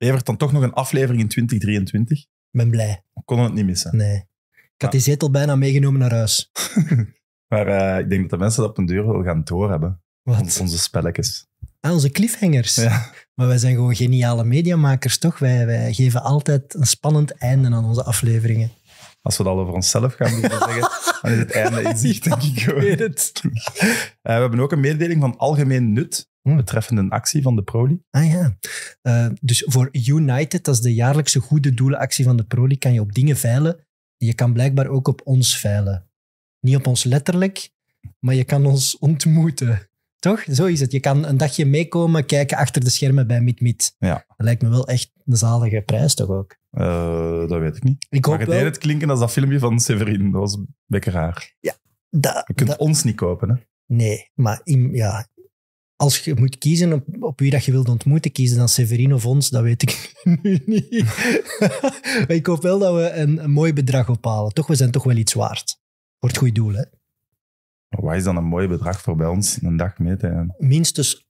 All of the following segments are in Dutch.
levert dan toch nog een aflevering in 2023. Ik ben blij. We konden het niet missen. Nee. Ik had die zetel bijna meegenomen naar huis. maar eh, ik denk dat de mensen dat op een deur wel gaan doorhebben. Wat? onze spelletjes. Ah, onze cliffhangers. Ja. Maar wij zijn gewoon geniale mediamakers, toch? Wij, wij geven altijd een spannend einde aan onze afleveringen. Als we dat over onszelf gaan zeggen, dan is het einde in zicht, denk ik. weet het. Eh, we hebben ook een mededeling van algemeen nut. Hm, betreffende een actie van de Proli. Ah ja. Eh, dus voor United, dat is de jaarlijkse goede doelenactie van de Proli, kan je op dingen veilen. Je kan blijkbaar ook op ons veilen. Niet op ons letterlijk, maar je kan ons ontmoeten. Toch? Zo is het. Je kan een dagje meekomen, kijken achter de schermen bij MidMid. Ja. Dat lijkt me wel echt een zalige prijs, toch ook? Eh, dat weet ik niet. Ik het wel... klinken als dat filmpje van Severin. Dat was een beetje raar. Ja, da, je kunt ons niet kopen, hè? Nee, maar in, ja, als je moet kiezen op, wie dat je wilt ontmoeten, kiezen dan Severino of ons, dat weet ik nu niet. ik hoop wel dat we een, een, mooi bedrag ophalen. Toch, we zijn toch wel iets waard. Voor het goede doel, hè. Wat is dan een mooi bedrag voor bij ons in een dag mee Minstens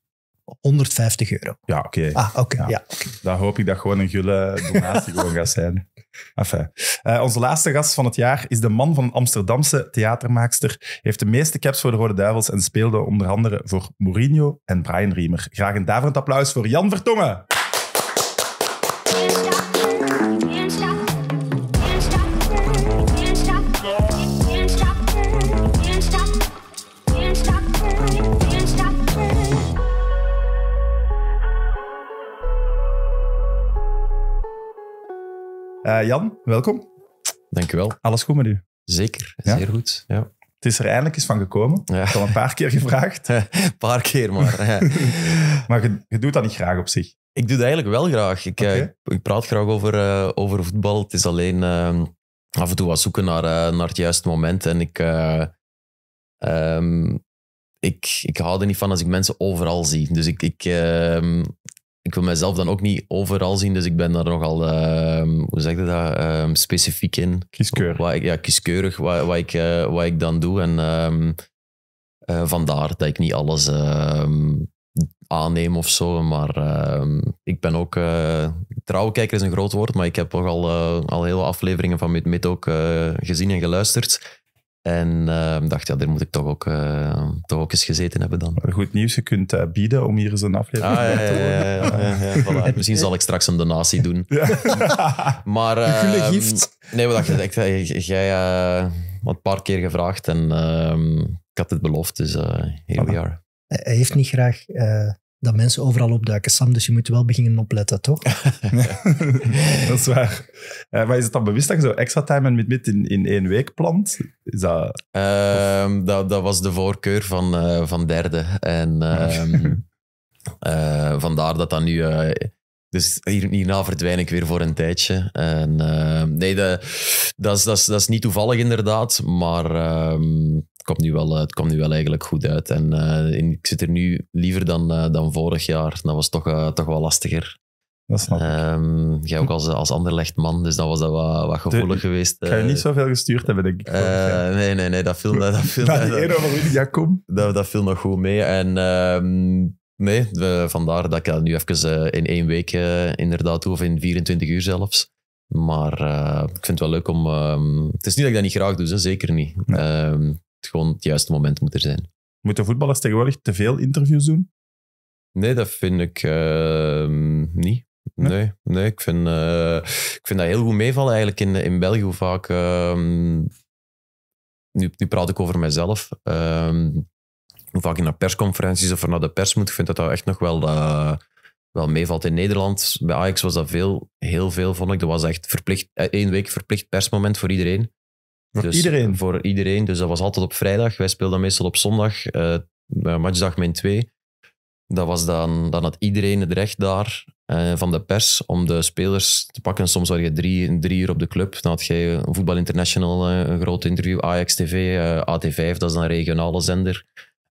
150 euro. Ja, oké. Ah, oké. ja. Dan hoop ik dat gewoon een gulle donatie gewoon gaat zijn. Enfin. Eh, onze laatste gast van het jaar is de man van een Amsterdamse theatermaakster. Heeft de meeste caps voor de Rode Duivels en speelde onder andere voor Mourinho en Brian Riemer. Graag een daverend applaus voor Jan Vertongen. Eh, Jan, welkom. Dankjewel. Alles goed met u? Zeker, zeer goed. Ja. Het is er eindelijk eens van gekomen. Ik heb al een paar keer gevraagd. Een paar keer maar. maar je, doet dat niet graag op zich? Ik doe dat eigenlijk wel graag. Ik, eh, ik praat graag over, eh, over voetbal. Het is alleen ehm, af en toe wat zoeken naar, naar het juiste moment. En ik, ehm, ik, ik hou er niet van als ik mensen overal zie. Dus ik, ik, ehm, ik wil mezelf dan ook niet overal zien, dus ik ben daar nogal, ehm, hoe zeg je dat, uh, specifiek in. Kieskeurig. Wat ja, kieskeurig, wat, wat ik, eh, wat ik dan doe. En ehm, eh, vandaar dat ik niet alles aanneem of zo, maar ik ben ook, eh, trouwkijker is een groot woord, maar ik heb toch al, al hele afleveringen van Mit Mit ook gezien en geluisterd. En uh, dacht, ja, daar moet ik toch ook, uh, toch ook eens gezeten hebben dan. Goed nieuws, je kunt eh, bieden om hier eens een aflevering ah, ja, ja, ja, Misschien zal ik straks een donatie doen. maar... Ehm, gift. Nee, we eh, ik, jij wat een paar keer gevraagd en ehm, ik had het beloofd, dus here we are. Hij heeft niet graag dat mensen overal opduiken, Sam. Dus je moet wel beginnen opletten, toch? dat is waar. Uh, maar is het dan bewust dat je zo extra time en met mid in, in één week plant? Is dat... Ehm, dat, dat was de voorkeur van, eh, van derde. En ehm, eh, vandaar dat dat nu dus hier, hierna verdwijn ik weer voor een tijdje. En, ehm, nee, dat is, dat, is, dat is niet toevallig inderdaad, maar ehm, het, komt nu wel, eh, het komt nu wel eigenlijk goed uit. En eh, ik zit er nu liever dan, eh, dan vorig jaar. Dat was toch, toch wel lastiger. Dat snap ik. Um, jij ook als, als anderlecht man, dus dat was dat wat, wat gevoelig de, geweest. Ga je niet zoveel gestuurd hebben, denk ik. nee, nee, nee, dat viel, dat, dat viel, dat, dat, dat, viel nog goed mee. En... Nee, vandaar dat ik dat nu even eh, in één week eh, inderdaad doe, of in 24 uur zelfs. Maar eh, ik vind het wel leuk om... Ehm, het is niet dat ik dat niet graag doe, zeker niet. Ehm, het gewoon het juiste moment moet er zijn. Moeten voetballers tegenwoordig te veel interviews doen? Nee, dat vind ik ehm, niet. Nee, nee, ik, vind, ik vind dat heel goed meevallen eigenlijk in, in België vaak... nu, nu praat ik over mezelf hoe vaak ik naar persconferenties of naar de pers moet. Ik vind dat dat echt nog wel, eh, wel meevalt in Nederland. Bij Ajax was dat veel, heel veel, vond ik. Dat was echt verplicht, eh, één week verplicht persmoment voor iedereen. Voor dus, iedereen? Voor iedereen. Dus dat was altijd op vrijdag. Wij speelden meestal op zondag, uh, matchdag min 2. Dat was dan, dan had iedereen het recht daar van de pers om de spelers te pakken. Soms had je drie, drie uur op de club. Dan had je Voetbal International, een groot interview, Ajax TV, AT5, dat is dan een regionale zender.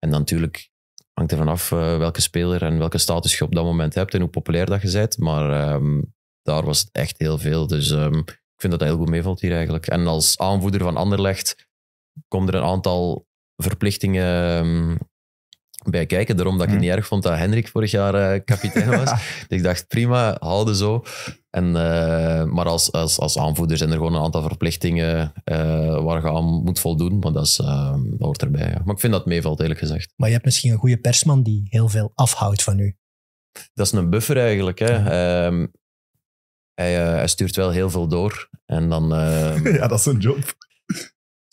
En dan natuurlijk hangt er vanaf uh, welke speler en welke status je op dat moment hebt en hoe populair dat je bent. Maar ehm, daar was het echt heel veel. Dus ehm, ik vind dat dat heel goed meevalt hier eigenlijk. En als aanvoerder van Anderlecht komen er een aantal verplichtingen ehm, bij kijken. Daarom dat ik het mhm. niet erg vond dat Hendrik vorig jaar eh, kapitein was. dus ik dacht, prima, houden zo. En, eh, maar als, als, als aanvoerder zijn er gewoon een aantal verplichtingen eh, waar je aan moet voldoen. Maar dat, is, eh, hoort erbij. Maar ik vind dat meevalt, eerlijk gezegd. Maar je hebt misschien een goede persman die heel veel afhoudt van u. Dat is een buffer eigenlijk. Hè. Ehm, hij, stuurt wel heel veel door. En dan, ja, dat is een job.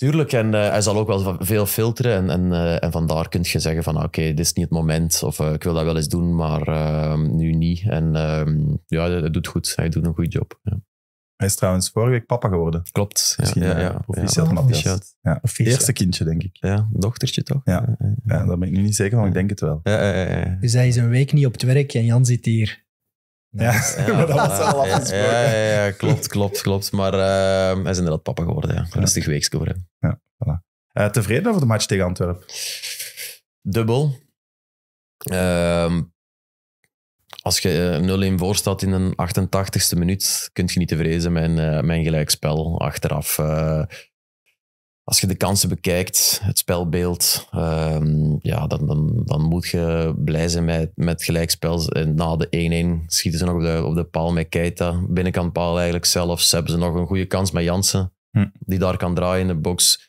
Tuurlijk, en eh, hij zal ook wel veel filteren. En, en, uh, en vandaar kun je zeggen van ah, oké, dit is niet het moment. Of eh, ik wil dat wel eens doen, maar nu niet. En ehm, ja, dat doet goed. Hij doet een goede job. Ja. Hij is trouwens vorige week papa geworden. Klopt. Misschien ja, ja, ja, Ja, Eerste kindje, denk ik. Ja, dochtertje toch? Ja. daar ben ik nu niet zeker van, maar ik denk het wel. Dus hij is een week niet op het werk en Jan zit hier. Ja, ja, dat wel Ja, klopt, klopt, klopt. Maar uh, hij is inderdaad papa geworden. Ja. Rustig weekje voor hem. Ja, voilà. Eh, tevreden over de match tegen Antwerpen? Dubbel. Ehm, als je 0-1 eh, voor staat in een 88ste minuut, kun je niet tevreden zijn met mijn gelijkspel achteraf als je de kansen bekijkt, het spelbeeld, ehm, ja, dan, dan, dan moet je blij zijn met, met gelijkspel. na de 1-1 schieten ze nog op de, op de paal met Keita. Binnenkant paal eigenlijk zelfs. hebben ze nog een goede kans met Jansen, hm. die daar kan draaien in de box.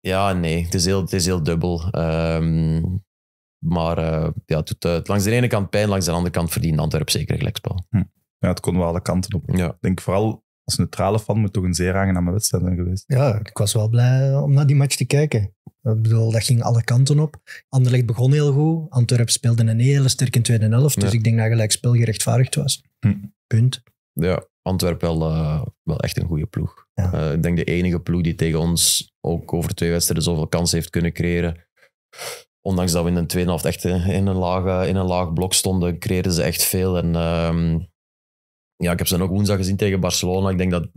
Ja, nee, het is heel, het is heel dubbel. Ehm, maar eh, ja, het doet uit. Eh, langs de ene kant pijn, langs de andere kant verdient Antwerp zeker gelijkspel. Hm. Ja, het kon wel alle kanten op. Ja. Ik denk vooral neutrale fan maar toch een zeer aangename wedstrijd zijn geweest. Ja, ik was wel blij eh, om naar die match te kijken. Ik bedoel, dat ging alle kanten op. Anderlecht begon heel goed. Antwerpen speelde een hele sterke tweede helft. Dus ik denk dat gelijk spel gerechtvaardigd was. Hm. Punt. Ja, Antwerpen wel, eh, wel echt een goede ploeg. Eh, ik denk de enige ploeg die tegen ons ook over twee wedstrijden zoveel kansen heeft kunnen creëren. Ondanks dat we in de tweede helft echt in een laag, in een laag blok stonden, creëerden ze echt veel. En ehm, ja, ik heb ze nog ook woensdag gezien tegen Barcelona. Ik denk dat,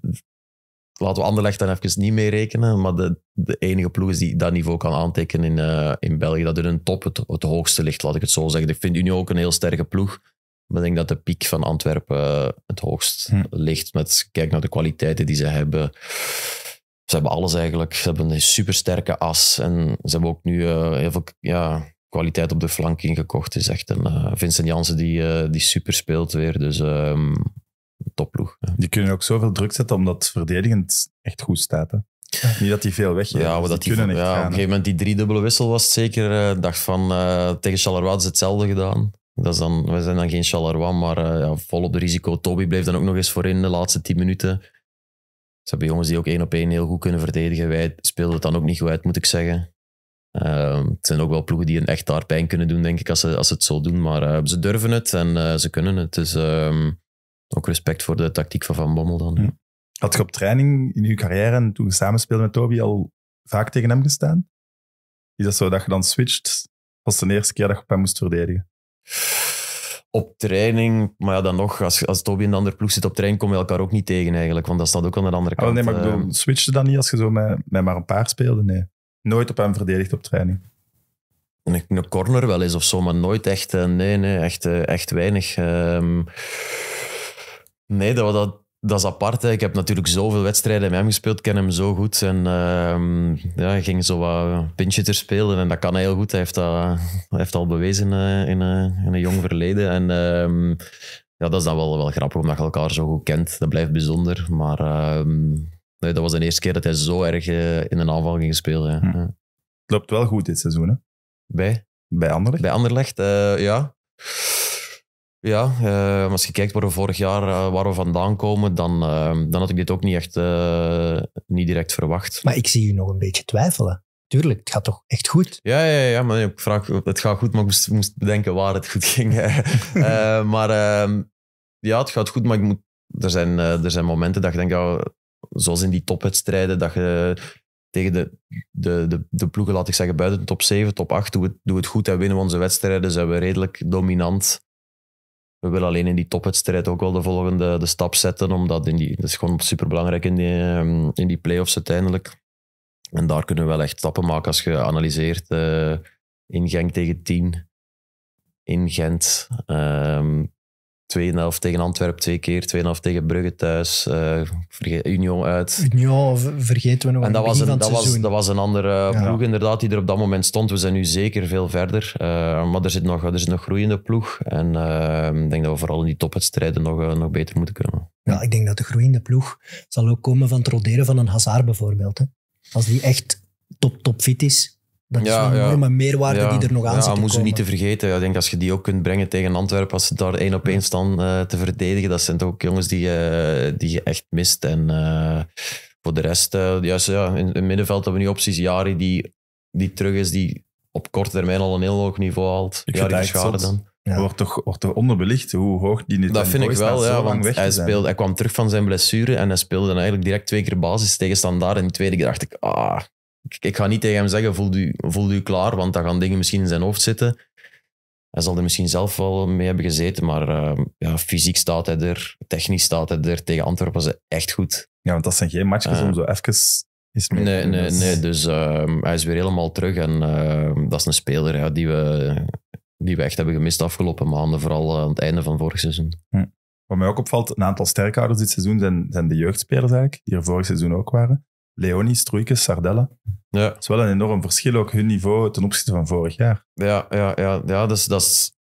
laten we Anderlecht dan even niet mee rekenen, maar de, de enige ploeg is die dat niveau kan aantekenen in, eh, in België, dat hun top het, hoogste ligt, laat ik het zo zeggen. Ik vind Unie ook een heel sterke ploeg. Maar ik denk dat de piek van Antwerpen eh, het hoogst hm. ligt. Met, kijk naar de kwaliteiten die ze hebben. Ze hebben alles eigenlijk. Ze hebben een supersterke as. En ze hebben ook nu eh, heel veel ja, kwaliteit op de flank ingekocht. Het is echt een Vincent Jansen die, die super speelt weer. Dus ehm, topploeg. Die kunnen ook zoveel druk zetten omdat het verdedigend echt goed staat. Hè? Niet dat die veel weg. Ja, maar dat die, ja, op een gegeven moment die dubbele wissel was zeker. Uh, eh, dacht van eh, tegen Charleroi is hetzelfde gedaan. Dat is dan, we zijn dan geen Charleroi, maar eh, volop vol op de risico. Toby bleef dan ook nog eens voorin de laatste tien minuten. Ze hebben jongens die ook één op één heel goed kunnen verdedigen. Wij speelden het dan ook niet goed uit, moet ik zeggen. Ehm, het zijn ook wel ploegen die een echt daar pijn kunnen doen, denk ik, als ze, als ze het zo doen. Maar ze durven het en ze kunnen het. Dus ehm, ook respect voor de tactiek van Van Bommel dan. Had je op training in je carrière en toen je samen met Toby al vaak tegen hem gestaan? Is dat zo dat je dan switcht als de eerste keer dat je op hem moest verdedigen? Op training, maar ja, dan nog, als, als Toby in een andere ploeg zit op training, kom je elkaar ook niet tegen eigenlijk, want dat staat ook aan de andere ah, kant. Oh, nee, maar ik ehm. switchte dan niet als je zo met, met maar een paar speelde? Nee. Nooit op hem verdedigd op training? Een, corner wel eens of zo, maar nooit echt, eh, nee, nee, echt, eh, echt weinig. Ehm. Nee, dat, dat, dat is apart. Hè. Ik heb natuurlijk zoveel wedstrijden met hem gespeeld, ken hem zo goed. En ehm, ja, hij ging zo wat pintje ter spelen en dat kan hij heel goed. Hij heeft dat, heeft al bewezen eh, in, eh, in, een jong verleden. En ehm, ja, dat is dan wel, wel grappig, omdat je elkaar zo goed kent. Dat blijft bijzonder. Maar ehm, nee, dat was de eerste keer dat hij zo erg eh, in een aanval ging spelen. Het hm. loopt wel goed dit seizoen, hè? Bij? Bij Anderlecht. Bij Anderlecht, ja. Ja, eh, als je kijkt waar we vorig jaar eh, waar we vandaan komen, dan, eh, dan had ik dit ook niet echt niet direct verwacht. Maar ik zie u nog een beetje twijfelen. Tuurlijk, het gaat toch echt goed? Ja, ja, ja maar ik vraag, het gaat goed, maar ik moest, bedenken waar het goed ging. maar ehm, ja, het gaat goed, maar ik moet, er, zijn, er zijn momenten dat je denkt, oh, zoals in die topwedstrijden, dat je tegen de, de, de, de, ploegen, laat ik zeggen, buiten de top 7, top 8, doe we, doen het goed en winnen we onze wedstrijden, zijn we redelijk dominant we willen alleen in die topwedstrijd ook wel de volgende de stap zetten. Omdat in die, dat is gewoon superbelangrijk in die, ehm, in die play-offs uiteindelijk. En daar kunnen we wel echt stappen maken als je analyseert uh, in Genk tegen 10 in Gent. Ehm, 2,5 tegen Antwerpen twee keer, 2,5 tegen Brugge thuis, eh, Union uit. Union vergeten we nog en dat was, een, dat, was, dat was een andere eh, ploeg inderdaad die er op dat moment stond. We zijn nu zeker veel verder, eh, maar er zit, nog, er zit nog groeiende ploeg. En ik denk dat we vooral in die topwedstrijden nog, nog beter moeten kunnen. Ja, ik denk dat de groeiende ploeg zal ook komen van het roderen van een Hazard bijvoorbeeld. Hè. Als die echt top, top fit is, dat ja, is een enorme meerwaarde ja, die er nog aan zit. Ja, ze niet te vergeten. Ik denk als je die ook kunt brengen tegen Antwerpen, als ze daar één op één staan uh, te verdedigen, dat zijn toch ook jongens die, uh, die je echt mist. En uh, voor de rest, juist ja, in het middenveld hebben we nu opties. Jari die, die terug is, die op korte termijn al een heel hoog niveau haalt. Ik Jari schade dan. Ja. Wordt, toch, wordt toch onderbelicht hoe hoog die niet Dat vind ik wel, ja, want hij, speelde, hij kwam terug van zijn blessure en hij speelde dan eigenlijk direct twee keer basis tegen Standaard. En de tweede keer dacht ik, ah, ik, ga niet tegen hem zeggen, voel u, voel u klaar, want dan gaan dingen misschien in zijn hoofd zitten. Hij zal er misschien zelf wel mee hebben gezeten, maar eh, ja, fysiek staat hij er, technisch staat hij er. Tegen Antwerpen was echt goed. Ja, want dat zijn geen matchjes eh. om zo even iets mee nee, nee, nee, dus, dus ehm, hij is weer helemaal terug en ehm, dat is een speler ja, die, we, die we echt hebben gemist de afgelopen maanden, vooral eh, aan het einde van vorig seizoen. Hm. Wat mij ook opvalt, een aantal ouders dit seizoen zijn, zijn de jeugdspelers eigenlijk, die er vorig seizoen ook waren. Leonie, Stroeikens, Sardella. Ja. is wel een enorm verschil, ook hun niveau ten opzichte van vorig jaar. Ja, ja, ja, ja dus dat is...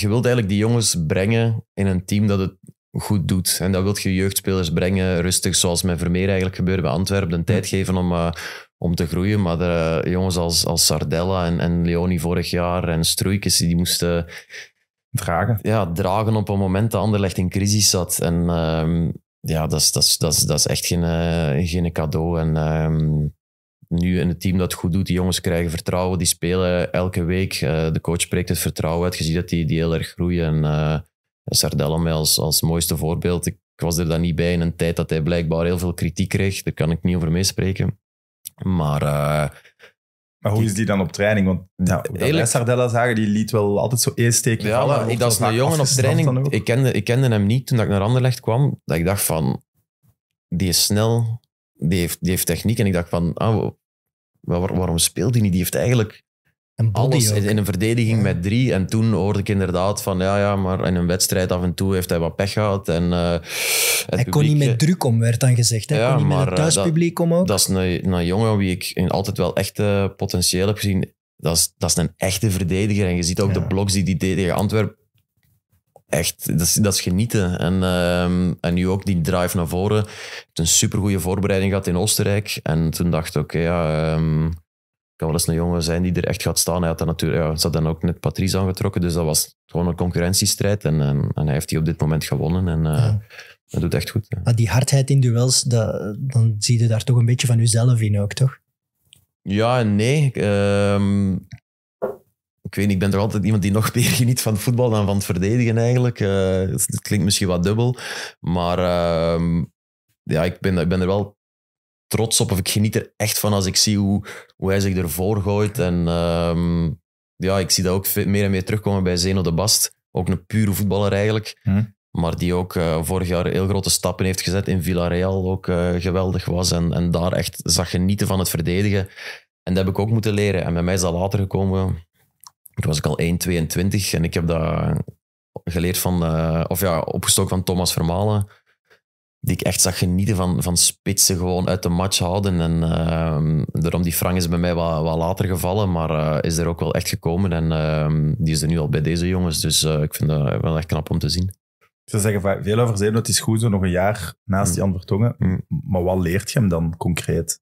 Je wilt eigenlijk die jongens brengen in een team dat het goed doet. En dat wilt je jeugdspelers brengen, rustig, zoals met Vermeer eigenlijk gebeurde bij Antwerpen, een tijd geven om, eh, om te groeien. Maar de, eh, jongens als, als Sardella en, en Leoni vorig jaar en Stroeikens, die moesten... Dragen. Ja, dragen op een moment dat Anderlecht in crisis zat. En... Ehm, ja, dat is, dat is, dat is, dat is echt geen, eh, geen cadeau. En ehm, nu in het team dat goed doet, die jongens krijgen vertrouwen, die spelen elke week. Eh, de coach spreekt het vertrouwen uit. Je ziet dat die, die heel erg groeien. En uh, mij als, als mooiste voorbeeld. Ik, was er dan niet bij in een tijd dat hij blijkbaar heel veel kritiek kreeg. Daar kan ik niet over meespreken. Maar maar hoe is die dan op training? Want ja, Eerlijk, Sardella zagen, die liet wel altijd zo één steekje ja, vallen. ik, een jongen op training, ik kende, ik kende hem niet toen ik naar Anderlecht kwam, dat ik dacht van, die is snel, die heeft, die heeft techniek. En ik dacht van, ah, waarom speelt hij niet? Die heeft eigenlijk alles in, in een verdediging met drie. En toen hoorde ik inderdaad van ja, ja, maar in een wedstrijd af en toe heeft hij wat pech gehad. En, uh, hij kon niet met eh, druk om, werd dan gezegd. Hij ja, kon niet maar, met het eh, thuispubliek dat, om ook. Dat is een, een jongen wie ik altijd wel echt potentieel heb gezien. Dat is, dat is een echte verdediger. En je ziet ook de bloks die die deed tegen Antwerpen. Echt, dat is, dat is genieten. En, ehm, en nu ook die drive naar voren. het een supergoeie voorbereiding gehad in Oostenrijk. En toen dacht ik, oké, ja... Ehm, kan wel eens een jongen zijn die er echt gaat staan. Hij had dan ja, ze dan ook net Patrice aangetrokken, dus dat was gewoon een concurrentiestrijd. En, en, hij heeft die op dit moment gewonnen. En, eh, Dat doet echt goed. Maar die hardheid in duels, dat, dan zie je daar toch een beetje van jezelf in ook, toch? Ja en nee. Ehm, ik weet niet, ik ben toch altijd iemand die nog meer geniet van voetbal dan van het verdedigen eigenlijk. Uh, het, klinkt misschien wat dubbel, maar ehm, ja, ik ben, ik ben er wel trots op of ik geniet er echt van als ik zie hoe, hoe hij zich ervoor gooit. En ehm, ja, ik zie dat ook meer en meer terugkomen bij Zeno de Bast. Ook een pure voetballer eigenlijk. Hm. Maar die ook eh, vorig jaar heel grote stappen heeft gezet in Villarreal. Ook eh, geweldig was en, en daar echt zag genieten van het verdedigen. En dat heb ik ook moeten leren. En bij mij is dat later gekomen. Toen was ik al 22 en ik heb dat geleerd van, uh, of ja, opgestoken van Thomas Vermalen die ik echt zag genieten van, van spitsen gewoon uit de match houden. En uh, daarom die Frank is bij mij wat, wat later gevallen, maar eh, is er ook wel echt gekomen. En ehm, die is er nu al bij deze jongens, dus eh, ik vind dat wel echt knap om te zien. Ze zeggen veel over dat is goed, zo nog een jaar naast mm. die mm. Jan Vertongen. Maar wat leert je hem dan concreet?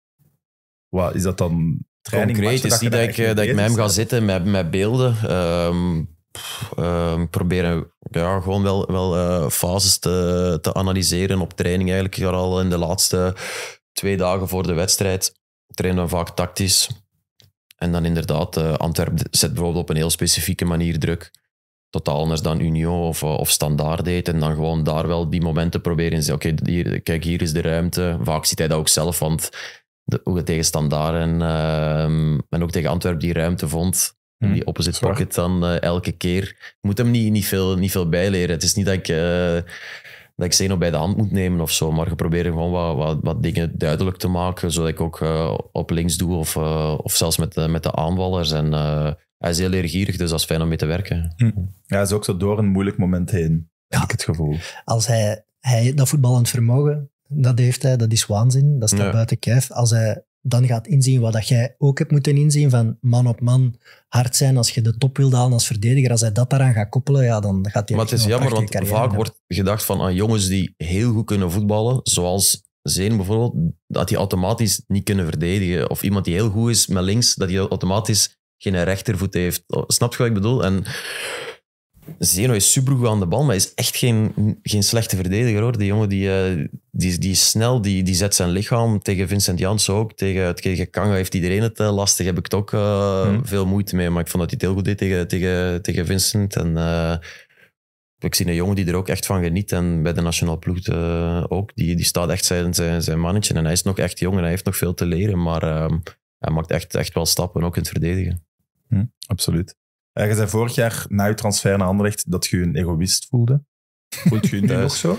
Wat, is dat dan training? Concreet is niet dat, ik, eh, dat ik met hem ga zitten met, met beelden. Ehm, Ehm, proberen ja, gewoon wel, wel uh, fases te, te analyseren op training. Eigenlijk al in de laatste twee dagen voor de wedstrijd trainen we vaak tactisch. En dan inderdaad, uh, Antwerp zet bijvoorbeeld op een heel specifieke manier druk. Totaal anders dan Union of, eh, of Standaard deed. En dan gewoon daar wel die momenten proberen zeggen: Oké, hier, kijk, hier is de ruimte. Vaak ziet hij dat ook zelf, want de, hoe het tegen Standaard en, ehm, en ook tegen Antwerpen die ruimte vond in die hm, opposite Zwaar. pocket dan eh, elke keer. Ik moet hem niet, niet, veel, niet veel bijleren. Het is niet dat ik, uh, dat ik Zeno bij de hand moet nemen of zo, maar je probeert gewoon wat, wat, wat dingen duidelijk te maken, zodat ik ook eh, op links doe of, of zelfs met, de, met de aanvallers. En hij is heel leergierig, dus dat is fijn om mee te werken. Hm. Ja, hij is ook zo door een moeilijk moment heen, heb ik het gevoel. Als hij, hij dat voetballend vermogen, dat heeft hij, dat is waanzin, dat staat buiten kijf. Als hij dan gaat inzien wat dat jij ook hebt moeten inzien van man op man hard zijn als je de top wil halen als verdediger. Als hij dat daaraan gaat koppelen, ja, dan gaat hij... Maar het is jammer, want vaak wordt gedacht van ah, jongens die heel goed kunnen voetballen, zoals Zeen bijvoorbeeld, dat die automatisch niet kunnen verdedigen. Of iemand die heel goed is met links, dat die automatisch geen rechtervoet heeft. Oh, snap je wat ik bedoel? En Zeno is supergoed aan de bal, maar is echt geen, geen slechte verdediger hoor. Die jongen die, eh, die, die snel, die, die zet zijn lichaam. Tegen Vincent Jans ook, tegen, tegen Kanga heeft iedereen het eh, lastig. Heb ik toch ook eh, hmm. veel moeite mee, maar ik vond dat hij het heel goed deed tegen, tegen, tegen Vincent. En ik zie een jongen die er ook echt van geniet. En bij de Nationaal ploeg ook. Die, die staat echt zijn, zijn, zijn mannetje. En hij is nog echt jong en hij heeft nog veel te leren. Maar hij maakt echt, echt wel stappen, ook in het verdedigen. Hmm, absoluut. Eh, je zei vorig jaar na je transfer naar Anderlecht dat je een egoïst voelde. Voelt je nu nog zo?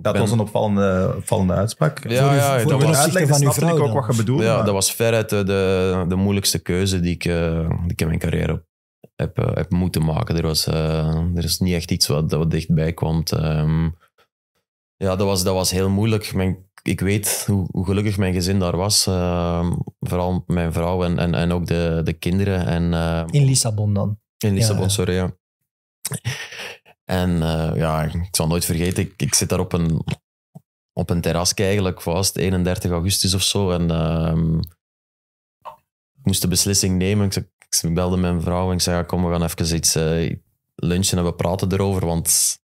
Dat was een opvallende, opvallende uitspraak. Ja, ja, dat was van ik ook wat je Ja, dat was veruit de, de, de, moeilijkste keuze die ik, eh, die ik in mijn carrière heb, eh, heb moeten maken. Er, was, er is niet echt iets wat, wat dichtbij kwam. Ehm, ja, dat was, dat was heel moeilijk. Mijn ik weet hoe, gelukkig mijn gezin daar was. Ehm, vooral mijn vrouw en, en, ook de, de kinderen. En, ehm, in Lissabon dan? In Lissabon, sorry, ja. En eh, ja, ik zal nooit vergeten, ik, ik zit daar op een, op een terrasje eigenlijk vast, 31 augustus of zo. En ehm, ik moest de beslissing nemen. Ik, ik belde mijn vrouw en ik zei, kom, we gaan even iets eh, lunchen en we praten erover, want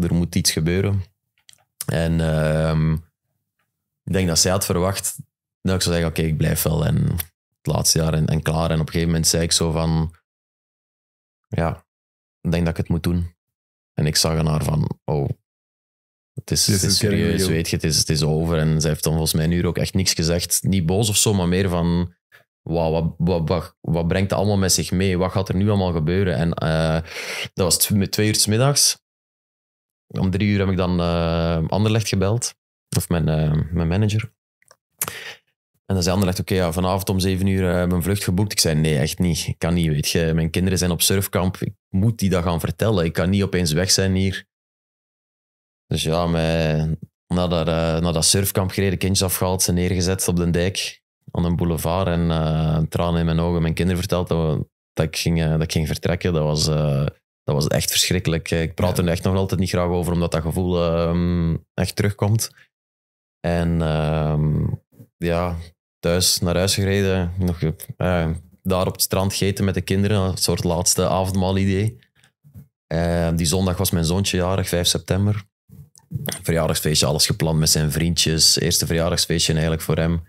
er moet iets gebeuren. En ik denk dat zij had verwacht dat ik zou zeggen, oké, ik blijf wel en het laatste jaar en, en, klaar. En op een gegeven moment zei ik zo van, ja, ik denk dat ik het moet doen. En ik zag aan haar van, oh, het is, het is serieus, weet je, het is, het is over. En zij heeft dan volgens mij nu ook echt niks gezegd. Niet boos of zo, maar meer van, wow, wat, wat, wat, wat, brengt het allemaal met zich mee? Wat gaat er nu allemaal gebeuren? En eh, dat was twee uur s middags. Om drie uur heb ik dan eh, Anderlecht gebeld. Of mijn, eh, mijn manager. En dan zei Anderlecht, oké, vanavond om zeven uur uh, mijn vlucht geboekt. Ik zei, nee, echt niet. Ik kan niet, weet je. Mijn kinderen zijn op surfkamp. Ik moet die dat gaan vertellen. Ik kan niet opeens weg zijn hier. Dus ja, mijn, naar, dat, eh, naar dat surfkamp gereden, kindjes afgehaald, ze neergezet op de dijk, aan een boulevard. En uh, een in mijn ogen, mijn kinderen verteld dat, dat, ik, ging, dat ik ging vertrekken. Dat was, dat was echt verschrikkelijk. Ik praat er echt nog altijd niet graag over, omdat dat gevoel ehm, echt terugkomt. En ehm, ja, thuis naar huis gereden. Nog, eh, daar op het strand gegeten met de kinderen. Een soort laatste avondmaal idee. Eh, die zondag was mijn zoontje jarig, 5 september verjaardagsfeestje, alles gepland met zijn vriendjes. Eerste verjaardagsfeestje eigenlijk voor hem.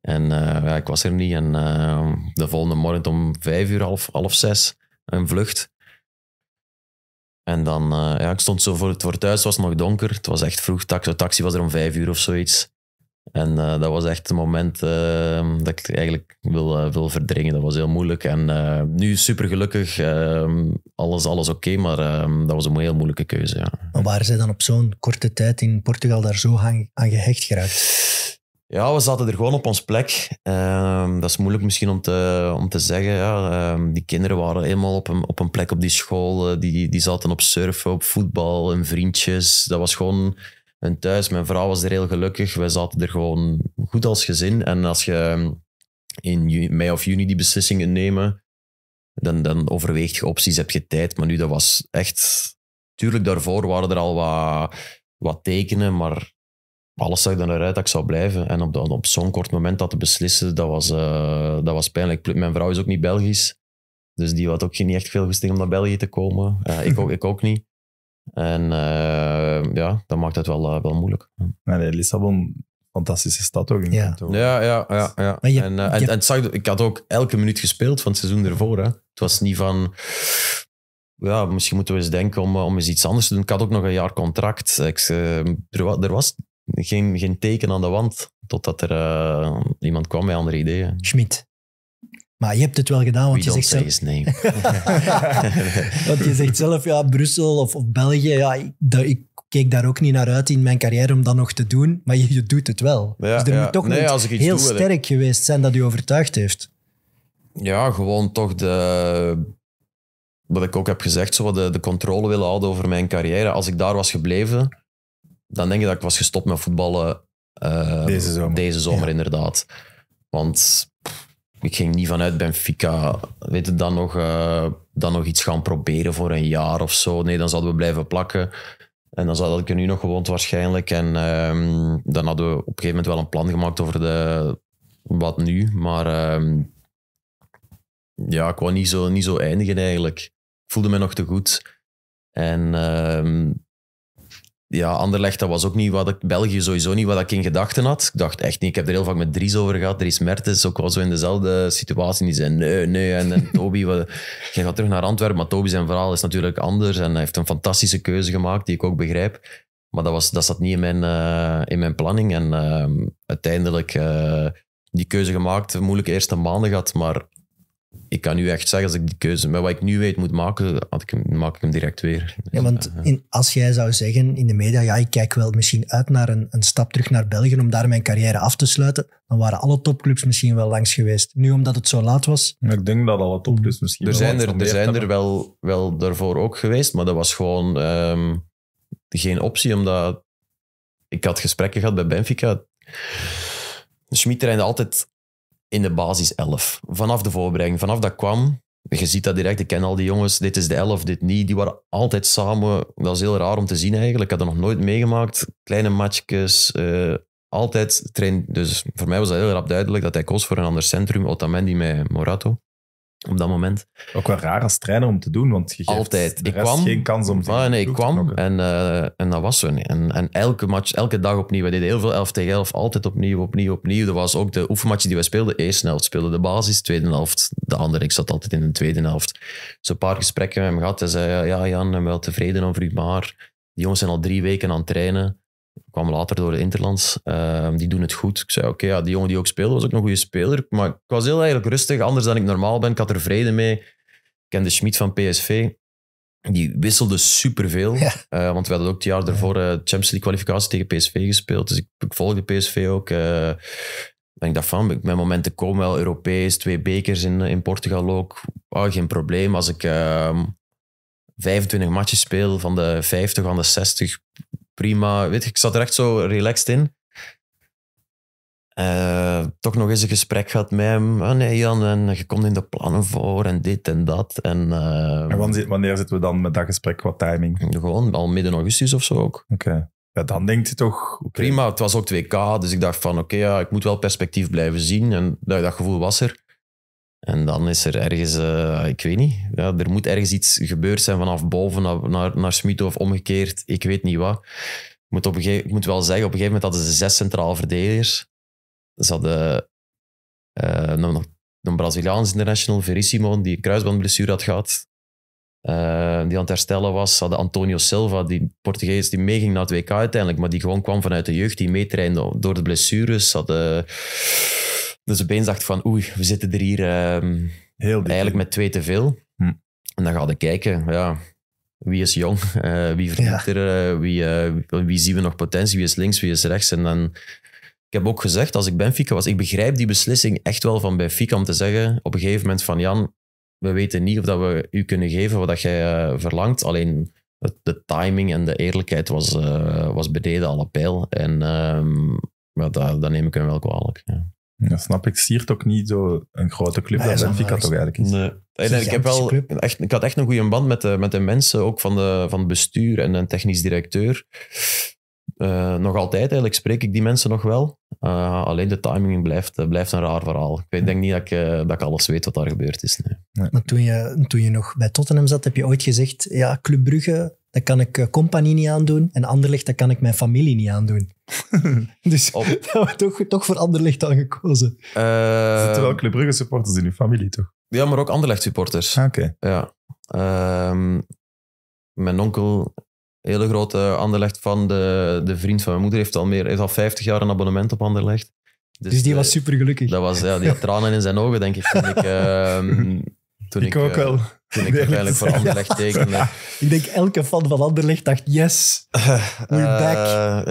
En eh, ja, ik was er niet. En ehm, de volgende morgen om vijf uur, half, half zes, een vlucht. En dan, eh, ja, ik stond zo voor, het voor thuis, was het nog donker. Het was echt vroeg, de taxi was er om vijf uur of zoiets. En eh, dat was echt het moment ehm, dat ik eigenlijk wil, eh, wil verdringen. Dat was heel moeilijk. En nu super gelukkig, ehm, alles, alles oké, maar ehm, dat was een heel moeilijke keuze. Ja. Maar waren zij dan op zo'n korte tijd in Portugal daar zo aan gehecht geraakt? Ja, we zaten er gewoon op ons plek. Ehm, dat is moeilijk misschien om te, om te zeggen. Ja. Ehm, die kinderen waren eenmaal op een, op een plek op die school. Eh, die, die zaten op surfen, op voetbal en vriendjes. Dat was gewoon hun thuis. Mijn vrouw was er heel gelukkig. Wij zaten er gewoon goed als gezin. En als je ehm, in mei of juni die beslissingen nemen, dan, dan overweeg je opties, heb je tijd. Maar nu, dat was echt... Tuurlijk, daarvoor waren er al wat, wat tekenen, maar alles zag er naar uit dat ik zou blijven. En op, op zo'n kort moment dat te beslissen, dat was, eh, dat was pijnlijk. Mijn vrouw is ook niet Belgisch. Dus die had ook niet echt veel goesting om naar België te komen. Eh, ik, ook, ik ook niet. En eh, ja, dat maakt het wel, wel moeilijk. Nee, Lissabon, fantastische stad ook. ja. ja, ja, dus- ja. ja. en, en, zag, ik had ook elke minuut gespeeld van het seizoen ervoor. Hè. Het was niet van ja, misschien moeten we eens denken om, om eens iets anders te doen. Ik had ook nog een jaar contract. Ik, er, was, geen, geen teken aan de wand, totdat er eh, iemand kwam met andere ideeën. Schmid. Maar je hebt het wel gedaan, want je zegt zelf... nee. want je zegt zelf, ja, Brussel of, of België, ja, ik, ik keek daar ook niet naar uit in mijn carrière om dat nog te doen, maar je, je doet het wel. dus er moet toch nee, heel eh, sterk geweest zijn dat u overtuigd heeft. Ja, gewoon toch de... Wat ik ook heb gezegd, zo de, de controle willen houden over mijn carrière. Als ik daar was gebleven, dan denk ik dat ik was gestopt met voetballen ehm, deze zomer, deze zomer inderdaad. Want ik ging niet vanuit Benfica, weet je, dan nog, eh, dan nog iets gaan proberen voor een jaar of zo. Nee, dan zouden we blijven plakken. En dan zat ik er nu nog gewoond waarschijnlijk. En ehm, dan hadden we op een gegeven moment wel een plan gemaakt over de, wat nu. Maar ehm, ja, ik wou niet zo, niet zo eindigen eigenlijk. Ik voelde me nog te goed. En ja, Anderlecht, dat was ook niet wat ik, België sowieso niet wat ik in gedachten had. Ik dacht echt niet, ik heb er heel vaak met Dries over gehad. Dries Mertens ook wel zo in dezelfde situatie. Die zei nee, nee. En, en Toby, wat, gaat terug naar Antwerpen. Maar Toby zijn verhaal is natuurlijk anders. En hij heeft een fantastische keuze gemaakt, die ik ook begrijp. Maar dat, was, dat zat niet in mijn, eh, in mijn planning. En ehm, uiteindelijk eh, die keuze gemaakt. Moeilijke eerste maanden gehad, maar ik kan nu echt zeggen, als ik die keuze met wat ik nu weet moet maken, had ik maak ik hem direct weer. Ja, want in, als jij zou zeggen in de media, ja, ik kijk wel misschien uit naar een, een, stap terug naar België om daar mijn carrière af te sluiten, dan waren alle topclubs misschien wel langs geweest. Nu omdat het zo laat was. ik denk dat alle topclubs misschien. Er zijn er, er, zijn er wel, wel daarvoor ook geweest, maar dat was gewoon ehm, geen optie, omdat ik had gesprekken gehad bij Benfica. Schmid trainde altijd in de basis 11. Vanaf de voorbereiding, vanaf dat kwam. Je ziet dat direct, ik ken al die jongens, dit is de 11, dit niet. Die waren altijd samen, dat was heel raar om te zien eigenlijk. Ik had dat nog nooit meegemaakt. Kleine matchjes, eh, altijd train. Dus voor mij was dat heel rap duidelijk dat hij koos voor een ander centrum, Otamendi met Morato op dat moment. Ook wel raar als trainer om te doen, want je geeft Altijd. ik kwam, geen kans om te ah, Nee, ik kwam en, eh, en dat was zo En, en elke match, elke dag opnieuw. We deden heel veel 11 tegen 11, altijd opnieuw, opnieuw, opnieuw. Er was ook de oefenmatchen die we speelden. Eerst helft speelde de basis, tweede helft de andere. Ik zat altijd in de tweede helft. Zo dus een paar gesprekken met hem gehad. Hij zei, ja Jan, ik ben wel tevreden over u, maar die jongens zijn al drie weken aan het trainen kwam later door de Interlands. Ehm, die doen het goed. Ik zei, oké, ja, die jongen die ook speelde, was ook een goede speler. Maar ik was heel eigenlijk rustig, anders dan ik normaal ben. Ik had er vrede mee. Ik kende Schmid van PSV. Die wisselde superveel. Eh, want we hadden ook het jaar daarvoor uh, Champions League kwalificatie tegen PSV gespeeld. Dus ik, ik volgde PSV ook. ben eh, ik daarvan? van, mijn momenten komen wel Europees. Twee bekers in, in Portugal ook. Oh, geen probleem. Als ik 25 ehm, matches speel van de 50, van de 60 prima. Weet ik zat er echt zo relaxed in. Eh, toch nog eens een gesprek gehad met hem. Oh nee, Jan, en je komt in de plannen voor en dit en dat. En, eh, en wanneer, zitten we dan met dat gesprek? Wat timing? Gewoon al midden augustus of zo ook. Oké. Ja, dan denkt je toch... Prima, het was ook 2K, dus ik dacht van oké, ja, ik moet wel perspectief blijven zien. En dat, dat gevoel was er. En dan is er ergens, eh, ik weet niet, ja, er moet ergens iets gebeurd zijn vanaf boven naar, naar, naar of omgekeerd, ik weet niet wat. Ik moet, op een gegeven, ik moet wel zeggen, op een gegeven moment hadden ze zes centrale verdedigers. Ze hadden eh, nog een Braziliaans international, Verissimo, die een kruisbandblessure had gehad. Eh, die aan het herstellen was. Ze hadden Antonio Silva, die Portugees, die meeging naar het WK uiteindelijk, maar die gewoon kwam vanuit de jeugd, die meetrainde door de blessures. Ze hadden... Dus opeens dacht ik van, oei, we zitten er hier ehm, eigenlijk met twee te veel. Hm. En dan ga ik kijken, ja, wie is jong, eh, wie verdient er, eh, wie, eh, wie zien we nog potentie, wie is links, wie is rechts. En dan, ik heb ook gezegd, als ik Benfica was, ik begrijp die beslissing echt wel van Benfica om te zeggen op een gegeven moment van Jan, we weten niet of dat we u kunnen geven wat dat jij verlangt. Alleen de timing en de eerlijkheid was, was beneden alle pijl. En um, dat, dat neem ik hem wel kwalijk. Ja. Dat snap ik. Siert ook niet zo een grote club nee, dat Benfica toch eigenlijk is. Nee. ik, heb wel, echt, ik had echt een goede band met de, met de mensen, ook van, de, van het bestuur en een technisch directeur. Eh, nog altijd eigenlijk spreek ik die mensen nog wel. Eh, alleen de timing blijft, eh, blijft een raar verhaal. Ik denk niet dat ik, dat ik alles weet wat daar gebeurd is. Nee. Maar toen je, toen je nog bij Tottenham zat, heb je ooit gezegd: ja, Club Brugge, dat kan ik compagnie niet aandoen. En Anderlecht, dat kan ik mijn familie niet aandoen. dus dat wordt toch, toch voor Anderlecht dan gekozen. er zitten wel Club Brugge supporters in je familie, toch? Ja, maar ook Anderlecht supporters. Ah, oké. Ehm, mijn onkel hele grote Anderlecht van de, de vriend van mijn moeder heeft al, meer, heeft al 50 jaar een abonnement op Anderlecht. Dus, dus die was eh, super gelukkig. Dat was, ja, die had tranen in zijn ogen, denk ik. Toen ik, ehm, toen ik, ook eh, wel. Toen ik uiteindelijk voor Anderlecht tekende. ik denk elke fan van Anderlecht dacht, yes, we're back.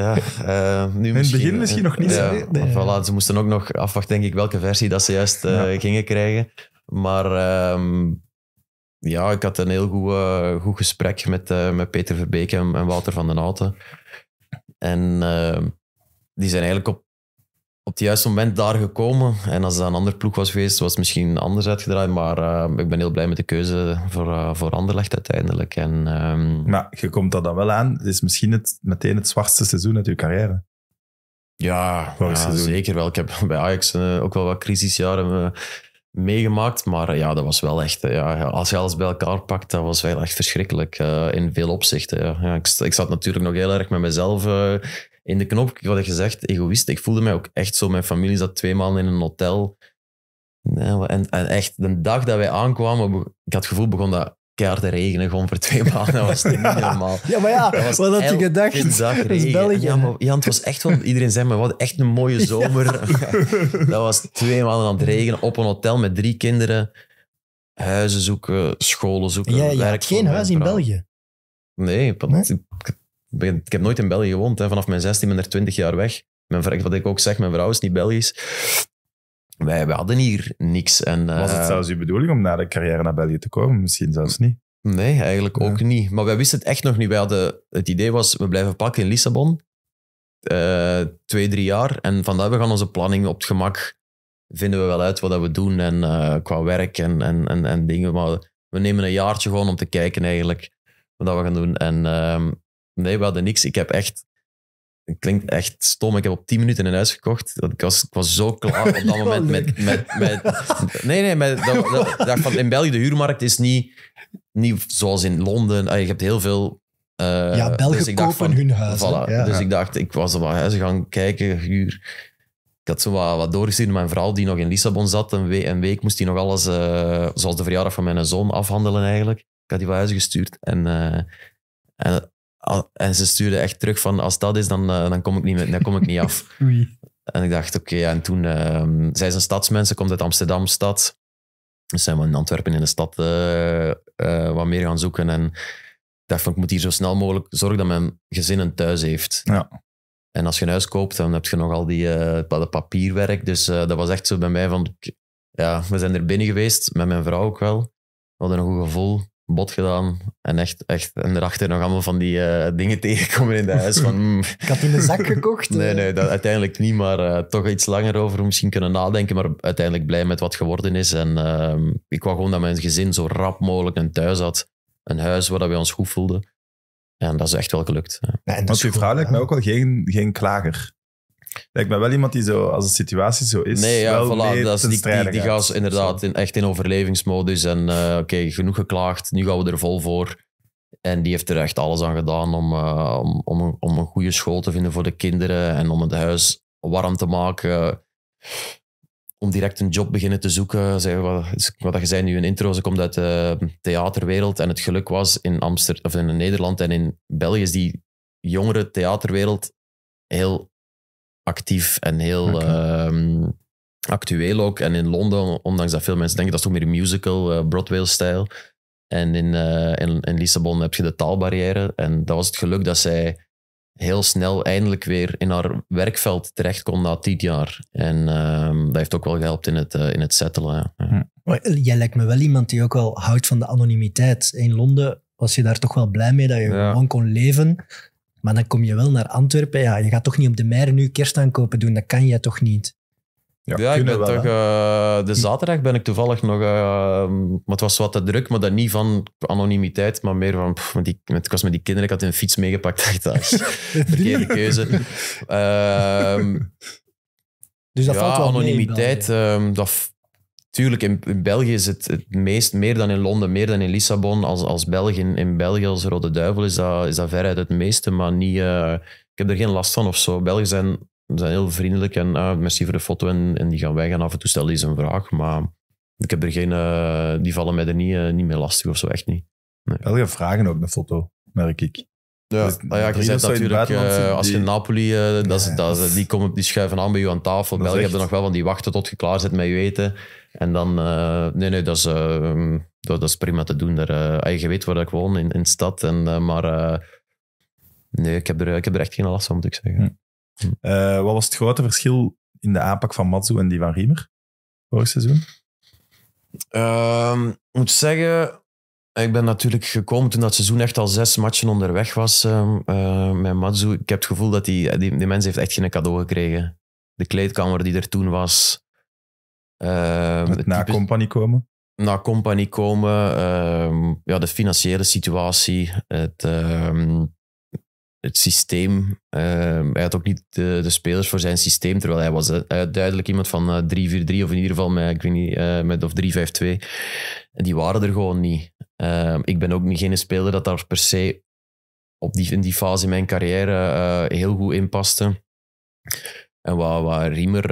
Eh, in het begin misschien nog niet. zo. Voilà, ze moesten ook nog afwachten, denk ik, welke versie dat ze juist gingen krijgen. Maar ehm, ja, ik had een heel goed, eh, goed gesprek met, eh, met Peter Verbeek en, en Wouter van den Houten. En eh, die zijn eigenlijk op, op het juiste moment daar gekomen. En als dat een ander ploeg was geweest, was het misschien anders uitgedraaid. Maar ik ben heel blij met de keuze voor, voor Anderlecht uiteindelijk. En, ehm, Maar je komt dat dan wel aan. Het is misschien het, meteen het zwartste seizoen uit je carrière. Ja, ja zeker wel. Ik heb bij Ajax ook wel wat crisisjaren meegemaakt. Maar ja, dat was wel echt... Ja, als je alles bij elkaar pakt, dat was wel echt verschrikkelijk. Eh, in veel opzichten. Ja. ja ik, ik, zat natuurlijk nog heel erg met mezelf eh, in de knop. Ik had gezegd, egoïst. Ik voelde mij ook echt zo. Mijn familie zat twee maanden in een hotel. En, en echt, de dag dat wij aankwamen, ik had het gevoel, begon dat keiharde regenen, gewoon voor twee maanden. Dat was niet normaal. Ja, maar ja, dat wat had je gedacht? Het is België. Ja, Jan, het was echt wel... Iedereen zei me, wat echt een mooie zomer. Dat was twee maanden aan het regenen, op een hotel met drie kinderen. Huizen zoeken, scholen zoeken. Ja, je geen huis in België? Nee, Ik, ik, heb nooit in België gewoond. Hè. Vanaf mijn 16 ben ik er 20 jaar weg. Mijn, wat ik ook zeg, mijn vrouw is niet Belgisch wij, hadden hier niks. En, Was het eh, zelfs uw bedoeling om na de carrière naar België te komen? Misschien zelfs niet. Nee, eigenlijk ook niet. Maar wij wisten het echt nog niet. Wij hadden, het idee was, we blijven pakken in Lissabon. Eh, twee, drie jaar. En vandaar, we gaan onze planning op het gemak... Vinden we wel uit wat we doen en eh, qua werk en, en, en, en dingen. Maar we nemen een jaartje gewoon om te kijken eigenlijk wat we gaan doen. En ehm, nee, we hadden niks. Ik heb echt het klinkt echt stom. Ik heb op 10 minuten een huis gekocht. Ik was, ik was zo klaar op dat moment met. met, met, nee, nee, met, dat, dat, van, in België de huurmarkt is niet, niet zoals in Londen. je hebt heel veel. Eh, ja, Belgen dus kopen van, hun huizen. ja. Dus ik dacht, ik was op wat huizen gaan kijken, huur. Ik had zo wat, wat doorgestuurd mijn vrouw, die nog in Lissabon zat. Een week, moest die nog alles, uh, zoals de verjaardag van mijn zoon, afhandelen eigenlijk. Ik had die wat huizen gestuurd. En, eh, en en ze stuurde echt terug van, als dat is, dan, eh, dan, kom, ik niet, dan kom ik niet af. En ik dacht, oké, en toen... Uh, zij is een stadsmens, ze komt uit Amsterdam-stad. Dus zijn we in Antwerpen in de stad uh, wat meer gaan zoeken. En ik dacht van, ik moet hier zo snel mogelijk zorgen dat mijn gezin een thuis heeft. Ja. En als je een huis koopt, dan heb je nog al die dat papierwerk. Dus dat was echt zo bij mij van... Ja, we zijn er binnen geweest, met mijn vrouw ook wel. We hadden een goed gevoel bot gedaan. En echt, echt en erachter nog allemaal van die eh, dingen tegenkomen in de huis. Van, mm. Ik had in de zak gekocht. nee, eh. nee, dat uiteindelijk niet. Maar eh, toch iets langer over misschien kunnen nadenken. Maar uiteindelijk blij met wat geworden is. En ehm, ik wou gewoon dat mijn gezin zo rap mogelijk een thuis had. Een huis waar dat ons goed voelden. En dat is echt wel gelukt. Ja. Ja, en Want uw vrouw lijkt mij ook wel geen, geen klager ik ben wel iemand die zo, als de situatie zo is, nee, ja, wel dat die, die, inderdaad in, echt in overlevingsmodus. En eh, oké, genoeg geklaagd, nu gaan we er vol voor. En die heeft er echt alles aan gedaan om, eh, om, om een, goede school te vinden voor de kinderen en om het huis warm te maken. Eh, om direct een job beginnen te zoeken. Zeg, wat, wat je zei nu in intro, ze komt uit de theaterwereld. En het geluk was in, Amsterdam, of in Nederland en in België is die jongere theaterwereld heel actief en heel ehm, actueel ook. En in Londen, ondanks dat veel mensen denken dat is toch meer een musical, eh, Broadway-stijl. En in, eh, in, in Lissabon heb je de taalbarrière. En dat was het geluk dat zij heel snel eindelijk weer in haar werkveld terecht kon na tien jaar. En ehm, dat heeft ook wel geholpen in het, eh, in het settelen. Ja. Hm. Jij lijkt me wel iemand die ook wel houdt van de anonimiteit. In Londen was je daar toch wel blij mee dat je gewoon kon leven maar dan kom je wel naar Antwerpen. Ja, je gaat toch niet op de Meijer nu aankopen doen. Dat kan jij toch niet? Ja, ik ben wel, toch, eh, de zaterdag ben ik toevallig nog... Uh, maar het was wat te druk, maar dat niet van anonimiteit, maar meer van... Pff, die, ik was met die kinderen, ik had een fiets meegepakt. Dat is verkeerde keuze. Ehm, dus dat ja, anonimiteit, mee, ehm, dat Tuurlijk, in, in, België is het het meest, meer dan in Londen, meer dan in Lissabon. Als, als België in, België, als Rode Duivel, is dat, is dat veruit het meeste. Maar niet, eh, ik heb er geen last van of zo. Belgen zijn, zijn heel vriendelijk en uh, merci voor de foto. En, en die gaan wij gaan af en toe stellen, is een vraag. Maar ik heb er geen, eh, die vallen mij er niet, eh, niet meer lastig of zo, echt niet. Nee. Belgen vragen ook een foto, merk ik. Ja, dus ah ja, natuurlijk, als je in Napoli, dat, die, komen, die schuiven aan bij je aan tafel. België echt... hebben nog wel van die wachten tot je klaar zit met je eten. En dan, eh, nee, nee, dat is, ehm, dat, dat, is prima te doen. Daar, uh, je weet waar ik woon, in, in stad. En, eh, maar nee, ik heb, er, ik heb er echt geen last van, moet ik zeggen. Hm. Hm. wat was het grote verschil in de aanpak van Matsu en die van Riemer vorig seizoen? Ehm, ik moet zeggen, ik ben natuurlijk gekomen toen dat seizoen echt al zes matchen onderweg was ehm, met Matsu. Ik heb het gevoel dat die, die, die mens heeft echt geen cadeau gekregen. De kleedkamer die er toen was, Ehm, het na compagnie komen? Na Company komen, ehm, ja, de financiële situatie, het, ehm, het systeem. hij had ook niet de, spelers voor zijn systeem, terwijl hij was eh, duidelijk iemand van 3-4-3 eh, of in ieder geval met, ik weet niet, eh, met of 3-5-2. En die waren er gewoon niet. ik ben ook niet geen speler dat daar per se op die, in die fase in mijn carrière heel goed paste. En wat, wat Riemer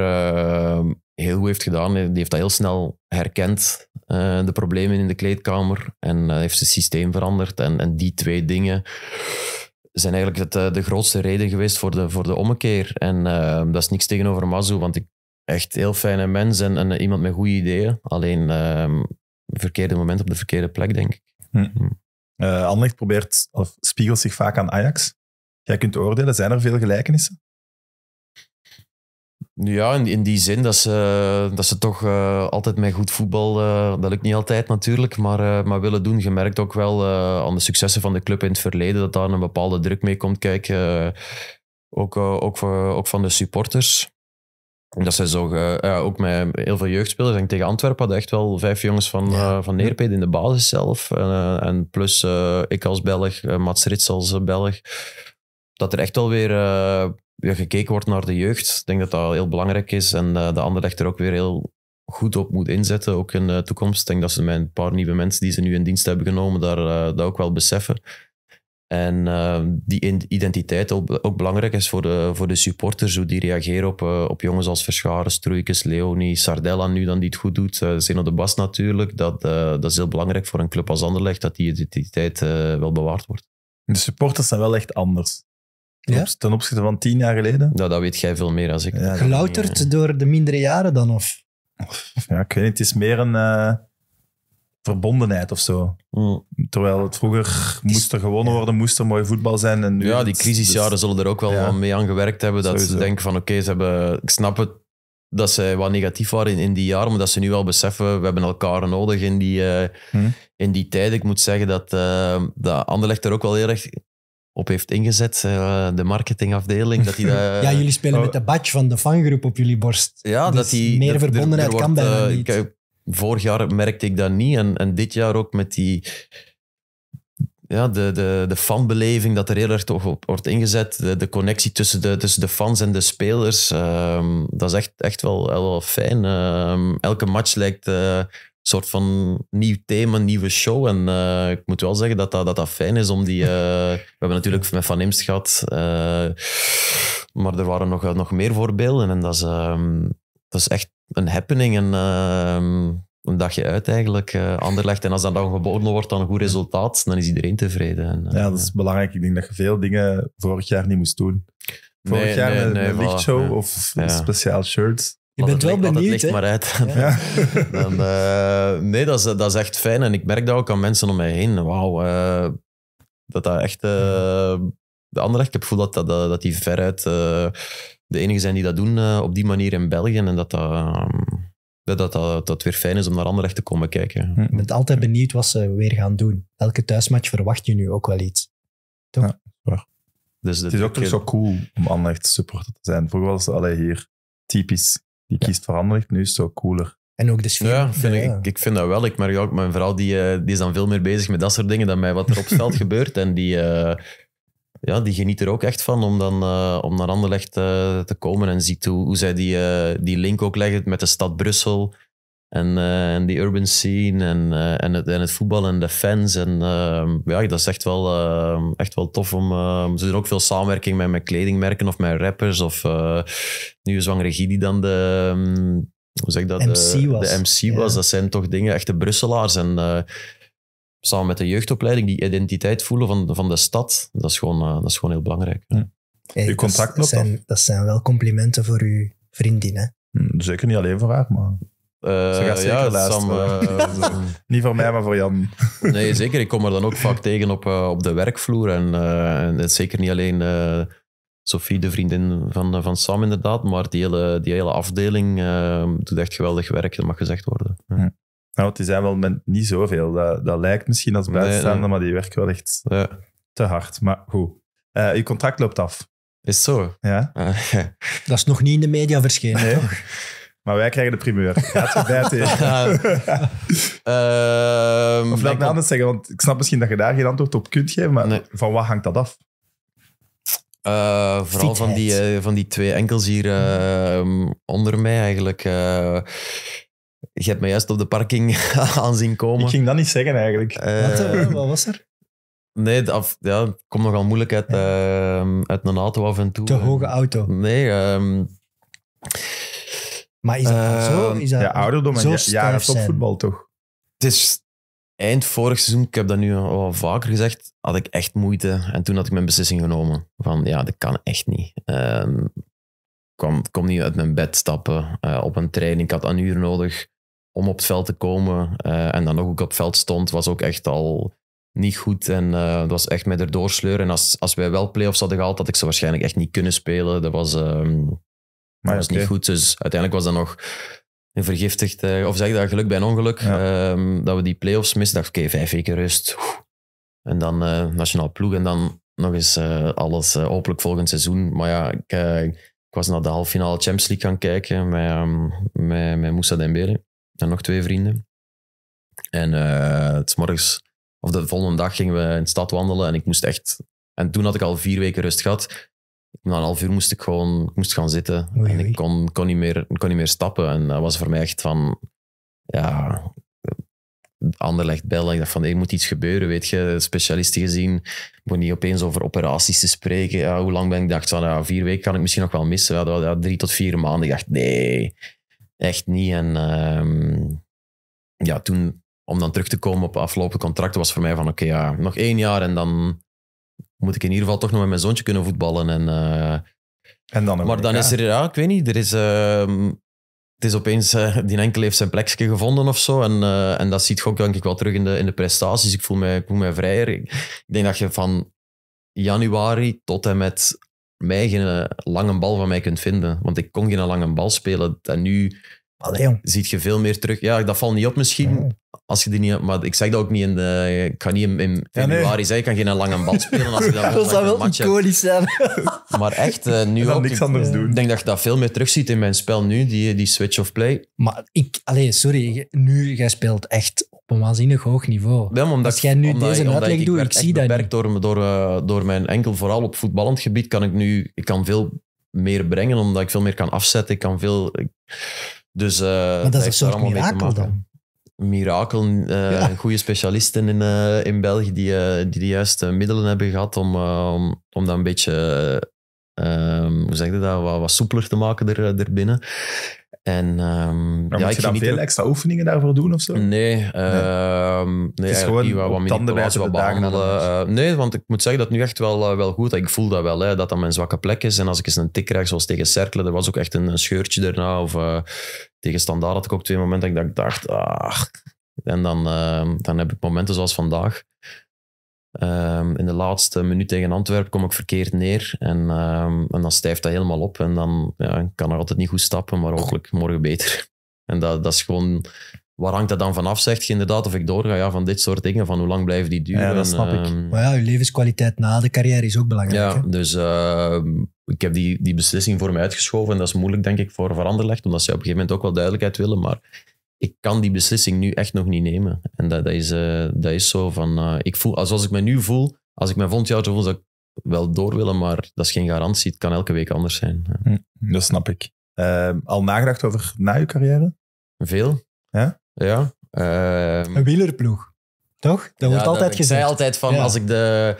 heel goed heeft gedaan. Die heeft dat heel snel herkend, eh, de problemen in de kleedkamer. En eh, heeft zijn systeem veranderd. En, en, die twee dingen zijn eigenlijk het, eh, de grootste reden geweest voor de, voor de ommekeer. En dat is niks tegenover Mazu, want ik echt heel fijne mens en, iemand met goede ideeën. Alleen ehm, verkeerde moment op de verkeerde plek, denk ik. Hm. hm. probeert, of spiegelt zich vaak aan Ajax. Jij kunt oordelen, zijn er veel gelijkenissen? Ja, in, in die zin dat ze, dat ze toch eh, altijd met goed voetbal, eh, dat lukt niet altijd natuurlijk, maar, eh, maar willen doen. Je merkt ook wel aan de successen van de club in het verleden dat daar een bepaalde druk mee komt. Kijk, ook, ook, ook van de supporters. Dat zij zo, ja, ook met heel veel jeugdspelers. En tegen Antwerpen hadden echt wel vijf jongens van, ja. van Neerpede in de basis zelf. en plus ik als Belg, Mats Rits als Belg dat er echt alweer uh, ja, gekeken wordt naar de jeugd. Ik denk dat dat heel belangrijk is. En uh, de Anderlecht er ook weer heel goed op moet inzetten, ook in de toekomst. Ik denk dat ze met een paar nieuwe mensen die ze nu in dienst hebben genomen, daar, eh, dat ook wel beseffen. En ehm, die identiteit ook, belangrijk is voor de, voor de supporters, hoe die reageren op, eh, op jongens als Verscharen, Stroeikens, Leonie, Sardella nu dan die het goed doet, uh, Zeno de Bas natuurlijk. Dat, dat is heel belangrijk voor een club als Anderlecht, dat die identiteit wel bewaard wordt. De supporters zijn wel echt anders. Ten opzichte van tien jaar geleden? Nou, dat weet jij veel meer als ik. Gelouterd door de mindere jaren dan, of? Ja, ik weet niet. Het is meer een eh, verbondenheid of zo. Mm. Terwijl het vroeger moest er gewonnen worden, moest er mooi voetbal zijn. En ja, die crisisjaren dus- zullen er ook wel mee aan gewerkt hebben. Dat ze denken van, oké, ze hebben... Ik snap het, dat ze wat negatief waren in, die jaren, maar dat ze nu wel beseffen, we hebben elkaar nodig in die, eh, hm? in die tijd. Ik moet zeggen dat, uh, dat Anderlecht er ook wel heel erg op heeft ingezet, eh, de marketingafdeling. Dat die ja, jullie spelen eh, met de badge van de fangroep op jullie borst. Ja, dus dat die... Meer verbondenheid kan bijna eh, niet. Ik, vorig jaar merkte ik dat niet en, dit jaar ook met die ja, de, de, de fanbeleving dat er heel erg toch op wordt ingezet. De, de connectie tussen de, tussen de fans en de spelers. Ehm, dat is echt, echt wel, wel fijn. Ehm, elke match lijkt soort van nieuw thema, nieuwe show. En eh, ik moet wel zeggen dat dat, dat, dat fijn is om die... Eh, we hebben natuurlijk met Van Imst gehad, eh, maar er waren nog, nog meer voorbeelden. En dat is, ehm, dat is echt een happening en ehm, een dagje uit eigenlijk, Anderlecht. En als dat dan geboden wordt dan een goed resultaat, dan is iedereen tevreden. En, ja, dat is belangrijk. Ik denk dat je veel dingen vorig jaar niet moest doen. Vorig jaar nee, een, lichtshow of een speciaal shirts je bent wel benieuwd, hè? maar uit. Eh, nee, dat is, dat is echt fijn. En ik merk dat ook aan mensen om mij heen. Wauw, eh, dat dat echt... Eh, de andere, ik heb het gevoel dat, dat, dat die veruit de enigen zijn die dat doen op die manier in België. En dat dat, ehm, dat, dat, weer fijn is om naar Anderlecht te komen kijken. Je ben altijd benieuwd wat ze weer gaan doen. Elke thuismatch verwacht je nu ook wel iets. Toch? Ja, waar. Dus het is ook toch zo cool om Anderlecht supporter te zijn. vooral was het alleen hier typisch die kiest voor Anderlecht, nu is het zo cooler. En ook de sfeer. Ja, vind eh, Ik, ik vind dat wel. Ik merk ook, mijn vrouw die, eh, die is dan veel meer bezig met dat soort dingen dan mij wat er op het veld gebeurt. En die, eh, ja, die geniet er ook echt van om, dan, uh, om naar Anderlecht te komen. En ziet hoe, hoe zij die, die link ook leggen met de stad Brussel. En, uh, en die urban scene en, eh, en, het, en het voetbal en de fans. En eh, ja, dat is echt wel, echt wel tof om... ze doen ook veel samenwerking met, mijn kledingmerken of mijn rappers. Of nu is zwang Regie die dan de... Ehm, hoe zeg ik dat? MC was. De MC was. Dat zijn toch dingen, echte Brusselaars. En samen met de jeugdopleiding die identiteit voelen van, van de stad. Dat is gewoon, dat is gewoon heel belangrijk. Ja. Hey, dat, zijn, dat zijn wel complimenten voor uw vriendin, hè? Hm, zeker niet alleen voor haar, maar uh, ja, Sam, eh, Niet voor mij, maar voor Jan. nee, zeker. Ik kom er dan ook vaak tegen op, eh, op de werkvloer. En, en het zeker niet alleen Sophie, de vriendin van, van Sam, inderdaad. Maar die hele, die hele afdeling doet echt geweldig werk, dat mag gezegd worden. Ja. Nou, het zijn wel met niet zoveel. Dat, dat lijkt misschien als buitenstaander, maar die werken wel echt ja. te hard. Maar goed. je contract loopt af. Is zo? Ja. Ah, dat is nog niet in de media verschenen, toch? Maar wij krijgen de primeur. Gaat bij ehm, of laat me anders zeggen, want ik snap misschien dat je daar geen antwoord op kunt geven, maar van wat hangt dat af? Eh, vooral van die, eh, van die twee enkels hier ehm, onder mij eigenlijk. Eh, je hebt me juist op de parking aan zien komen. Ik ging dat niet zeggen eigenlijk. Wat, wat, was er? Nee, af, ja, het komt nogal moeilijk uit, ehm, uit een auto af en toe. Te hoge auto. Nee, um, maar is dat zo? Ehm, is dat ja, ouderdom en zo jaren toch? Het is eind vorig seizoen, ik heb dat nu al vaker gezegd, had ik echt moeite. En toen had ik mijn beslissing genomen van ja, dat kan echt niet. Um, kom niet uit mijn bed stappen eh, op een training. Ik had een uur nodig om op het veld te komen. Eh, en dan nog ook op het veld stond, was ook echt al niet goed. En uh, eh, dat was echt mij erdoor sleuren. En als, als wij wel play-offs hadden gehaald, had ik ze waarschijnlijk echt niet kunnen spelen. Dat was... Ehm, maar dat was niet goed. Dus uiteindelijk was dat nog een vergiftigd, eh, of zeg dat geluk bij een ongeluk, ehm, dat we die play-offs misten. Dacht, oké, vijf weken rust. En dan uh, nationaal ploeg en dan nog eens eh, alles, hopelijk volgend seizoen. Maar ja, ik, ik was naar de halve finale Champions League gaan kijken met, um, met, met Moussa Dembele en nog twee vrienden. En het morgens, of de volgende dag gingen we in de stad wandelen en ik moest echt... En toen had ik al vier weken rust gehad na een half uur moest ik gewoon ik moest gaan zitten. En ik kon, kon, niet meer, kon niet meer stappen. En dat was voor mij echt van... Ja, Anderlecht bellen. Ik dacht van, er moet iets gebeuren, weet je. Specialisten gezien, ik moet niet opeens over operaties te spreken. Ja, hoe lang ben ik? dacht van, ja, vier weken kan ik misschien nog wel missen. Ja, dat, drie tot vier maanden. Ik dacht, nee, echt niet. En ehm, ja, toen, om dan terug te komen op afgelopen contracten, was voor mij van, oké, ja, nog één jaar en dan moet ik in ieder geval toch nog met mijn zoontje kunnen voetballen. En, eh, en dan maar dan is er, ja, ik weet niet, er is, ehm, het is opeens, eh, die enkel heeft zijn plekje gevonden of zo. En, eh, en dat ziet ook denk ik wel terug in de, in de prestaties. Ik voel, mij, ik voel mij vrijer. Ik denk dat je van januari tot en met mij geen lange bal van mij kunt vinden. Want ik kon geen lange bal spelen. En nu Allee, Ziet je veel meer terug. Ja, dat valt niet op misschien. Als je die niet, maar ik zeg dat ook niet in eh, Ik kan niet in, februari ik kan geen lange bal spelen. Als je dat, ja, zou wel iconisch zijn. maar echt, uh, nu ook. niks anders eh, doen. Ik denk dat je dat veel meer terugziet in mijn spel nu, die, die switch of play. Maar ik... Allee, sorry. Nu, jij speelt echt op een waanzinnig hoog niveau. Ja, omdat, Als jij nu deze omdat, uitleg doet, ik, zie dat niet. Door, door, door mijn enkel, vooral op voetballend gebied, kan ik nu... Ik kan veel meer brengen, omdat ik veel meer kan afzetten. Ik kan veel... Dus, uh, maar dat is een soort mirakel dan? Mirakel, eh, goede specialisten in, eh, in België die, die de juiste middelen hebben gehad om, om, om dat een beetje, ehm, hoe zeg je dat, wat, wat soepeler te maken er, er binnen. En, um, maar ja, moet je dan veel extra oefeningen daarvoor doen of zo? Nee, nee. Ehm, nee het is gewoon tanden wat, wat behandelen. Eh, nee, want ik moet zeggen dat nu echt wel, eh, wel goed. Ik voel dat wel, hè, dat dat mijn zwakke plek is. En als ik eens een tik krijg, zoals tegen cirkelen, er was ook echt een, scheurtje daarna. Of eh, tegen Standaard had ik ook twee momenten dat ik dacht, ah. En dan, ehm, dan heb ik momenten zoals vandaag Ehm, in de laatste minuut tegen Antwerpen kom ik verkeerd neer. En, ehm, en dan stijft dat helemaal op. En dan ja, kan er altijd niet goed stappen, maar hopelijk morgen beter. En dat, dat is gewoon... Waar hangt dat dan vanaf, zegt je inderdaad, of ik doorga ja, van dit soort dingen, van hoe lang blijven die duren? Ja, dat snap ik. Ehm. maar ja, je levenskwaliteit na de carrière is ook belangrijk. Ja, dus ik heb die, die beslissing voor me uitgeschoven en dat is moeilijk, denk ik, voor Veranderlecht, omdat ze op een gegeven moment ook wel duidelijkheid willen, maar ik kan die beslissing nu echt nog niet nemen. En dat, dat, is, eh, dat is zo van, uh, ik voel, zoals ik me nu voel, als ik me vond jaar zo voel, zou ik wel door willen, maar dat is geen garantie. Het kan elke week anders zijn. Hm, dat snap ik. Ehm, al nagedacht over na je carrière? Veel. Ja? Ja. Ehm, Een wielerploeg, toch? Dat wordt altijd gezegd. Ik zei altijd van, als, ik de,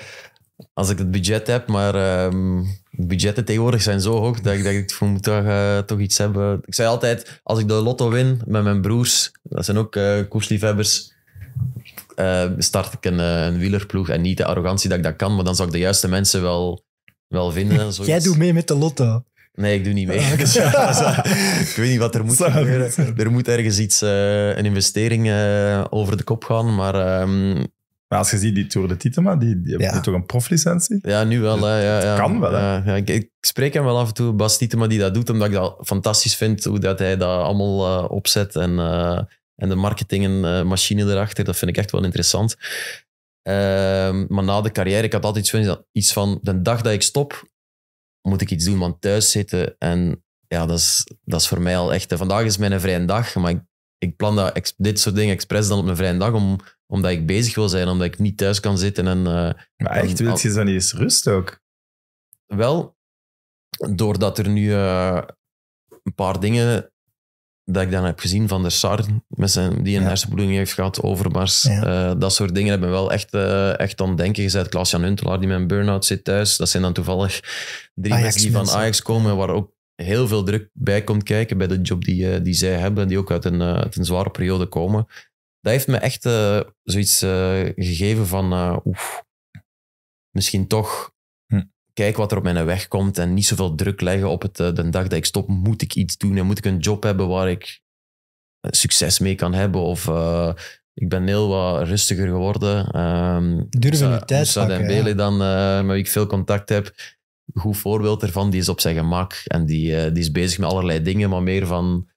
als ik het budget heb, maar... Ehm, budgetten tegenwoordig zijn zo hoog dat ik denk, ik moet toch, eh, toch iets hebben. Ik zei altijd, als ik de lotto win met mijn broers, dat zijn ook uh, koersliefhebbers, eh, start ik een, een, wielerploeg. En niet de arrogantie dat ik dat kan, maar dan zou ik de juiste mensen wel, wel vinden. Jij doet mee met de lotto. Nee, ik doe niet mee. Ah, ik weet niet wat er moet gebeuren. Er moet ergens iets, een investering over de kop gaan. Maar ehm, maar als je ziet die Tour de Titema, die, die heeft toch een proflicentie? Ja, nu wel. Dat ja, ja, kan wel. Ja, ik, spreek hem wel af en toe, Bas Titema, die dat doet, omdat ik dat fantastisch vind, hoe dat hij dat allemaal eh, opzet en, uh, en de marketingmachine eh, uh, erachter. Dat vind ik echt wel interessant. Ehm, maar na de carrière, ik had altijd iets van, iets van, de dag dat ik stop, moet ik iets doen, want thuis zitten en ja, dat is, dat is voor mij al echt... Vandaag is mijn vrije dag, maar ik, ik plan dat, dit soort dingen expres dan op mijn vrije dag om omdat ik bezig wil zijn, omdat ik niet thuis kan zitten. En, eh, maar echt, wil je dan niet eens rust ook? Wel, doordat er nu eh, een paar dingen dat ik dan heb gezien van de SAR, met zijn, die een ja. hersenbloeding heeft gehad, overmars, eh, dat soort dingen hebben wel echt, echt aan het denken gezet. Klaas-Jan Huntelaar, die met een burn-out zit thuis, dat zijn dan toevallig drie mensen die van Ajax komen, waar ook heel veel druk bij komt kijken bij de job die, die zij hebben, die ook uit een, uit een zware periode komen dat heeft me echt eh, zoiets eh, gegeven van, eh, oef, misschien toch hm. kijk wat er op mijn weg komt en niet zoveel druk leggen op het, de dag dat ik stop, moet ik iets doen en moet ik een job hebben waar ik succes mee kan hebben of ik ben heel wat rustiger geworden. Um, Durven tijd en Bele dan, met wie ik veel contact heb, goed voorbeeld ervan, die is op zijn gemak en die, die is bezig met allerlei dingen, maar meer van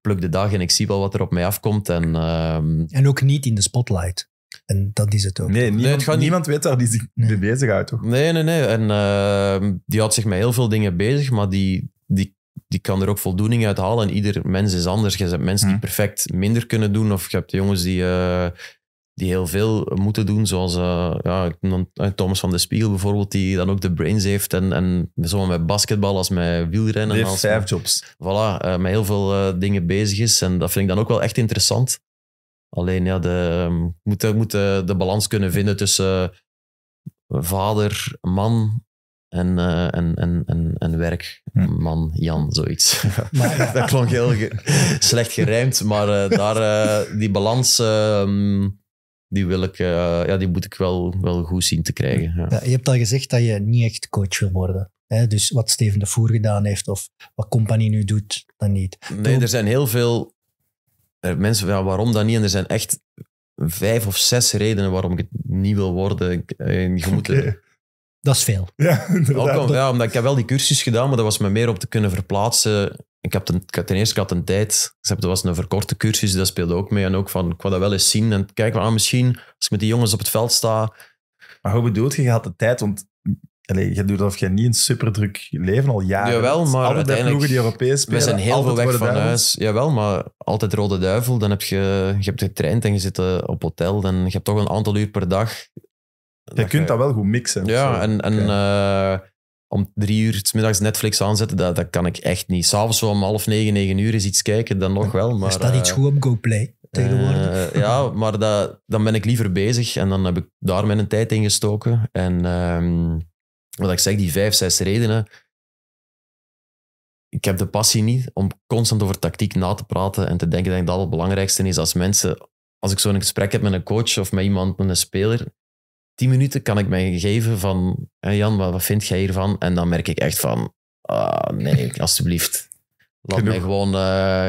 pluk de dag en ik zie wel wat er op mij afkomt. En, ehm, en ook niet in de spotlight. En dat is het ook. Nee, niemand, niemand weet daar die zich nee. bezighoudt, toch? Nee, nee, nee. En ehm, die houdt zich met heel veel dingen bezig, maar die, die, die kan er ook voldoening uit halen. En ieder mens is anders. Je hebt mensen die hm. perfect minder kunnen doen, of je hebt jongens die eh, die heel veel moeten doen, zoals eh, ja, eh, Thomas van de Spiegel bijvoorbeeld, die dan ook de brains heeft en, en zowel met basketbal als met wielrennen. Die heeft vijf jobs. Voilà, eh, met heel veel dingen bezig is en dat vind ik dan ook wel echt interessant. Alleen ja, de, ehm, moet, moet de, de balans kunnen vinden tussen vader, man, en, en, en, en, en werk, man, hm. Jan, zoiets. dat klonk heel slecht gerijmd, maar daar, die balans ehm, die, wil ik, eh, ja, die moet ik wel, wel goed zien te krijgen. Ja. je hebt al gezegd dat je niet echt coach wil worden. Hè? Dus wat Steven de Voer gedaan heeft of wat Company nu doet, dan niet. Nee, er zijn heel veel eh, mensen, ja, waarom dan niet? En er zijn echt vijf of zes redenen waarom ik het niet wil worden. Eh, je moet Dat is veel. Ja, Ook ja, omdat ik heb wel die cursus gedaan, maar dat was me meer om te kunnen verplaatsen ik heb ten ten eerste ik had een tijd, dat was een verkorte cursus, dat speelde ook mee. En ook van, ik wou dat wel eens zien en kijken, ah, misschien als ik met die jongens op het veld sta. Maar hoe bedoelt je, je had de tijd, want allez, je doet of je niet een superdruk leven al jaren. Jawel, maar altijd uiteindelijk... die Europees spelen. We zijn heel veel weg van duivel. huis. Jawel, maar altijd rode duivel. Dan heb je, je hebt getraind en je zit eh, op hotel. Dan heb je toch een aantal uur per dag. Je kunt dat wel goed mixen. Ja, en, en om drie uur s middags Netflix aanzetten, dat, dat kan ik echt niet. S'avonds om half negen, negen uur is iets kijken, dan nog wel. Maar, er staat iets eh, goed op GoPlay tegenwoordig. Eh, ja, maar dat, dan ben ik liever bezig en dan heb ik daar mijn tijd in gestoken. En um, wat ik zeg, die vijf, zes redenen. Ik heb de passie niet om constant over tactiek na te praten en te denken dat dat het belangrijkste is als mensen. Als ik zo'n gesprek heb met een coach of met iemand, met een speler, tien minuten kan ik mij geven van, Jan, wat, vind jij hiervan? En dan merk ik echt van, ah, nee, alsjeblieft. Laat Genoeg. mij gewoon eh,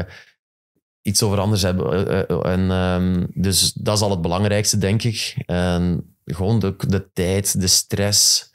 iets over anders hebben. Eh, eh, en, ehm, dus dat is al het belangrijkste, denk ik. En gewoon de, de tijd, de stress.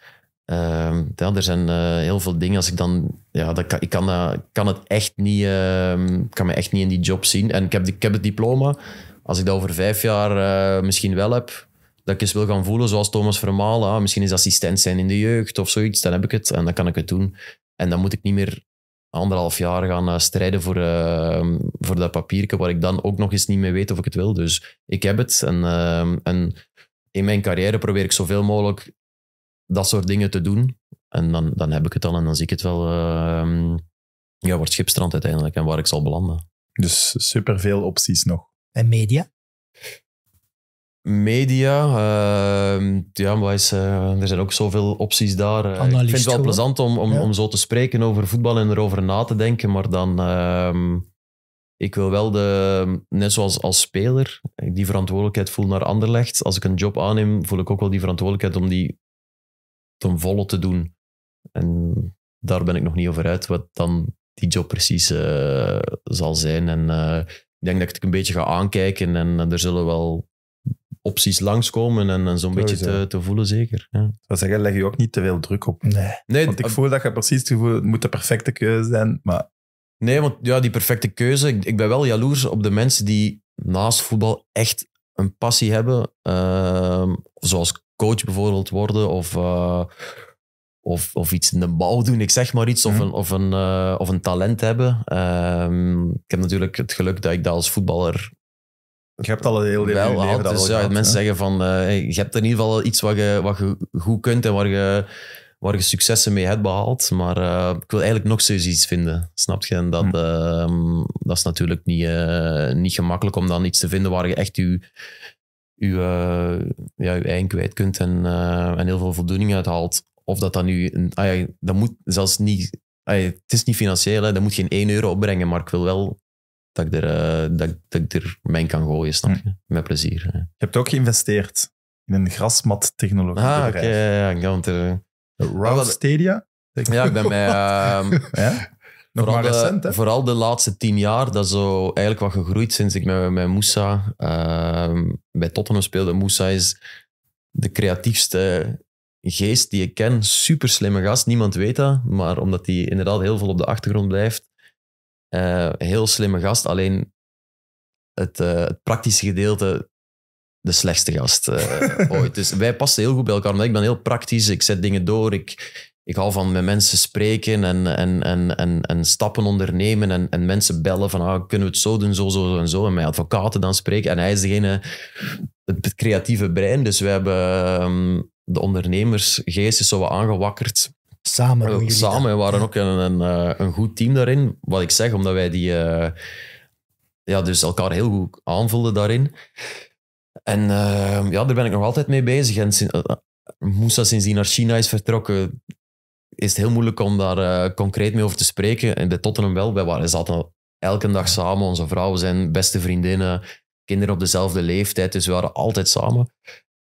Uh, ja, er zijn heel veel dingen. Als ik dan, ja, dat kan, ik kan, kan het echt niet, ehm, kan me echt niet in die job zien. En ik heb, ik heb het diploma. Als ik dat over vijf jaar misschien wel heb, dat ik eens wil gaan voelen zoals Thomas Vermalen. Ah, misschien is assistent zijn in de jeugd of zoiets. Dan heb ik het en dan kan ik het doen. En dan moet ik niet meer anderhalf jaar gaan eh, strijden voor, ehm, voor dat papiertje waar ik dan ook nog eens niet mee weet of ik het wil. Dus ik heb het. Ehm, en, in mijn carrière probeer ik zoveel mogelijk dat soort dingen te doen. En dan, dan heb ik het al en dan zie ik het wel ehm, ja, wordt Schipstrand uiteindelijk en waar ik zal belanden. Dus superveel opties nog. En media? media. Ehm, ja, eh, er zijn ook zoveel opties daar. Eh, ik vind het wel plezant om, om, om zo te spreken over voetbal en erover na te denken, maar dan. Ehm, ik wil wel, de, net zoals als speler, die verantwoordelijkheid voel naar ander legt Als ik een job aanneem, voel ik ook wel die verantwoordelijkheid om die ten volle te doen. En daar ben ik nog niet over uit, wat dan die job precies eh, zal zijn. En ik denk dat ik het een beetje ga aankijken en er zullen wel opties langskomen en, en zo'n beetje te, te, voelen, zeker. Ja. zou zeggen, leg je ook niet te veel druk op. Nee. nee want ik eh, voel dat je precies het gevoel, moet de perfecte keuze zijn, maar... Nee, want ja, die perfecte keuze, ik, ik ben wel jaloers op de mensen die naast voetbal echt een passie hebben, uh, zoals coach bijvoorbeeld worden of... Eh, of, of iets in de bouw doen, ik zeg maar iets, of een, of een, eh, of een talent hebben. Ehm, ik heb natuurlijk het geluk dat ik dat als voetballer je hebt al een heel leven Wel, ah, ja, mensen zeggen van, eh, je hebt in ieder geval iets wat je, wat je goed kunt en waar je, waar je successen mee hebt behaald. Maar eh, ik wil eigenlijk nog steeds iets vinden, snap je? dat, hm. ehm, dat is natuurlijk niet, eh, niet gemakkelijk om dan iets te vinden waar je echt je, je, ja, eigen kwijt kunt en, en heel veel voldoening uit haalt. Of dat dan nu, ah ja, dat moet zelfs niet, ah ja, het is niet financieel, hè, dat moet geen 1 euro opbrengen, maar ik wil wel dat ik er, eh, dat, dat ik er mijn kan gooien, snap je? Met plezier. Je hebt ook geïnvesteerd in een grasmat-technologie. Ah, oké, ja, Want, eh, eh, ah, Stadia? Ja, ik ben mij... Ehm, ja? vooral, recent, de, vooral de laatste tien jaar, dat is zo eigenlijk wat gegroeid sinds ik met, met Moussa ehm, bij Tottenham speelde. Moussa is de creatiefste geest die ik ken. Super slimme gast, niemand weet dat. Maar omdat hij inderdaad heel veel op de achtergrond blijft, eh, heel slimme gast, alleen het, eh, het, praktische gedeelte de slechtste gast eh, ooit. Dus wij passen heel goed bij elkaar, Want ik ben heel praktisch. Ik zet dingen door, ik, ik hou van met mensen spreken en, en, en, en, en stappen ondernemen en, en mensen bellen van ah, kunnen we het zo doen, zo, zo, zo en zo. En mijn advocaten dan spreken. En hij is degene, het creatieve brein. Dus we hebben ehm, de ondernemersgeest is zo aangewakkerd samen Samen, we waren ook een, een, eh, een, goed team daarin. Wat ik zeg, omdat wij die, eh, ja, dus elkaar heel goed aanvulden daarin. En eh, ja, daar ben ik nog altijd mee bezig. En sinds, uh, naar China is vertrokken, is het heel moeilijk om daar concreet mee over te spreken. En bij Tottenham wel, wij waren, zaten elke dag samen. Onze vrouwen zijn beste vriendinnen, kinderen op dezelfde leeftijd, dus we waren altijd samen.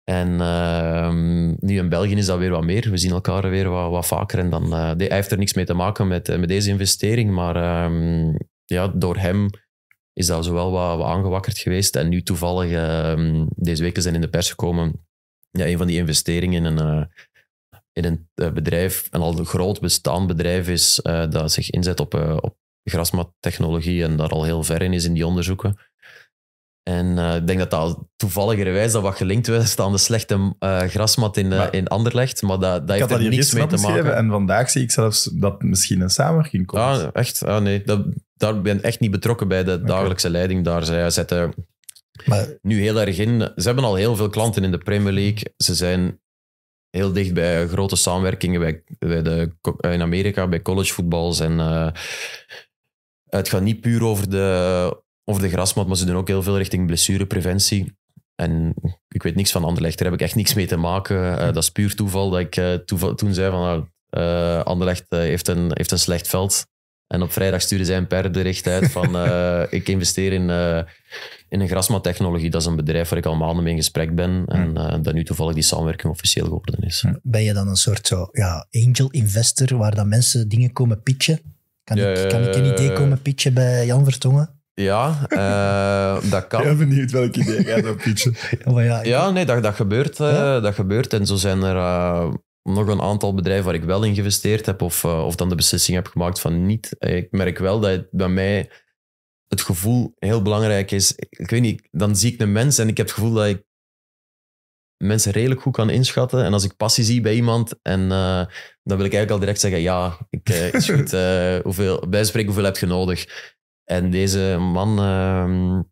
En ehm, nu in België is dat weer wat meer. We zien elkaar weer wat, wat vaker. En dan, eh, hij heeft er niks mee te maken met, eh, met deze investering. Maar ehm, ja, door hem is dat zowel wat, wat aangewakkerd geweest. En nu toevallig, ehm, deze weken zijn in de pers gekomen, ja, een van die investeringen in een, eh, in een bedrijf, een al groot bestaand bedrijf is, dat zich inzet op, op grasmattechnologie en daar al heel ver in is in die onderzoeken. En eh, ik denk dat dat toevalligerwijs dat wat gelinkt werd aan de slechte eh, grasmat in, eh, in Anderlecht. Maar dat, dat heeft dat er niks mee te maken. En vandaag zie ik zelfs dat misschien een samenwerking komt. Ah, echt? Ah, nee. Dat, daar ben ik echt niet betrokken bij de dagelijkse leiding daar. Zij zetten maar, nu heel erg in. Ze hebben al heel veel klanten in de Premier League. Ze zijn heel dicht bij grote samenwerkingen bij, bij de, in Amerika, bij collegevoetbals en... Het gaat niet puur over de, of de grasmat, maar ze doen ook heel veel richting blessurepreventie. En ik weet niks van Anderlecht, daar heb ik echt niks mee te maken. Eh, dat is puur toeval dat ik eh, toen zei van uh, Anderlecht heeft, een, heeft een slecht veld. En op vrijdag stuurde zij een persbericht uit van ik investeer in, in een grasmattechnologie. Dat is een bedrijf waar ik al maanden mee in gesprek ben. En dat nu toevallig die samenwerking officieel geworden is. Ben je dan een soort zo, ja, angel investor waar dan mensen dingen komen pitchen? Kan, ik, kan ik een idee komen pitchen bij Jan Vertongen? Ja, eh, dat kan. Ik ben benieuwd welk idee jij zou pitchen. ja, ja, nee, dat, dat, gebeurt, eh, dat gebeurt. En zo zijn er eh, nog een aantal bedrijven waar ik wel in geïnvesteerd heb of, of dan de beslissing heb gemaakt van niet. Ik merk wel dat bij mij het gevoel heel belangrijk is. Ik weet niet, dan zie ik een mens en ik heb het gevoel dat ik mensen redelijk goed kan inschatten. En als ik passie zie bij iemand, en, dan wil ik eigenlijk al direct zeggen, ja, ik, uh, is hoeveel, hoeveel heb je nodig? En deze man, ehm,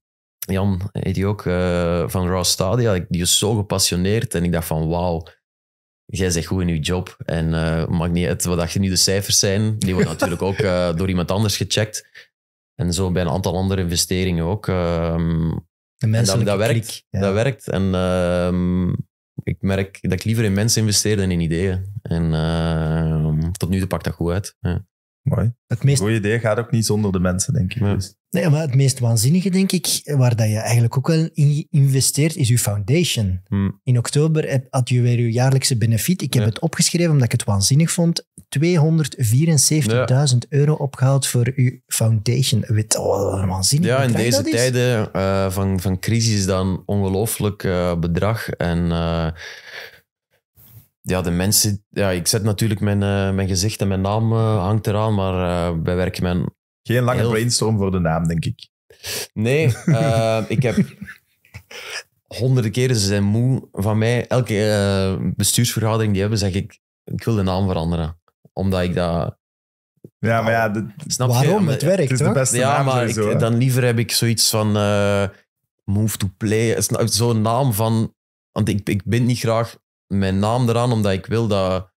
Jan heet hij ook, eh, van Raw Stadia, die is zo gepassioneerd. En ik dacht van, wauw, jij zegt goed in je job. En uh, niet uit wat je nu de cijfers zijn. Die worden natuurlijk ook eh, door iemand anders gecheckt. En zo bij een aantal andere investeringen ook. Ehm, de mensen dat, werkt. Dat werkt. En ehm, ik merk dat ik liever in mensen investeer dan in ideeën. En tot nu toe pakt dat goed uit. Ja. Mooi. Het meest... idee gaat ook niet zonder de mensen, denk ik. Dus. Nee, maar het meest waanzinnige, denk ik, waar dat je eigenlijk ook wel in investeert, is je foundation. Hmm. In oktober had je weer je jaarlijkse benefiet. Ik heb het opgeschreven omdat ik het waanzinnig vond. 274.000 euro opgehaald voor uw foundation. Weet, oh, waanzinnig Ja, in deze tijden uh, van, van crisis dan ongelooflijk eh, bedrag. En... Uh, ja, de mensen... Ja, ik zet natuurlijk mijn, eh, mijn gezicht en mijn naam eh, hangt eraan, maar uh, wij werken mijn... Geen lange brainstorm voor de naam, denk ik. Nee, ik heb honderden keren, ze zijn moe van mij. Elke bestuursvergadering die hebben, zeg ik, ik wil de naam veranderen. Omdat ik dat... Ja, maar ja... waarom? Het werkt, Het is de beste ja, naam maar dan liever heb ik zoiets van... move to play. Nou zo'n naam van... Want ik, ik ben niet graag mijn naam eraan, omdat ik wil dat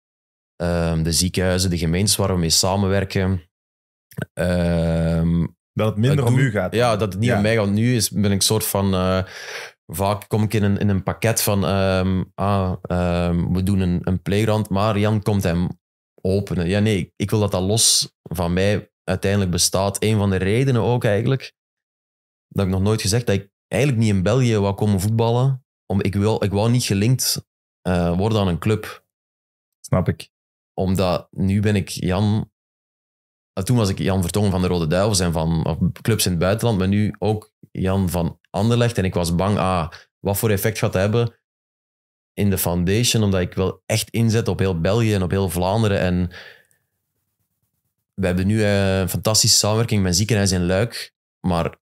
ehm, de ziekenhuizen, de gemeentes waar we mee samenwerken. Ehm, dat het minder om u gaat. Ja, dat het niet om mij gaat. Nu is, ben ik soort van. Eh, vaak kom ik in een, in een pakket van. Ehm, ah, we doen een, een playground, maar Jan komt hem openen. Ja, nee, ik wil dat dat los van mij uiteindelijk bestaat. Een van de redenen ook eigenlijk. Dat ik nog nooit gezegd dat ik eigenlijk niet in België wou komen voetballen. Om, ik, wil, ik wou niet gelinkt eh, worden dan een club. Snap ik. Omdat nu ben ik Jan... Eh, toen was ik Jan Vertongen van de Rode Duivels en van clubs in het buitenland, maar nu ook Jan van Anderlecht. En ik was bang, ah, wat voor effect gaat dat hebben in de foundation, omdat ik wel echt inzet op heel België en op heel Vlaanderen. En we hebben nu eh, een fantastische samenwerking met ziekenhuis in Luik, maar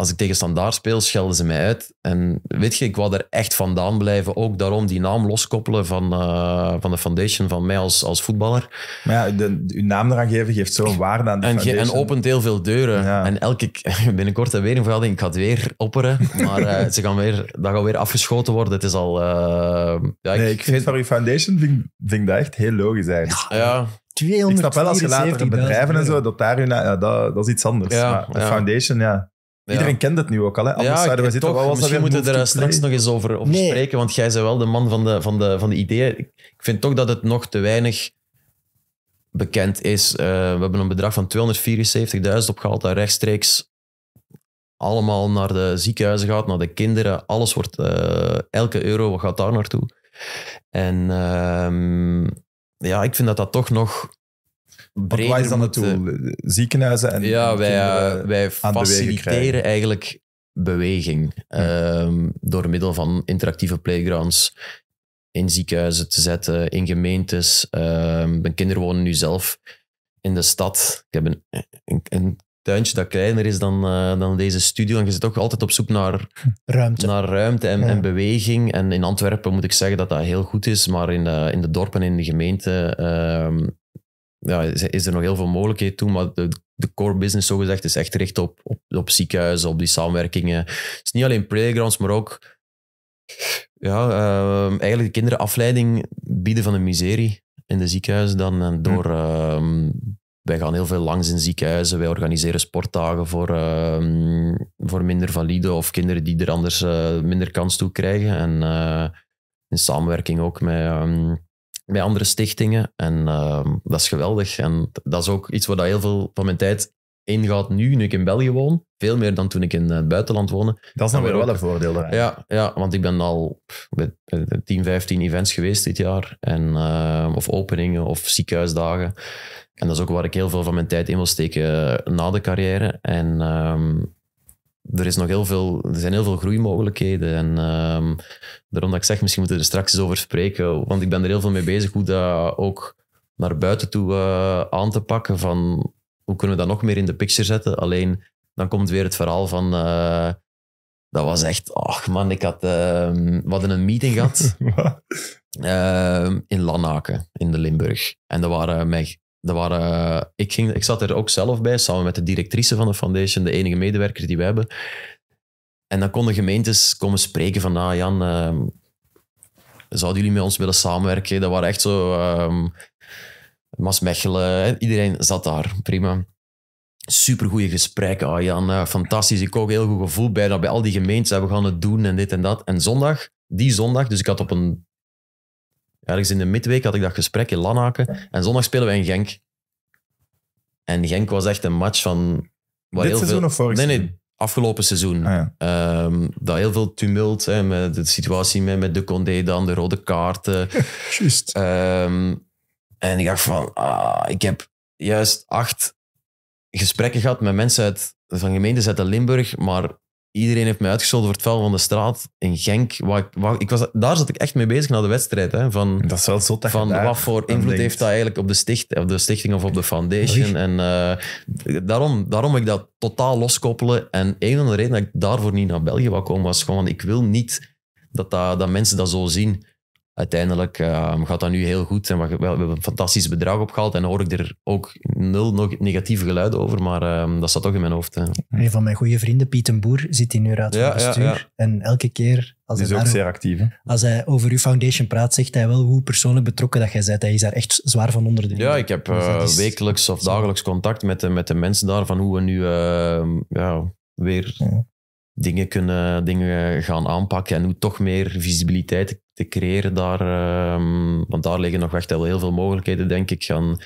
als ik tegen Standaard speel, schelden ze mij uit. En weet je, ik wou er echt vandaan blijven. Ook daarom die naam loskoppelen van, eh, van de foundation van mij als, als voetballer. Maar ja, de, uw naam eraan geven geeft zo'n waarde aan de en, foundation. En opent heel veel deuren. En elke, binnenkort heb we weer een verhouding. Ik ga het weer opperen. Maar eh, ze gaan weer, dat gaat weer afgeschoten worden. Het is al... Eh, ja, nee, ik, vind van foundation vind, vind dat echt heel logisch eigenlijk. ja, ja. Ik snap wel als je later bedrijven en zo, dat daar ja, dat, dat, is iets anders. maar ja. foundation, ja. Iedereen kent het nu ook al. Hè? Anders zouden we zitten. Toch, was misschien moeten we er straks nog eens over, over spreken, want jij bent wel de man van de, van de, van de ideeën. Ik vind toch dat het nog te weinig bekend is. Eh, we hebben een bedrag van 274.000 opgehaald dat rechtstreeks allemaal naar de ziekenhuizen gaat, naar de kinderen. Alles wordt, eh, elke euro gaat daar naartoe. En ehm, ja, ik vind dat dat toch nog breder is dan het Ziekenhuizen en Ja, wij, eh, wij faciliteren eigenlijk beweging ehm, door middel van interactieve playgrounds in ziekenhuizen te zetten, in gemeentes. Um, mijn kinderen wonen nu zelf in de stad. Ik heb een, een, tuintje dat kleiner is dan, eh, dan deze studio. En je zit ook altijd op zoek naar ruimte, naar ruimte en, en, beweging. En in Antwerpen moet ik zeggen dat dat heel goed is, maar in, in de dorpen en in de gemeente ehm, ja, is er nog heel veel mogelijkheden toe, maar de, de core business zogezegd is echt gericht op, op, ziekenhuizen, op die samenwerkingen. Het is niet alleen playgrounds, maar ook ja, ehm, eigenlijk de kinderen afleiding bieden van de miserie in de ziekenhuizen dan hm. door... Ehm, wij gaan heel veel langs in ziekenhuizen, wij organiseren sportdagen voor, ehm, voor minder valide of kinderen die er anders eh, minder kans toe krijgen. En eh, in samenwerking ook met bij andere stichtingen. En ehm, dat is geweldig. En dat is ook iets waar heel veel van mijn tijd ingaat nu, nu ik in België woon. Veel meer dan toen ik in eh, het buitenland woonde. Dat is dan weer wel een voordeel. Ja, ja, want ik ben al bij 10, 15 events geweest dit jaar. En, ehm, of openingen of ziekenhuisdagen. En dat is ook waar ik heel veel van mijn tijd in wil steken eh, na de carrière. En ehm, er, is nog heel veel, er zijn heel veel groeimogelijkheden. En um, daarom dat ik zeg, misschien moeten we er straks eens over spreken. Want ik ben er heel veel mee bezig hoe dat ook naar buiten toe eh, aan te pakken. Van hoe kunnen we dat nog meer in de picture zetten? Alleen dan komt weer het verhaal van. Eh, dat was echt, ach man, ik had uh, ehm, wat een meeting gehad. Ehm, in Lanaken, in de Limburg. En dat waren eh, mij dat waren, eh, ik, ging, ik zat er ook zelf bij, samen met de directrice van de foundation, de enige medewerker die we hebben. En dan konden gemeentes komen spreken van, ah Jan, ehm, zouden jullie met ons willen samenwerken? Dat waren echt zo... Um, Mas Mechelen, iedereen zat daar, prima. Supergoeie gesprekken, ah Jan, eh, fantastisch. Ik ook heel goed gevoel bij, dat bij al die gemeentes, ah, we gaan het doen en dit en dat. En zondag, die zondag, dus ik had op een ergens in de midweek had ik dat gesprek in Lanaken. En zondag spelen we in Genk. En Genk was echt een match van... Dit seizoen of vorig Nee, nee, afgelopen seizoen. Ah, ehm, dat heel veel tumult, hè, de situatie met, met de Condé dan, de rode kaarten. Juist. Ehm, en ik dacht van, ah, ik heb juist acht gesprekken gehad met mensen uit, van gemeentes uit Limburg, maar iedereen heeft mij uitgescholden voor het vuil van de straat Een Genk. Waar, ik was, daar zat ik echt mee bezig na de wedstrijd. Hè, van, dat is wel zo Van wat voor invloed heeft dat eigenlijk op de, sticht, op de stichting of op de foundation. En uh, daarom, daarom ik dat totaal loskoppelen. En een van de redenen dat ik daarvoor niet naar België wou komen was gewoon, ik wil niet dat, dat, dat mensen dat zo zien uiteindelijk ehm, gaat dat nu heel goed. En we, hebben een fantastisch bedrag opgehaald. En hoor ik er ook nul nog negatieve geluiden over. Maar ehm, dat zat toch in mijn hoofd. Hè. Een van mijn goede vrienden, Pieten Boer, zit in uw raad van bestuur. En elke keer... Als hij, zeer actief, als hij over uw foundation praat, zegt hij wel hoe persoonlijk betrokken dat jij bent. Hij is daar echt zwaar van onder de Ja, ik heb dus eh, wekelijks of dagelijks contact met de, met de mensen daar van hoe we nu ehm, ja, weer dingen, kunnen, dingen gaan aanpakken en hoe toch meer visibiliteit te creëren daar. Ehm, want daar liggen nog echt heel veel mogelijkheden, denk ik. Gaan,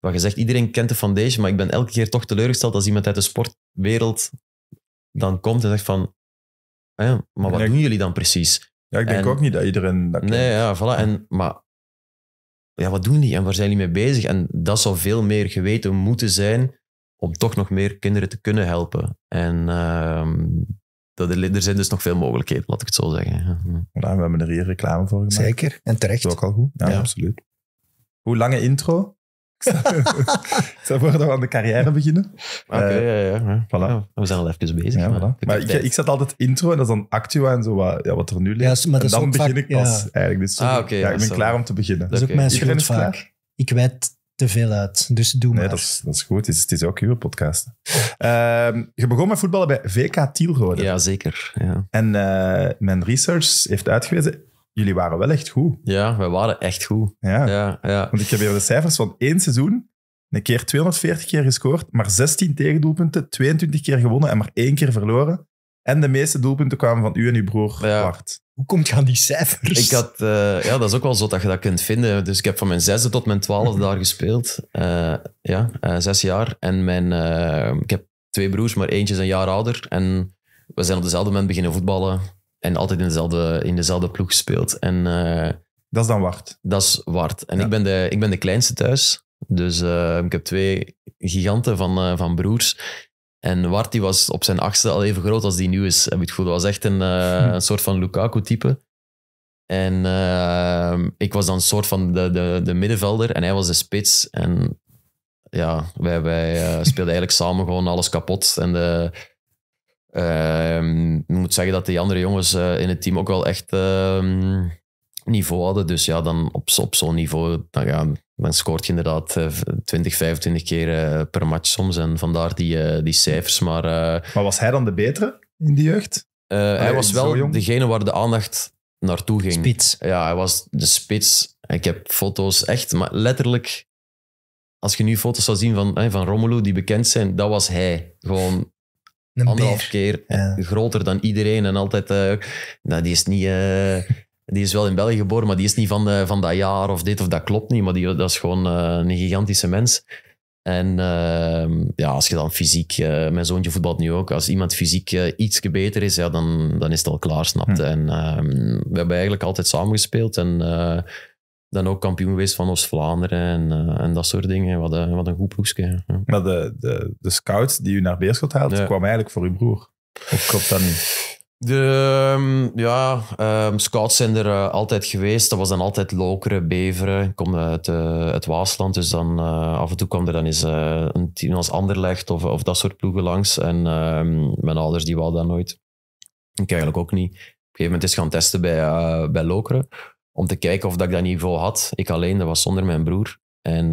wat gezegd, iedereen kent de foundation, maar ik ben elke keer toch teleurgesteld als iemand uit de sportwereld dan komt en zegt van, eh, maar wat doen jullie dan precies? Ja, ik denk ook niet dat iedereen dat Nee, ja, voilà. En, maar ja, wat doen die en waar zijn die mee bezig? En dat zou veel meer geweten moeten zijn om toch nog meer kinderen te kunnen helpen. En ehm, er, zijn dus nog veel mogelijkheden, laat ik het zo zeggen. Ja, we hebben er hier reclame voor gemaakt. Zeker, en terecht. Dat is ook al goed. Ja, absoluut. Hoe lange intro? ik zou we aan de carrière beginnen. Oké, ja, ja. Eh, voilà. we zijn al even bezig. maar, ik, maar ik, ik, zet altijd intro en dat is dan actua en zo wat, ja, wat er nu ligt. en dan begin vaak, ik pas eigenlijk. Dus ah, ik ben klaar om te beginnen. Dat is ook mijn schuld vaak. Ik weet te veel uit. Dus doe nee, maar. Dat is, dat is goed. Het is, het is ook uw podcast. Ehm, je begon met voetballen bij VK Tielrode. Ja, zeker. Ja. En eh, mijn research heeft uitgewezen... Jullie waren wel echt goed. Ja, wij waren echt goed. Ja. ja, Want ik heb hier de cijfers van één seizoen. Een keer 240 keer gescoord, maar 16 tegendoelpunten, 22 keer gewonnen en maar één keer verloren. En de meeste doelpunten kwamen van u en uw broer Wart. Bart. Hoe komt je aan die cijfers? Ik had, eh, ja, dat is ook wel zo dat je dat kunt vinden. Dus ik heb van mijn zesde tot mijn twaalfde daar gespeeld. Eh, ja, eh, zes jaar. En mijn, ik heb twee broers, maar eentje is een jaar ouder. En we zijn op dezelfde moment beginnen voetballen. En altijd in dezelfde, in dezelfde ploeg gespeeld. En Dat is dan Wart. dat is Wart. En ik, ben de, ik ben de kleinste thuis. Dus ik heb twee giganten van, van broers. En Wart was op zijn achtste al even groot als die nu is, heb ik het gevoel. Dat was echt een, eh, een soort van Lukaku-type. En eh, ik was dan een soort van de, de, de middenvelder en hij was de spits. En ja, wij, wij eh, speelden eigenlijk samen gewoon alles kapot. En de, ehm, ik moet zeggen dat die andere jongens in het team ook wel echt ehm, niveau hadden. Dus ja, dan op, zo'n niveau, dan, ja, dan scoort je inderdaad 20, eh, 25 keer eh, per match soms. En vandaar die, eh, die cijfers. Maar, was hij dan de betere in die jeugd? hij, was wel degene waar de aandacht naartoe ging. Spits. Ja, hij was de spits. Ik heb foto's echt, maar letterlijk... Als je nu foto's zou zien van, van Romelu, die bekend zijn, dat was hij. Gewoon een anderhalf beer. keer groter dan iedereen en altijd... nou, die is niet... Die is wel in België geboren, maar die is niet van, van dat jaar of dit of dat klopt niet. Maar die, dat is gewoon eh, een gigantische mens. En ehm, ja, als je dan fysiek, eh, mijn zoontje voetbalt nu ook, als iemand fysiek eh, iets beter is, ja, dan, dan is het al klaar, snapte. Hm. En ehm, we hebben eigenlijk altijd samengespeeld en dan ook kampioen geweest van Oost-Vlaanderen en, en dat soort dingen. Wat, een wat een goed ploegje. Maar de, de, de scout die u naar Beerschot haalt, kwam eigenlijk voor uw broer. Ik klopt dat niet? De, ehm, ja, ehm, scouts zijn er eh, altijd geweest. Dat was dan altijd Lokeren, Beveren. Ik kom eh, uit, uh, Waasland, dus dan af en toe kwam er dan eens een team als Anderlecht of, of dat soort ploegen langs. En ehm, mijn ouders die wilden dat nooit. Ik eigenlijk ook niet. Op een gegeven moment is gaan testen bij, bij Lokeren om te kijken of dat ik dat niveau had. Ik alleen, dat was zonder mijn broer. En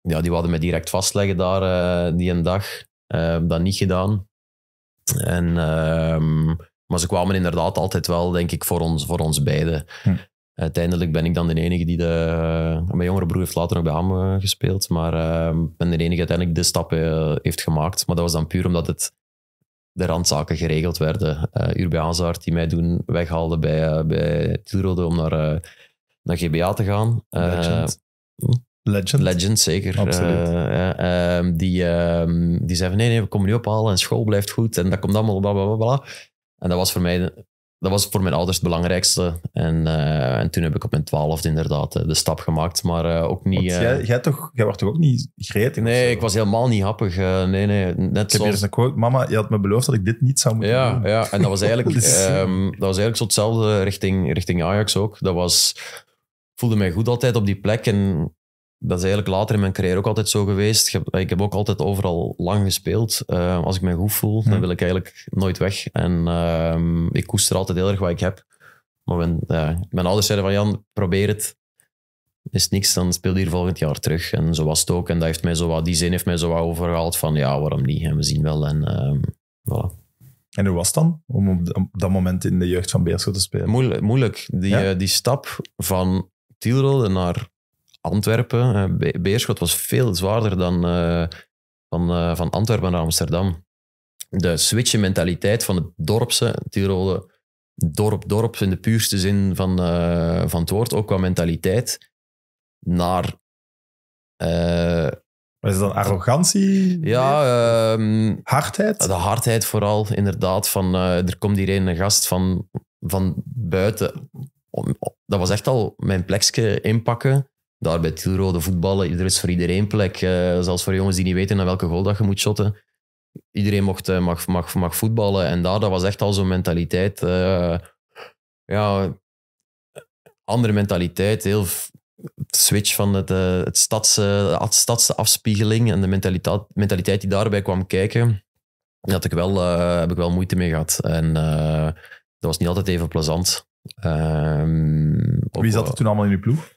ja, die wilden me direct vastleggen daar die een dag. dat niet gedaan. En, ehm, maar ze kwamen inderdaad altijd wel, denk ik, voor ons, voor ons beiden. Hm. Uiteindelijk ben ik dan de enige die de... Mijn jongere broer heeft later nog bij Ham eh, gespeeld, maar uh, ben de enige die uiteindelijk de stappen eh, heeft gemaakt. Maar dat was dan puur omdat het de randzaken geregeld werden. Uh, eh, Urbi die mij toen weghaalde bij, uh, bij Tilrode om naar, naar GBA te gaan. Legend. Legend, zeker. Eh, Absoluut. Ehm, die, ehm, die zei van nee, nee, we komen nu ophalen en school blijft goed en dat komt allemaal bla bla bla. En dat was voor mij, dat was voor mijn ouders het belangrijkste. En, eh, en toen heb ik op mijn twaalfde inderdaad eh, de stap gemaakt, maar ook niet... jij, jij, toch, jij was toch ook niet gretig? Nee, ik was helemaal niet happig. nee, nee, net ik heb eerst een mama, je had me beloofd dat ik dit niet zou moeten doen. Ja, en dat was eigenlijk, dus- ehm, dat was eigenlijk zo hetzelfde richting, richting Ajax ook. Dat was... voelde mij goed altijd op die plek en dat is eigenlijk later in mijn carrière ook altijd zo geweest. Ik heb, ik heb ook altijd overal lang gespeeld. Eh, als ik me goed voel, dan wil ik eigenlijk nooit weg. En uh, ik koester altijd heel erg wat ik heb. Maar mijn, eh, mijn ouders zeiden van Jan, probeer het. Is niks, dan speel hier volgend jaar terug. En zo was het ook. En dat heeft mij zo wat, die zin heeft mij zo wat overgehaald van ja, waarom niet? En we zien wel. En ehm, voilà. En hoe was het dan om op dat moment in de jeugd van Beerschot te spelen? Moeilijk. Die, eh, die stap van Tielrode naar Antwerpen. Eh, Beerschot was veel zwaarder dan eh, van, eh, van Antwerpen naar Amsterdam. De switch mentaliteit van het dorpse, Tirole, dorp, dorp in de puurste zin van, van het woord, ook qua mentaliteit, naar wat is dat, arrogantie? Ja, ehm, hardheid. De hardheid vooral, inderdaad. Van, er komt hier een gast van, van buiten. dat was echt al mijn plekje inpakken daar bij Tilrode voetballen. Er is voor iedereen plek. Eh, zelfs voor jongens die niet weten naar welke goal dat je moet shotten. Iedereen mocht, eh, mag, mag, mag voetballen. En daar, dat was echt al zo'n mentaliteit. Eh, ja, andere mentaliteit. Heel switch van het, het stadse, het stadse afspiegeling en de mentaliteit, mentaliteit die daarbij kwam kijken. Dat ik wel, heb ik wel moeite mee gehad. En dat was niet altijd even plezant. Ehm, Wie zat er toen allemaal in je ploeg?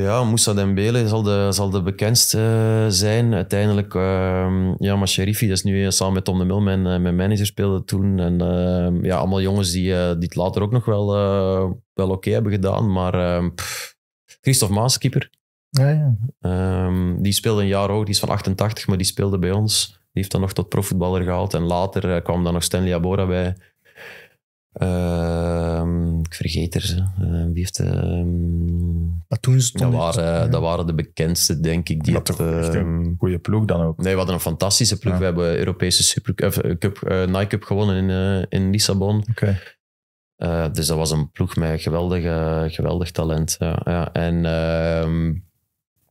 Ja, Moussa Dembele zal de, zal de bekendste eh, zijn. Uiteindelijk, uh, ja, maar Sherifi, dat is nu eh, samen met Tom de Mil, mijn, eh, mijn manager, speelde toen. En ehm, ja, allemaal jongens die, die het later ook nog wel, wel oké hebben gedaan. Maar ehm, Christophe Maas, keeper. Ja, ja. die speelde een jaar ook, die is van 88, maar die speelde bij ons. Die heeft dan nog tot profvoetballer gehaald. En later kwam dan nog Stanley Abora bij Ehm, ik vergeet er ze. Uh, wie heeft. Uh, toen dat, waren, dat waren de bekendste, denk ik. Die dat had, een goede ploeg dan ook. Nee, we hadden een fantastische ploeg. We hebben Europese Super eh, Cup, eh, Nike Cup gewonnen in, eh, in Lissabon. dus dat was een ploeg met geweldige, geweldig talent. Ja, En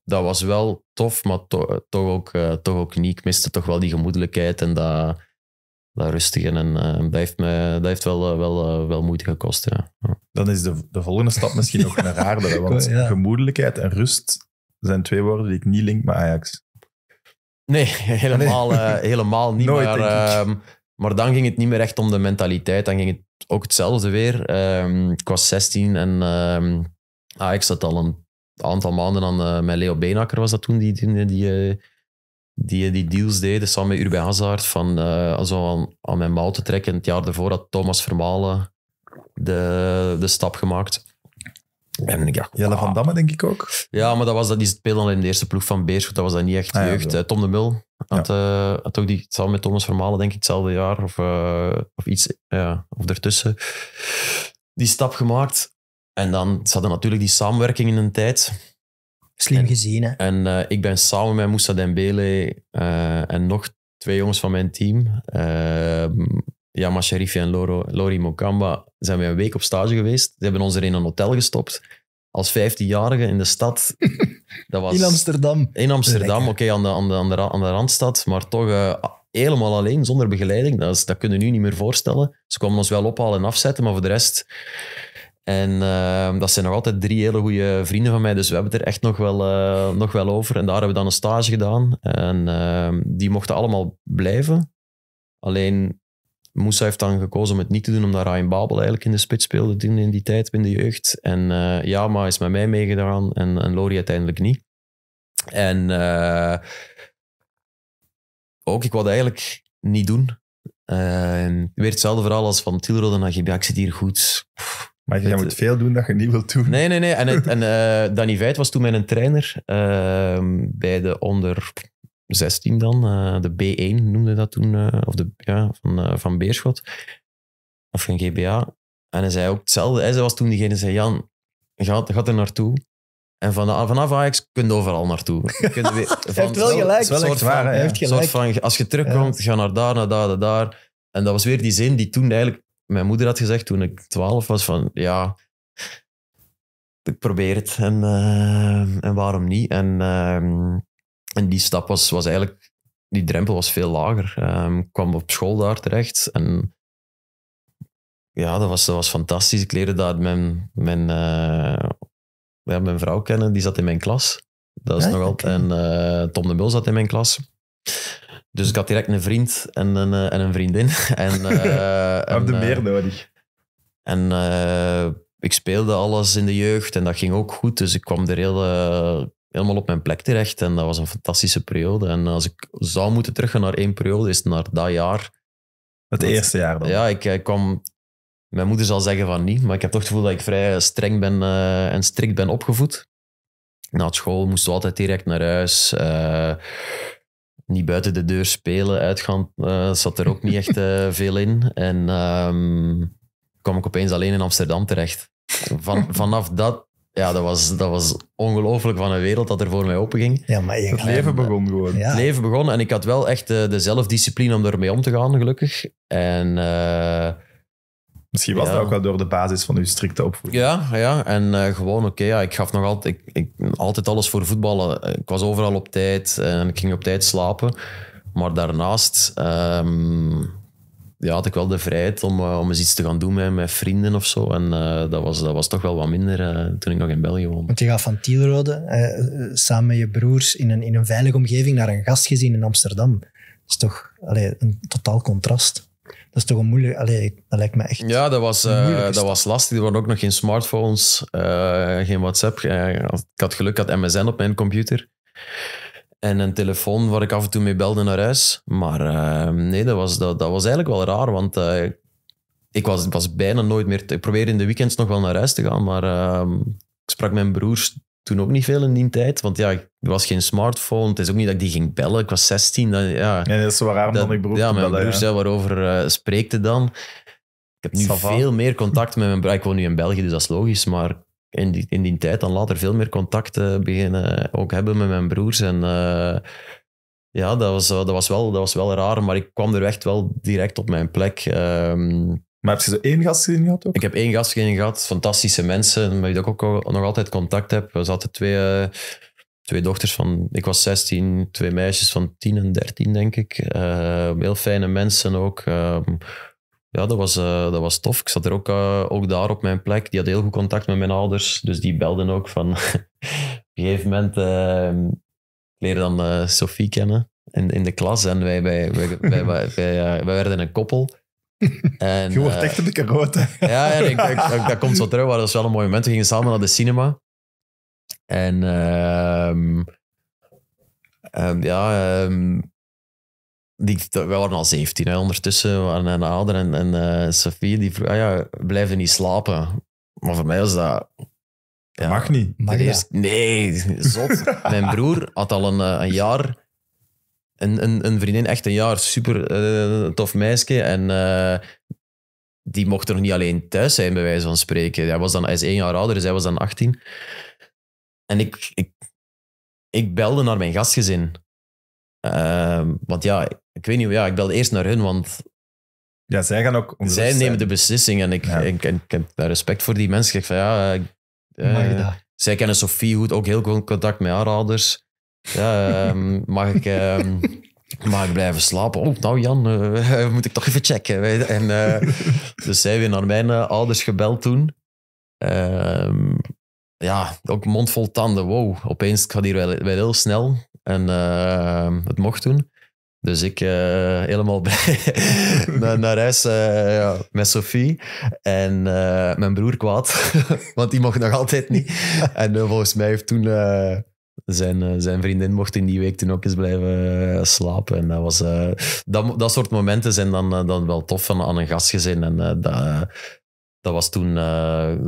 dat was wel tof, maar toch, ook, toch ook niet. Ik miste toch wel die gemoedelijkheid en dat dat rustig En eh, dat, heeft me, dat heeft wel, eh, wel, eh, wel moeite gekost. Ja. Dan is de, de volgende stap misschien nog een raardere. Want gemoedelijkheid en rust zijn twee woorden die ik niet link met Ajax. Nee, helemaal, helemaal niet. Nooit, maar, ehm, maar dan ging het niet meer echt om de mentaliteit. Dan ging het ook hetzelfde weer. Ehm, ik was 16 en ehm, Ajax zat al een aantal maanden aan... met Leo Beenakker was dat toen, die, die, die die die deals deden samen met Urbain Hazard van uh, eh, zo aan, mijn mouw te trekken. het jaar daarvoor had Thomas Vermalen de, de stap gemaakt. En ik dacht, Jelle van Damme, denk ik ook. Ja, maar dat was dat die speelde al in de eerste ploeg van Beerschot. Dat was dat niet echt ah jeugd. Tom de Mul had, eh, had, ook die, samen met Thomas Vermalen, denk ik, hetzelfde jaar of, eh, of iets, ja, of ertussen, die stap gemaakt. En dan zaten natuurlijk die samenwerking in een tijd. Slim gezien, hè? En eh, ik ben samen met Moussa Dembele eh, en nog twee jongens van mijn team, uh, ehm, Yama Sherifi en Loro, Lori Mokamba, zijn we een week op stage geweest. Ze hebben ons er in een hotel gestopt. Als 15-jarige in de stad. Dat was in Amsterdam. In Amsterdam, oké, aan, de, aan, de, aan, de, randstad. Maar toch eh, helemaal alleen, zonder begeleiding. Dat, is, dat kunnen we nu niet meer voorstellen. Ze kwamen ons wel ophalen en afzetten, maar voor de rest en ehm, dat zijn nog altijd drie hele goede vrienden van mij, dus we hebben er echt nog wel, eh, nog wel over. En daar hebben we dan een stage gedaan. En ehm, die mochten allemaal blijven. Alleen Moussa heeft dan gekozen om het niet te doen, omdat Ryan Babel eigenlijk in de spits speelde toen in die tijd, in de jeugd. En Jama eh, is met mij meegedaan en, en Lori uiteindelijk niet. En eh, ook, ik wou dat eigenlijk niet doen. weer hetzelfde verhaal als van Tilrode naar je: Ik zit hier goed. Maar je het, moet eh, veel doen dat je niet wilt doen. Nee, nee, nee. En, en uh, Danny Veit was toen mijn trainer ehm, bij de onder 16 dan. Eh, de B1 noemde dat toen. of de, ja, van, van Beerschot. Of een GBA. En hij zei ook hetzelfde. Hij was toen diegene die zei, Jan, gaat, gaat er naartoe. En vanaf, vanaf Ajax kun je overal naartoe. Je heeft wel gelijk. Soort, soort van, heeft gelijk. Soort van, als je terugkomt, ga naar daar, naar daar, naar daar. En dat was weer die zin die toen eigenlijk mijn moeder had gezegd toen ik 12 was van ja, ik probeer het en, eh, en waarom niet. En, ehm, en die stap was, was eigenlijk, die drempel was veel lager. Ehm, ik kwam op school daar terecht en ja, dat was, dat was fantastisch. Ik leerde daar mijn, mijn, eh, ja, mijn vrouw kennen, die zat in mijn klas. Dat is ah, nog altijd. En eh, Tom de Mul zat in mijn klas. Dus ik had direct een vriend en een, eh, en een vriendin. En, uh, en, de eh, meer nodig. En ik speelde alles in de jeugd en dat ging ook goed. Dus ik kwam er heel, helemaal op mijn plek terecht. En dat was een fantastische periode. En als ik zou moeten teruggaan naar één periode, is het naar dat jaar. Het eerste jaar dan? Ja, ik, kwam... Mijn moeder zal zeggen van niet, maar ik heb toch het gevoel dat ik vrij streng ben en strikt ben opgevoed. Na school moesten we altijd direct naar huis niet buiten de deur spelen, uitgaan, eh, zat er ook niet echt eh, veel in. En ehm, kwam ik opeens alleen in Amsterdam terecht. Van, vanaf dat, ja, dat was, dat was ongelooflijk van een wereld dat er voor mij openging. Ja, maar het leven begon gewoon. Het leven begon en ik had wel echt de, eh, de zelfdiscipline om ermee om te gaan, gelukkig. En Misschien was dat ook wel door de basis van uw strikte opvoeding. Ja, ja. en eh, gewoon oké. ja, ik gaf nog altijd, ik, ik, altijd alles voor voetballen. Eh, ik was overal op tijd eh, en ik ging op tijd slapen. Maar daarnaast ehm, ja, had ik wel de vrijheid om, om eens iets te gaan doen met, vrienden of zo. En dat, was, dat was toch wel wat minder toen ik nog in België woonde. Want je gaat van Tielrode samen met je broers in een, in een veilige omgeving naar een gastgezin in Amsterdam. Dat is toch allee, een totaal contrast dat is toch een moeilijk. Allee, dat lijkt me echt. Ja, dat was, eh, dat was lastig. Er waren ook nog geen smartphones, eh, geen WhatsApp. ik had geluk, ik had MSN op mijn computer. En een telefoon waar ik af en toe mee belde naar huis. Maar eh, nee, dat was, dat, dat was eigenlijk wel raar, want ik was, was bijna nooit meer. ik probeerde in de weekends nog wel naar huis te gaan, maar ik sprak mijn broers toen ook niet veel in die tijd. Want ja, ik was geen smartphone. Het is ook niet dat ik die ging bellen. Ik was 16. Dan, ja, En dat is wel raar omdat ik broer Ja, mijn broer zei waarover eh, spreekte dan. Ik heb nu veel meer contact met mijn broer. Ik woon nu in België, dus dat is logisch. Maar in die, in die tijd dan later veel meer contact eh, beginnen ook hebben met mijn broers. En eh, ja, dat was, dat, was wel, dat was wel raar. Maar ik kwam er echt wel direct op mijn plek. Ehm, maar heb je zo één gastgezin gehad ook? Ik heb één gastgezin gehad, fantastische mensen, met wie ik ook nog altijd contact heb. We zaten twee, eh, twee dochters van, ik was 16, twee meisjes van 10 en 13, denk ik. Eh, heel fijne mensen ook. Ehm, ja, dat was, eh, dat was tof. Ik zat er ook, ook daar op mijn plek. Die had heel goed contact met mijn ouders, dus die belden ook van... op een gegeven moment ehm, leer dan Sophie kennen in, in de klas en wij, wij, wij, wij, wij, wij werden een koppel. En, je wordt eh, echt een beetje rood. Hè? Ja, ik, dat, komt zo terug. Maar dat is wel een mooi moment. We gingen samen naar de cinema. En um, ja, um, die, we waren al 17 hè, ondertussen. waren en ouder en, en eh, Sophie die vroeg, ah blijven niet slapen. Maar voor mij was dat ja, mag niet. nee, zot. Mijn broer had al een eh, jaar een, een, vriendin, echt een jaar, super eh, tof meisje. En eh, die mocht er nog niet alleen thuis zijn, bij wijze van spreken. Hij, was dan, is één jaar ouder, zij dus was dan 18. En ik, ik, ik belde naar mijn gastgezin. Ehm, want ja, ik weet niet, ja, ik belde eerst naar hun, want... Ja, zij gaan ook Zij nemen de beslissing en ik, ik, ik, ik, heb respect voor die mensen. Ik van ja... Eh, zij kennen Sophie goed, ook heel goed contact met haar ouders. Ehm, mag ik... Um, ik blijven slapen. Oh, nou Jan, eh, moet ik toch even checken. En, uh, dus zij weer naar mijn eh, ouders gebeld toen. Ehm, ja, ook mond vol tanden. Wow, opeens gaat hier wel, wel heel snel. En het mocht toen. Dus ik helemaal bij, naar, naar, huis ja, met Sophie. En mijn broer kwaad, want die mocht nog altijd niet. En volgens mij heeft toen zijn, eh, zijn vriendin mocht in die week toen ook eens blijven eh, slapen. En dat, was, eh, dat, dat soort momenten zijn dan, dan wel tof van aan een gastgezin. En dat, dat was toen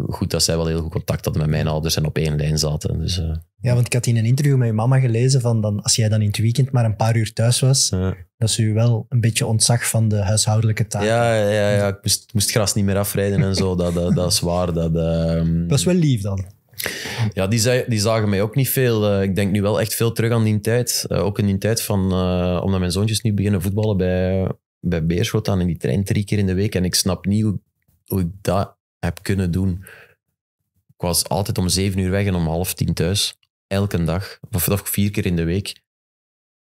goed dat zij wel heel goed contact hadden met mijn ouders en op één lijn zaten. Dus, Ja, want ik had in een interview met je mama gelezen van dan, als jij dan in het weekend maar een paar uur thuis was, dat ze u wel een beetje ontzag van de huishoudelijke taak. Ja, ja, ja, ja. ik moest, gras niet meer afrijden en zo. dat, dat, dat is waar. Dat, was ehm, dat is wel lief dan. Ja, die, zei, die zagen mij ook niet veel. Eh, ik denk nu wel echt veel terug aan die tijd. Eh, ook in die tijd van, eh, omdat mijn zoontjes nu beginnen voetballen bij, bij Beerschot aan in die trein drie keer in de week. En ik snap niet hoe, ik dat heb kunnen doen. Ik was altijd om zeven uur weg en om half tien thuis. Elke dag. Of, of vier keer in de week.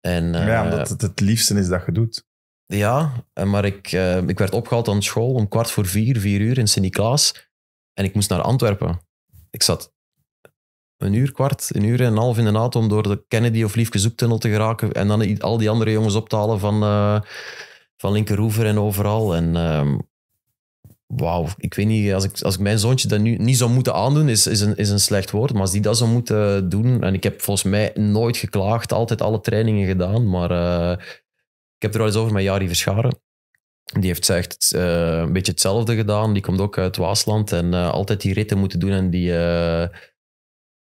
En, ja, omdat het het liefste is dat je doet. Ja, maar ik, ik werd opgehaald aan school om kwart voor vier, vier uur in Sint-Niklaas. En ik moest naar Antwerpen. Ik zat een uur kwart, een uur en een half in de auto om door de Kennedy of Liefke Zoektunnel te geraken en dan al die andere jongens op te halen van, uh, van Linkeroever en overal. En ehm, wauw, ik weet niet, als ik, als ik mijn zoontje dat nu niet zou moeten aandoen, is, is, een, is een slecht woord, maar als die dat zou moeten doen, en ik heb volgens mij nooit geklaagd, altijd alle trainingen gedaan, maar eh, ik heb er al eens over met Jari Verscharen. Die heeft echt uh, een beetje hetzelfde gedaan. Die komt ook uit Waasland en altijd die ritten moeten doen en die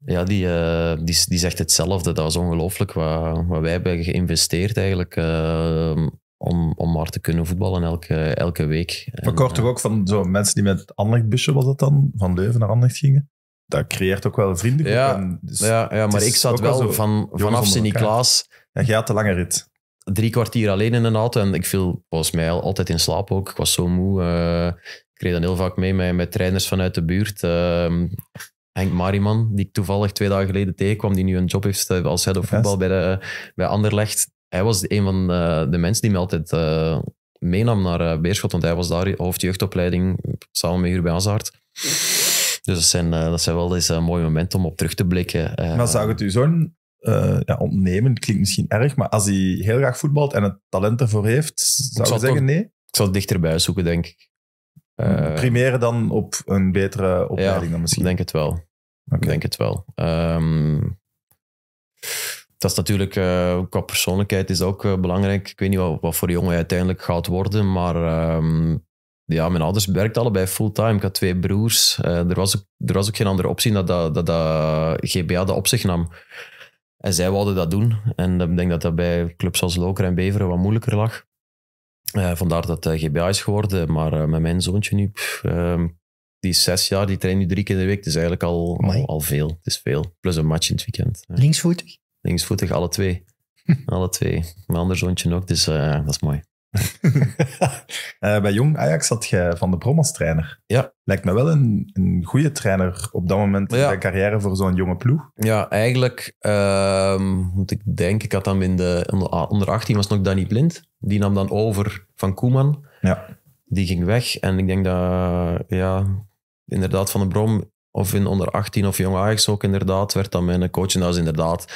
ja, eh, die, die, zegt hetzelfde. Dat is ongelooflijk wat, wat wij hebben geïnvesteerd eigenlijk. Eh, om, om maar te kunnen voetballen elke, elke week. Ik hoor toch eh, ook van zo mensen die met Anderlecht-busje, was dat dan, van Leuven naar Anderlecht gingen? Dat creëert ook wel vrienden. Ja, dus ja, ja, maar ik zat wel, van, vanaf Sint-Niklaas... Ja, jij had de lange rit. Drie kwartier alleen in een auto en ik viel volgens mij altijd in slaap ook. Ik was zo moe. ik reed dan heel vaak mee met, met trainers vanuit de buurt. Uh, Henk Mariman, die ik toevallig twee dagen geleden tegenkwam, die nu een job heeft eh, als head of voetbal bij, de, eh, bij Anderlecht. Hij was een van de, eh, de mensen die me altijd meenam naar Beerschot, want hij was daar hoofdjeugdopleiding samen met bij Azard. Dus dat zijn, dat zijn wel eens een mooi moment om op terug te blikken. maar zou het uw zo'n uh, ja, ontnemen, klinkt misschien erg, maar als hij heel graag voetbalt en het talent ervoor heeft, zou ik zeggen nee? Ik zou het dichterbij zoeken, denk ik. Uh, Primeren dan op een betere opleiding dan misschien? Ik denk het wel. Ik denk het wel. Ehm, dat is natuurlijk, eh, qua persoonlijkheid is ook eh, belangrijk. Ik weet niet wat, wat voor jongen hij uiteindelijk gaat worden, maar ehm, ja, mijn ouders werken allebei fulltime. Ik had twee broers. er, was ook, er was ook geen andere optie dat, dat, dat, GBA dat op zich nam. En zij wilden dat doen. En ik denk dat dat bij clubs als Loker en Beveren wat moeilijker lag. Eh, vandaar dat hij eh, GBA is geworden. Maar eh, met mijn zoontje nu, ehm, die is zes jaar, die traint nu drie keer de week. Het is eigenlijk al, al, veel. Het is veel. Plus een match in het weekend. Linksvoetig? Linksvoetig, alle twee. alle twee. Mijn ander zoontje ook, dus dat is mooi. Eh, bij Jong Ajax had je Van de Brom als trainer. Ja. Lijkt me wel een, een goede trainer op dat moment in de carrière voor zo'n jonge ploeg. Ja, eigenlijk ehm, moet ik denken, ik had dan in de onder, 18 ah, was nog Danny Blind. Die nam dan over van Koeman. Ja. Die ging weg en ik denk dat, ja, inderdaad Van de Brom of in onder 18 of Jong Ajax ook inderdaad werd dan mijn coach. En dat inderdaad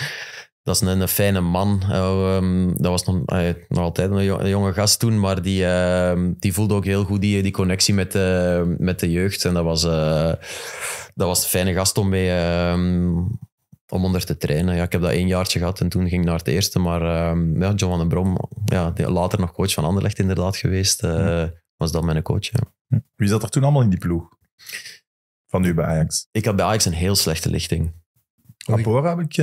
dat is een, fijne man. Eh, ehm, dat was nog, eh, nog altijd een, jonge gast toen, maar die, ehm, die voelde ook heel goed die, die connectie met, de met de jeugd. En dat was, eh, dat was een fijne gast om mee ehm, om onder te trainen. Ja, ik heb dat één jaartje gehad en toen ging ik naar het eerste. Maar ja, John van den Brom, ja, later nog coach van Anderlecht inderdaad geweest, was dan mijn coach. Ja. Wie zat er toen allemaal in die ploeg? Van u bij Ajax? Ik had bij Ajax een heel slechte lichting. Abora heb ik...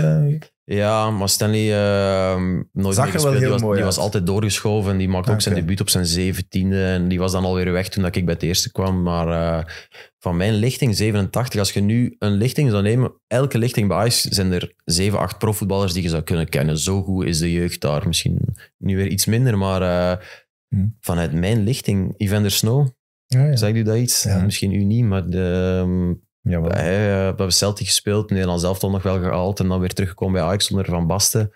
Ja, maar Stanley ehm, nooit Zag die was, altijd doorgeschoven. Die maakte ook zijn debuut op zijn zeventiende. En die was dan alweer weg toen ik bij het eerste kwam. Maar eh, van mijn lichting, 87, als je nu een lichting zou nemen, elke lichting bij ICE zijn er 7, 8 profvoetballers die je zou kunnen kennen. Zo goed is de jeugd daar. Misschien nu weer iets minder, maar eh, hm. vanuit mijn lichting, Evander Snow, ja, ja. zegt u dat iets? Misschien u niet, maar de, ehm, ja, eh, we hebben Celtic gespeeld, Nederland zelf toch nog wel gehaald en dan weer teruggekomen bij Ajax onder Van Basten.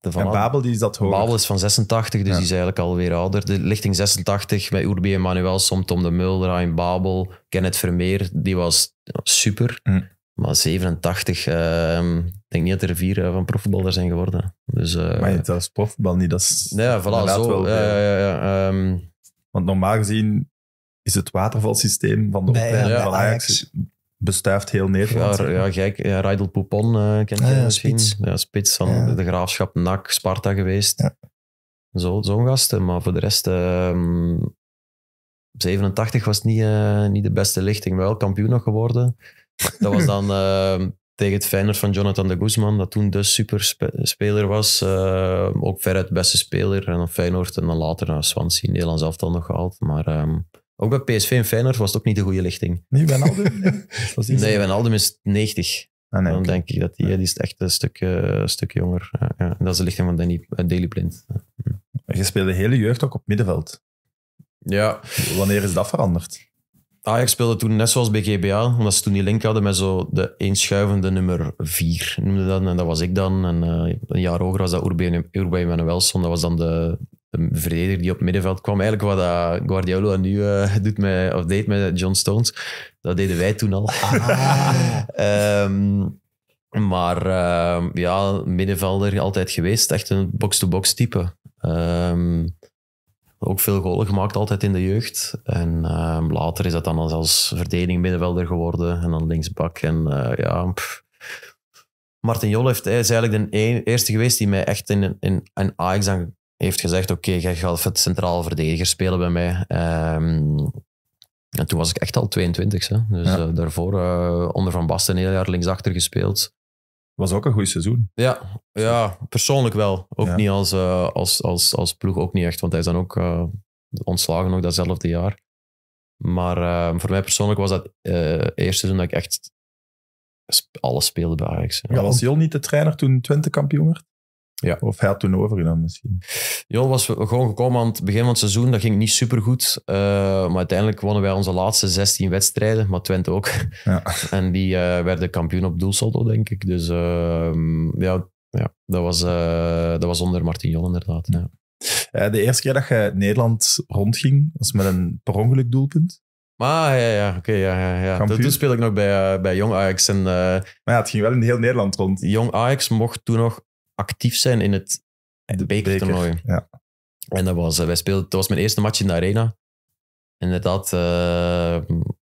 De en Babel die is dat hoger. Babel is van 86, dus die is eigenlijk alweer ouder. De lichting 86 met Urbi somt om de Mulder, Ryan Babel, Kenneth Vermeer, die was super. Mm. Maar 87, ehm, ik denk niet dat er vier eh, van van profvoetballer zijn geworden. Dus, uh, maar dat is profvoetbal niet, dat is... Nee, ja, voilà, zo. Wel, ehm. want normaal gezien is het watervalsysteem van de van Ajax, bestuift heel Nederland. Ja, ja, gek, ja Poupon eh, kent ah, je misschien. Spits. Ja, spits van de Graafschap, NAC, Sparta geweest. Zo'n zo gasten, maar voor de rest... 87 ehm, was niet, eh, niet de beste lichting, wel kampioen nog geworden. Dat was dan ehm, tegen het Feyenoord van Jonathan de Guzman, dat toen de superspeler was. Ehm, ook veruit beste speler. En dan Feyenoord en dan later naar Swansea, Nederlands elftal nog gehaald. Maar ook bij PSV en Feyenoord was het ook niet de goede lichting. Nee, Wijnaldum? nee, nee Wijnaldum is 90. Ah, nee, dan denk ik dat die, is echt een stuk, eh, stuk jonger. Ja, Dat is de lichting van Danny, uh, Daily Blind. Je speelde de hele jeugd ook op middenveld. Ja. Wanneer is dat veranderd? Ajax speelde toen net zoals bij GBA, omdat ze toen die link hadden met zo de eenschuivende nummer 4, noemde dat. En dat was ik dan. En eh, een jaar hoger was dat Urbain Manuelson. Dat was dan de, de verdediger die op middenveld kwam. Eigenlijk wat Guardiola nu eh, doet met, of deed met John Stones, dat deden wij toen al. Ah. Ehm, maar ehm, ja, middenvelder altijd geweest. Echt een box-to-box type. Ehm, ook veel golen gemaakt altijd in de jeugd. En later is dat dan als verdediging middenvelder geworden. En dan linksbak. En eh, ja, Martin Jol heeft, hij is eigenlijk de e-, eerste geweest die mij echt in, in, in Ajax aan heeft gezegd, oké, okay, jij gaat het centraal verdediger spelen bij mij. Ehm, en toen was ik echt al 22. Hè. Dus eh, daarvoor eh, onder Van Basten een heel jaar linksachter gespeeld. Was ook een goed seizoen. Ja, ja persoonlijk wel. Ook niet als, eh, als, als, als ploeg, ook niet echt. Want hij is dan ook ontslagen nog datzelfde jaar. Maar ehm, voor mij persoonlijk was dat eerste seizoen dat ik echt alles speelde bij Ajax. ja was Jol niet de trainer toen Twente kampioen werd? Ja. Of hij had toen overgenomen misschien. jol was gewoon gekomen aan het begin van het seizoen. Dat ging niet supergoed. Uh, maar uiteindelijk wonnen wij onze laatste 16 wedstrijden. Maar Twente ook. Ja. En die eh, werden kampioen op doelsaldo, denk ik. Dus ehm, ja, ja, dat was, eh, dat was onder Martin jol inderdaad. Ja. de eerste keer dat je Nederland rondging, was met een per ongeluk doelpunt. Maar ah, ja, ja, oké, okay, ja, ja. ja. Toen, speelde ik nog bij, bij Jong Ajax. En, maar ja, het ging wel in heel Nederland rond. Jong Ajax mocht toen nog actief zijn in het bekertoernooi. Ja. En dat was, eh, wij speelden, dat was mijn eerste match in de arena. Inderdaad, uh,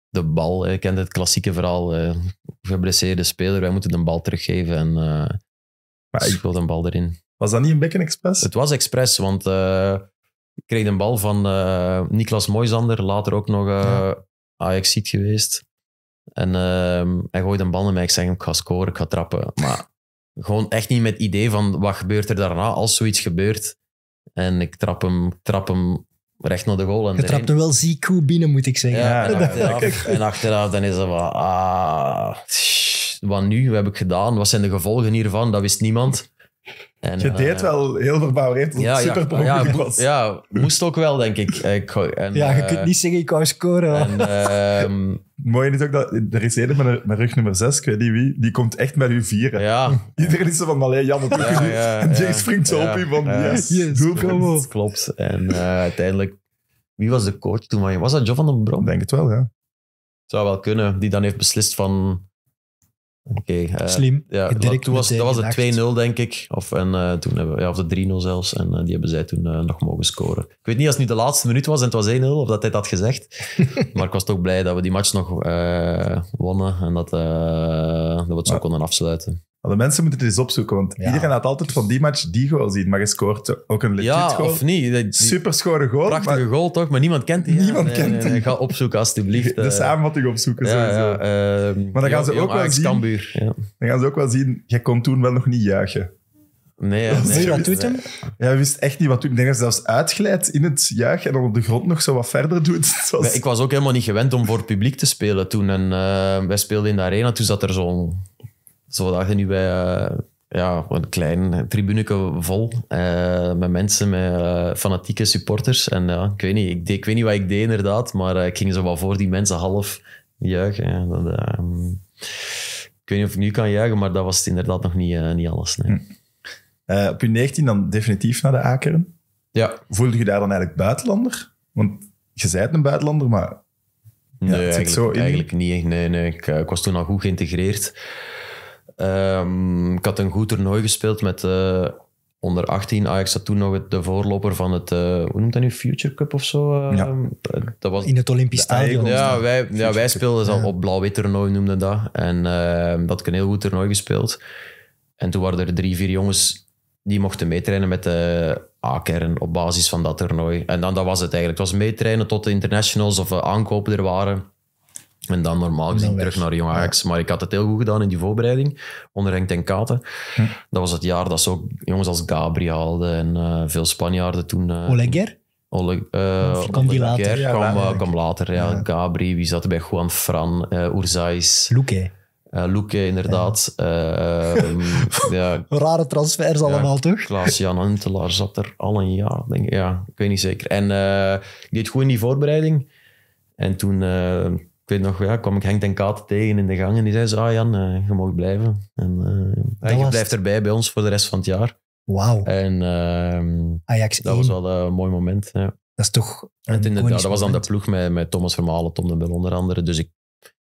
de bal. Ik kende het klassieke verhaal. Uh, geblesseerde speler, wij moeten de bal teruggeven. En uh, maar ik een bal erin. Was dat niet een bekken expres? Het was expres, want ik kreeg een bal van Niklas Moisander, later ook nog ja. ajax geweest. En ehm, hij gooide een bal naar mij. Ik zei, ik ga scoren, ik ga trappen. Maar gewoon echt niet met idee van wat gebeurt er daarna als zoiets gebeurt. En ik trap hem, trap hem recht naar de goal. En je trapt hem wel ziek binnen, moet ik zeggen. Ja, en, achteraf, dan is het van, ah, wat nu? Wat heb ik gedaan? Wat zijn de gevolgen hiervan? Dat wist niemand. En, je deed eh, wel heel verbouwereerd. Ja, super ja, ja, was. ja, moest ook wel, denk ik. Eh, ik en, ja, je eh, kunt niet zeggen, ik wou scoren. En, ehm, Mooi is ook dat er is eerder met, met rug nummer 6, ik weet niet wie, die komt echt met u vieren. Ja. Iedereen is zo van, allee, Jan, ja, ja, ja, En Jay springt zo op van, yes, yes klopt, klopt. En uiteindelijk, wie was de coach toen? Was dat Joe van den Brom? Denk het wel, ja. Zou wel kunnen, die dan heeft beslist van, Oké. Eh, Slim. Ja, toen was, dat was het 2-0, denk ik. Of, en, eh, toen hebben, ja, of de 3-0 zelfs. En eh, die hebben zij toen nog mogen scoren. Ik weet niet of het nu de laatste minuut was en het was 1-0 of dat hij dat had gezegd. maar ik was toch blij dat we die match nog wonnen en dat, dat we het zo konden afsluiten de mensen moeten het eens opzoeken, want iedereen had altijd van die match die goal zien. Maar je scoort ook een legit ja, goal. of niet. Die, Superschore goal. Prachtige goal toch, maar niemand kent die. Niemand kent nee, die. ga opzoeken alsjeblieft. De eh. samenvatting opzoeken sowieso. Ehm, maar dan gaan, ze ook wel zien, dan gaan ze ook wel zien, jij kon toen wel nog niet juichen. Nee, dat nee. Wat doet Ja, wist echt niet wat toen. Ik denk dat zelfs uitglijdt in het juich en dan op de grond nog zo wat verder doet. Ik was ook helemaal niet gewend om voor het publiek te spelen toen. En uh, wij speelden in de arena, toen zat er zo'n zo je nu bij eh, ja, een klein tribuneke vol eh, met mensen, met eh, fanatieke supporters. En ja, ik, weet niet, ik, ik weet niet wat ik deed inderdaad, maar ik ging zo wel voor die mensen half juichen. Ehm, ik weet niet of ik nu kan juichen, maar dat was inderdaad nog niet, niet alles. Hm. op je 19 dan definitief naar de Akeren. Ja. Voelde je daar dan eigenlijk buitenlander? Want je bent een buitenlander, maar... Ja, nee, eigenlijk, eigenlijk niet. Nee, nee. Ik, ik was toen al goed geïntegreerd. Ehm, ik had een goed toernooi gespeeld met eh, onder 18. Ajax had toen nog de voorloper van het, eh, hoe noemt dat nu, Future Cup of zo? Ehm, ja. dat was, In het Olympisch Stadion. Ja, wij, ja, wij speelden ja. op blauw-wit toernooi, noemden dat. En ehm, dat had ik een heel goed toernooi gespeeld. En toen waren er drie, vier jongens die mochten meetrainen met de eh, A-kern op basis van dat toernooi. En dan dat was het eigenlijk. Het was meetrainen tot de internationals of aankopen er waren. En dan normaal gezien terug naar Jong Ajax. Maar ik had het heel goed gedaan in die voorbereiding. Onder Henk ten Katen. Hm. Dat was het jaar dat ze ook jongens als Gabriel haalden. En eh, veel Spanjaarden toen... Uh, Oleguer? Oleg, uh, eh, kwam die later. Ja, kwam, later, ja. Gabri, wie zat er bij Juan Fran, uh, Loke. Luque. Luque, inderdaad. Ja. Ehm, ja. Rare transfers allemaal, toch? Klaas-Jan Huntelaar zat er al een jaar, denk ik. Ja, ik weet niet zeker. En uh, ik deed goed in die voorbereiding. En toen ik weet nog, ja, kwam ik Henk ten Katen tegen in de gang en die zei zo, ah Jan, eh, je mag blijven. En, eh, je blijft erbij bij ons voor de rest van het jaar. Wauw. En ehm, dat was wel een mooi moment. Ja. Dat is toch dat was dan de ploeg met, met Thomas Vermalen, Tom de Bel onder andere. Dus ik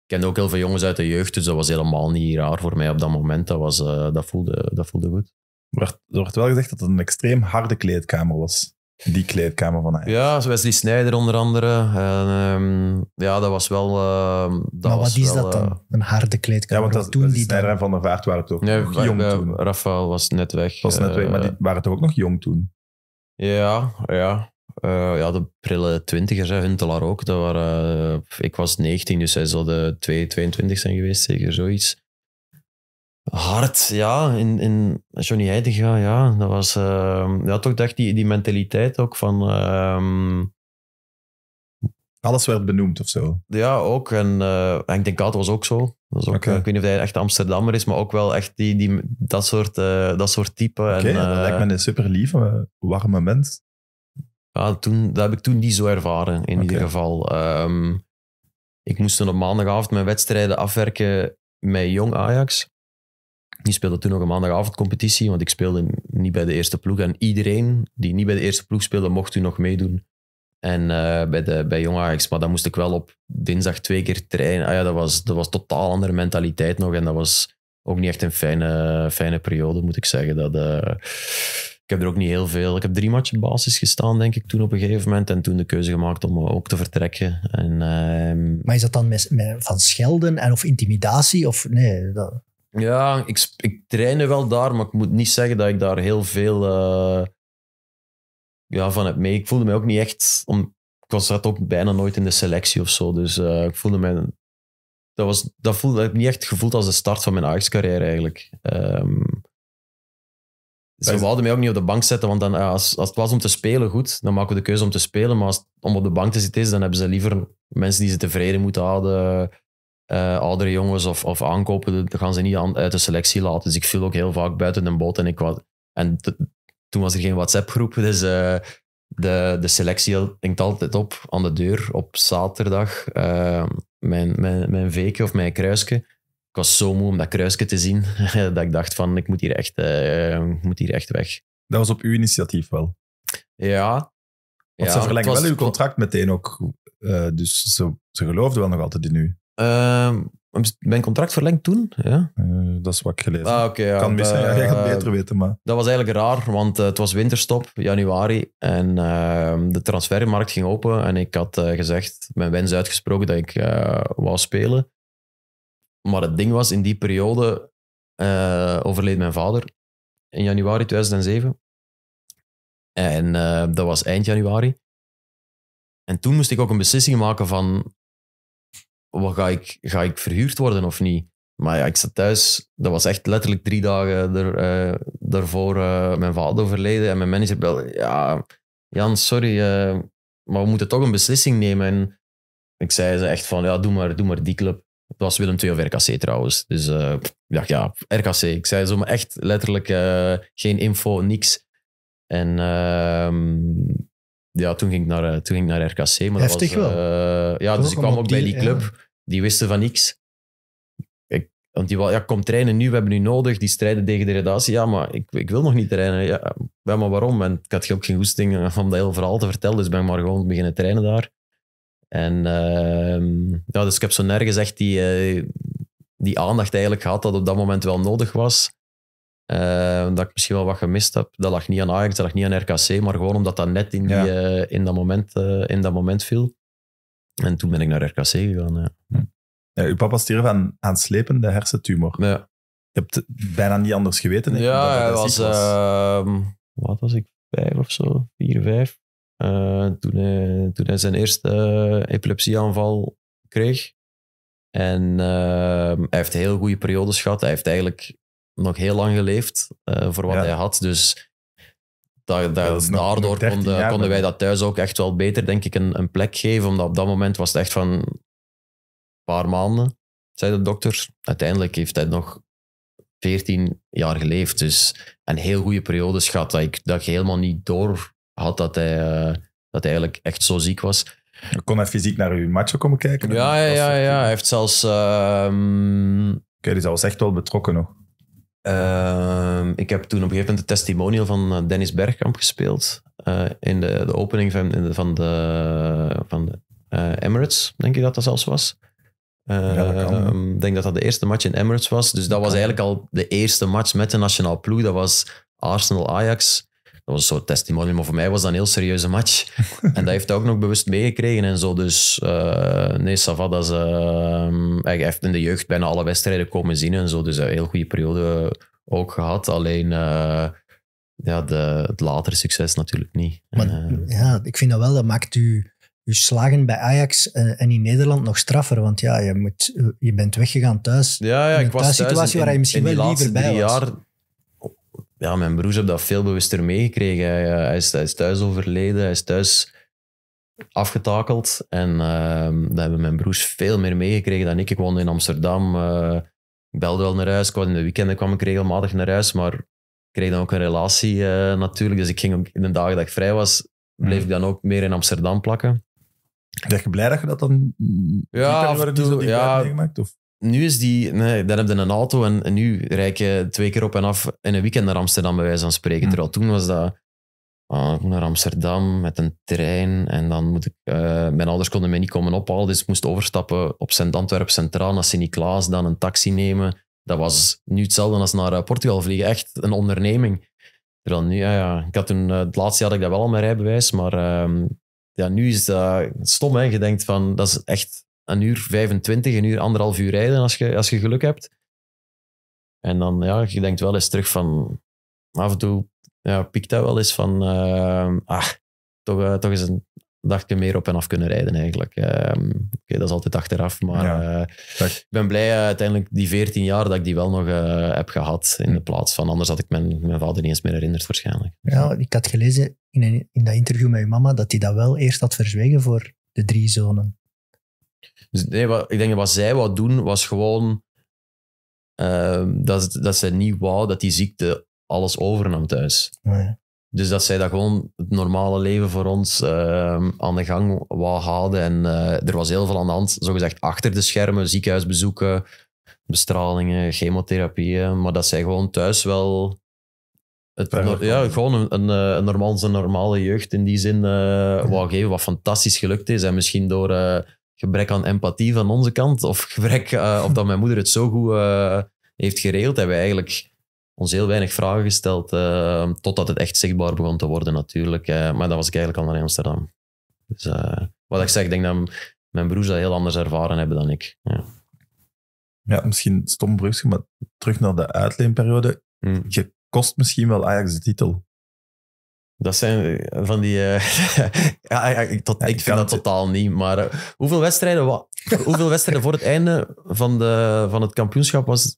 kende ook heel veel jongens uit de jeugd, dus dat was helemaal niet raar voor mij op dat moment. Dat, was, eh, dat, voelde, dat voelde goed. Er wordt er wel gezegd dat het een extreem harde kleedkamer was. Die kleedkamer van Ajax. Ja, die Snijder onder andere. En, ehm, ja, dat was wel... Eh, dat maar wat is dat dan? Eh, Een harde kleedkamer? Ja, want toen die Snijder en Van der Vaart waren toch nog jong eh, toen? Rafael was net weg. Was net weg, maar die waren toch ook nog jong toen? Ja, ja. ja, de prille twintigers, hè, Huntelaar ook. Dat waren, ik was 19, dus hij zouden de 22 zijn geweest, zeker zoiets. Hard, ja. In, in Johnny Heidega, ja. Dat was ehm, ja, toch echt die, die mentaliteit ook van... Ehm, Alles werd benoemd of zo? Ja, ook. En, eh, ik denk dat was ook zo. Dat ook, eh, ik weet niet of hij echt Amsterdammer is, maar ook wel echt die, die, dat, soort, eh, dat soort type. Oké, dat lijkt me een super lieve, warme mens. Ja, toen, dat heb ik toen niet zo ervaren, in ieder geval. Ehm, ik moest toen op maandagavond mijn wedstrijden afwerken met jong Ajax. Die speelde toen nog een maandagavondcompetitie, want ik speelde niet bij de eerste ploeg. En iedereen die niet bij de eerste ploeg speelde, mocht toen nog meedoen. En eh, bij, de, bij Jong Ajax, maar dan moest ik wel op dinsdag twee keer trainen. Ah ja, dat was, dat was totaal andere mentaliteit nog. En dat was ook niet echt een fijne, fijne periode, moet ik zeggen. Dat, eh, ik heb er ook niet heel veel. Ik heb drie matchen basis gestaan, denk ik, toen op een gegeven moment. En toen de keuze gemaakt om eh, ook te vertrekken. En, ehm, maar is dat dan met van schelden en of intimidatie? Of nee, dat... Ja, ik, ik train wel daar, maar ik moet niet zeggen dat ik daar heel veel eh, ja, van heb mee. Ik voelde mij ook niet echt... Om, ik was dat ook bijna nooit in de selectie of zo, dus eh, ik voelde mij... Dat, was, dat, voelde, ik niet echt gevoeld als de start van mijn Ajax-carrière eigenlijk. Ehm, ze wouden mij ook niet op de bank zetten, want dan, eh, als, als het was om te spelen, goed, dan maken we de keuze om te spelen. Maar als om op de bank te zitten dan hebben ze liever mensen die ze tevreden moeten houden uh, oudere jongens of, of aankopen, dan gaan ze niet aan, uit de selectie laten. Dus ik viel ook heel vaak buiten een boot en ik was... En toen was er geen WhatsApp-groep, dus eh, de, de selectie hangt altijd op aan de deur op zaterdag. Eh, mijn, mijn, mijn of mijn kruisje. Ik was zo moe om dat kruisje te zien, dat ik dacht van, ik moet hier echt, moet hier echt weg. Dat was op uw initiatief wel? Ja. Want ja, ze verlengden wel uw contract meteen ook. dus ze, ze geloofden wel nog altijd in u. Ehm, mijn contract verlengd toen? Ja? Eh, dat is wat ik gelezen heb. Ah, okay, ja, kan mis jij eh, beter weten. Maar. Dat was eigenlijk raar, want eh, het was winterstop, januari. En ehm, de transfermarkt ging open. En ik had gezegd, mijn wens uitgesproken, dat ik wou spelen. Maar het ding was, in die periode overleed mijn vader in januari 2007. En dat was eind januari. En toen moest ik ook een beslissing maken van wat ga, ik, ga ik verhuurd worden of niet? Maar ja, ik zat thuis. Dat was echt letterlijk drie dagen er, eh, daarvoor eh, mijn vader overleden. En mijn manager belde, ja, Jan, sorry, eh, maar we moeten toch een beslissing nemen. En ik zei ze echt van, ja, doe maar, doe maar die club. Het was Willem II of RKC trouwens. Dus ik ja, RKC. Ik zei zo, maar echt letterlijk geen info, niks. En ehm, ja, toen ging ik naar, eh, toen ging ik naar RKC. Maar Heftig dat was, wel. Eh, ja, dus ik kwam ook bij die eh, club. Die wisten van niks. Want die wel, ja, kom trainen nu, we hebben nu nodig. Die strijden tegen de redactie Ja, maar ik, ik wil nog niet trainen. Ja, maar waarom? want ik had ook geen goesting om dat heel verhaal te vertellen. Dus ben ik maar gewoon beginnen trainen daar. En ehm, ja, dus ik heb zo nergens echt die, die aandacht eigenlijk gehad dat op dat moment wel nodig was. Uh, dat ik misschien wel wat gemist heb. Dat lag niet aan Ajax, dat lag niet aan RKC, maar gewoon omdat dat net in, die, eh, in, dat, moment, eh, in dat moment viel. En toen ben ik naar RKC gegaan. Ja. Hm. ja uw papa stierf aan, aan slepende hersentumor. Ja. Je hebt bijna niet anders geweten. Hè, ja, hij was, ehm, wat was ik? Vijf of zo? Vier, vijf. Eh, toen, hij, toen hij zijn eerste epilepsieaanval kreeg. En ehm, hij heeft heel goede periodes gehad. Hij heeft eigenlijk nog heel lang geleefd eh, voor wat hij had. Dus da, da, daardoor konden, konden wij dat thuis ook echt wel beter, denk ik, een, een, plek geven. Omdat op dat moment was het echt van een paar maanden, zei de dokter. Uiteindelijk heeft hij nog 14 jaar geleefd. Dus een heel goede periodes gehad. Dat ik, dat ik helemaal niet door had dat hij, eh, dat hij eigenlijk echt zo ziek was. Kon hij fysiek naar uw matje komen kijken? Ja, ja, ja, ja, Hij heeft zelfs. Uh, Oké, okay, dus hij was echt wel betrokken nog. Ehm, ik heb toen op een gegeven moment de testimonial van eh, Dennis Bergkamp gespeeld. Eh, in de, de opening van, de, van de, van de eh, Emirates, denk ik dat dat zelfs was. Ehm, ik denk dat dat de eerste match in Emirates was. Dus dat was eigenlijk al de eerste match met de nationale ploeg. Dat was Arsenal-Ajax was een soort testimonium, maar voor mij was dat een heel serieuze match. en dat heeft hij ook nog bewust meegekregen en zo. Dus eh, nee, Savada, uh, ehm, hij heeft in de jeugd bijna alle wedstrijden komen zien en zo. Dus een eh, heel goede periode ook gehad. Alleen eh, ja, de, het latere succes natuurlijk niet. Maar, ja, ik vind dat wel, dat maakt uw je slagen bij Ajax en in Nederland nog straffer. Want ja, je, moet, je bent weggegaan thuis. Ja, ja ik was waar je misschien die wel liever bij was. jaar ja, mijn broers hebben dat veel bewuster meegekregen. Hij, eh, is, thuis overleden, hij is thuis afgetakeld. En uh, dat hebben mijn broers veel meer meegekregen dan ik. Ik woonde in Amsterdam, uh, belde wel naar huis. in de weekenden kwam ik regelmatig naar huis, maar kreeg dan ook een relatie eh, natuurlijk. Dus ik ging in de dagen dat ik vrij was, bleef ik mm. dan ook meer in Amsterdam plakken. Ben je blij dat je dat dan ja, die, die, ik ja, meegemaakt? Of? nu is die, nee, dan heb je een auto en, nu rijd je twee keer op en af in een weekend naar Amsterdam, bij wijze van spreken. Hmm. Terwijl toen was dat, ah, ik moet naar Amsterdam met een trein en dan moet ik, eh, mijn ouders konden mij niet komen ophalen, dus ik moest overstappen op sint Antwerp Centraal naar Sint-Niklaas, dan een taxi nemen. Dat was nu hetzelfde als naar eh, Portugal vliegen, echt een onderneming. Terwijl nu, ja, ja. Ik had toen, eh, het laatste jaar had ik dat wel al mijn rijbewijs, maar ehm, ja, nu is dat stom, hè. Je denkt van, dat is echt een uur 25, een uur, anderhalf uur rijden als je, als je geluk hebt. En dan, ja, je denkt wel eens terug van, af en toe ja, pikt dat wel eens van, eh, ah, toch, eh, toch eens een dagje meer op en af kunnen rijden eigenlijk. Ehm, oké, dat is altijd achteraf, maar ja, eh, ik ben blij uiteindelijk die 14 jaar dat ik die wel nog heb gehad in de plaats van, anders had ik mijn, mijn vader niet eens meer herinnerd waarschijnlijk. Ja, ik had gelezen in, in dat interview met uw mama dat hij dat wel eerst had verzwegen voor de drie zonen. Dus nee, wat, ik denk dat wat zij wou doen, was gewoon ehm, dat, dat zij niet wou dat die ziekte alles overnam thuis. Dus dat zij dat gewoon het normale leven voor ons ehm, aan de gang wou houden. En eh, er was heel veel aan de hand, zogezegd achter de schermen, ziekenhuisbezoeken, bestralingen, chemotherapieën. Maar dat zij gewoon thuis wel. Het, ja, gewoon een, een, eh, normale jeugd in die zin uh, wou geven, wat fantastisch gelukt is. En misschien door gebrek aan empathie van onze kant. Of gebrek, uh, dat mijn moeder het zo goed eh, heeft geregeld, hebben we eigenlijk ons heel weinig vragen gesteld. Uh, totdat het echt zichtbaar begon te worden, natuurlijk. maar dat was ik eigenlijk al naar Amsterdam. Dus wat ik zeg, ik denk dat mijn broers dat heel anders ervaren hebben dan ik. Ja, ja misschien stom broertje, maar terug naar de uitleenperiode. Je mm. kost misschien wel eigenlijk de titel. Dat zijn eh, van die. Eh, ja, ik, tot, ik, vind dat totaal niet. Maar eh, hoeveel, wedstrijden, wat, hoeveel wedstrijden voor het einde van, de, van het kampioenschap was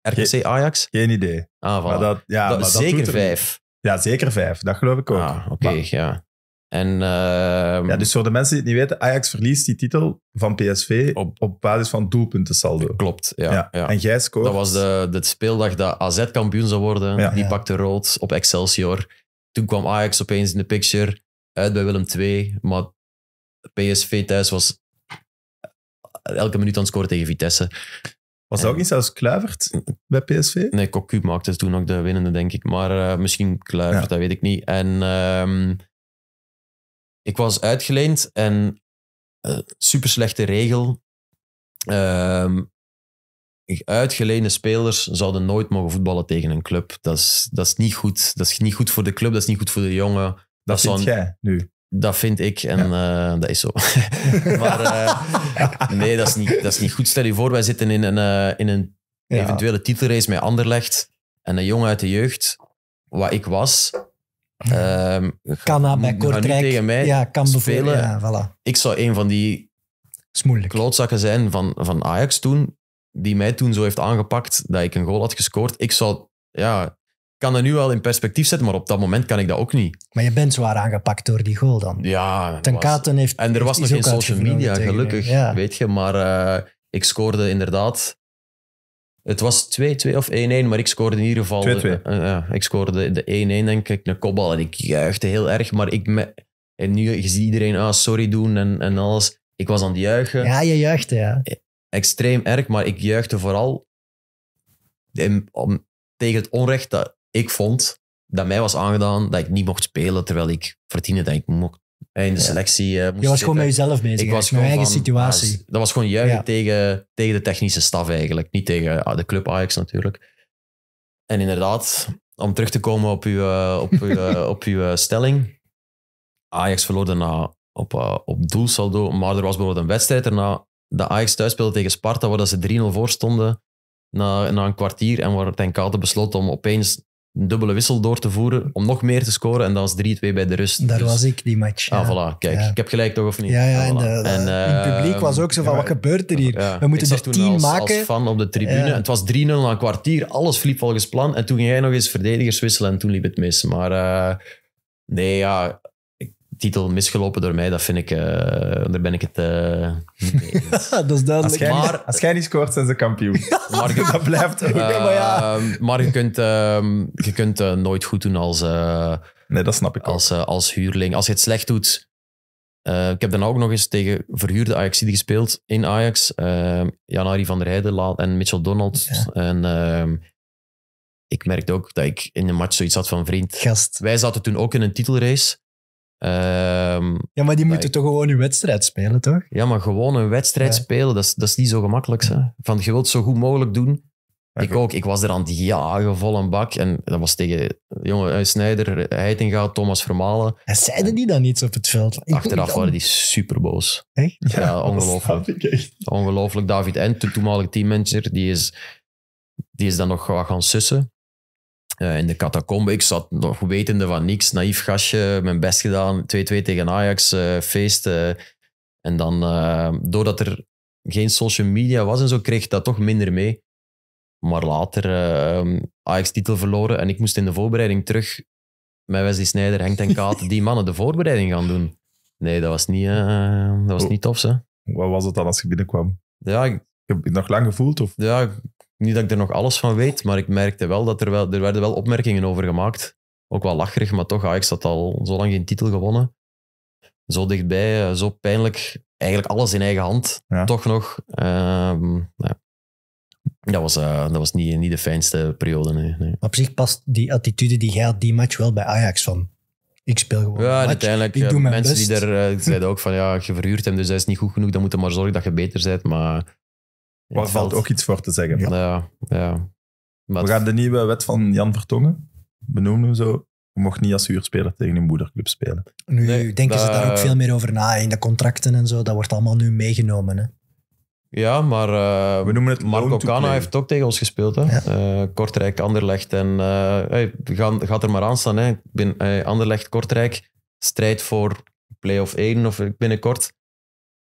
RKC Ajax? Geen idee. Ah, voilà. dat, ja, dat, zeker vijf. ja, zeker vijf. Dat geloof ik ook. Ah, oké, ja. En, ehm, ja, dus voor de mensen die het niet weten, Ajax verliest die titel van PSV op, op basis van doelpuntensaldo. Klopt, ja, ja. En jij scoort... Dat was de, de speeldag dat AZ kampioen zou worden. die pakte rood op Excelsior. Toen kwam Ajax opeens in de picture, uit bij Willem II. Maar PSV thuis was eh, elke minuut aan het scoren tegen Vitesse. Was dat ook niet zelfs Kluivert bij PSV? Nee, Cocu maakte dus toen ook de winnende, denk ik. Maar eh, misschien Kluivert, dat weet ik niet. En ehm, ik was uitgeleend en eh, super slechte regel. Ehm, uitgeleende spelers zouden nooit mogen voetballen tegen een club. Dat is, dat is niet goed. Dat is niet goed voor de club, dat is niet goed voor de jongen. Dat, vind jij nu? Dat vind ik en eh, dat is zo. maar eh, nee, dat is, niet, dat is niet goed. Stel je voor, wij zitten in een, eh, in een eventuele titelrace met Anderlecht en een jongen uit de jeugd, wat ik was, ehm, kan dat tegen mij ja, kan spelen. voilà. Ik zou een van die Klootzakken zijn van, van Ajax toen, die mij toen zo heeft aangepakt dat ik een goal had gescoord. Ik zou, ja, kan dat nu wel in perspectief zetten, maar op dat moment kan ik dat ook niet. Maar je bent zwaar aangepakt door die goal dan. Ja. Ten heeft. En er was nog geen social media, gelukkig, weet je. Maar eh, ik scoorde inderdaad. Het was 2-2 of 1-1, maar ik scoorde in ieder geval. 2-2. Eh, ik scoorde de 1-1, denk ik, een kopbal. En ik juichte heel erg, maar ik. Me, en nu zie iedereen, ah, sorry doen en, en alles. Ik was aan het juichen. Ja, je juichte, ja. Eh, extreem erg, maar ik juichte vooral tegen het onrecht dat ik vond dat mij was aangedaan dat ik niet mocht spelen terwijl ik verdiende dat ik mocht in de selectie uh, moest Je was gewoon met jezelf bezig, ik was mijn eigen situatie. dat was gewoon juichen tegen, tegen de technische staf eigenlijk, niet tegen ah, de club Ajax natuurlijk. En inderdaad, om terug te komen op uw, eh, op uw, eh, op uw stelling. Ajax verloor daarna op, op doelsaldo, maar er was bijvoorbeeld een wedstrijd daarna dat Ajax thuis speelde tegen Sparta, waar dat ze 3-0 voor stonden na, na een kwartier en waar Ten Kate besloten om opeens een dubbele wissel door te voeren om nog meer te scoren. En dat was 3-2 bij de rust. Daar dus- was ik, die match. Ah, ja. voilà. Kijk, ik heb gelijk toch, of niet? Ja, ja. Ah, en, het eh, eh, publiek was ook zo van, wat gebeurt er hier? We moeten er tien als, maken. fan op de tribune. Het was 3-0 na een kwartier. Alles liep volgens plan. En toen ging jij nog eens verdedigers wisselen en toen liep het mis. Maar eh, nee, ja titel misgelopen door mij, dat vind ik, eh, daar ben ik het eh, niet dat is duidelijk. Als jij, maar, als jij niet scoort, zijn ze kampioen. maar je, dat blijft eh, maar, ja. je kunt, ehm, je kunt nooit goed doen als, nee, dat snap ik als, als huurling. Als je het slecht doet... ik heb dan ook nog eens tegen verhuurde Ajax gespeeld in Ajax. Ehm, Janari van der Heijden en Mitchell Donald. En ehm, ik merkte ook dat ik in de match zoiets had van vriend. Gast. Wij zaten toen ook in een titelrace. Ehm, ja, maar die moeten toch gewoon een wedstrijd spelen, toch? Ja, maar gewoon een wedstrijd spelen, dat is, dat is niet zo gemakkelijk. Van, je wilt het zo goed mogelijk doen. ik ook. Ik was er aan het jagen, vol een bak. En dat was tegen jongen eh, Snijder, Heitinga, Thomas Vermalen. En zeiden die dan iets op het veld? achteraf waren die superboos. Echt? Ja, ongelooflijk. Ongelooflijk. David Ent, toenmalige teammanager, die is, die is dan nog gaan sussen. Eh, in de catacombe. Ik zat nog wetende van niks, naïef gastje, mijn best gedaan. 2-2 tegen Ajax, uh, feest. Eh. en dan, doordat er geen social media was en zo, kreeg ik dat toch minder mee. Maar later, Ajax-titel verloren en ik moest in de voorbereiding terug met Wesley Snijder, Henk en Kaat, die mannen de voorbereiding gaan doen. Nee, dat was niet, dat was oh. niet tof, hè. Wat was het dan als je binnenkwam? Ja, ik, heb je het nog lang gevoeld? Of? Ja, niet dat ik er nog alles van weet, maar ik merkte wel dat er wel, er werden wel opmerkingen over gemaakt. Ook wel lacherig, maar toch, Ajax ah, had al zo lang geen titel gewonnen. Zo dichtbij, eh, zo pijnlijk. Eigenlijk alles in eigen hand, toch nog. Ehm, ja. Dat was, eh, dat was niet, niet de fijnste periode. Nee, Op zich past die attitude die jij had die match wel bij Ajax van. Ik speel gewoon. Ja, uiteindelijk, eh, mensen die daar zeiden ook van ja, je verhuurt hem, dus hij is niet goed genoeg, dan moet je maar zorgen dat je beter bent. Maar Waar valt ook iets voor te zeggen. Ja, ja. We gaan de nieuwe wet van Jan Vertongen benoemen we zo. Je mocht niet als huurspeler tegen een moederclub spelen. Nu denken ze daar ook veel meer over na. In de contracten en zo, dat wordt allemaal nu meegenomen. Hè? Ja, maar eh, we noemen het Marco Cana heeft ook tegen ons gespeeld. Hè? Eh, Kortrijk, Anderlecht. En, uh, hey, gaat, gaat er maar aan staan. Hè. Anderlecht, Kortrijk. Strijd voor play-off 1 of binnenkort.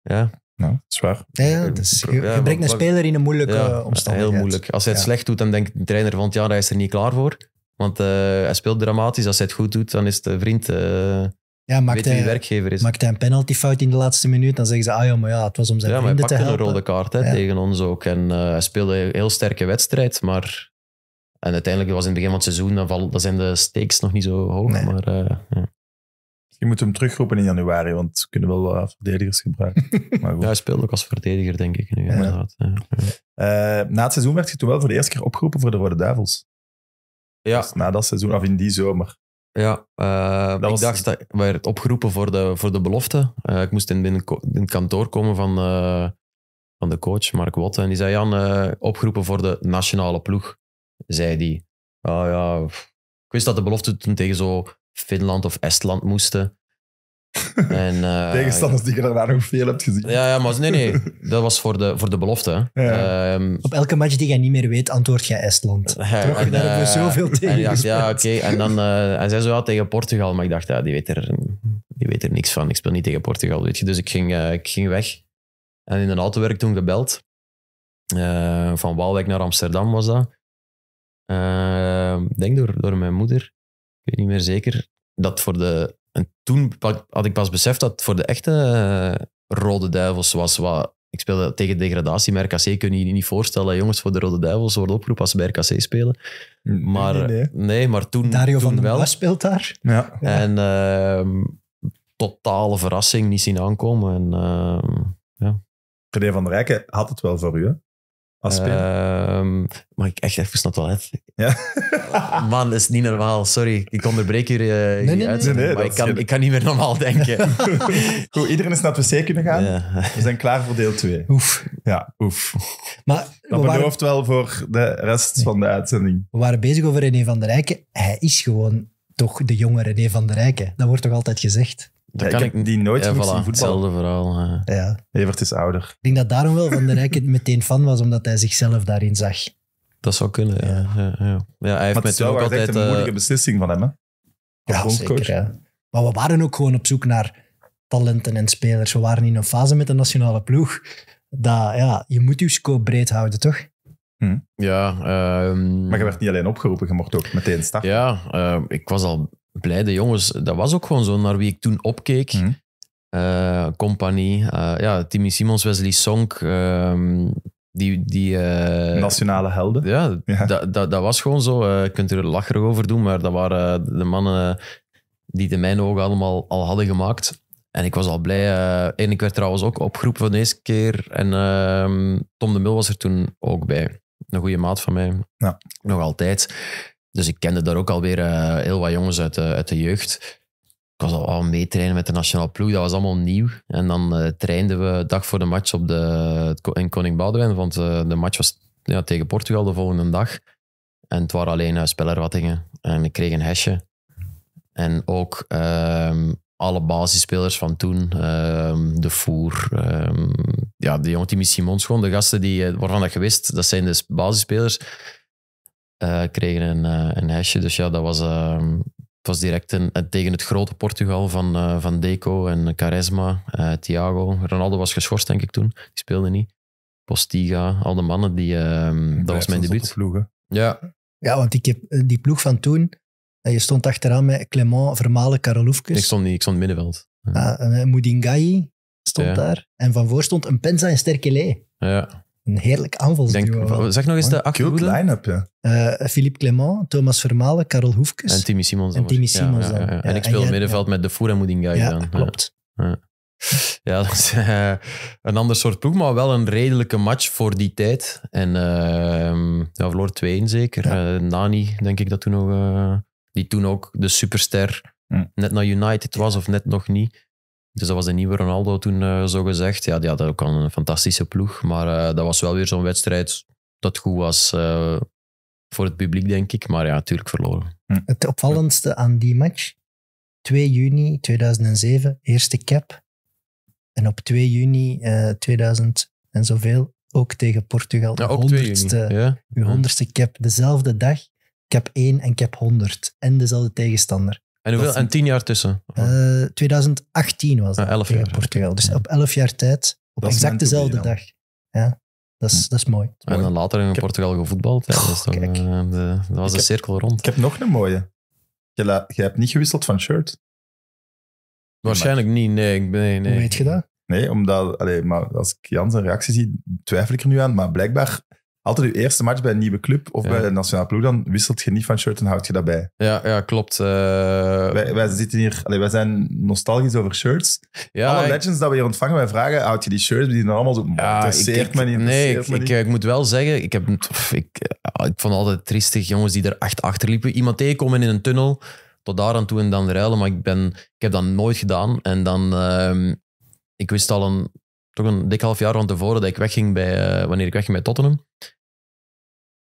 Ja, nou, dat Ja, je, brengt een speler in een moeilijke ja, eh, omstandigheid. Heel moeilijk. Als hij het slecht doet, dan denkt de trainer van ja, hij is er niet klaar voor. Want eh, hij speelt dramatisch. Als hij het goed doet, dan is de vriend... Uh, ja, maakt hij, werkgever is. Maakt hij een penaltyfout in de laatste minuut, dan zeggen ze, ah ja, maar ja, het was om zijn ja, vrienden te helpen. Ja, hij pakte een rode kaart tegen ons ook. En hij speelde een heel sterke wedstrijd, maar... En uiteindelijk was in het begin van het seizoen, dan, zijn de stakes nog niet zo hoog. Maar, ja. Je moet hem terugroepen in januari, want ze kunnen wel verdedigers gebruiken. Maar goed. Ja, hij speelt ook als verdediger, denk ik. Nu, eh, na het seizoen werd je toen wel voor de eerste keer opgeroepen voor de Rode Duivels. Ja. Dus na dat seizoen, of in die zomer. Ja, eh, dat ik was... dacht dat ik werd opgeroepen voor de, voor de belofte. Eh, ik moest in, binnen in, het kantoor komen van, van de coach, Mark Wotten. En die zei, Jan, opgeroepen voor de nationale ploeg, zei die. Oh ja, ik wist dat de belofte toen tegen zo Finland of Estland moesten. En, eh, Tegenstanders die je daarna nog veel hebt gezien. Ja, ja maar nee, nee. Dat was voor de, voor de belofte. Ja. Ehm, Op elke match die jij niet meer weet, antwoord jij Estland. Ja, Toch, en, daar hebben eh, zoveel tegen Ja, oké. En dan uh, en zij wel tegen Portugal. Maar ik dacht, ja, die, weet er, die weet er niks van. Ik speel niet tegen Portugal, weet je. Dus ik ging, eh, ik ging weg. En in een auto werd ik toen gebeld. van Waalwijk naar Amsterdam was dat. Ik ehm, denk door, door mijn moeder ik weet niet meer zeker, dat voor de... En toen had ik pas beseft dat voor de echte eh, Rode Duivels was wat... Ik speelde tegen degradatie, maar RKC kun je je niet voorstellen dat jongens voor de Rode Duivels worden opgeroepen als ze bij RKC spelen. Maar, nee, maar toen, Dario toen van wel. speelt daar. Ja. En uh, totale verrassing, niet zien aankomen. En, uh, ja. van der Rijken had het wel voor u, Um, maar ik echt even naar het toilet? Ja. Man, dat is niet normaal. Sorry, ik onderbreek jullie eh, ik kan, ik kan niet meer normaal denken. Goed, iedereen is naar het wc kunnen gaan. We zijn klaar voor deel 2. Oef. Ja, oef. Maar, dat we belooft wel voor de rest van de uitzending. We waren bezig over René van der Rijken. Hij is gewoon toch de jonge René van der Rijken. Dat wordt toch altijd gezegd? Dat kan ik, die nooit ja, voilà, zien Hetzelfde verhaal. Ja. ja. Evert is ouder. Ik denk dat daarom wel Van der Rijken meteen fan was, omdat hij zichzelf daarin zag. Dat zou kunnen, ja. ja, ja, ja. hij heeft met ook altijd... een eh, moeilijke beslissing van hem, hè? Ja, zeker, Maar we waren ook gewoon op zoek naar talenten en spelers. We waren in een fase met de nationale ploeg dat, ja, je moet je scope breed houden, toch? Hm. Ja. Ehm, maar je werd niet alleen opgeroepen, je mocht ook meteen starten. Ja, ehm, ik was al blijde jongens. Dat was ook gewoon zo naar wie ik toen opkeek. Mm compagnie, eh, ja, Timmy Simons, Wesley Sonk. Ehm, die, die, eh, Nationale helden. Ja, Dat, dat, was gewoon zo. je kunt er lacherig over doen, maar dat waren de mannen die de mijn ogen allemaal al hadden gemaakt. En ik was al blij. en ik werd trouwens ook opgeroepen van deze keer. En ehm, Tom de Mul was er toen ook bij. Een goede maat van mij. Ja. Nog altijd. Dus ik kende daar ook alweer uh, heel wat jongens uit de, uit de jeugd. Ik was al, al trainen met de nationale ploeg, dat was allemaal nieuw. En dan uh, trainden we dag voor de match op de, in Koning Boudewijn, want eh, de match was ja, tegen Portugal de volgende dag. En het waren alleen spelerwattingen. En ik kreeg een hesje. En ook ehm, alle basisspelers van toen, ehm, De Voer, ehm, ja, de jongen Timmy Simons, gewoon de gasten die, waarvan dat je wist, dat zijn dus basisspelers eh, kregen een, eh, een hesje. Dus ja, dat was, ehm, was direct eh, tegen het grote Portugal van, van Deco en Carisma, Thiago. Ronaldo was geschorst, denk ik, toen. Die speelde niet. Postiga, al de mannen. Die, ehm, dat was mijn debuut. De Ja. ja, want ik heb die ploeg van toen... Je stond achteraan met Clement, Vermalen, Karolovkes. Ik stond niet, ik stond middenveld. Ah, ja. Moedingai stond daar. En van voor stond een Penza en Sterkele. Ja een heerlijk aanvalsduo. Zeg nog eens de actuele line-up, eh, Philippe Clement, Thomas Vermalen, Karel Hoefkes. En Timmy Simons. En En ik speel het middenveld met De Voer en Moedinga. Ja, klopt. Ja, dat is eh, een ander soort ploeg, maar wel een redelijke match voor die tijd. En uh, ja, verloor 2-1 zeker. Eh, Nani, denk ik dat toen nog... die toen ook de superster mm. net naar United was of net nog niet. Dus dat was de nieuwe Ronaldo toen uh, eh, zo gezegd. Ja, die had ook al een fantastische ploeg. Maar uh, dat was wel weer zo'n wedstrijd dat goed was uh, voor het publiek, denk ik. Maar ja, natuurlijk verloren. Hm. Het opvallendste aan die match, 2 juni 2007, eerste cap. En op 2 juni 2000 en zoveel, ook tegen Portugal, ja, ook 2 juni. Ja? uw hm. honderdste cap, dezelfde dag. Cap 1 en cap 100. En dezelfde tegenstander. En, hoeveel, en tien jaar tussen? 2018 eh, was dat. in elf jaar. Portugal. Dus op elf jaar tijd, op exact dezelfde dag. Ja, dat is, hm. dat is mooi. en dan later in Portugal gevoetbald. Hè. Oh, dus dat, eh, dat, was een de cirkel rond. Ik heb nog een mooie. Je, je hebt niet gewisseld van shirt. Waarschijnlijk niet, nee, ik ben, nee, nee. Hoe heet je dat? Nee, omdat, allee, maar als ik Jan zijn reactie zie, twijfel ik er nu aan. Maar blijkbaar altijd je eerste match bij een nieuwe club of bij de nationale ploeg, dan wisselt je niet van shirt en houd je daarbij. Ja, ja klopt. Eh. Wij, zitten hier, allee, wij zijn nostalgisch over shirts. Alle legends dat we hier ontvangen, wij vragen, houd je die shirts? Die dan allemaal zo, ja, interesseert ik, me niet. Nee, ik, me niet. Eh, ik, moet wel zeggen, ik, heb, eh, ik, vond altijd triestig jongens die er echt achter liepen. Iemand tegenkomen in een tunnel, tot daar aan toe en dan ruilen, maar ik, ben, ik heb dat nooit gedaan. En dan, ehm, ik wist al een, toch een dik half jaar van tevoren dat ik wegging bij, wanneer ik wegging bij Tottenham.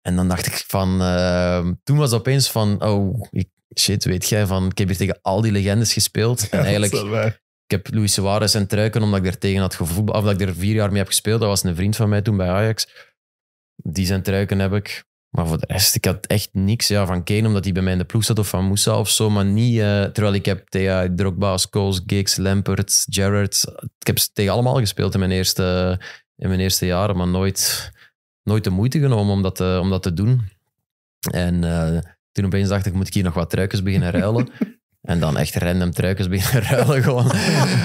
En dan dacht ik van, ehm, toen was het opeens van, oh shit, weet jij, van, ik heb hier tegen al die legendes gespeeld. en eigenlijk, ik heb Luis Suarez en Truiken, omdat ik daar tegen had gevoetbal of dat ik er vier jaar mee heb gespeeld. Dat was een vriend van mij toen bij Ajax. Die zijn Truiken heb ik. Maar voor de rest, ik had echt niks ja, van Kane, omdat hij bij mij in de ploeg zat, of van Moussa of zo, maar niet... Eh, terwijl ik heb tegen Drogba, Scholes, Giggs, Lampert, Gerrard... Ik heb ze tegen allemaal gespeeld in mijn eerste, in mijn eerste jaren, maar nooit nooit de moeite genomen om dat, te, eh, om dat te doen. En uh, toen opeens dacht ik, moet ik hier nog wat truikens beginnen ruilen? en dan echt random truikens beginnen ruilen gewoon.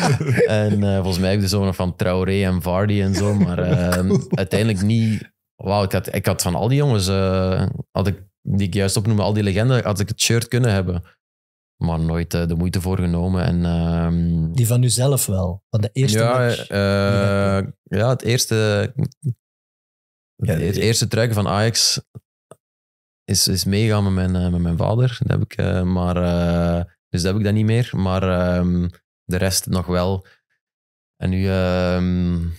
en eh, volgens mij heb ik de nog van Traoré en Vardy en zo. Maar uiteindelijk niet... Wauw, ik had, ik had van al die jongens, had ik, die ik juist opnoemde, al die legenden, had ik het shirt kunnen hebben maar nooit de moeite voor genomen. En, ehm, die van u zelf wel, van de eerste ja, ja, het eerste ja, eh, het eerste truiken van Ajax is, is meegaan met mijn, eh, met mijn vader. Dat heb ik, eh, maar, dus dat heb ik dat niet meer. Maar ehm, de rest nog wel. En nu um,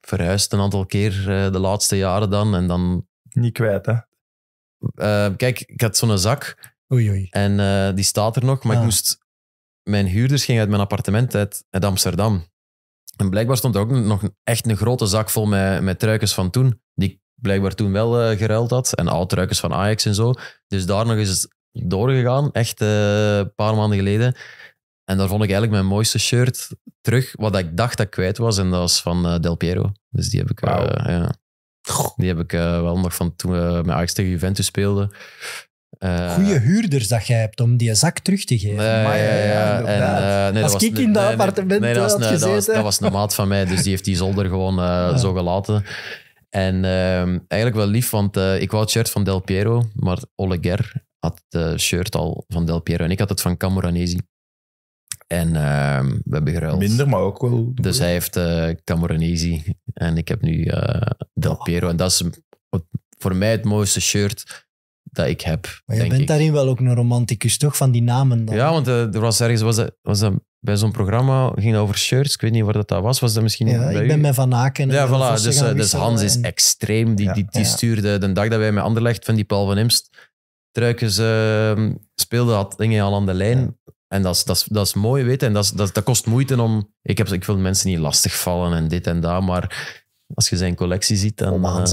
verhuisd een aantal keer de laatste jaren dan. En dan... Niet kwijt, hè? kijk, ik had zo'n zak. Oei, oei. En die staat er nog, maar ik ah. moest... Mijn huurders gingen uit mijn appartement uit, uit Amsterdam. En blijkbaar stond er ook nog echt een grote zak vol met, met truikens van toen, die ik blijkbaar toen wel eh, geruild had. En al truikens van Ajax en zo. Dus daar nog eens doorgegaan, echt eh, een paar maanden geleden. En daar vond ik eigenlijk mijn mooiste shirt terug, wat ik dacht dat ik kwijt was. En dat was van eh, Del Piero. Dus die heb ik, ja. die heb ik wel nog van toen mijn met Ajax tegen Juventus speelde. Uh, eh, Goede huurders dat jij hebt om die zak terug te geven. maar, ja, eh, Als ik in dat appartement dat had was, gezeten... Dat was, een maat van mij, dus die heeft die zolder gewoon eh, zo gelaten. En ehm, eigenlijk wel lief, want ik wou het shirt van Del Piero, maar Oleger had het shirt al van Del Piero en ik had het van Camoranesi. En ehm, we hebben geruild. Minder, maar ook wel... Dus hij heeft Camoranesi en ik heb nu Del oh. Piero. En dat is voor mij het mooiste shirt dat ik heb. Maar je bent ik. daarin wel ook een romanticus, toch? Van die namen dan. Ja, want eh, er was ergens was dat, was dat, bij zo'n programma, ging over shirts, ik weet niet waar dat, dat was. Was dat misschien ja, ik ben met Van Aken. Ja, voilà, dus, eh, dus Hans is extreem. Die, die, die stuurde de dag dat wij met Anderlecht van die Paul van Imst truikens uh, ehm, speelde, had dingen al aan de lijn. En dat is, dat, is, dat is mooi weten. En dat, is, dat, dat kost moeite om. Ik, heb, ik wil mensen niet lastigvallen en dit en dat. Maar als je zijn collectie ziet, dan... Oh,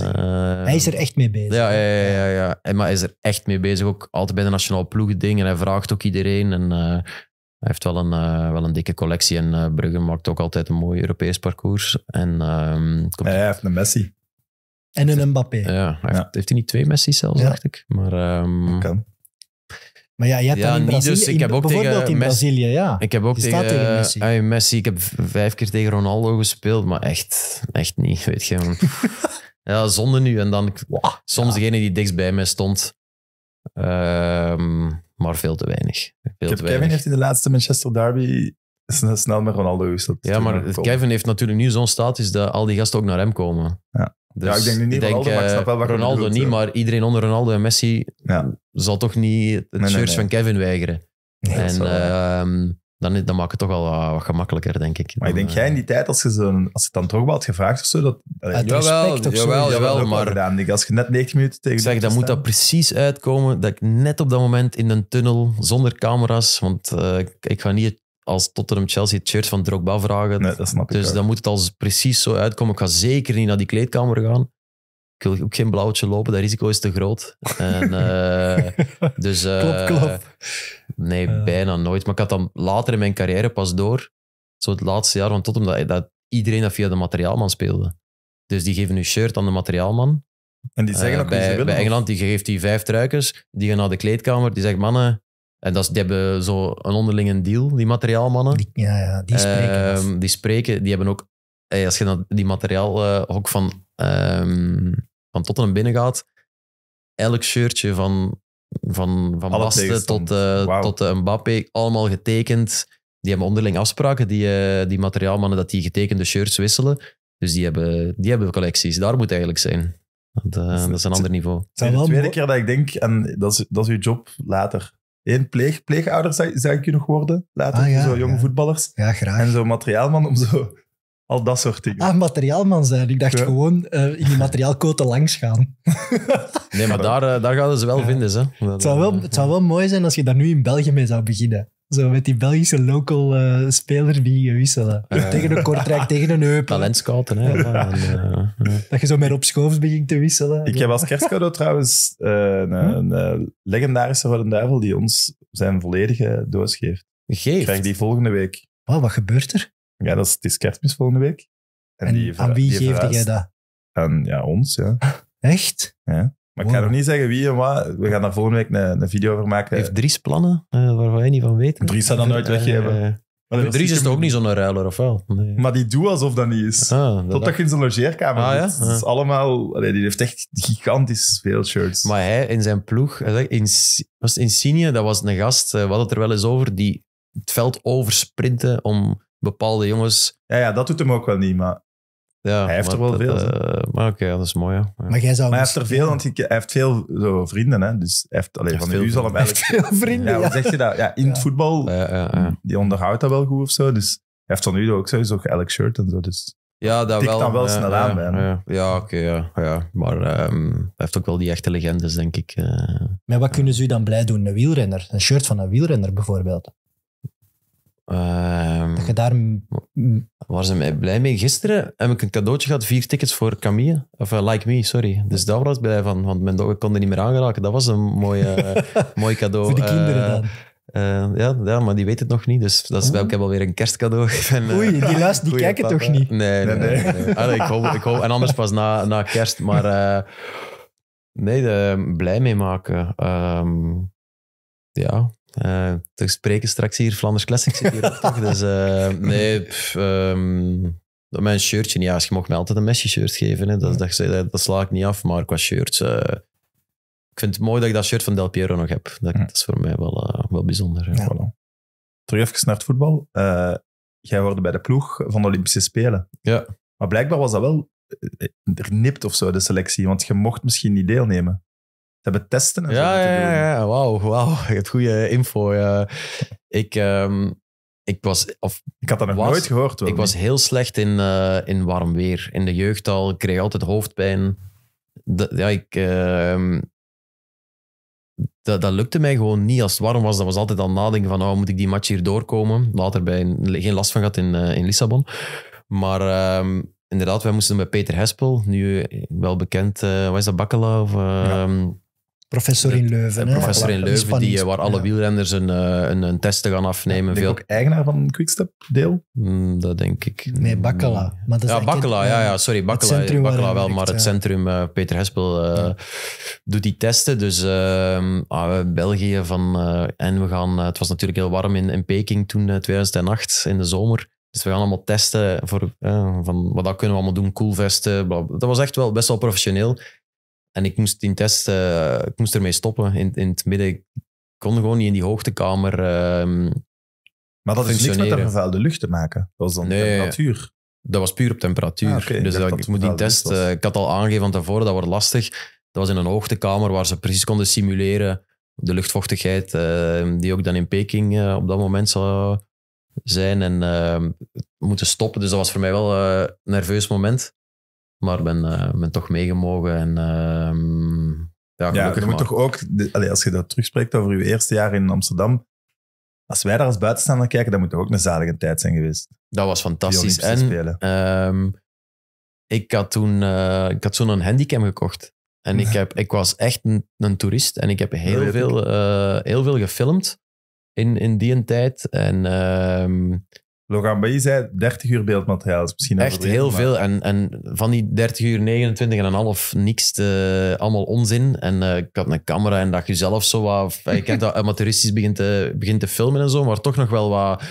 hij is er echt mee bezig. Ja, ja, ja, ja, ja. Maar hij is er echt mee bezig. Ook altijd bij de nationale ploeg dingen. Hij vraagt ook iedereen. En, eh, hij heeft wel een, eh, wel een dikke collectie. En Brugge maakt ook altijd een mooi Europees parcours. En, ehm, komt... Hij heeft een Messi. En een Mbappé. Ja, heeft, heeft hij niet twee Messi's zelfs, dacht ik. Maar, ehm, kan. Maar ja, je hebt ja, dan in dus. bijvoorbeeld tegen in Messi, Brazilië, ja. Ik heb ook tegen, ah, Messi. Ik heb vijf keer tegen Ronaldo gespeeld, maar echt, echt niet, weet je. ja, zonde nu. En dan soms degene die dichtst bij mij stond. Ehm, maar veel te weinig. Kevin heeft in de laatste Manchester Derby snel met Ronaldo gespeeld. Ja, maar Kevin heeft natuurlijk nu zo'n status dat al die gasten ook naar hem komen. Ja. Dus ja, ik denk niet Ronaldo, maar Ronaldo niet, maar iedereen onder Ronaldo en Messi ja. zal toch niet het nee, van Kevin weigeren. en ehm, dan, dan maakt het toch wel wat, gemakkelijker, denk ik. Maar ik denk jij in die eh, tijd, als je, zo, als je dan toch wel had gevraagd of zo, dat... Uh, jawel, jawel, maar... Gedaan, Als je net 90 minuten tegen... Zeg, dan moet dat precies uitkomen dat ik net op dat moment in een tunnel, zonder camera's, want eh, ik ga niet als Tottenham Chelsea het shirt van Drogba vragen. dus dan moet het als precies zo uitkomen. Ik ga zeker niet naar die kleedkamer gaan. Ik wil ook geen blauwtje lopen, dat risico is te groot. En, uh, dus, eh, Nee, eh. bijna nooit. Maar ik had dan later in mijn carrière pas door, zo het laatste jaar van Tottenham, dat, dat iedereen dat via de materiaalman speelde. Dus die geven hun shirt aan de materiaalman. En die zeggen ook bij, ze willen, bij Engeland, die geeft die vijf truikers, die gaan naar de kleedkamer, die zegt, mannen, en dat is, die hebben zo een onderlinge deal, die materiaalmannen. Die, ja, ja, die ehm, spreken. die spreken, die hebben ook... als je naar die materiaal eh, ook van, tot ehm, van Tottenham binnengaat, elk shirtje van, van, van Basten tot, uh, eh, wow. tot uh, Mbappé, allemaal getekend. Die hebben onderling afspraken, die, die materiaalmannen, dat die getekende shirts wisselen. Dus die hebben, die hebben collecties. Daar moet eigenlijk zijn. Dat, dus dat is een ander niveau. Het is de tweede keer dat ik denk, en dat is, dat is uw job later één pleeg, pleegouder zou, zou je kunnen worden later, ah, zo jonge voetballers. Ja, graag. En zo materiaalman om zo al dat soort dingen. Ah, materiaalman zijn. Ik dacht gewoon eh, in die materiaalkoten langs gaan. nee, maar daar, eh, daar gaan ze wel vinden. Hè. het, zou wel, het zou wel mooi zijn als je daar nu in België mee zou beginnen. Zo met die Belgische local uh, speler die wisselen. Eh, tegen een Kortrijk, tegen een Heupen. Talentscouten, hè. Eh, dat je zo met op schoof begint te wisselen. Ik heb als kerstcadeau trouwens een, hm? een, legendarische Rode Duivel die ons zijn volledige doos geeft. Geeft? Krijg die volgende week. Wow, wat gebeurt er? Ja, dat is, het is kerstmis volgende week. En, die aan wie geefde jij dat? Aan ja, ons, ja. Echt? Ja. Maar ik ga nog niet zeggen wie en wat. We gaan daar volgende week een, een video over maken. Heeft Dries plannen uh, eh, waar wij niet van weten? Dries zou dat nooit eh, weggeven. Eh, maar Dries is het ook niet zo'n ruiler, of wel? Maar die doet alsof dat niet is. Ah, tot dat je in zijn logeerkamer ah, Ja? is ah. allemaal... die heeft echt gigantisch veel shirts. Maar hij in zijn ploeg... In, was het Insigne? Dat was een gast, wat het er wel eens over, die het veld oversprinten om bepaalde jongens... Ja, ja dat doet hem ook wel niet, maar... Ja, hij heeft er wel veel. Eh, maar oké, dat is mooi. Maar, jij zou hij dus heeft er veel, want hij heeft veel zo, vrienden. Hè? Dus heeft, alleen van u zal hem eigenlijk... veel vrienden, ja. zeg je dat? Ja, in het voetbal, die onderhoudt dat wel goed of zo. Dus hij heeft van u ook sowieso elk shirt en zo. Dus ja, dat wel. dan wel snel aan bijna. Ja, oké, ja, ja. Maar ehm, hij heeft ook wel die echte legendes, denk ik. Eh. maar wat kunnen ze u dan blij doen? Een wielrenner? Een shirt van een wielrenner bijvoorbeeld? Ehm, dat daar... Waar ze mij blij mee? Gisteren heb ik een cadeautje gehad, vier tickets voor Camille. Of eh, Like Me, sorry. Dus daar was ik blij van, want mijn dochter kon er niet meer aangeraken. Dat was een mooie, eh, mooi cadeau. Voor de eh, kinderen dan. ja, ja, maar die weten het nog niet. Dus dat is, oh. ik heb alweer een kerstcadeau En, Oei, die luisteren, die kijken toch niet? Nee, nee, nee. ik hoop, ik hoop, en anders pas na, na kerst. Maar nee, blij mee maken. Ehm, ja, uh, eh, te spreken straks hier Flanders Classic hier toch? Dus eh, nee, ehm, mijn shirtje, ja, je mocht mij altijd een Messi-shirt geven. Hè. Dat, dat, dat, sla ik niet af, maar qua shirt. Uh, eh, ik vind het mooi dat ik dat shirt van Del Piero nog heb. Dat, is voor mij wel, wel bijzonder. Ja. Voilà. Terug even naar het voetbal. jij wordt bij de ploeg van de Olympische Spelen. Ja. Maar blijkbaar was dat wel er nipt of zo, de selectie. Want je mocht misschien niet deelnemen. Ze hebben testen ja, ja, ja, ja, wauw, wauw. Je hebt goede info. Ja. Ik, ehm, ik was... Of ik had dat nog nooit gehoord. Hoor. Ik was heel slecht in, eh, in warm weer. In de jeugd al. Ik kreeg altijd hoofdpijn. Dat, ja, ik... Ehm, dat, dat lukte mij gewoon niet als het warm was. Dat was altijd aan nadenken van, oh, moet ik die match hier doorkomen? Later bij geen last van gehad in, eh, in Lissabon. Maar ehm, inderdaad, wij moesten bij Peter Hespel, nu wel bekend, uh, wat is dat, Bakkela? ja. Professor in Leuven. professor in Leuven, die, eh, waar alle ja. wielrenners een, eh, een, testen gaan afnemen. Ben je ook eigenaar van Quickstep deel? Hmm, dat denk ik. Nee, Bakkela. Maar dat ja, Bakkala, ja, ja, sorry. Bakkela, wel, maar het centrum, eh, Peter Hespel, doet die testen. Dus ehm, ah, België van... en we gaan... het was natuurlijk heel warm in, in Peking toen, 2008, in de zomer. Dus we gaan allemaal testen voor, van wat dat kunnen we allemaal doen, koelvesten. Dat was echt wel best wel professioneel. En ik moest die test, uh, ik moest ermee stoppen in, in het midden. Ik kon gewoon niet in die hoogtekamer uh, Maar dat is niks met de vervuilde lucht te maken. Dat was dan nee, temperatuur. Dat was puur op temperatuur. Ah, dus ik, dat, moet die test, eh, ik had al aangegeven van tevoren, dat wordt lastig. Dat was in een hoogtekamer waar ze precies konden simuleren de luchtvochtigheid, ehm, die ook dan in Peking eh, op dat moment zou zijn en ehm, moeten stoppen. Dus dat was voor mij wel een nerveus moment. Maar ben, uh, ben toch meegemogen en uh, ja, ja, je moet toch ook, als je dat terugspreekt over je eerste jaar in Amsterdam, als wij daar als buitenstaander kijken, dan moet toch ook een zalige tijd zijn geweest. Dat was fantastisch. En ehm, ik had toen eh, ik had zo'n handicap gekocht. En ik, heb, ik was echt een, een toerist en ik heb heel, veel, eh, heel veel gefilmd in, in die tijd. En ehm, Logan je zei 30 uur beeldmateriaal. Is misschien Echt heel veel. En, en van die 30 uur 29 en een half niks. Eh, allemaal onzin. En eh, ik had een camera en dat je zelf zo wat... Ik heb dat amateuristisch begint te, begint te filmen en zo. Maar toch nog wel wat,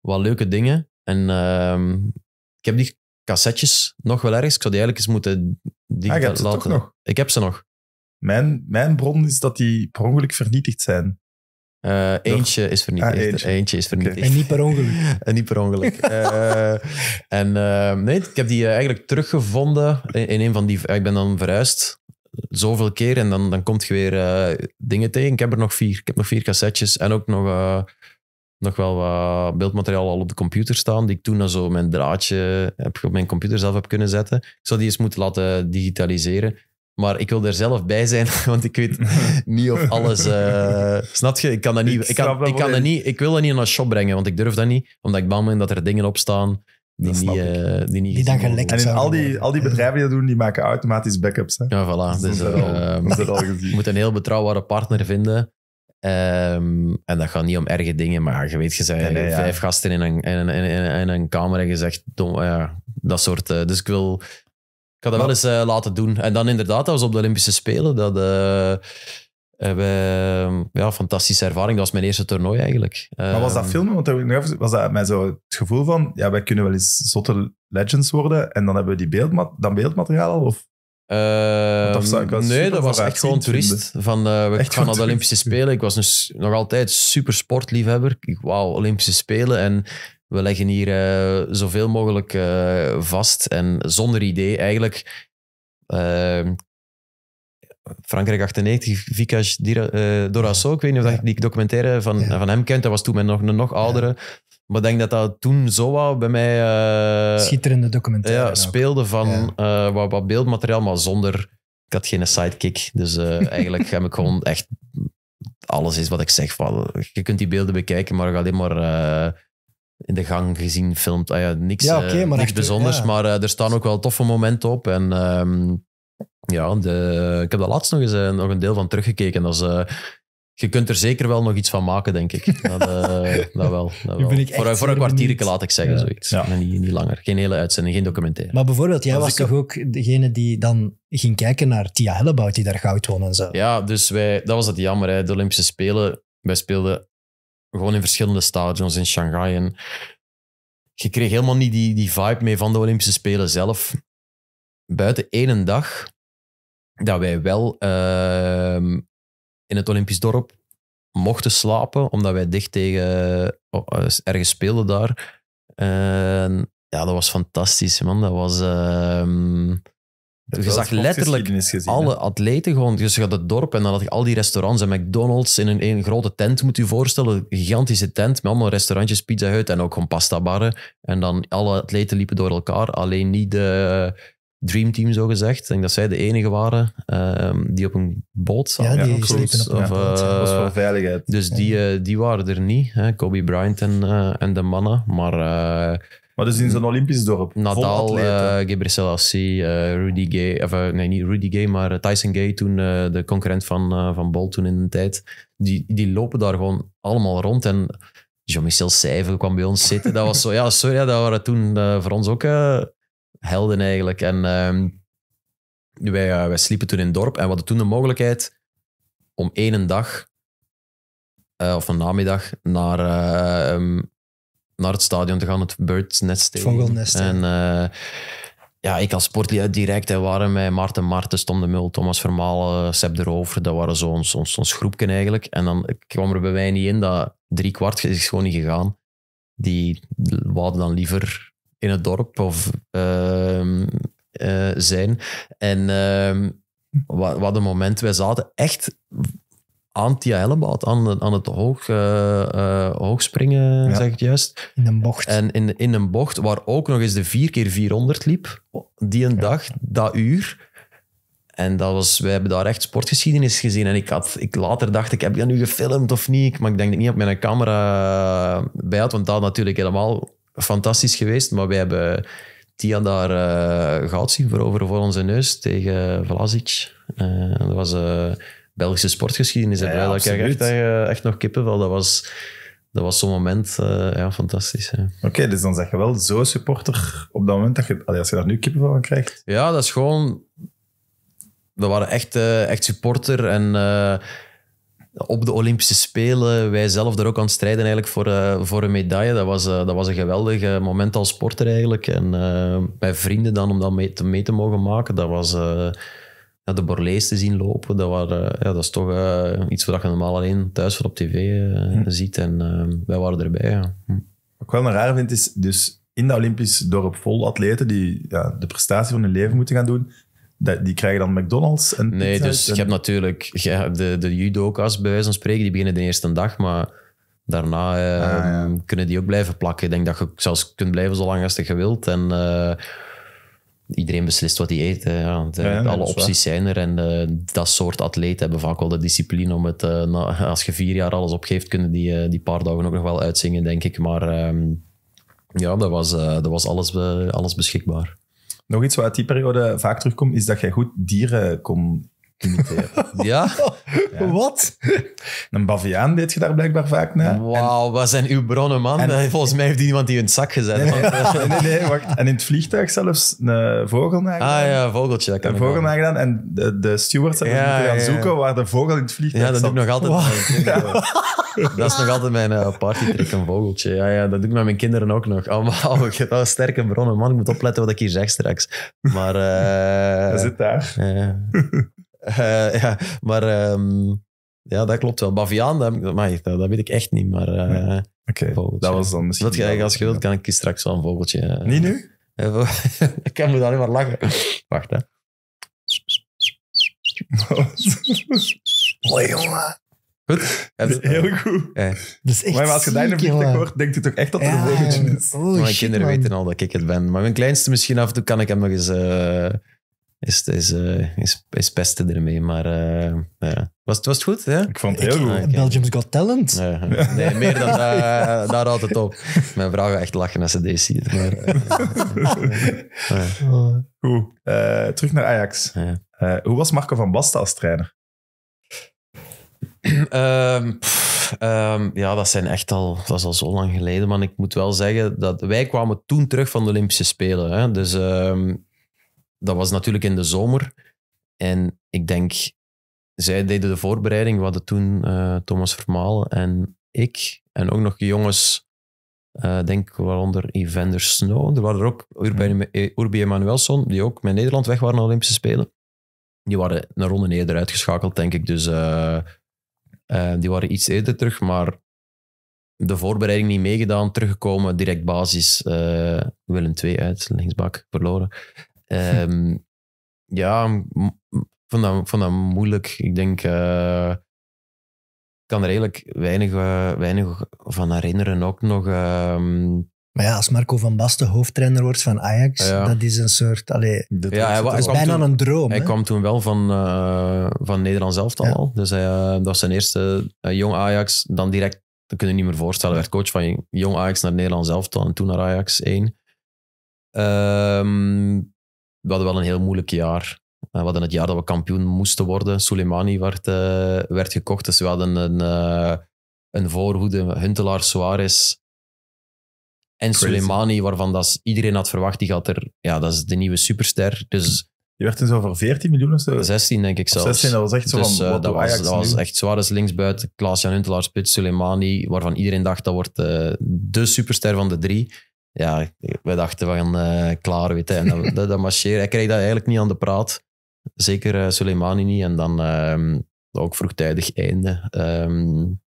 wat leuke dingen. En ehm, ik heb die cassettes nog wel ergens. Ik zou die eigenlijk eens moeten ah, laten. Nog? Ik heb ze nog. Mijn, mijn bron is dat die per ongeluk vernietigd zijn. Eh, eentje is vernietigd. Ah, eentje. is vernietigd. En niet per ongeluk. en niet per ongeluk. Eh, en eh, nee, ik heb die eigenlijk teruggevonden in, een van die... Ik ben dan verhuisd zoveel keer en dan, dan kom je weer dingen tegen. Ik heb er nog vier. Ik heb nog vier cassettes en ook nog, nog wel wat beeldmateriaal al op de computer staan die ik toen zo mijn draadje heb, op mijn computer zelf heb kunnen zetten. Ik zou die eens moeten laten digitaliseren. Maar ik wil er zelf bij zijn, want ik weet niet of alles. Uh, snap je? Ik kan dat niet. Ik, kan, ik kan dat niet. Ik wil dat niet naar een shop brengen, want ik durf dat niet. Omdat ik bang ben dat er dingen op staan die, eh, niet, die niet. dan gelekt En in al die, al die bedrijven die dat doen, die maken automatisch backups. Hè? Ja, voilà. Dus, dus je moet een heel betrouwbare partner vinden. Ehm, en dat gaat niet om erge dingen, maar je weet, je zei vijf gasten in een, in, een, in, een, kamer en je zegt dat soort. dus ik wil ik had dat wel eens eh, laten doen. En dan inderdaad, dat was op de Olympische Spelen. Dat eh, hebben ja, fantastische ervaring. Dat was mijn eerste toernooi eigenlijk. Maar was dat ehm, filmen? Want was dat mij zo het gevoel van, ja, wij kunnen wel eens zotte legends worden en dan hebben we die beeldma dan beeldmateriaal al? Of? Uh, nee, dat was echt gewoon toerist. Van, eh, echt gaan de Olympische Spelen. Ik was nog altijd super sportliefhebber. Wauw, Olympische Spelen. En we leggen hier eh, zoveel mogelijk eh, vast. En zonder idee eigenlijk. Ehm, Frankrijk 98, Vikas Dorasso, ik weet niet of je ja. die documentaire van, van hem kent. Dat was toen met nog, een nog oudere. Maar ik denk dat dat toen zo bij mij... Eh, Schitterende documentaire. Ja, speelde van wat, wat, beeldmateriaal, maar zonder... Ik had geen sidekick, dus eigenlijk heb ik gewoon echt... Alles is wat ik zeg. je kunt die beelden bekijken, maar alleen maar in de gang gezien filmt. Ah niks, eh, niks bijzonders, maar eh, er staan ook wel toffe momenten op. En ehm, ja, de, ik heb daar laatst nog eens eh, nog een deel van teruggekeken. Dat je kunt er zeker wel nog iets van maken, denk ik. Dat, dat wel. Dat wel. Voor, een kwartierke laat ik zeggen, zoiets. Ja. niet, langer. Geen hele uitzending, geen documentaire. Maar bijvoorbeeld, jij was, toch ook degene die dan ging kijken naar Tia Hellebout, die daar goud won en zo. Ja, dus wij, dat was het jammer. Hè. De Olympische Spelen, wij speelden gewoon in verschillende stadions in Shanghai. En je kreeg helemaal niet die, die vibe mee van de Olympische Spelen zelf. Buiten één dag dat wij wel ehm, in het Olympisch dorp mochten slapen, omdat wij dicht tegen oh, eh, ergens speelden daar. ja, dat was fantastisch, man. Dat was. Ehm, dus je zag letterlijk alle atleten gewoon. Dus je gaat het dorp en dan had je al die restaurants en McDonald's in een, grote tent, moet je voorstellen. Een gigantische tent met allemaal restaurantjes, Pizza Hut en ook gewoon pasta barren. En dan alle atleten liepen door elkaar, alleen niet de eh, Dream Team zo gezegd. Ik denk dat zij de enige waren ehm, die op een boot zaten. Ja, die ja, op een boot. Eh, was voor veiligheid. Dus die, eh, die waren er niet. Hè? Kobe Bryant en, en de mannen. Maar maar dus in zo'n Olympisch dorp. Nadal, uh, eh, Gebre eh, Rudy Gay. Eh, nee, niet Rudy Gay, maar Tyson Gay, toen, de concurrent van, van Bol toen in de tijd. Die, die lopen daar gewoon allemaal rond. En Jean-Michel Seyven kwam bij ons zitten. Dat was zo, ja, sorry, dat waren toen voor ons ook helden eigenlijk. En ehm, wij, wij sliepen toen in het dorp en we hadden toen de mogelijkheid om één dag of een namiddag naar ehm, naar het stadion te gaan, het Bird's Nest. Vogelnest. En uh, ja, ik als sportlid direct, hè, waren mij Maarten Marten stom de Mul, Thomas Vermaal, eh, Seb de Rover, dat waren zo ons, ons, ons groepje eigenlijk. En dan kwam er bij mij niet in dat drie kwart is gewoon niet gegaan. Die wouden dan liever in het dorp of ehm, eh, zijn. En ehm, wat, wat een moment, wij zaten echt aan Tia aan, aan het hoog, uh, eh, eh, hoogspringen, zeg ik juist. In een bocht. En in, in een bocht waar ook nog eens de 4x400 liep, die een dag, dat uur. En dat was, wij hebben daar echt sportgeschiedenis gezien. En ik had, ik later dacht ik, heb je dat nu gefilmd of niet? Maar ik denk dat ik niet op mijn camera eh, bij had, want dat had natuurlijk helemaal fantastisch geweest. Maar wij hebben Tia daar uh, goud zien veroveren voor onze neus tegen Vlasic. dat was Belgische sportgeschiedenis ja, hebben. Ja, ik echt, nog kippenvel. Dat was, dat was zo'n moment, eh, ja, fantastisch. Oké, dus dan zeg je wel, zo supporter op dat moment, dat je, als je daar nu kippenvel van krijgt. Ja, dat is gewoon... we waren echt, eh, echt supporter en... Eh, op de Olympische Spelen, wij zelf er ook aan het strijden eigenlijk voor, voor een medaille. Dat was, dat was een geweldig moment als sporter eigenlijk. En uh, bij vrienden dan om dat mee te, mee te mogen maken, dat was, de Borlees te zien lopen, dat, waren, ja, dat is toch eh, iets wat je normaal alleen thuis voor op tv eh, hm. ziet. En ehm, wij waren erbij. Ja. Hm. Wat ik wel raar vind, is dus in dat Olympisch dorp vol atleten die ja, de prestatie van hun leven moeten gaan doen. die krijgen dan McDonald's en Nee, dus je hebt natuurlijk de, de judoka's, bij wijze van spreken, die beginnen de eerste dag, maar daarna ah, ehm, kunnen die ook blijven plakken. Ik denk dat je zelfs kunt blijven zolang als je wilt. En eh, iedereen beslist wat hij eet. Eh, ja, alle opties zijn er. En eh, dat soort atleten hebben vaak wel de discipline om het. Eh, als je vier jaar alles opgeeft, kunnen die, die paar dagen ook nog wel uitzingen, denk ik. Maar ehm, ja, dat was, dat was alles, alles beschikbaar. Nog iets wat uit die periode vaak terugkomt, is dat jij goed dieren kon ja? Wat? Een baviaan deed je daar blijkbaar vaak naar. Wauw, wat zijn uw bronnen, man? En, eh, Volgens mij heeft die iemand die in het zak gezet. Nee, nee, nee, wacht. En in het vliegtuig zelfs een eh, vogel ah, nagedaan. Ah ja, vogeltje. een vogel nagedaan. En de, de stewards had ja, moeten gaan zoeken waar de vogel in het vliegtuig zat. Ja, dat doe ik nog altijd. Eh, dat is nog altijd mijn uh, een vogeltje. Ja, ja, dat doe ik met mijn kinderen ook nog. Allemaal, ik heb wel sterke bronnen, man. Ik moet opletten wat ik hier zeg straks. Maar... Uh, dat zit daar. Ja. Uh, ja, maar um, ja, dat klopt wel. Baviaan, dat, mag, dat, weet ik echt niet. Maar uh, Oké, dat was dan misschien... Dat, wel, als je wilt, kan ik straks wel een vogeltje... Eh, niet nu? ik kan me alleen maar lachen. Wacht, hè. Mooi, jongen. Goed? is heel goed. Ja. Dat is echt maar als je daar een hoort, denkt u toch echt dat er ja, een vogeltje is? Oh, Mijn kinderen weten al dat ik het ben. Maar mijn kleinste misschien af en toe kan ik hem nog eens... Uh, is, is, uh, is, is pesten ermee. Maar uh, was, was het goed? hè? Ik vond het heel goed. Eh, Belgium's Got Talent. nee, meer dan daar houdt het op. Mijn vrouw gaat echt lachen als ze deze ziet. Maar, Goed. terug naar Ajax. hoe was Marco van Basten als trainer? Ehm, ehm, ja, dat zijn echt al, dat is al zo lang geleden. Maar ik moet wel zeggen dat wij kwamen toen terug van de Olympische Spelen. Hè? Dus ehm, dat was natuurlijk in de zomer. En ik denk, zij deden de voorbereiding. We hadden toen eh, Thomas Vermaal en ik. En ook nog jongens, uh, denk waaronder Evander Snow. Er waren er ook eh, Urbi, Urbi die ook met Nederland weg waren naar de Olympische Spelen. Die waren een ronde eerder uitgeschakeld, denk ik. Dus die waren iets eerder terug. Maar de voorbereiding niet meegedaan, teruggekomen, direct basis. Uh, Willem 2 uit, linksbak, verloren. Um, ja, vond dat, vond dat moeilijk. Ik denk, eh, ik kan er eigenlijk weinig, eh, weinig van herinneren ook nog. Ehm. maar ja, als Marco van Basten hoofdtrainer wordt van Ajax, dat is een soort... Allee, dat ja, bijna een droom. Hij kwam toen wel van, uh, van Nederland zelf al. Dus hij, dat was zijn eerste jong Ajax. Dan direct, dat kun je niet meer voorstellen, werd coach van jong Ajax naar Nederland zelf en toen naar Ajax 1. Um, ehm, we hadden wel een heel moeilijk jaar. Eh, we hadden het jaar dat we kampioen moesten worden. Soleimani werd, eh, werd gekocht. Dus we hadden een, uh, een voorhoede. Huntelaar, Suarez en Crazy. Soleimani, waarvan dat iedereen had verwacht, die gaat er... Ja, dat is de nieuwe superster. Dus... Die werd in zo voor 14 miljoen of zo? 16, denk ik zelfs. 16, dat was echt zo dus, van, dat, was, was, echt Suarez linksbuiten, Klaas-Jan Huntelaar, Spits, Soleimani, waarvan iedereen dacht dat wordt de superster van de drie ja, wij dachten van eh, klaar, weet En dat, dat, Hij kreeg dat eigenlijk niet aan de praat. Zeker uh, Soleimani niet. En dan ehm, ook vroegtijdig einde. Um,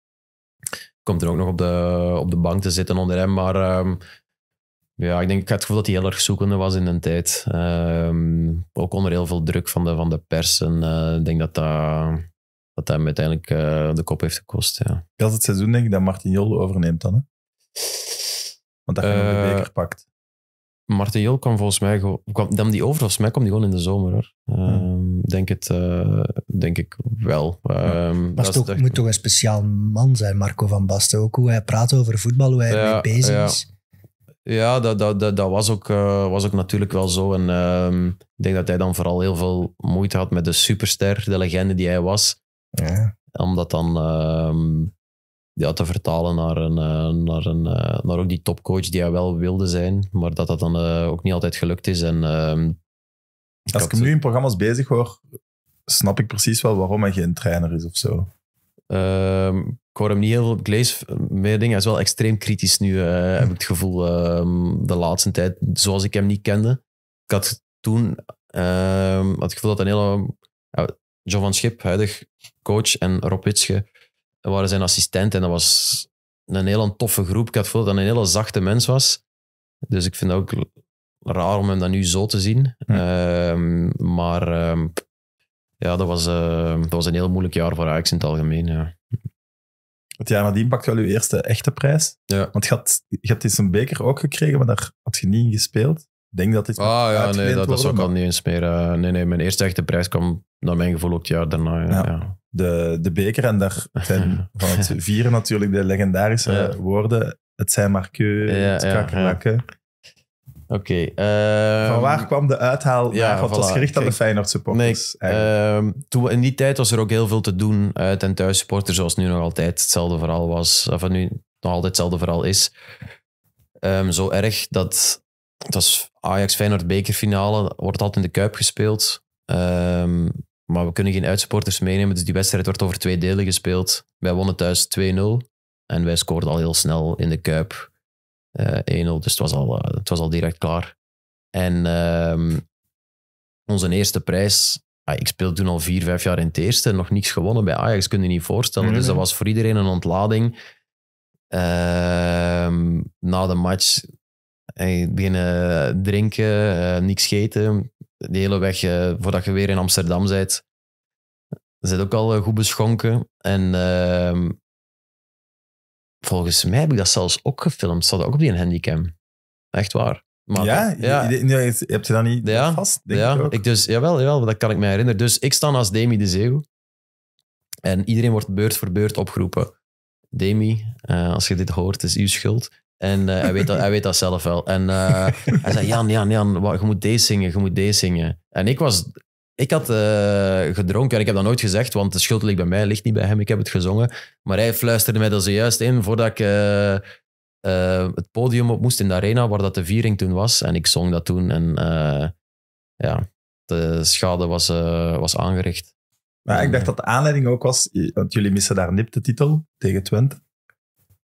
komt er ook nog op de, op de bank te zitten onder hem. Maar ehm, ja, ik denk, ik had het gevoel dat hij heel erg zoekende was in een tijd. ook onder heel veel druk van de, van de pers. En eh, ik denk dat dat, dat hem uiteindelijk de kop heeft gekost. Ja. Dat is het seizoen, denk ik, dat Martin Jol overneemt dan, hè? Want dat je nog de eh, beker pakt. Martin Jol kwam volgens mij gewoon. dan die over, volgens mij kwam die gewoon in de zomer hoor. Ehm, denk, het, eh, denk ik wel. Um, dat moet toch een speciaal man zijn, Marco van Basten. Ook hoe hij praat over voetbal, hoe hij mee bezig is. Ja, dat, dat, dat, was, ook, eh, was ook natuurlijk wel zo. En ehm, ik denk dat hij dan vooral heel veel moeite had met de superster, de legende die hij was. omdat dan ja, te vertalen naar, een, eh, naar, een, eh, naar ook die topcoach die hij wel wilde zijn, maar dat dat dan eh, ook niet altijd gelukt is. En, ehm, Als ik hem nu in programma's bezig hoor, snap ik precies wel waarom hij geen trainer is of zo. Ehm, ik hoor hem niet heel veel. meer dingen. Hij is wel extreem kritisch nu, heb ik het gevoel, ehm, de laatste tijd. Zoals ik hem niet kende. Ik had toen het gevoel dat een hele. John van Schip, huidig coach, en Rob Witsche, dat waren zijn assistent en dat was een hele toffe groep. Ik had het dat hij een hele zachte mens was. Dus ik vind het ook raar om hem dan nu zo te zien. Ehm, maar ehm, ja, dat was, eh, dat was een heel moeilijk jaar voor Ajax in het algemeen. Ja. Het jaar nadien pakte wel uw eerste echte prijs. Ja. Want je had, je had eens een beker ook gekregen, maar daar had je niet in gespeeld denk dat dit Ah ja, nee, dat, was ook al niet eens meer. Eh, nee, nee, mijn eerste echte prijs kwam naar mijn gevoel ook het jaar daarna. Ja, de, de beker. En daar van het vieren natuurlijk de legendarische woorden. Het zijn Marqueux, Ja, het ja, ja. Oké. Ehm, van waar kwam de uithaal? Ja, Ja, wat was gericht aan de Feyenoord supporters? Nee, ehm, toen, in die tijd was er ook heel veel te doen uit- en thuis supporters, zoals nu nog altijd hetzelfde verhaal was, of nu nog altijd hetzelfde verhaal is. Ehm, zo erg dat het was Ajax Feyenoord bekerfinale, wordt altijd in de Kuip gespeeld. Ehm, maar we kunnen geen uitsporters meenemen, dus die wedstrijd wordt over twee delen gespeeld. Wij wonnen thuis 2-0 en wij scoorden al heel snel in de Kuip 1-0, eh, dus het was, al, eh, het was al direct klaar. En ehm, onze eerste prijs, ah, ik speelde toen al vier, vijf jaar in het eerste, nog niets gewonnen bij Ajax, kun je niet voorstellen. Dus dat was voor iedereen een ontlading. Ehm, na de match Hey, beginnen eh, drinken, uh, niks eten. De hele weg, eh, voordat je weer in Amsterdam bent, zit ook al goed beschonken. En ehm, volgens mij heb ik dat zelfs ook gefilmd. Zat ook op die handicam. Echt waar. Maar ja, ja. Je, je, dat niet vast? Denk ja, ik, dus, jawel, jawel, dat kan ik me herinneren. Dus ik sta als Demi de Zeeuw. En iedereen wordt beurt voor beurt opgeroepen. Demi, als je dit hoort, is uw schuld. En eh, hij, weet dat, hij weet dat zelf wel. En eh, hij zei, Jan, Jan, Jan, je moet deze zingen, je moet deze zingen. En ik was... Ik had eh, gedronken en ik heb dat nooit gezegd, want de schuld ligt bij mij, ligt niet bij hem. Ik heb het gezongen. Maar hij fluisterde mij dat zojuist in voordat ik het podium op moest in de arena, waar dat de viering toen was. En ik zong dat toen en ja, de schade was, was aangericht. Maar ik dacht dat de aanleiding ook was, want jullie missen daar nip de titel tegen Twente.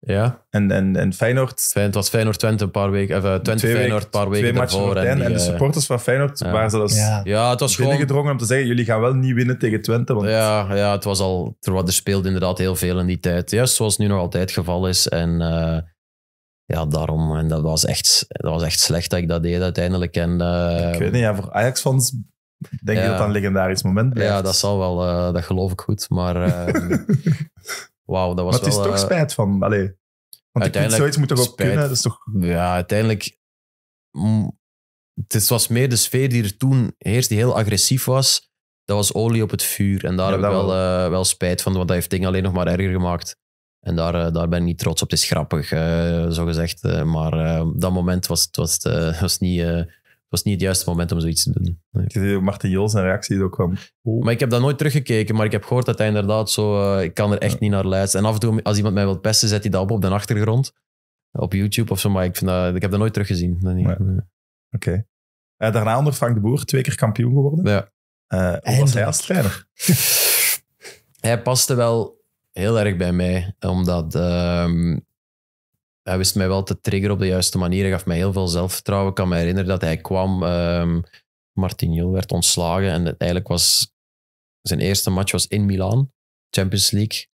Ja. En, en, en Feyenoord... het was Feyenoord-Twente een paar weken... Even eh, Twente-Feyenoord een paar weken daarvoor. En, en de eh, supporters van Feyenoord waren zelfs ja. ja het was binnengedrongen om te zeggen jullie gaan wel niet winnen tegen Twente. Want... Ja, ja het was al, er, er speelde inderdaad heel veel in die tijd. Juist zoals nu nog altijd het geval is. En eh, ja, daarom... En dat was, echt, dat was echt slecht dat ik dat deed uiteindelijk. En, ik weet niet, ja, voor Ajax-fans denk ik dat dat een legendarisch moment blijft. Ja, dat zal wel. dat geloof ik goed. Maar... Ehm, wauw, dat was maar het is toch eh, spijt van. Allee. Want ik vind, zoiets moet toch ook spijt. kunnen? is toch, Ja, uiteindelijk... Mm, het was meer de sfeer die er toen heerst, die heel agressief was. Dat was olie op het vuur. En daar heb ik wel, eh, wel spijt van, want dat heeft dingen alleen nog maar erger gemaakt. En daar, eh, daar ben ik niet trots op. Het is grappig, eh, zo gezegd. maar op dat moment was het was, was niet was niet het juiste moment om zoiets te doen. Nee. Martin Jol zijn reactie ook kwam. Maar ik heb dat nooit teruggekeken, maar ik heb gehoord dat hij inderdaad zo... Eh, ik kan er echt niet naar luisteren. En af en toe, als iemand mij wil pesten, zet hij dat op de achtergrond. Op YouTube of zo, maar ik, vind dat, ik heb dat nooit teruggezien. Oké. Okay. Uh, eh, daarna onder Frank de Boer, twee keer kampioen geworden. Ja. Eh, hoe was hij als trainer? hij paste wel heel erg bij mij, omdat... Ehm, hij wist mij wel te triggeren op de juiste manier. Hij gaf mij heel veel zelfvertrouwen. Ik kan me herinneren dat hij kwam. Ehm, Martin Jules werd ontslagen. En het eigenlijk was zijn eerste match was in Milaan. Champions League.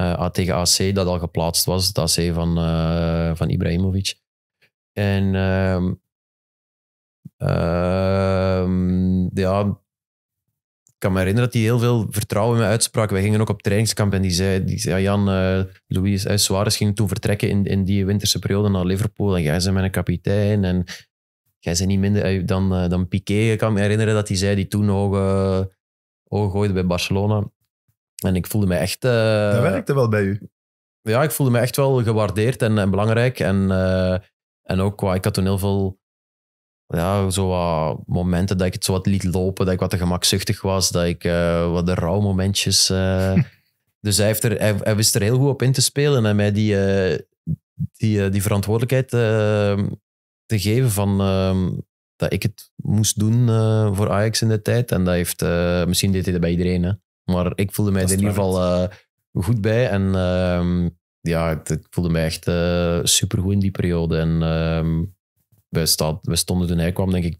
Uh, tegen AC, dat al geplaatst was. Het AC van, eh, van Ibrahimovic. En ehm, ehm, ja, ik kan me herinneren dat hij heel veel vertrouwen in mij uitsprak. Wij gingen ook op trainingskamp en die zei, die zei ah, Jan, uh, eh, Luis eh, Suarez ging toen vertrekken in, in die winterse periode naar Liverpool en jij bent mijn kapitein en jij bent niet minder eh, dan, uh, dan Piqué. Ik kan me herinneren dat hij zei, die toen ook uh, ogen gooide bij Barcelona. En ik voelde me echt... dat werkte wel bij u? Ja, ik voelde me echt wel gewaardeerd en, belangrijk. En, en ook Ik had toen heel veel ja, zo wat momenten dat ik het zo wat liet lopen, dat ik wat te gemakzuchtig was, dat ik eh, wat de momentjes. Uh, eh. dus hij, heeft er, hij, hij, wist er heel goed op in te spelen en mij die, eh, die, die verantwoordelijkheid ehm, te geven van ehm, dat ik het moest doen voor Ajax in de tijd. En dat heeft... misschien deed hij dat bij iedereen, Maar ik voelde mij er in ieder geval goed bij en... Ehm, ja, ik voelde mij echt supergoed in die periode. En we stonden toen hij kwam, denk ik,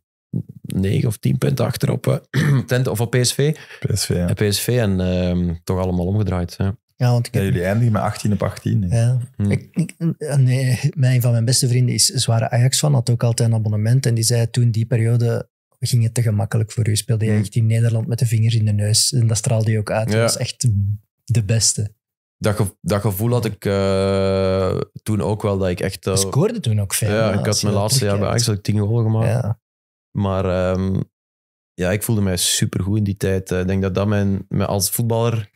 9 of 10 punten achter op, eh, tent, of op PSV. PSV, En PSV en ehm, toch allemaal omgedraaid. Ja. Ja, want ik heb... jullie eindigen met 18 op 18. Ja. Hmm. Ik, eh, nee, mijn, van mijn beste vrienden is zware Ajax-fan, had ook altijd een abonnement. En die zei toen die periode ging het te gemakkelijk voor u. Speelde je hmm. echt in Nederland met de vingers in de neus. En dat straalde je ook uit. Dat was echt de beste dat, gevoel had ik eh, toen ook wel. Dat ik echt. scoorde toen ook veel. Ja, ik had mijn laatste jaar bij Ajax had ik tien goals gemaakt. Ja. Maar ehm, ja, ik voelde mij supergoed in die tijd. Eh. Ik denk dat dat mijn, als voetballer.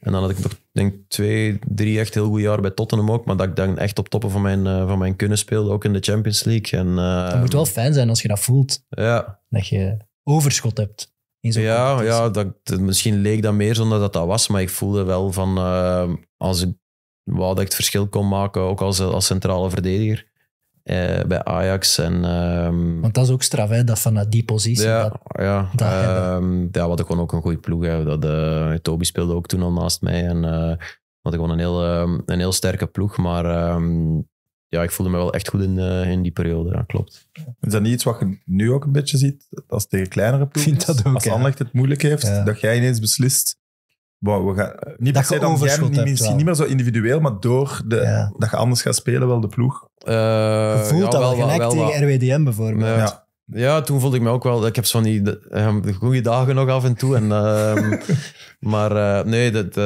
En dan had ik nog denk twee, drie echt heel goede jaren bij Tottenham ook. Maar dat ik dan echt op toppen van mijn, eh, van mijn kunnen speelde, ook in de Champions League. En, dat moet ehm, wel fijn zijn als je dat voelt. Ja. Dat je overschot hebt ja, ja dat, misschien leek dat meer zonder dat dat was, maar ik voelde wel van eh, als ik wou dat ik het verschil kon maken, ook als, als centrale verdediger. Eh, bij Ajax. En, ehm, Want dat is ook straf, hè, dat vanuit die positie. Ja, dat, ja, dat ehm, ja wat ik gewoon ook een goede ploeg hebben. Dat, uh, Toby speelde ook toen al naast mij. En, uh, wat ik gewoon een heel, ehm, een heel sterke ploeg. Maar ja, ik voelde me wel echt goed in, eh, in die periode. Ja, klopt. Is dat niet iets wat je nu ook een beetje ziet als tegen kleinere ploegen dat Als Anderlecht het moeilijk heeft, dat jij ineens beslist... Wow, we gaan, eh, niet dat per jij, niet, misschien niet meer zo individueel, maar door de, dat je anders gaat spelen, wel de ploeg. Uh, je voelt ja, dat wel, gelijk wel, tegen RWDM bijvoorbeeld. Ja. Ja, toen voelde ik me ook wel. Ik heb zo die de goede dagen nog af en toe. En, ehm, maar nee, dat,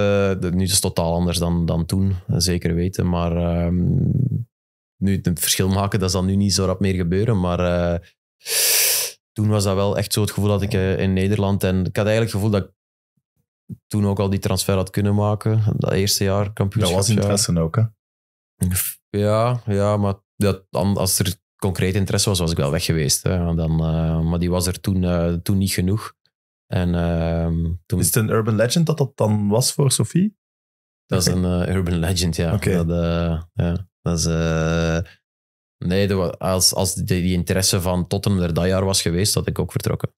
uh, nu is het totaal anders dan, dan toen, zeker weten. Maar ehm, nu, het verschil maken, dat zal nu niet zo rap meer gebeuren, maar eh, toen was dat wel echt zo het gevoel dat ik eh, in Nederland... En ik had eigenlijk het gevoel dat ik toen ook al die transfer had kunnen maken. Dat eerste jaar kampioenschap. Dat was interesse ook, hè? Ja, ja maar dat, als er concreet interesse was, was ik wel weg geweest. Hè. Dan, eh, maar die was er toen, toen niet genoeg. En, ehm, toen... Is het een urban legend dat dat dan was voor Sophie? Dat is een urban legend, ja. Okay. ja. Eh, nee, als, als die, interesse van Tottenham er dat jaar was geweest, had ik ook vertrokken.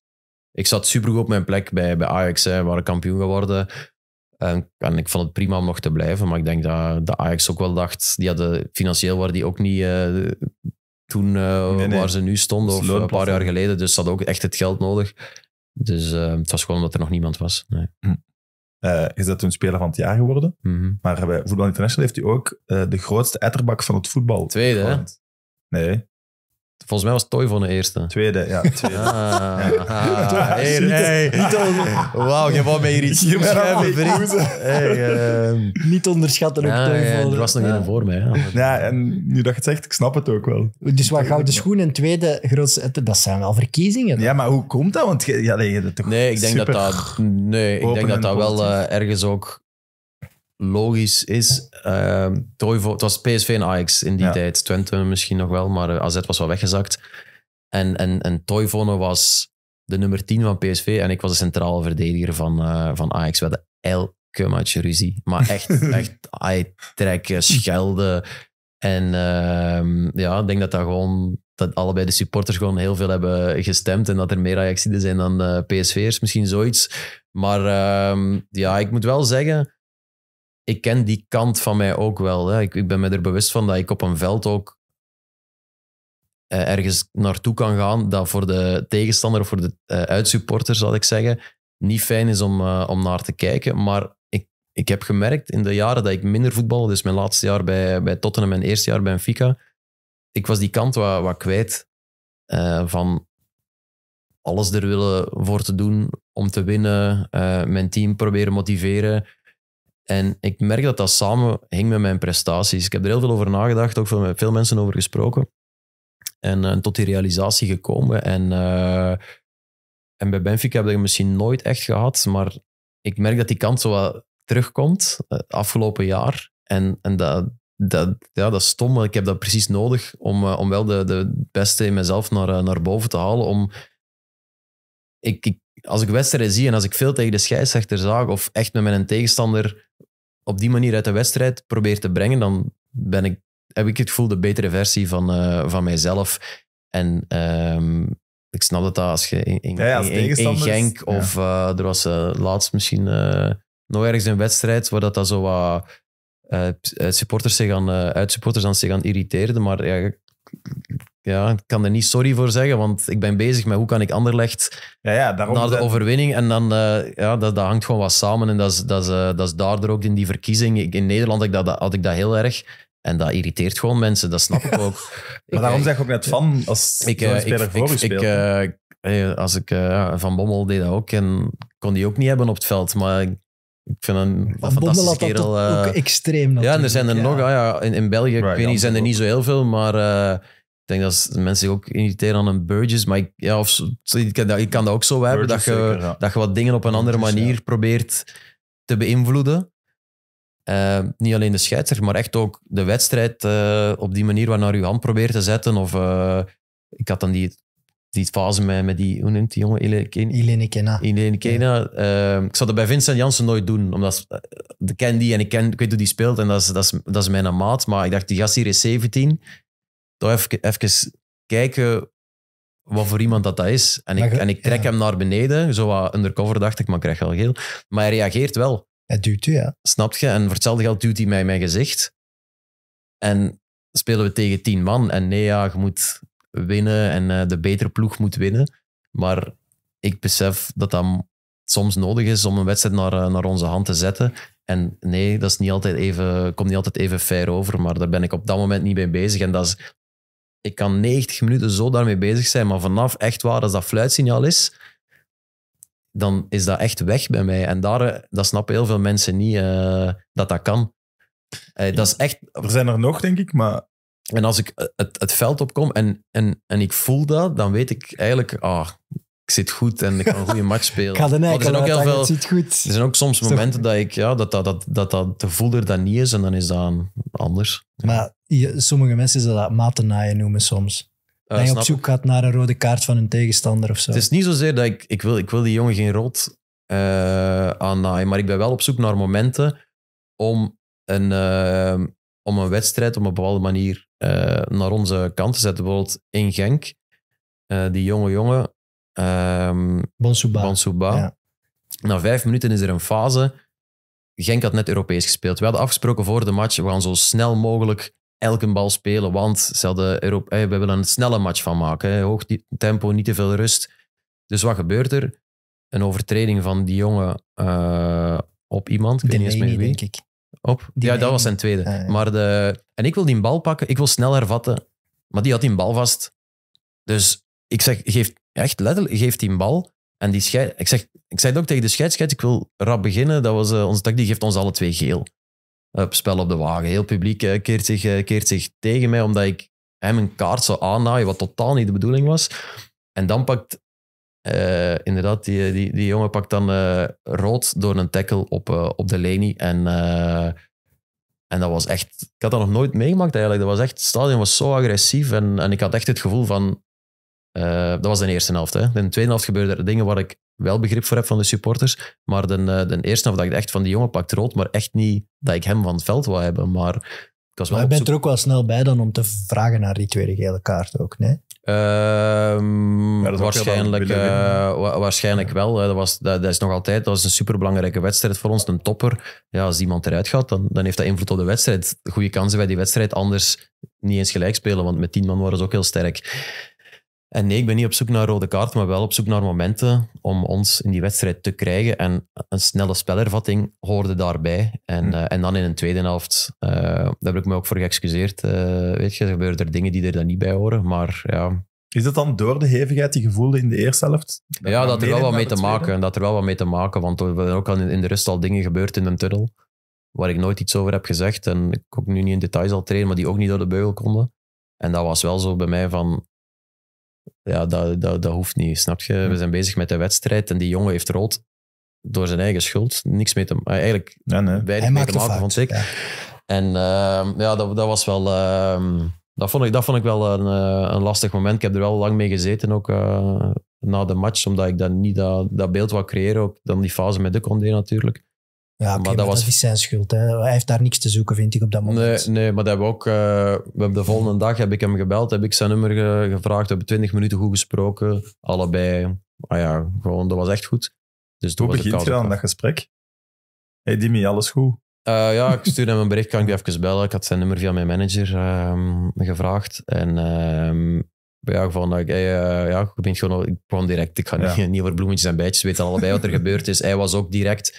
Ik zat supergoed op mijn plek bij, bij Ajax, waar ik kampioen geworden. En, ik vond het prima om nog te blijven, maar ik denk dat, de Ajax ook wel dacht, die hadden, financieel waren die ook niet eh, toen eh, waar ze nu stonden, of een paar jaar geleden. Dus ze hadden ook echt het geld nodig. Dus het was gewoon omdat er nog niemand was. Nee. Hm. Eh, is dat een speler van het jaar geworden. Mhm. Maar bij Voetbal International heeft hij ook eh, de grootste etterbak van het voetbal. Tweede, hè? Nee. Volgens mij was van de eerste. Tweede, ja. Tweede. Ah. Wauw, je wou mij hier iets Hey, ehm. Niet onderschatten ook tooi er was nog één voor mij. Ja. ja, en nu dat je het zegt, ik snap het ook wel. Dus wat gouden schoen en tweede grootste... Dat zijn wel verkiezingen. Ja, maar hoe komt dat? Want ja, nee, ik denk dat dat... Nee, ik denk dat dat wel eh, ergens ook logisch is. Uh, het was PSV en Ajax in die tijd. Twente misschien nog wel, maar eh, AZ was wel weggezakt. En, en, en Toivonen was de nummer 10 van PSV en ik was de centrale verdediger van, eh, van Ajax. We hadden elke match ruzie. Maar echt, echt trekken, eh, schelden. En ehm, ja, ik denk dat dat gewoon dat allebei de supporters gewoon heel veel hebben gestemd en dat er meer Ajaxiden zijn dan PSV'ers. Misschien zoiets. Maar ehm, ja, ik moet wel zeggen, ik ken die kant van mij ook wel. Hè. Ik, ik ben me er bewust van dat ik op een veld ook eh, ergens naartoe kan gaan dat voor de tegenstander of voor de uitsupporters, eh, uitsupporter, zal ik zeggen, niet fijn is om, eh, om naar te kijken. Maar ik, ik heb gemerkt in de jaren dat ik minder voetbalde, dus mijn laatste jaar bij, bij Tottenham en mijn eerste jaar bij Benfica, ik was die kant wat, wat kwijt eh, van alles er willen voor te doen om te winnen, mijn team proberen motiveren. En ik merk dat dat samen hing met mijn prestaties. Ik heb er heel veel over nagedacht, ook met veel mensen over gesproken. En eh, tot die realisatie gekomen. En, eh, en bij Benfica heb ik dat misschien nooit echt gehad, maar ik merk dat die kant zo wat terugkomt eh, afgelopen jaar. En, en dat, dat, ja, dat is stom, ik heb dat precies nodig om, om wel de, de beste in mezelf naar, naar boven te halen. Om, ik, ik als ik wedstrijden zie en als ik veel tegen de scheidsrechter zag of echt met mijn tegenstander op die manier uit de wedstrijd probeer te brengen, dan ben ik, heb ik het gevoel de betere versie van, uh, van mijzelf. En ehm, ik snap dat, als je in, in, Genk of eh, er was eh, laatst misschien nog ergens een wedstrijd waar dat, dat zo wat supporters zich aan, uitsupporters aan zich gaan irriteerden. Maar ja, ja, ik kan er niet sorry voor zeggen, want ik ben bezig met hoe kan ik Anderlecht ja, ja, daarom naar de overwinning. En dan, uh, ja, dat, dat hangt gewoon wat samen. En dat is, dat is, eh, dat is daardoor ook in die verkiezing. in Nederland had ik, dat, had ik dat heel erg. En dat irriteert gewoon mensen, dat snap ik ook. maar daarom eh, zeg ik ook net van, als ik, als ik, Van Bommel deed dat ook en kon die ook niet hebben op het veld. Maar ik vind een fantastisch fantastische ook extreem Ja, en er zijn er nog, ah ja, in, in België, ik weet niet, zijn er niet zo heel veel, maar ik denk dat mensen zich ook irriteren aan een Burgess, maar ik, ja, of, ik, kan dat, kan ook zo hebben, dat je, dat je wat dingen op een andere manier probeert te beïnvloeden. Eh, niet alleen de scheidsrechter, maar echt ook de wedstrijd eh, op die manier waar naar uw hand probeert te zetten. Of, eh, ik had dan die, die fase met, met die, hoe noemt die jongen? Ilene Kena. Ilene ik zou dat bij Vincent Jansen nooit doen, omdat ik ken die en ik, ken, ik weet hoe die speelt en dat is, dat is, mijn maat. Maar ik dacht, die gast hier is 17 toch even, even kijken wat voor iemand dat, dat is. En ik, en ik trek hem naar beneden, zo wat undercover dacht ik, maar ik krijg wel geel. Maar hij reageert wel. het duwt u, ja. Snap je? En voor hetzelfde geld duwt hij mij in mijn gezicht. En spelen we tegen tien man. En nee, ja, je moet winnen en eh, de betere ploeg moet winnen. Maar ik besef dat dat soms nodig is om een wedstrijd naar, eh, naar onze hand te zetten. En nee, dat is niet altijd even, komt niet altijd even fair over, maar daar ben ik op dat moment niet mee bezig. En dat is ik kan 90 minuten zo daarmee bezig zijn, maar vanaf echt waar, als dat fluitsignaal is, dan is dat echt weg bij mij. En daar, eh, dat snappen heel veel mensen niet, eh, dat dat kan. Eh, dat is echt... Er zijn er nog, denk ik, maar... En als ik het, het veld opkom en, en, en ik voel dat, dan weet ik eigenlijk, ah, ik zit goed en ik kan een goede match spelen. ik er zijn ook heel veel, zit goed. Er zijn ook soms momenten dat ik, ja, dat dat, dat, dat, dat de voelder dat niet is en dan is dat anders. Maar sommige mensen zullen dat naaien noemen soms. Uh, dat je op zoek gaat naar een rode kaart van een tegenstander of zo. Het is niet zozeer dat ik, ik, wil, ik wil die jongen geen rood uh, eh, aannaaien, maar ik ben wel op zoek naar momenten om een, eh, om een wedstrijd op een bepaalde manier eh, naar onze kant te zetten. Bijvoorbeeld in Genk, die jonge jongen. Ehm, Bonsuba. Bonsuba. Na vijf minuten is er een fase Genk had net Europees gespeeld. We hadden afgesproken voor de match, we gaan zo snel mogelijk elke bal spelen. Want ze hadden erop, eh, we willen een snelle match van maken. hoog tempo, niet te veel rust. Dus wat gebeurt er? Een overtreding van die jongen eh, op iemand. Ik niet Denk ik. Op? ja, dat was zijn tweede. Ah, maar de, en ik wil die bal pakken, ik wil snel hervatten. Maar die had die bal vast. Dus ik zeg, geef, echt letterlijk, geef die bal. En die scheid, ik, zeg, ik zei het ook tegen de scheidsrechter, ik wil rap beginnen. Dat was eh, onze tak, die geeft ons alle twee geel. Op eh, spel op de wagen. Heel publiek eh, keert, zich, eh, keert zich tegen mij omdat ik hem een kaart zou aannaaien, wat totaal niet de bedoeling was. En dan pakt inderdaad, die, die, die jongen pakt dan rood door een tackle op, op de Leni. En, en dat was echt... Ik had dat nog nooit meegemaakt eigenlijk. Dat was echt, het stadion was zo agressief en, en ik had echt het gevoel van... dat was de eerste helft. Hè. In de tweede helft gebeurden er dingen waar ik wel begrip voor heb van de supporters. Maar de, eh, de eerste half dat ik echt van die jongen pakt rood, maar echt niet dat ik hem van het veld wil hebben. Maar ik was wel maar je bent er ook wel snel bij dan om te vragen naar die tweede gele kaart ook, nee? Ehm, waarschijnlijk wel eh, waarschijnlijk wel. Dat, was, dat, is nog altijd dat is een superbelangrijke wedstrijd voor ons, een topper. Ja, als iemand eruit gaat, dan, dan heeft dat invloed op de wedstrijd. Goede kansen bij die wedstrijd, anders niet eens gelijk spelen, want met tien man waren ze ook heel sterk. En nee, ik ben niet op zoek naar rode kaarten, maar wel op zoek naar momenten om ons in die wedstrijd te krijgen. En een snelle spelervatting hoorde daarbij. En, hm. eh, en dan in een tweede helft, uh, daar heb ik me ook voor geëxcuseerd. Uh, weet je, er gebeuren er dingen die er dan niet bij horen. Maar ja, is dat dan door de hevigheid die je voelde in de eerste helft? ja, dat er wel wat mee te maken. Dat er wel wat mee te maken, want er zijn ook al in de rust al dingen gebeurd in een tunnel waar ik nooit iets over heb gezegd en ik ook nu niet in detail zal trainen, maar die ook niet door de beugel konden. En dat was wel zo bij mij van, ja, dat, dat, dat hoeft niet, snap je? We zijn bezig met de wedstrijd en die jongen heeft rood door zijn eigen schuld. Niks mee te eh, Eigenlijk ja, nee. weinig mee te maken, vond ik. En ehm, ja, dat, dat was wel... Ehm, dat, vond ik, dat vond ik wel een, eh, een lastig moment. Ik heb er wel lang mee gezeten, ook eh, na de match, omdat ik dan niet dat, dat beeld wou creëren. Ook dan die fase met de Condé natuurlijk. Ja, maar dat, was... dat is zijn schuld. Hè. Hij heeft daar niks te zoeken, vind ik, op dat moment. Nee, nee maar dat hebben we ook... Eh, we hebben de volgende dag heb ik hem gebeld, heb ik zijn nummer gevraagd. gevraagd, hebben 20 minuten goed gesproken, allebei. Ah ja, gewoon, dat was echt goed. Dus Hoe begint je dan dat gesprek? die Dimi, alles goed? Eh, ja, ik stuurde hem een bericht, kan ik even bellen? Ik had zijn nummer via mijn manager ehm, gevraagd. En ja, van, hey, uh, ja, ik ben eh, gewoon, ik kwam direct. Ik ga niet, niet over bloemetjes en bijtjes weten allebei wat er gebeurd is. Hij was ook direct.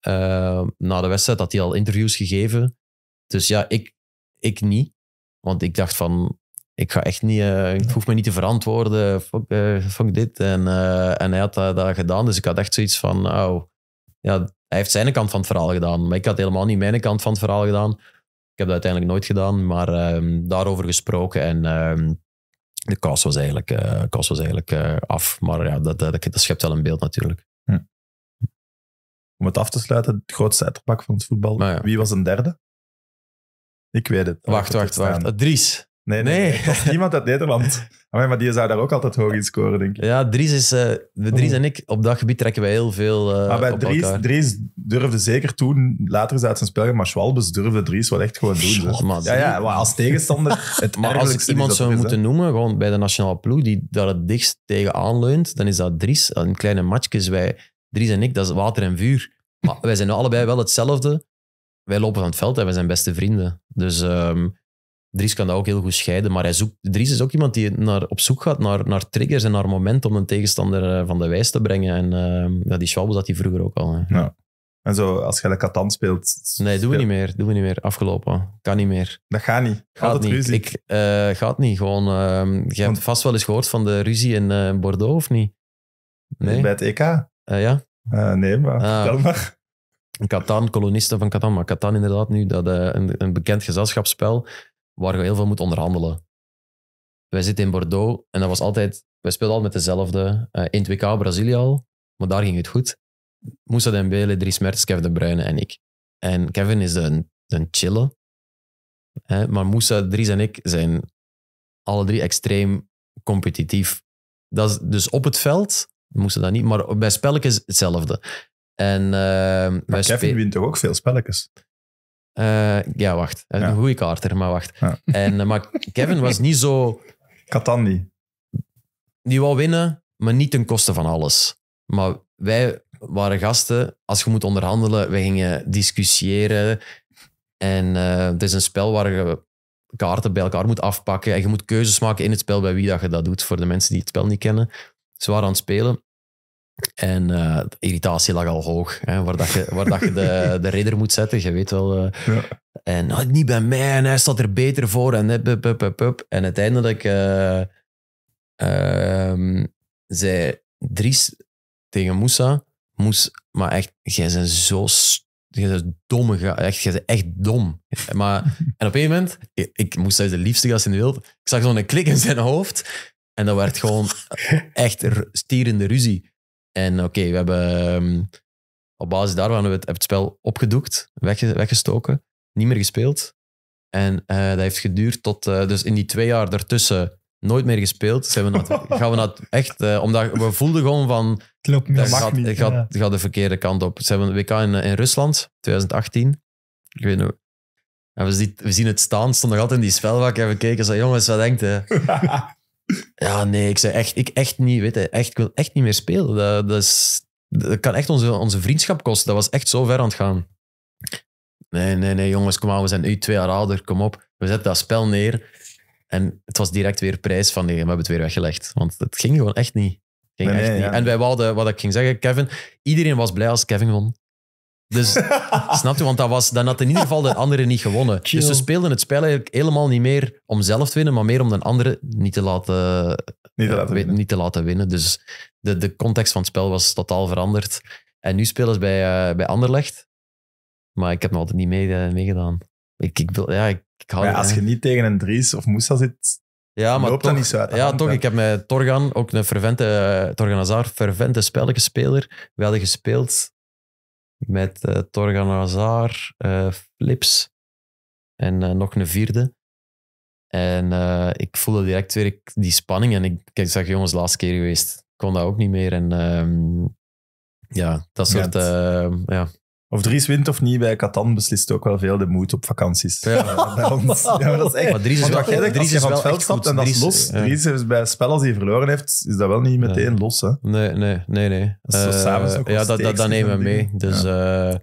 Ehm, na de wedstrijd had hij al interviews gegeven. Dus ja, ik, ik niet. Want ik dacht van, ik ga echt niet, uh, ik hoef me niet te verantwoorden, fuck, uh, dit. En, eh, en hij had dat, gedaan, dus ik had echt zoiets van, oh, ja, hij heeft zijn kant van het verhaal gedaan, maar ik had helemaal niet mijn kant van het verhaal gedaan. Ik heb dat uiteindelijk nooit gedaan, maar ehm, daarover gesproken en ehm, de kast was eigenlijk, was eigenlijk af. Maar ja, dat, dat, dat, schept wel een beeld natuurlijk om het af te sluiten, het grootste uitpak van het voetbal. Ah, Wie was een derde? Ik weet het. Oh, wacht, wacht, wacht. Uh, Dries. Nee, nee, nee. was niemand uit Nederland. maar die zou daar ook altijd hoog in scoren, denk ik. Ja, Dries, is, eh, Dries oh. en ik, op dat gebied trekken wij heel veel eh, Maar bij Dries, Dries, durfde zeker toen, later is uit zijn spel, maar Schwalbes durfde Dries wel echt gewoon doen. Zeg. ja, ja, maar als tegenstander... Het maar als ik iemand zou moeten noemen, gewoon bij de nationale ploeg, die daar het dichtst tegen aanleunt, dan is dat Dries. Een kleine matchjes, wij Dries en ik, dat is water en vuur. Maar wij zijn allebei wel hetzelfde. Wij lopen van het veld en wij zijn beste vrienden. Dus ehm, Dries kan dat ook heel goed scheiden. Maar hij zoekt, Dries is ook iemand die naar, op zoek gaat naar, naar triggers en naar momenten om een tegenstander eh, van de wijs te brengen. En ehm, die Schwalbe zat hij vroeger ook al. Ja. En zo, als je de katan speelt... Nee, doen we niet meer. Doen we niet meer. Afgelopen. Kan niet meer. Dat gaat niet. Gaat, het niet. ruzie. Ik, eh, gaat niet. Gewoon, ehm, je hebt vast wel eens gehoord van de ruzie in eh, Bordeaux, of niet? Nee? Bij het EK? Eh, ja? Eh, nee, maar ah. vertel maar. Catan, kolonisten van Catan. Maar Catan inderdaad nu, dat, eh, een, een bekend gezelschapsspel waar je heel veel moet onderhandelen. Wij zitten in Bordeaux en dat was altijd... Wij speelden altijd met dezelfde. in het WK Brazilië al, maar daar ging het goed. Moussa Dembele, Dries Mertens, Kevin De Bruyne en ik. En Kevin is een, een chille. Maar Moussa, Dries en ik zijn alle drie extreem competitief. Dat is, dus op het veld moesten dat niet, maar bij spelletjes hetzelfde. En, eh, maar Kevin wint toch ook veel spelletjes? Eh, ja, wacht. Een goede kaarter, maar wacht. En, eh, maar Kevin was niet zo... Katandi. Die wou winnen, maar niet ten koste van alles. Maar wij waren gasten. Als je moet onderhandelen, wij gingen discussiëren. En het is een spel waar je kaarten bij elkaar moet afpakken. En je moet keuzes maken in het spel bij wie dat je dat doet, voor de mensen die het spel niet kennen zwaar aan het spelen. En eh, de irritatie lag al hoog, hè, waar, dat je, waar dat je de, de redder moet zetten, je weet wel. Eh. ja. En oh, niet bij mij, en hij staat er beter voor, en hup, hup, hup, En uiteindelijk eh, ehm, zei Dries tegen Moussa, Moes, maar echt, jij zijn zo jij bent domme, echt, jij bent echt dom. Maar, en op een moment, ik, ik moest de liefste gast in de wereld, ik zag zo'n klik in zijn hoofd, en dat werd gewoon echt stierende ruzie. En oké, we hebben ehm, op basis daarvan hebben we het, spel opgedoekt, weggestoken, niet meer gespeeld. En eh, dat heeft geduurd tot, eh, dus in die twee jaar ertussen nooit meer gespeeld. Zijn we gaan we naar echt, eh, omdat we voelden gewoon van. Het loopt dat gaat, niet, gaat, de verkeerde kant op. We hebben een WK in, in Rusland, 2018. Ik weet niet En we, zien, we zien het staan, stond nog altijd in die spelvak. En we keken zo, jongens, wat denkt hè? Ja, nee, ik zei echt, ik echt niet, weet echt, wil echt niet meer spelen. Dat, dat, is, dat kan echt onze, onze vriendschap kosten. Dat was echt zo ver aan het gaan. Nee, nee, nee, jongens, kom aan, we zijn u twee jaar ouder, kom op. We zetten dat spel neer. En het was direct weer prijs van, nee, we hebben het weer weggelegd. Want het ging gewoon echt niet. Ging echt niet. En wij wouden, wat ik ging zeggen, Kevin, iedereen was blij als Kevin won. Dus snap je, want dat was, dan had in ieder geval de andere niet gewonnen. Dus ze speelden het spel eigenlijk helemaal niet meer om zelf te winnen, maar meer om de andere niet te laten, niet te eh, laten, winnen. Dus de, de context van het spel was totaal veranderd. En nu spelen ze bij, eh, bij Anderlecht, maar ik heb me altijd niet mee, eh, meegedaan. Ik, ik, ja, ik, ja, als je niet tegen een Dries of Moussa zit, ja, maar loopt dat niet zo uit. Ja, toch. Ik heb met Torgan, ook een fervente, Torgan Azar, fervente spelletjespeler. We hadden gespeeld met uh, Torgan Hazard, Flips eh, en eh, nog een vierde. En ik voelde direct weer die spanning. En ik, ik zag jongens, laatste keer geweest. kon dat ook niet meer. En ehm, ja, dat soort... ja, of Dries wint of niet, bij Catan beslist ook wel veel de moed op vakanties. Ja, ons. Ja, dat is echt... Dries is jij Dries als van het veld stapt en dat is los. Ja. Dries is bij spel, als hij verloren heeft, is dat wel niet meteen los. Hè? Nee, nee, nee. nee. Dat eh, ja, dat, nemen we mee. Dus... een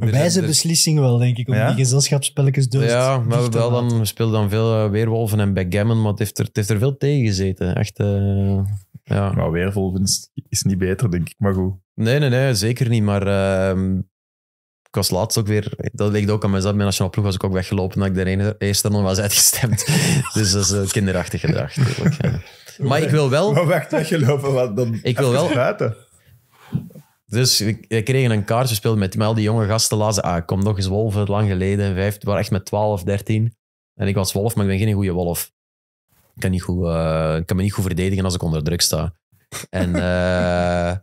eh, wijze beslissing wel, denk ik, om die gezelschapsspelletjes door Ja, maar we, wel dan, we speelden dan veel eh, weerwolven en backgammon, maar het heeft er, heeft er veel tegen gezeten. Echt, ja. Maar weervolvinst is niet beter, denk ik. Maar goed. Nee, nee, nee, zeker niet. Maar uh, ik was laatst ook weer... Dat leek ook aan mezelf. Mijn nationale ploeg was ik ook weggelopen dat ik de ene, eerste nog was uitgestemd. dus dat is eh, kinderachtig gedrag. Maar ik wil wel... Maar weg, weggelopen, wat dan? Ik wil wel... Dus ik kreeg een kaart, we met, met al die jonge gasten. Lazen, ah, kom nog eens wolven, lang geleden. Vijf, waren echt met 12, 13. En ik was wolf, maar ik ben geen goede wolf kan, niet goed, uh, kan me niet goed verdedigen als ik onder druk sta. En uh,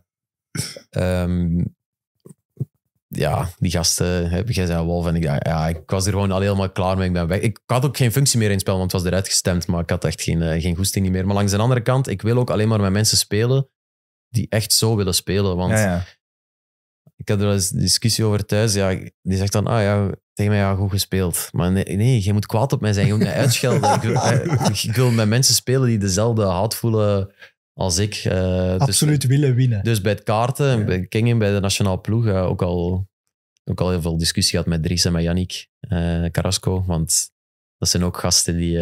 ja, die gasten, heb jij zei Wolf en ik, ja, ik was er gewoon al helemaal klaar mee. Ik ben weg. Ik had ook geen functie meer in het spel, want het was eruit gestemd, maar ik had echt geen, uh, geen goesting meer. Maar langs de andere kant, ik wil ook alleen maar met mensen spelen die echt zo willen spelen. Want ja, ik had er wel eens discussie over thuis. Ja, die zegt dan, ah ja, tegen mij, ja, goed gespeeld. Maar nee, je moet kwaad op mij zijn. Je moet mij uitschelden. ik, wil eh, met mensen spelen die dezelfde haat voelen als ik. Eh, Absoluut willen winnen. Dus bij het kaarten, ja. bij Kingen, bij de nationale ploeg, eh, ook, al, ook al heel veel discussie gehad met Dries en met Yannick uh, Carrasco. Want dat zijn ook gasten die,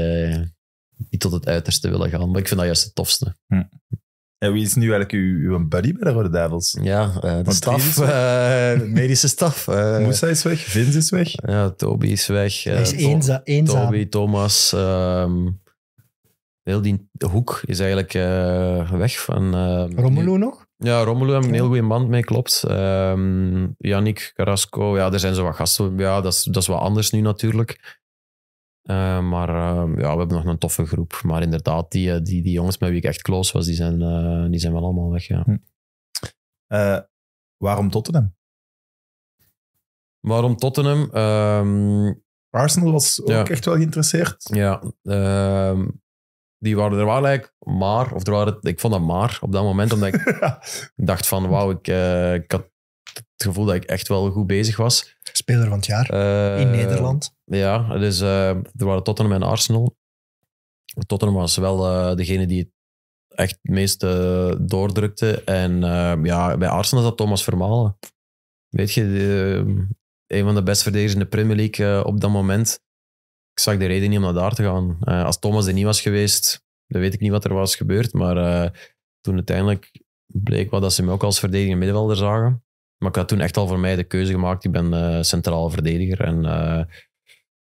die tot het uiterste willen gaan. Maar ik vind dat juist het tofste. Hm. En wie is nu eigenlijk uw, uw buddy bij de Rode Duivels? Ja, eh, de staf, eh, medische staf. Uh, is weg, Vince is weg. Ja, Toby is weg. Hij is eenza eenzaam. Toby, Thomas. Ehm, heel die hoek is eigenlijk weg van... Ehm, Romelu nog? Ja, Romelu hebben een heel goede band mee, klopt. Ehm, Yannick, Carrasco, ja, er zijn zo wat gasten. Ja, dat is, dat is wat anders nu natuurlijk. Eh, maar ehm, ja, we hebben nog een toffe groep. Maar inderdaad, die, eh, die, die jongens met wie ik echt close was, die zijn, eh, die zijn wel allemaal weg. Ja. Hm. waarom Tottenham? Waarom Tottenham? Um, Arsenal was ook echt wel geïnteresseerd. Ja, ehm, die waren er wel maar, of er waren, ik vond dat maar op dat moment, omdat ik dacht van wauw, ik, ik had het gevoel dat ik echt wel goed bezig was. Speler van het jaar in eh, Nederland. Ja, dus er waren Tottenham en Arsenal. Tottenham was wel eh, degene die het echt het meeste doordrukte. En ja, bij Arsenal zat Thomas Vermalen. Weet je, een van de best verdedigers in de Premier League op dat moment. Ik zag de reden niet om naar daar te gaan. als Thomas er niet was geweest, dan weet ik niet wat er was gebeurd. Maar toen uiteindelijk bleek wel dat ze me ook als verdediger middenvelder zagen. Maar ik had toen echt al voor mij de keuze gemaakt. Ik ben eh, centraal verdediger. En eh,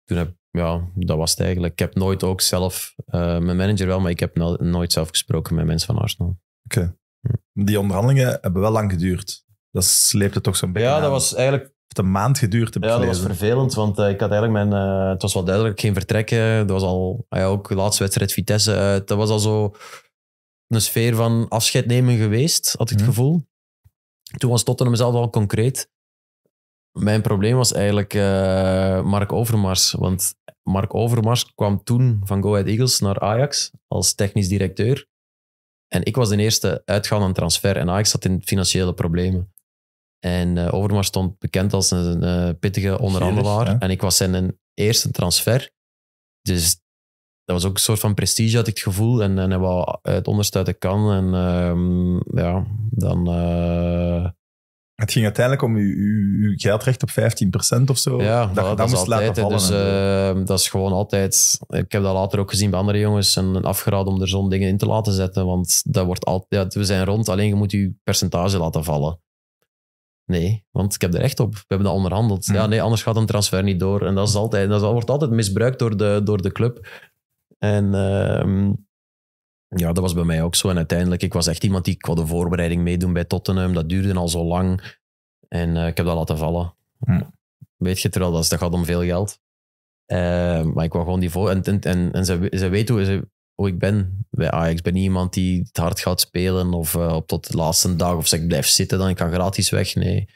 toen heb ja, dat was het eigenlijk. Ik heb nooit ook zelf, eh, mijn manager wel, maar ik heb nooit zelf gesproken met mensen van Arsenal. Oké. Hm. Die onderhandelingen hebben wel lang geduurd. Dat sleepte toch zo'n beetje. Ja, dat was eigenlijk. een maand geduurd te Ja, dat was vervelend, want ik had eigenlijk mijn. het was wel duidelijk geen vertrekken. Dat was al. Ah ja, ook de laatste wedstrijd Vitesse uit. Dat was al zo. Een sfeer van afscheid nemen geweest, had ik het mhm. gevoel. Toen was Tottenham zelf al concreet. Mijn probleem was eigenlijk eh, Mark Overmars. Want Mark Overmars kwam toen van Go Ahead Eagles naar Ajax als technisch directeur. En ik was de eerste uitgaande transfer. En Ajax zat in financiële problemen. En eh, Overmars stond bekend als een eh, pittige onderhandelaar. en ik was zijn eerste transfer. Dus dat was ook een soort van prestige, had ik het gevoel. En, en hij het onderste uit de kan. En ehm, ja, dan... Eh, het ging uiteindelijk om uw, geldrecht op 15% of zo. Ja, dat, dat, moest altijd, laten vallen. Dus, ehm, dat is gewoon altijd... Ik heb dat later ook gezien bij andere jongens. En afgeraden om er zo'n dingen in te laten zetten. Want dat wordt altijd... Ja, we zijn rond, alleen je moet je percentage laten vallen. Nee, want ik heb er recht op. We hebben dat onderhandeld. Ja, hmm. nee, anders gaat een transfer niet door. En dat, is altijd, dat wordt altijd misbruikt door de, door de club. En ehm, ja, dat was bij mij ook zo. En uiteindelijk, ik was echt iemand die qua de voorbereiding meedoen bij Tottenham. Dat duurde al zo lang. En eh, ik heb dat laten vallen. Hm. Weet je, terwijl dat, dat gaat om veel geld. Eh, maar ik wou gewoon die voor. En, en, en, ze, ze weten hoe, ik ben bij Ajax. Ik ben niet iemand die het hard gaat spelen of eh, op tot de laatste dag. Of zeg ik blijf zitten, dan ik kan gratis weg. Nee.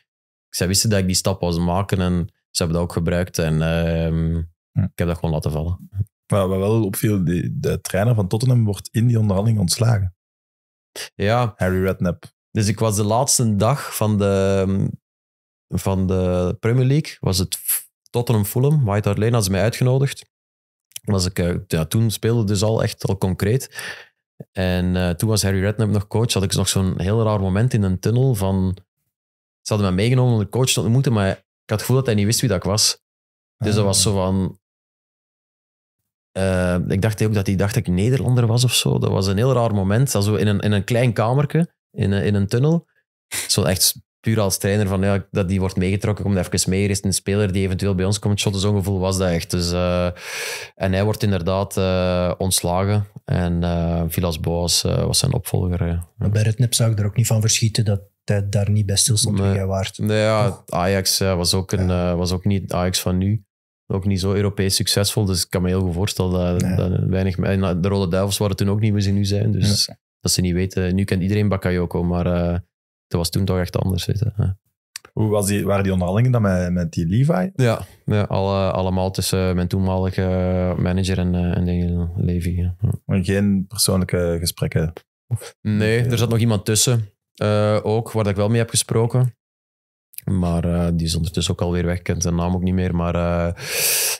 Ze wisten dat ik die stap was maken en ze hebben dat ook gebruikt. En ehm, hm. ik heb dat gewoon laten vallen. Maar wat wel opviel, de, de trainer van Tottenham wordt in die onderhandeling ontslagen. Ja. Harry Redknapp. Dus ik was de laatste dag van de, van de Premier League, was het Tottenham Fulham, White Hart Lane, hadden ze mij uitgenodigd. Was ik, eh, ja, toen speelde dus al echt al concreet. En eh, toen was Harry Redknapp nog coach, had ik nog zo'n heel raar moment in een tunnel van... Ze hadden mij meegenomen om de coach te ontmoeten, maar ik had het gevoel dat hij niet wist wie dat ik was. Dus dat was ah. zo van, eh, ik dacht ook dat hij dacht dat ik Nederlander was of zo. Dat was een heel raar moment. zo in, een, in een klein kamertje, in een, eh, in een tunnel. Zo echt puur als trainer van ja, dat die wordt meegetrokken. Komt even mee. Er is een speler die eventueel bij ons komt Zo'n dus gevoel was dat echt. Dus, eh, en hij wordt inderdaad ontslagen. En Vilas Boas was zijn opvolger. bij Rednep zou ik er ook niet van verschieten dat hij daar niet bij stilstond nee, jij Nee, ja, Ajax was, ook een, was ook niet Ajax van nu ook niet zo Europees succesvol. Dus ik kan me heel goed voorstellen dat, dat weinig... En eh, de Rode Duivels waren toen ook niet waar ze nu zijn. Dus dat ze niet weten... Nu kent iedereen Bakayoko, maar uh, eh, dat was toen toch echt anders. Weten, Hoe was die, waren die onderhandelingen dan met, die Levi? Ja, ja allemaal tussen mijn toenmalige manager en, eh, en Levy. geen persoonlijke gesprekken? Nee, er zat nog iemand tussen, ook, waar ik wel mee heb gesproken. Maar eh, die is ondertussen ook alweer weg, ik zijn naam ook niet meer. Maar eh,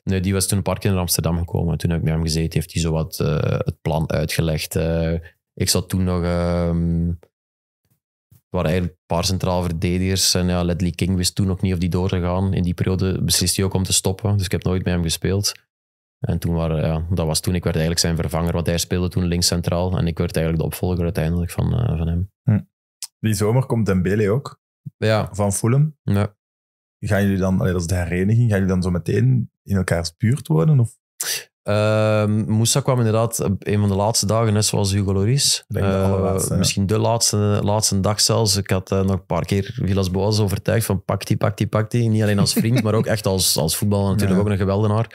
nee, die was toen een paar keer naar Amsterdam gekomen. Toen heb ik met hem gezeten, heeft hij zo wat eh, het plan uitgelegd. ik zat toen nog... Um, waren eigenlijk een paar centraal verdedigers. En ja, Ledley King wist toen nog niet of die door zou gaan. In die periode besliste hij ook om te stoppen. Dus ik heb nooit met hem gespeeld. En toen waren, ja, dat was toen. Ik werd eigenlijk zijn vervanger, want hij speelde toen links centraal. En ik werd eigenlijk de opvolger uiteindelijk van, van hem. Hm. Die zomer komt Dembele ook ja. van Fulham. Ja. Gaan jullie dan, als dat is de hereniging, gaan jullie dan zo meteen in elkaars buurt worden? Of? Uh, kwam inderdaad een van de laatste dagen, net zoals Hugo Loris. Uh, eh, Misschien de laatste, laatste dag zelfs. Ik had eh, nog een paar keer Villas Boas overtuigd van pak die, pak die, pak die. Niet alleen als vriend, maar ook echt als, als voetballer natuurlijk ook een geweldenaar.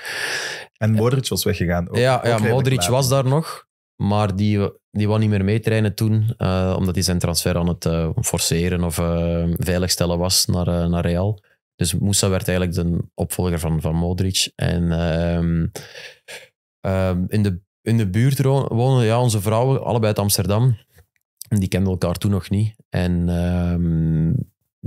En Modric was weggegaan. Ook, ja, ook ja Modric was daar nog. Maar die, die wou niet meer meetrainen toen, eh, omdat hij zijn transfer aan het eh, forceren of eh, veiligstellen was naar, naar Real. Dus Moussa werd eigenlijk de opvolger van, van Modric. En ehm, ehm, in, de, in de buurt wonen ja, onze vrouwen, allebei uit Amsterdam. Die kenden elkaar toen nog niet. En ehm,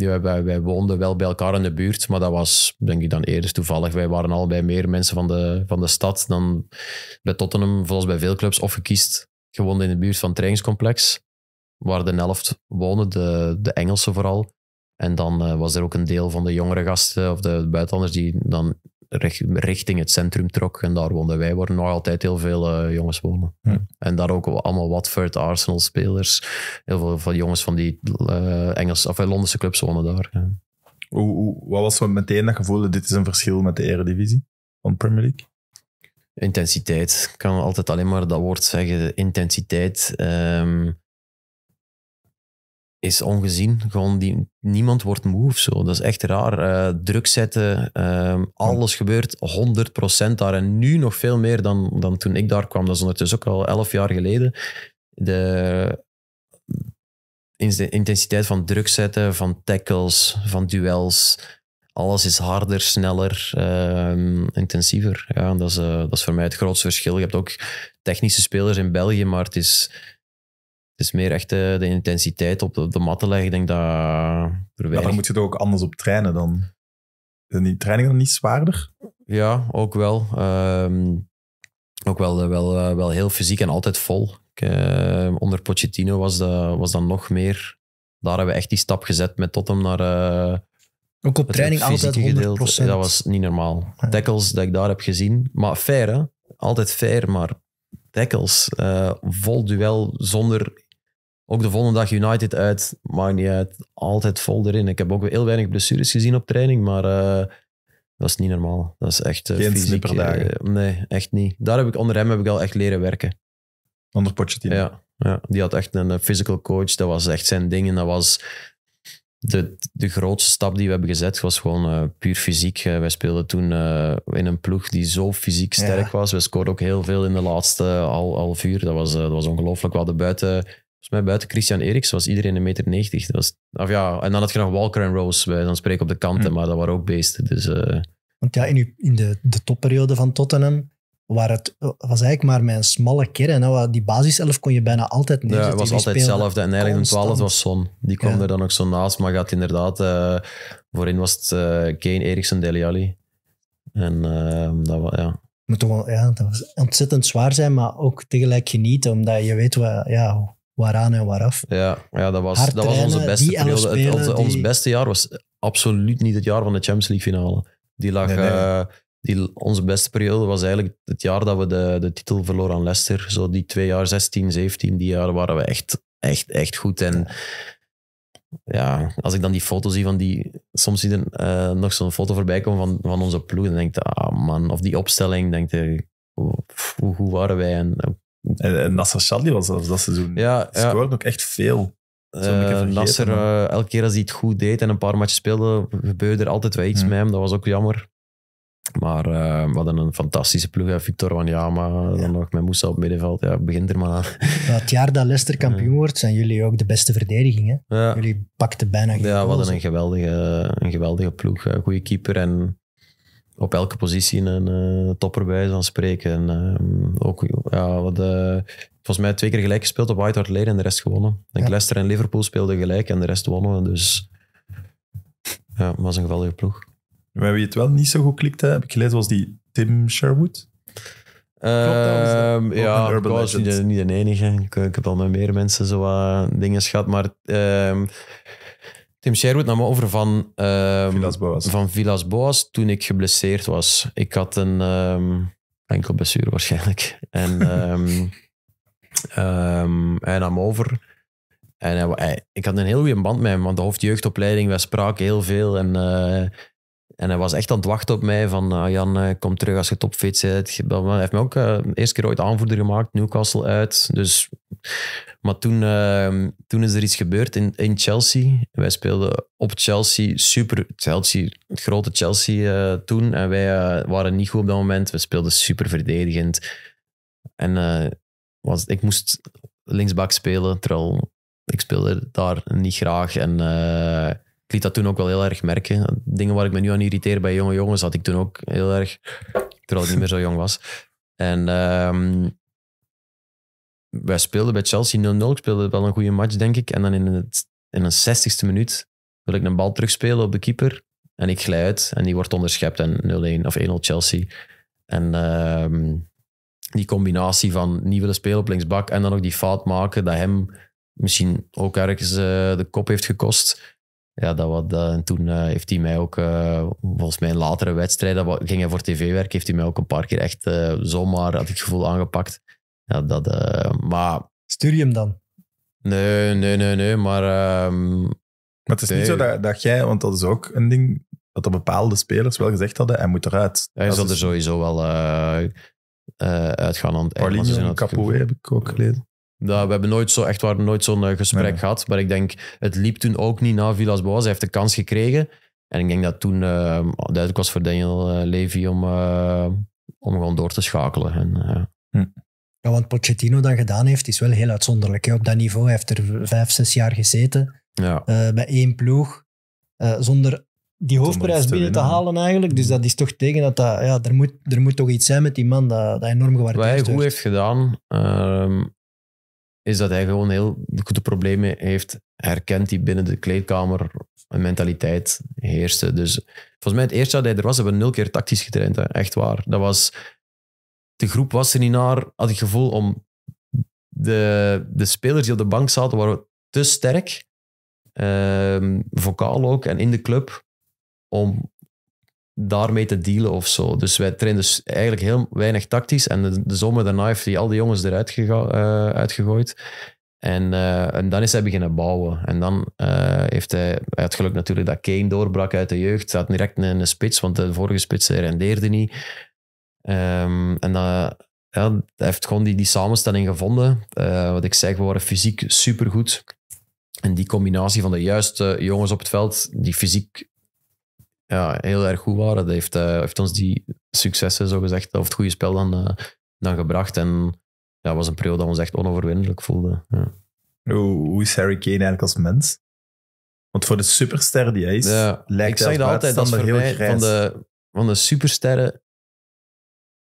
wij, woonden wel bij elkaar in de buurt, maar dat was denk ik dan eerder toevallig. Wij waren allebei meer mensen van de, van de stad dan bij Tottenham, zoals bij veel clubs, of gekiest. Gewoon in de buurt van het trainingscomplex, waar de helft wonen, de, de Engelsen vooral. En dan eh, was er ook een deel van de jongere gasten of de buitenlanders die dan richting het centrum trok. En daar woonden wij, waar nog altijd heel veel eh, jongens wonen. En daar ook allemaal Watford, Arsenal-spelers. Heel veel van jongens van die uh, eh, Engelse of eh, Londense clubs wonen daar. Hoe, wat was meteen dat gevoel dat dit is een verschil met de Eredivisie van Premier League? Intensiteit. Ik kan altijd alleen maar dat woord zeggen. Intensiteit. Ehm, is ongezien. Gewoon die, niemand wordt moe zo. Dat is echt raar. Uh, druk zetten, ehm, alles gebeurt 100% daar. En nu nog veel meer dan, dan toen ik daar kwam. Dat is ondertussen ook al elf jaar geleden. De, de intensiteit van druk zetten, van tackles, van duels. Alles is harder, sneller, ehm, intensiever. Ja, dat, is, eh, dat is voor mij het grootste verschil. Je hebt ook technische spelers in België, maar het is het is meer echt eh, de, intensiteit op de, mat te leggen. Ik denk dat. Maar dan moet je er ook anders op trainen dan. Zijn die trainingen dan niet zwaarder? Ja, ook wel. Ehm, ook wel, eh, wel, eh, wel heel fysiek en altijd vol. Ik, onder Pochettino was, de, was dan nog meer. Daar hebben we echt die stap gezet met Tottenham naar. ook op training altijd 100%. Gedeelte. Dat was niet normaal. Ja. Tackles dat ik daar heb gezien. Maar fair, hè? Altijd fair, maar tackles. Uh, vol duel zonder ook de volgende dag United uit, maakt niet uit. Altijd vol erin. Ik heb ook heel weinig blessures gezien op training, maar eh, dat is niet normaal. Dat is echt uh, Geen eh, nee, echt niet. Daar heb ik onder hem heb ik al echt leren werken. Onder Pochettino. Ja, ja, die had echt een physical coach. Dat was echt zijn ding. En dat was de, de grootste stap die we hebben gezet. was gewoon puur fysiek. wij speelden toen in een ploeg die zo fysiek sterk was. We scoorden ook heel veel in de laatste half, uur. Dat was, dat was ongelooflijk. We hadden buiten Volgens mij buiten Christian Eriksen was iedereen een meter negentig. of ja, en dan had je nog Walker en Rose bij dan spreken op de kanten, hmm. maar dat waren ook beesten. Dus, eh. Want ja, in, in de, de topperiode van Tottenham waar het eh, was eigenlijk maar mijn smalle kern. Die basiself kon je bijna altijd neerzetten. Ja, het was altijd hetzelfde. En eigenlijk een 12 was Son. Die kwam er dan ook zo naast. Maar gaat inderdaad... Uh, voorin was het Kane, Eriksen, Deli Ali. En ehm, dat was... Ja. Moet toch wel ontzettend zwaar zijn, maar ook tegelijk genieten. Omdat je weet wat, ja, waaraan en waaraf. Ja, ja dat, was, dat was onze beste periode. het, onze, Ons beste jaar was absoluut niet het jaar van de Champions League finale. Die lag, eh, die, onze beste periode was eigenlijk het jaar dat we de, de titel verloren aan Leicester. Zo die twee jaar, 16, 17, die jaren waren we echt, echt, echt goed. En ja, als ik dan die foto zie van die... Soms zie je eh, nog zo'n foto voorbij komen van, van onze ploeg. En denk ik, ah man, of die opstelling, denk ik, hoe, hoe waren wij? En eh, en, en Nasser was dat, dat seizoen. Ja, ja. Scoort ook echt veel. Uh, Nasser, eh, elke keer als hij het goed deed en een paar matjes speelde, gebeurde er altijd wel iets hmm. met hem. Dat was ook jammer. Maar uh, eh, we hadden een fantastische ploeg. Ja, Victor Wanyama, ja. dan nog met Moussa op middenveld. Ja, begint er maar aan. het jaar dat Leicester kampioen wordt, zijn jullie ook de beste verdediging. Hè? Jullie pakten bijna geen Ja, we hadden een geweldige, een geweldige ploeg. goede keeper en op elke positie een uh, topper bij spreken. En, ehm, ook, ja, wat, eh, volgens mij twee keer gelijk gespeeld op White Hart Lane en de rest gewonnen. En Leicester en Liverpool speelden gelijk en de rest wonnen. Dus ja, was een geweldige ploeg. Maar wie het wel niet zo goed klikte, heb ik gelezen, was die Tim Sherwood. Uh, ja, ik was niet, niet de enige. Ik, heb al met meer mensen zo wat dingen gehad. Maar uh, Tim Sherwood nam over van, ehm, Villas Boas. van Villas Boas toen ik geblesseerd was. Ik had een um, enkel waarschijnlijk. En ehm, hij nam over. En hij, ik had een heel goede band met hem, want de hoofdjeugdopleiding, wij spraken heel veel. En, eh, en hij was echt aan het wachten op mij van ah, Jan, eh, kom terug als je topfit zit. Hij heeft me ook eh, de eerste keer ooit aanvoerder gemaakt, Newcastle uit. Dus maar toen, ehm, toen is er iets gebeurd in, in Chelsea. Wij speelden op Chelsea, super Chelsea, het grote Chelsea eh, toen. En wij eh, waren niet goed op dat moment. We speelden super verdedigend. En eh, was, ik moest linksbak spelen, terwijl ik speelde daar niet graag. En ik liet dat toen ook wel heel erg merken. Dingen waar ik me nu aan irriteer bij jonge jongens, had ik toen ook heel erg, terwijl ik niet meer zo jong was. En ehm, wij speelden bij Chelsea 0-0. Ik speelde wel een goede match, denk ik. En dan in, het, in een zestigste minuut wil ik een bal terugspelen op de keeper. En ik glij uit en die wordt onderschept en 0-1 of 1-0 Chelsea. En ehm, die combinatie van niet willen spelen op linksbak en dan ook die fout maken dat hem misschien ook ergens eh, de kop heeft gekost. Ja, dat wat, eh, en toen eh, heeft hij mij ook, volgens mij in latere wedstrijden, ging hij voor tv werken, heeft hij mij ook een paar keer echt zomaar, had ik het gevoel, aangepakt. Ja, dat, eh, maar... Stuur je hem dan? Nee, nee, nee, nee, maar... Ehm, maar het is niet zo dat, dat jij, want dat is ook een ding, dat er bepaalde spelers wel gezegd hadden, hij moet eruit. Hij zal er sowieso wel uh, uh, uitgaan aan het Paulinho en Capoe heb ik ook geleden. we hebben nooit zo, echt waar, nooit zo'n gesprek gehad. Maar ik denk, het liep toen ook niet na Villas Boas. Hij heeft de kans gekregen. En ik denk dat toen duidelijk was voor Daniel Levy om, om gewoon door te schakelen. En, hm. Ja, want Pochettino dat gedaan heeft, is wel heel uitzonderlijk. Hè? Op dat niveau hij heeft er vijf, zes jaar gezeten ja. Eh, bij één ploeg. Eh, zonder die hoofdprijs binnen te halen eigenlijk. Dus mm. dat is toch tegen dat, ja, er, moet, er moet toch iets zijn met die man dat, dat enorm gewaardeerd wordt. Wat hij goed heeft gedaan, ehm, is dat hij gewoon heel goede problemen heeft herkend die binnen de kleedkamer een mentaliteit heerste. Dus volgens mij het eerste dat hij er was, hebben we nul keer tactisch getraind. Hè. Echt waar. Dat was de groep was er niet naar, had ik gevoel om de, de spelers die op de bank zaten, waren te sterk. Um, vocaal ook en in de club. Om daarmee te dealen of zo. Dus wij trainen dus eigenlijk heel weinig tactisch. En de, zomer daarna heeft hij al die jongens eruit gega, eh, uitgegooid. En, eh, en dan is hij beginnen bouwen. En dan eh, heeft hij, hij geluk natuurlijk dat Kane doorbrak uit de jeugd. Hij had direct een, een spits, want de vorige spits rendeerde niet. Ehm, en dat, ja, heeft gewoon die, die samenstelling gevonden. Eh, wat ik zeg, we waren fysiek supergoed. En die combinatie van de juiste jongens op het veld, die fysiek ja, heel erg goed waren, heeft, eh, heeft ons die successen, zo gezegd, of het goede spel dan, eh, dan gebracht. En ja, dat was een periode dat ons echt onoverwinnelijk voelde. Ja. Hoe, hoe is Harry Kane eigenlijk als mens? Want voor de superster die hij is, lijkt hij dat altijd, dat voor mij, Van de, van de supersterren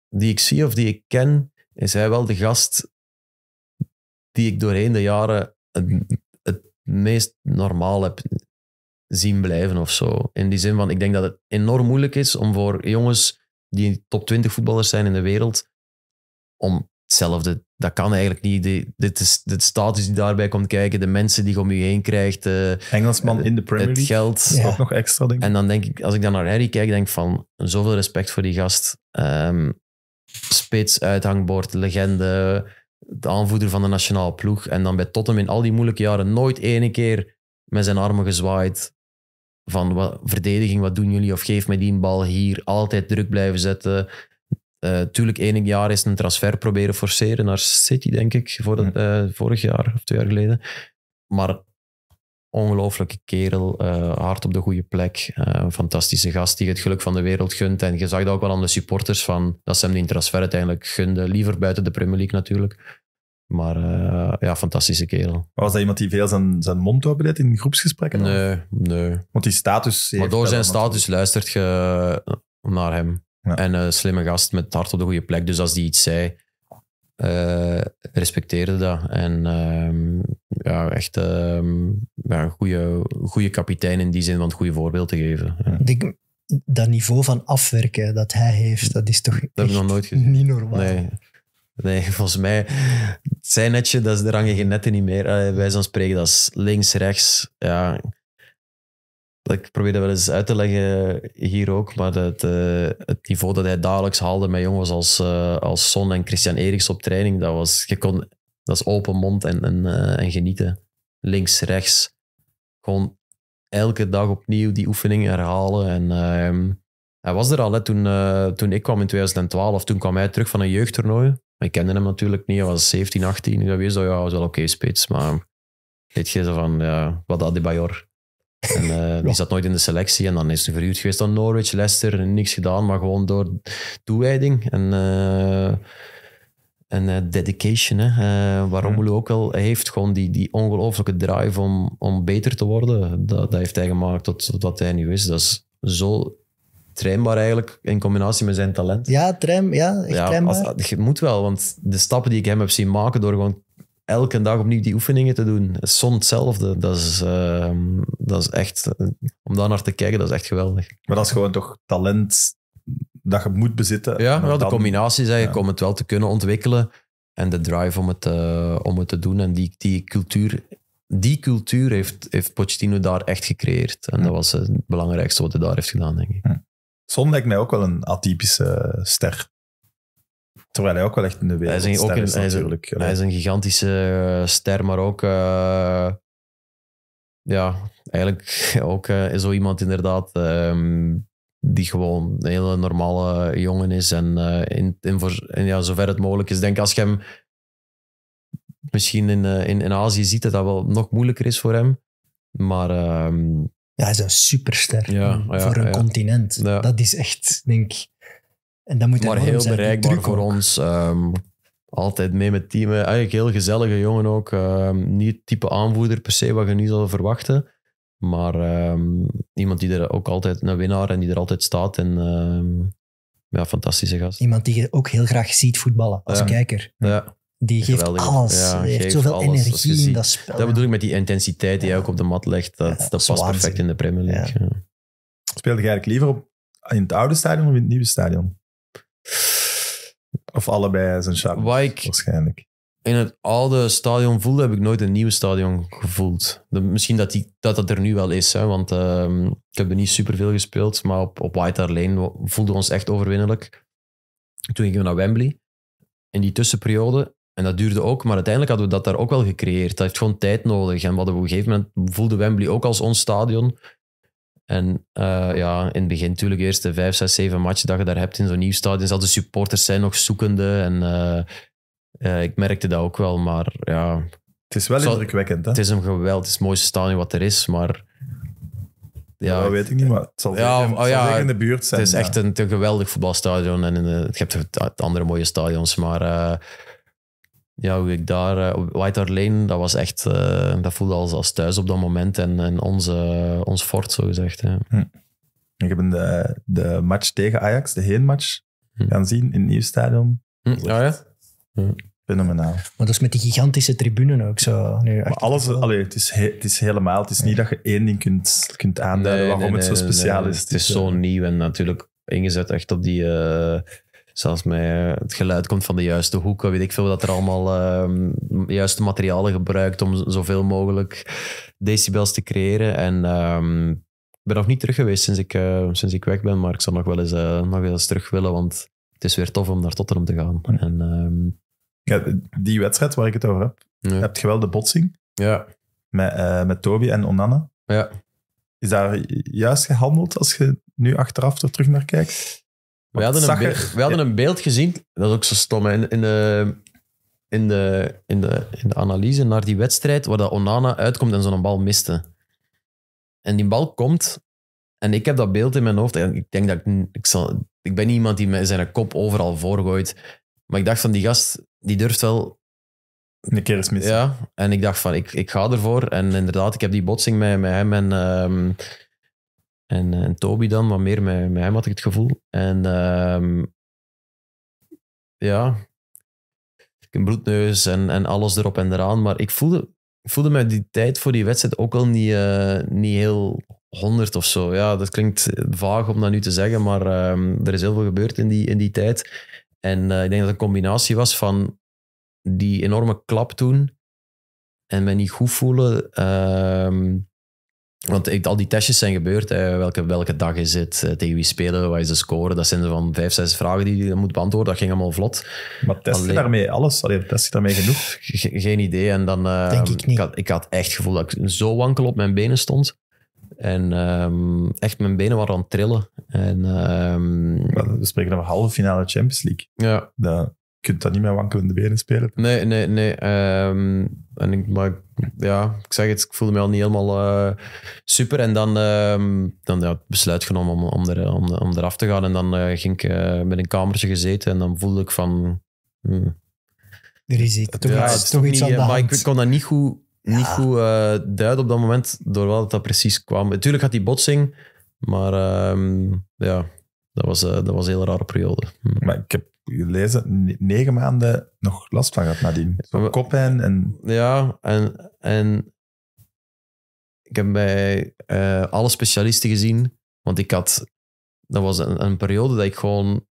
die ik zie of die ik ken, is hij wel de gast die ik doorheen de jaren het, meest normaal heb zien blijven of zo. In die zin van, ik denk dat het enorm moeilijk is om voor jongens die top 20 voetballers zijn in de wereld, om hetzelfde, dat kan eigenlijk niet. De, dit is de status die daarbij komt kijken, de mensen die je om je heen krijgt. Eh, Engelsman in de Premier League. Het geld. nog extra, denk En dan denk ik, als ik dan naar Harry kijk, denk ik van, zoveel respect voor die gast. Ehm, spits, uithangbord, legende, de aanvoerder van de nationale ploeg. En dan bij Tottenham in al die moeilijke jaren nooit ene keer met zijn armen gezwaaid van wat, verdediging, wat doen jullie? Of geef mij die bal hier. Altijd druk blijven zetten. Eh, tuurlijk, enig jaar is een transfer proberen forceren naar City, denk ik, voor dat, eh, vorig jaar of twee jaar geleden. Maar ongelooflijke kerel, eh, hard op de goede plek. Eh, fantastische gast die het geluk van de wereld gunt. En je zag dat ook wel aan de supporters van, dat ze hem die transfer uiteindelijk gunden. Liever buiten de Premier League natuurlijk. Maar eh, ja, fantastische kerel. Was dat iemand die veel zijn, zijn mond opendeed in groepsgesprekken? Nee, of? nee. Want die status... Maar door zijn status luistert je naar hem. En een slimme gast met hart op de goede plek. Dus als die iets zei, uh, respecteerde dat. En ehm, ja, echt een ehm, ja, goede, goede kapitein in die zin van het goede voorbeeld te geven. dat niveau van afwerken dat hij heeft, dat is toch dat nog nooit gezien. niet normaal. Nee. nee. volgens mij, het zijn netje, dat is, daar hangen geen netten niet meer. wij zo'n spreken, dat is links, rechts. Ja, ik probeerde wel eens uit te leggen hier ook, maar eh, het, niveau dat hij dagelijks haalde met jongens als, eh, als Son en Christian Eriks op training, dat was, je kon, dat was open mond en, en, eh, en genieten. Links, rechts. Gewoon elke dag opnieuw die oefeningen herhalen. En, ehm, hij was er al toen, toen ik kwam in 2012. Toen kwam hij terug van een jeugdtoernooi. Ik kende hem natuurlijk niet, hij was 17, 18. Ik wist dat ja, was wel oké okay, spits, maar weet je, zo van, ja, wat Adebayor en, uh, Die zat nooit in de selectie en dan is hij verhuurd geweest aan Norwich, Leicester, en niks gedaan, maar gewoon door toewijding en, eh, en eh, dedication. Waarom Uh, ook wel heeft, gewoon die, die ongelooflijke drive om, om beter te worden, dat, dat heeft hij gemaakt tot, tot wat hij nu is. Dat is zo trainbaar eigenlijk in combinatie met zijn talent. Ja, train, ja, echt trainbaar. je moet wel, want de stappen die ik hem heb zien maken door gewoon elke dag opnieuw die oefeningen te doen. Zon hetzelfde. Dat is, ehm, dat is echt, om daar naar te kijken, dat is echt geweldig. Maar dat is gewoon toch talent dat je moet bezitten. Ja, wel, de combinatie is eigenlijk om het wel te kunnen ontwikkelen en de drive om het, eh, om het te doen. En die, die cultuur, die cultuur heeft, heeft Pochettino daar echt gecreëerd. En dat was het belangrijkste wat hij daar heeft gedaan, denk ik. Ja. Son lijkt mij ook wel een atypische ster. Terwijl hij ook wel echt een Hij is, ook een, is natuurlijk. Hij is, een gigantische eh, ster, maar ook... Eh, ja, eigenlijk ook eh, zo iemand inderdaad... Ehm, die gewoon een hele normale jongen is. En in, in, voor, ja, zover het mogelijk is. denk als je hem misschien in, in, in Azië ziet, dat dat wel nog moeilijker is voor hem. Maar... Ehm, ja, hij is een superster voor een continent. Dat is echt, denk ik... En moet maar heel bereikbaar voor ons. Ehm, altijd mee met teamen. Eigenlijk heel gezellige jongen ook. Ehm, niet het type aanvoerder per se wat je nu zou verwachten. Maar ehm, iemand die er ook altijd een winnaar en die er altijd staat. En ja, fantastische gast. Iemand die je ook heel graag ziet voetballen als kijker. Ja. Die geeft alles. Ja, heeft zoveel energie in dat spel. Dat bedoel ik met die intensiteit die hij ook op de mat legt. Dat, dat past perfect in de Premier League. Speelde je eigenlijk liever op, in het oude stadion of in het nieuwe stadion? Of allebei zijn charme. waarschijnlijk. In het oude stadion voelde, heb ik nooit een nieuw stadion gevoeld. misschien dat, die, dat er nu wel is, hè, want uh, ik heb er niet superveel gespeeld. Maar op, White Arlene Lane voelden we ons echt overwinnelijk. Toen gingen we naar Wembley. In die tussenperiode en dat duurde ook, maar uiteindelijk hadden we dat daar ook wel gecreëerd. Dat heeft gewoon tijd nodig. En wat op een gegeven moment voelde Wembley ook als ons stadion. En eh, ja, in het begin natuurlijk de eerste vijf, zes, zeven matchen dat je daar hebt in zo'n nieuw stadion. zal de supporters zijn nog zoekende. En eh, eh, ik merkte dat ook wel, maar ja... Het is wel indrukwekkend, hè? Het is een geweld, het is het mooiste stadion wat er is, maar... Ja, weet ik niet, maar het zal, ja, oh, ja, in de buurt zijn. Het is echt een, geweldig voetbalstadion en je hebt andere mooie stadions, maar ja, hoe ik daar... Uh, White Hart Lane, dat was echt... Eh, dat voelde als, als thuis op dat moment en, en onze, ons fort, zogezegd. Ja. Ik hm. heb de, de match tegen Ajax, de heenmatch, hm. gaan zien in het nieuw stadion. Hm. Ah, ja? Fenomenaal. Maar dat is met die gigantische tribune ook zo. Nu, alles, allee, het, is het is helemaal... Het is niet dat je één ding kunt, kunt aanduiden waarom het zo speciaal is. Het is, zo eh, nieuw en natuurlijk ingezet echt op die zelfs met eh, het geluid komt van de juiste hoeken, weet ik veel, dat er allemaal ehm, juiste materialen gebruikt om zoveel mogelijk decibels te creëren. En ehm, ik ben nog niet terug geweest sinds ik, eh, sinds ik weg ben, maar ik zou nog wel eens, eh, nog wel eens terug willen, want het is weer tof om naar Tottenham te gaan. En, ehm, ja, die wedstrijd waar ik het over heb, ja. je wel de botsing ja. met, met Toby en Onana. Ja. Is daar juist gehandeld als je nu achteraf er terug naar kijkt? We hadden, een beeld, we hadden een beeld gezien, dat is ook zo stom, in, de, in, de, in, de, in de analyse naar die wedstrijd waar dat Onana uitkomt en zo'n bal miste. En die bal komt, en ik heb dat beeld in mijn hoofd. En ik denk dat ik, ik, zal, ik ben iemand die met zijn kop overal voorgooit. Maar ik dacht van die gast, die durft wel. Een keer eens missen. Ja, en ik dacht van ik, ik ga ervoor. En inderdaad, ik heb die botsing met, met hem en. Ehm, en, eh, en Toby dan, maar meer met, met hem had ik het gevoel. En ehm, ja, een bloedneus en, en alles erop en eraan. Maar ik voelde, ik voelde mij die tijd voor die wedstrijd ook al niet, eh, niet heel honderd of zo. Ja, dat klinkt vaag om dat nu te zeggen, maar ehm, er is heel veel gebeurd in die, in die tijd. En eh, ik denk dat het een combinatie was van die enorme klap toen en me niet goed voelen. Ehm, want ik, al die testjes zijn gebeurd. welke, welke dag is het? Eh, tegen wie spelen? Wat is de score? Dat zijn er van vijf, zes vragen die je moet beantwoorden. Dat ging allemaal vlot. Maar test je daarmee alles? Allee, test je daarmee genoeg? Geen idee. En dan, eh, Denk ik, niet. Ik, had, echt het gevoel dat ik zo wankel op mijn benen stond. En ehm, echt, mijn benen waren aan het trillen. En, ehm, we spreken over halve finale Champions League. Ja kunt dat niet met wankelende benen spelen. Nee, nee, nee. Ehm, en ik, maar ja, ik zeg het, ik voelde me al niet helemaal eh, super. En dan, had ehm, dan ja, besluit genomen om, om, om, om eraf te gaan. En dan eh, ging ik eh, met een kamertje gezeten en dan voelde ik van... Hmm. er is iets, toch, ja, iets, toch niet, iets aan Maar ik kon dat niet goed, niet goed duiden op dat moment, door wat dat precies kwam. Natuurlijk had die botsing, maar ehm, ja... Dat was, dat was een hele rare periode. Hmm. Maar ik heb lezen, negen maanden nog last van gehad nadien. koppijn en... Ja, en, en ik heb bij eh, alle specialisten gezien, want ik had... Dat was een, periode dat ik gewoon...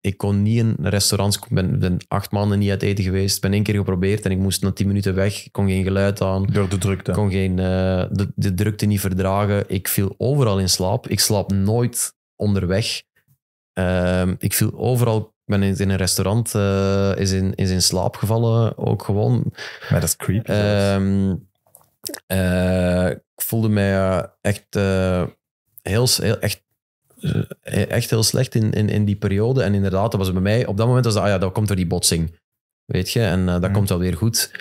Ik kon niet in restaurants... Ik ben, acht maanden niet uit eten geweest. ben één keer geprobeerd en ik moest na tien minuten weg. Ik kon geen geluid aan. Door de drukte. kon geen, eh, de, de drukte niet verdragen. Ik viel overal in slaap. Ik slaap nooit onderweg. Ehm, ik viel overal. ben in een restaurant eh, is, in, is in slaap gevallen, ook gewoon. Maar dat is creepy. Ehm, eh, ik voelde mij eh, echt, heel, echt, echt heel slecht in, in, in die periode. En inderdaad, dat was bij mij. Op dat moment was dat, ah ja, dat komt door die botsing. Weet je, en dat mhm. komt wel weer goed.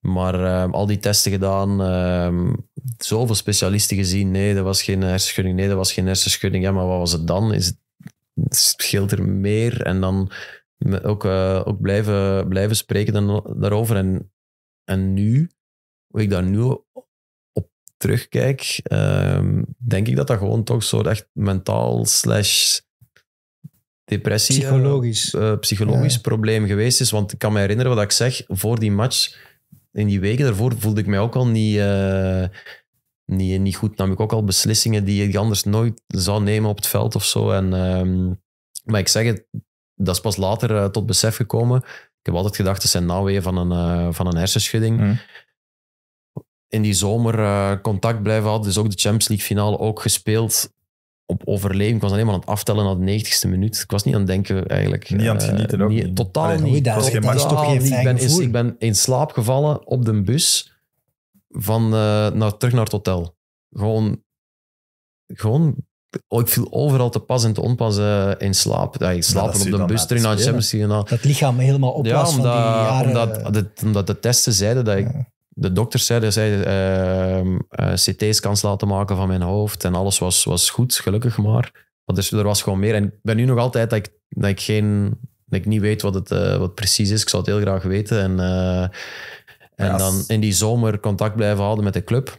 Maar ehm, al die testen gedaan, zoveel specialisten gezien. Nee, dat was geen hersenschudding. Nee, dat was geen hersenschudding. Ja, maar wat was het dan? Is het scheelt er meer. En dan ook, eh, ook blijven, blijven spreken dan, daarover. En, en nu, hoe ik daar nu op terugkijk, ehm, denk ik dat dat gewoon toch zo echt mentaal slash depressie, psychologisch, eh, psychologisch probleem geweest is. Want ik kan me herinneren wat ik zeg, voor die match, in die weken daarvoor voelde ik mij ook al niet eh, niet, niet goed. namelijk ook al beslissingen die je anders nooit zou nemen op het veld of zo. En, ehm, maar ik zeg het, dat is pas later eh, tot besef gekomen. Ik heb altijd gedacht, dat zijn naweeën van een, uh, van een hersenschudding. Mm. In die zomer eh, contact blijven hadden, dus ook de Champions League finale ook gespeeld. Op overleving. Ik was alleen maar aan het aftellen naar de 90 minuut. Ik was niet aan het denken eigenlijk. Niet aan het genieten ook. totaal niet. Dat was geen match, ik ben, ik ben in slaap gevallen op de bus van, eh, naar, terug naar het hotel. Gewoon, gewoon oh, ik viel overal te pas en te onpas eh, in slaap. Ja, slapen op de bus, terug naar Champions League. Dat lichaam helemaal op ja, omdat, van die jaren. Omdat de, omdat de testen zeiden dat ik... De dokters zeiden, zeiden ehm, uh, eh, CT's kans laten maken van mijn hoofd. En alles was, was goed, gelukkig maar. Want dus, er was gewoon meer. En ik ben nu nog altijd dat ik, dat ik, geen, ik niet weet wat het, wat precies is. Ik zou het heel graag weten. En en dan in die zomer contact blijven houden met de club.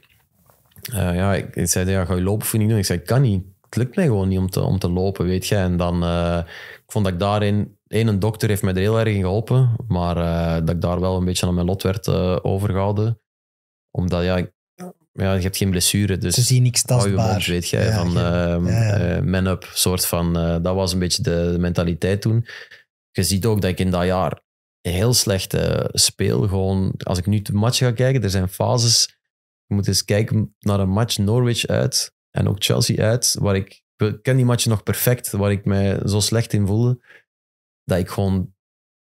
Eh, ja, ik, ik, zei, ja, ga je lopen niet doen? Ik zei, kan niet. Het lukt mij gewoon niet om te, om te lopen, weet je. En dan, uh, ik vond dat ik daarin... één een dokter heeft mij er heel erg in geholpen. Maar eh, dat ik daar wel een beetje aan mijn lot werd overgehouden. Omdat, ja, ja, je hebt geen blessure, dus... Ze zien niks tastbaar. Mond, van man-up, ehm, soort van... dat was een beetje de mentaliteit toen. Je ziet ook dat ik in dat jaar heel slechte eh, speel. Gewoon, als ik nu de match ga kijken, er zijn fases. Je moet eens kijken naar een match Norwich uit en ook Chelsea uit, waar ik, ik ken die match nog perfect, waar ik mij zo slecht in voelde, dat ik gewoon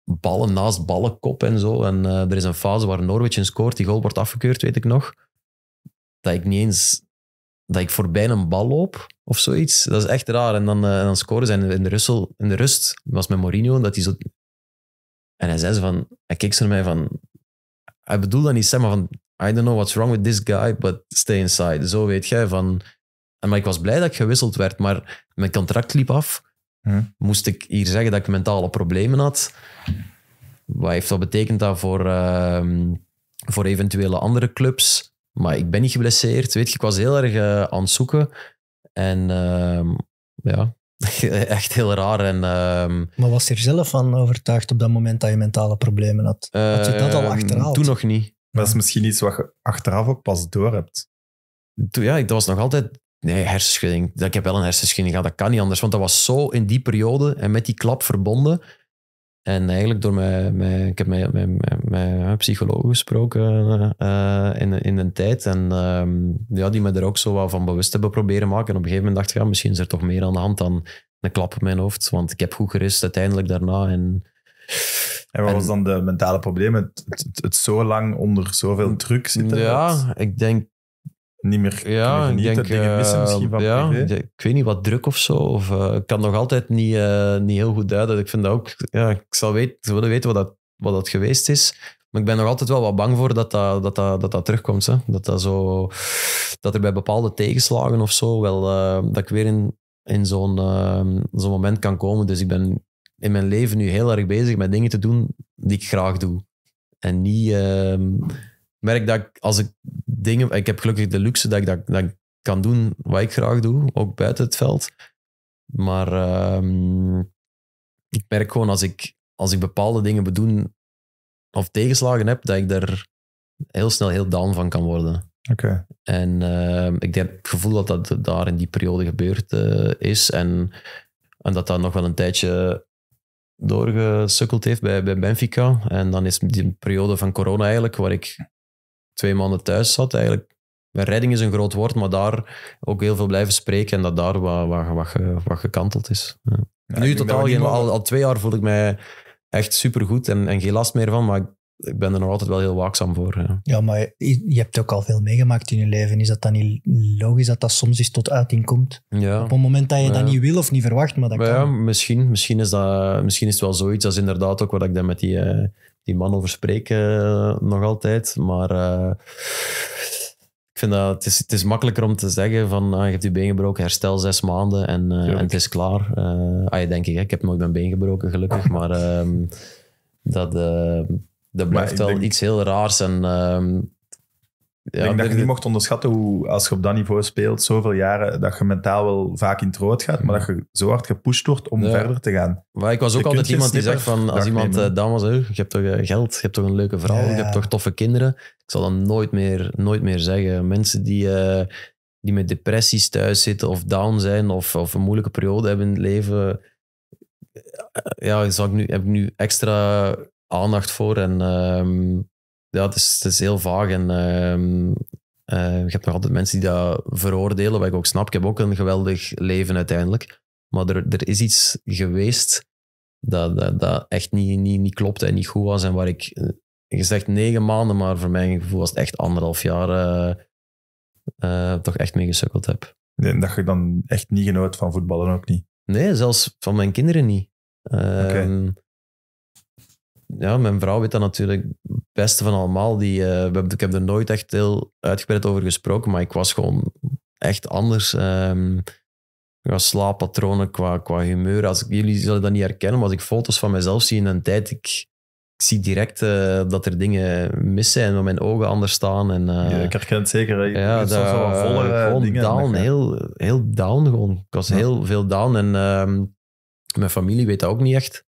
ballen naast ballen kop en zo. En eh, er is een fase waar Norwich in scoort, die goal wordt afgekeurd, weet ik nog. Dat ik niet eens dat ik voorbij een bal loop of zoiets. Dat is echt raar. En dan, eh, dan scoren ze in de, rust. in de rust, was met Mourinho, dat hij zo en hij zei ze van, hij keek ze naar mij van, hij bedoelde dat niet, zeg maar van, I don't know what's wrong with this guy, but stay inside. Zo weet jij van, en maar ik was blij dat ik gewisseld werd, maar mijn contract liep af. Hm. Moest ik hier zeggen dat ik mentale problemen had? Wat heeft dat betekend dat voor, ehm, voor eventuele andere clubs? Maar ik ben niet geblesseerd. Weet je, ik was heel erg eh, aan het zoeken. En ehm, ja, Echt heel raar. En, ehm, maar was je er zelf van overtuigd op dat moment dat je mentale problemen had? dat je dat al ehm, achterhaald? Toen nog niet. Maar dat is misschien iets wat je achteraf ook pas door hebt. Toen, ja, dat was nog altijd Nee, hersenschudding. Ik heb wel een hersenschudding gehad, dat kan niet anders. Want dat was zo in die periode en met die klap verbonden, en eigenlijk door mijn, ik heb mijn, mijn, mijn, psycholoog gesproken eh, in, in een tijd. En ehm, ja, die me er ook zo wel van bewust hebben proberen maken. En op een gegeven moment dacht ik, ja, misschien is er toch meer aan de hand dan een klap op mijn hoofd. Want ik heb goed gerust uiteindelijk daarna. En, en wat was dan de mentale probleem? Het, zo lang onder zoveel druk zitten? Ja, ik denk niet meer ja, kunnen ik denk, dingen missen eh, misschien ja, Ik weet niet, wat druk of zo. Of, eh, ik kan nog altijd niet, eh, niet heel goed duiden. Ik vind dat ook... Ja, ik zou weten, willen weten wat dat, wat dat geweest is. Maar ik ben nog altijd wel wat bang voor dat dat, dat, dat, dat, terugkomt. Hè. Dat, dat, zo, dat er bij bepaalde tegenslagen of zo wel... dat ik weer in, in zo'n ehm, zo'n moment kan komen. Dus ik ben in mijn leven nu heel erg bezig met dingen te doen die ik graag doe. En niet ehm, merk dat ik, als ik dingen... Ik heb gelukkig de luxe dat ik, dat, dat kan doen wat ik graag doe, ook buiten het veld. Maar ehm, ik merk gewoon als ik, als ik bepaalde dingen bedoel of tegenslagen heb, dat ik daar heel snel heel down van kan worden. Oké. En ehm, ik heb het gevoel dat dat daar in die periode gebeurd eh, is. En, en dat dat nog wel een tijdje doorgesukkeld heeft bij, bij Benfica. En dan is die periode van corona eigenlijk, waar ik twee maanden thuis zat, eigenlijk. Redding is een groot woord, maar daar ook heel veel blijven spreken en dat daar wat, wat, wat, wat gekanteld is. Ja. nu totaal geen, al, al, twee jaar voel ik mij echt supergoed en, en geen last meer van, maar ik ben er nog altijd wel heel waakzaam voor. Ja, ja maar je, hebt ook al veel meegemaakt in je leven. Is dat dan niet logisch dat dat soms eens tot uiting komt? Ja. Op een moment dat je dat niet wil of niet verwacht, maar dat kan. Ja, misschien, misschien, is dat, misschien is het wel zoiets. Dat is inderdaad ook wat ik dan met die... Eh, die man over spreken eh, nog altijd. Maar eh, ik vind dat het is, het makkelijker om te zeggen van ah, je hebt je been gebroken, herstel zes maanden en, eh, en het is klaar. Uh, ah, denk ik, ik heb nooit mijn been gebroken gelukkig, maar ehm, dat, dat blijft wel iets heel raars. En ehm, ik denk dat je niet mocht onderschatten hoe, als je op dat niveau speelt, zoveel jaren, dat je mentaal wel vaak in het rood gaat, maar dat mm. je zo hard gepusht wordt om verder te gaan. Maar ik was ook altijd iemand die zegt van, als iemand uh, dan was, je hebt toch eh, geld, je hebt toch een leuke vrouw, je hebt toch toffe kinderen. Ik zal dat nooit meer, nooit meer zeggen. Mensen die, eh, die met depressies thuis zitten of down zijn of, of een moeilijke periode hebben in het leven, eh, ja, zal nu, heb ik nu extra aandacht voor en... Ehm, ja, het is, heel vaag en ehm, eh, je hebt nog altijd mensen die dat veroordelen, wat ik ook snap. Ik heb ook een geweldig leven uiteindelijk. Maar er, er is iets geweest dat, dat, dat echt niet, niet, niet klopte en niet goed was. En waar ik, gezegd eh, negen maanden, maar voor mijn gevoel was het echt anderhalf jaar eh, toch echt mee gesukkeld heb. En dat je dan echt niet genoot van voetballen ook niet? Nee, zelfs van mijn kinderen niet ja, mijn vrouw weet dat natuurlijk het beste van allemaal. Die, uh, ik heb er nooit echt heel uitgebreid over gesproken, maar ik was gewoon echt anders. Ehm, qua slaappatronen, qua, qua humeur. Als jullie zullen dat niet herkennen, maar als ik foto's van mezelf zie in een tijd, ik, ik zie direct eh, dat er dingen mis zijn, waar mijn ogen anders staan. En, uh, ik herken het zeker. Je ja, dat, uh, gewoon down, heel, heel down gewoon. Ik was heel veel down en ehm, mijn familie weet dat ook niet echt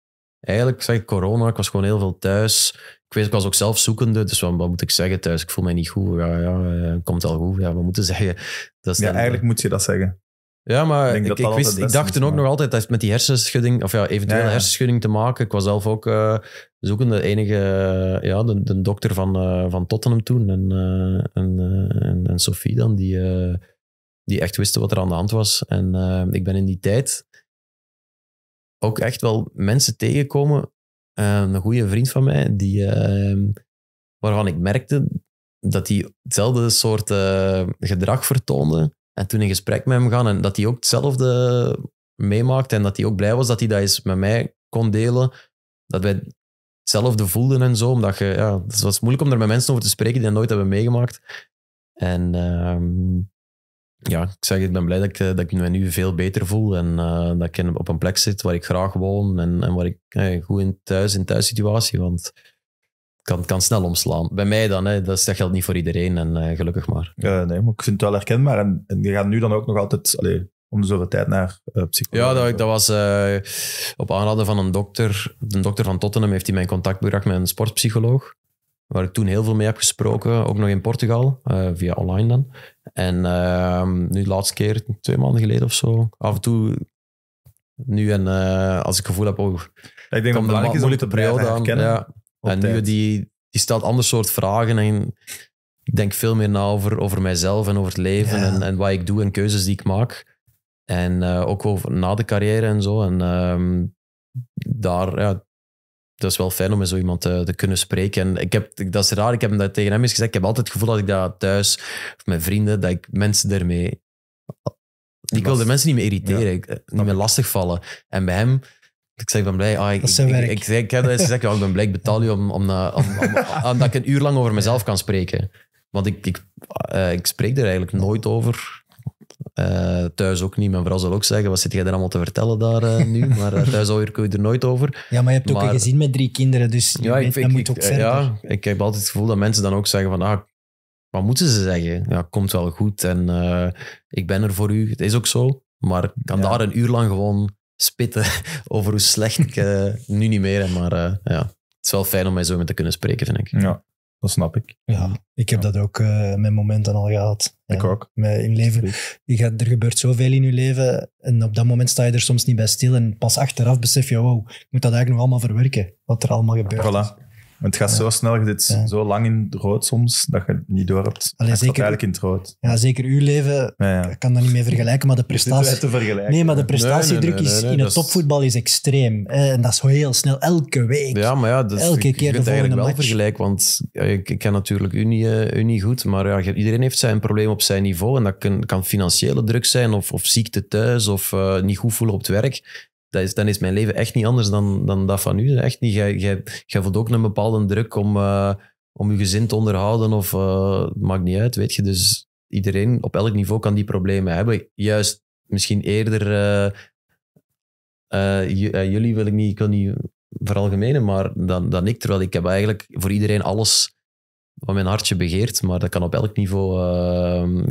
eigenlijk zeg ik corona, ik was gewoon heel veel thuis. Ik weet, ik was ook zelf zoekende, dus wat, moet ik zeggen thuis? Ik voel mij niet goed. Ja, ja, komt wel goed. Ja, we moeten zeggen. Dat is ja, eh, eigenlijk moet je dat zeggen. Ja, maar ik, ik, wist, ik dacht toen ook nog altijd dat het met die hersenschudding, of ja, eventuele hersenschudding te maken. Ik was zelf ook uh, zoekende, enige, ja, de, de dokter van, eh, van Tottenham toen en, en, en, en, Sophie dan, die, die echt wisten wat er aan de hand was. En ik ben in die tijd, ook echt wel mensen tegenkomen. Eh, een goede vriend van mij, die, ehm, waarvan ik merkte dat hij hetzelfde soort eh, gedrag vertoonde. En toen in gesprek met hem gaan en dat hij ook hetzelfde meemaakte en dat hij ook blij was dat hij dat eens met mij kon delen. Dat wij hetzelfde voelden en zo. Omdat je, ja, het was moeilijk om er met mensen over te spreken die dat nooit hebben meegemaakt. En ehm, ja, ik zeg, ik ben blij dat ik, eh, dat ik me nu veel beter voel en eh, dat ik in, op een plek zit waar ik graag woon en, en waar ik eh, goed in thuis, in thuissituatie, want kan, kan snel omslaan. Bij mij dan, hè, dat, geldt niet voor iedereen en gelukkig maar. Uh, nee, maar ik vind het wel herkenbaar en, en je gaat nu dan ook nog altijd om de zoveel tijd naar psycholoog. Ja, dat, was op aanraden van een dokter, de dokter van Tottenham heeft hij mijn contact gebracht met een sportpsycholoog waar ik toen heel veel mee heb gesproken, ook nog in Portugal, via online dan. En ehm, nu de laatste keer, twee maanden geleden of zo, af en toe, nu en eh, als ik het gevoel heb, oh, ik denk dat het belangrijk is om te periode aan. Ja. En nu, die, die stelt ander soort vragen en ik denk veel meer na over, over mijzelf en over het leven en, en wat ik doe en keuzes die ik maak. En eh, ook over na de carrière en zo. En ehm, daar, ja, dat is wel fijn om met zo iemand te, eh, te, kunnen spreken. En ik heb, dat is raar, ik heb dat tegen hem eens gezegd. Ik heb altijd het gevoel dat ik dat thuis, of mijn vrienden, dat ik mensen daarmee... Ik wil de mensen niet meer irriteren, eh, niet meer lastigvallen. En bij hem... Ik zeg, ik ben blij. Ah, ik, dat ik, ik, heb dat eens gezegd, ik ben blij, ik betaal je om, om, om, om dat ik een uur lang over mezelf kan spreken. Want ik, ik, eh, ik spreek er eigenlijk nooit over. Eh, thuis ook niet. Mijn vrouw zal ook zeggen, wat zit jij er allemaal te vertellen daar eh, nu? Maar uh, thuis hoor je er nooit over. Ja, maar je hebt ook een gezin met drie kinderen, dus ja, ik, dat ik, ook Ja, ik heb altijd het gevoel dat mensen dan ook zeggen van, ah, wat moeten ze zeggen? Ja, komt wel goed en ik ben er voor u. Het is ook zo, maar ik kan daar een uur lang gewoon spitten over hoe slecht ik nu niet meer heb. Maar ja, het is wel fijn om mij zo met te kunnen spreken, vind ik. Ja. Dat snap ik. Ja, ik heb dat ook uh, eh, mijn momenten al gehad. Ik ook. in leven. Je gaat, er gebeurt zoveel in je leven en op dat moment sta je er soms niet bij stil en pas achteraf besef je, wow, ik moet dat eigenlijk nog allemaal verwerken, wat er allemaal gebeurt. Voilà. Want het gaat zo snel, je zit zo lang in het rood soms, dat je het niet door hebt. Alleen zeker, eigenlijk in het rood. Ja, zeker uw leven, ik kan dat niet mee vergelijken, maar de prestatie... Te vergelijken. Nee, maar de prestatiedruk is in het topvoetbal is extreem. En dat is heel snel, elke week. Ja, maar ja, dus elke keer de volgende wel match. vergelijk, want ik, ken natuurlijk u niet, eh, u niet goed, maar ja, iedereen heeft zijn probleem op zijn niveau en dat kan, kan financiële druk zijn of, of ziekte thuis of eh, niet goed voelen op het werk dat is, dan is mijn leven echt niet anders dan, dan dat van u. Echt niet. Jij, voelt ook een bepaalde druk om, eh, om je gezin te onderhouden of eh, maakt niet uit, weet je. Dus iedereen op elk niveau kan die problemen hebben. Juist misschien eerder... Eh, jullie wil ik niet, ik wil niet veralgemenen, maar dan, dan ik. Terwijl ik heb eigenlijk voor iedereen alles wat mijn hartje begeert, maar dat kan op elk niveau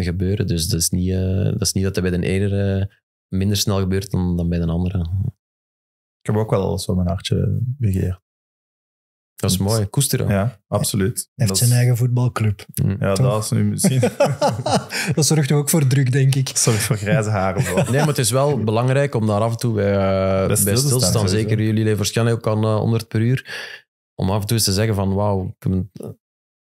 gebeuren. Dus dat is niet, dat, is niet dat bij de ene minder snel gebeurt dan, dan bij een andere. Ik heb ook wel zo mijn hartje begeerd. Dat is mooi, koesteren. Ja, absoluut. Hij heeft zijn eigen voetbalclub. Mm. Ja, dat is nu misschien... dat zorgt ook voor druk, denk ik. Zorgt voor grijze haren. Nee, maar het is wel belangrijk om daar af en toe bij, uh, stil te staan. Zeker, jullie leven waarschijnlijk ook aan uh, 100 per uur. Om af en toe eens te zeggen van, wauw, ik heb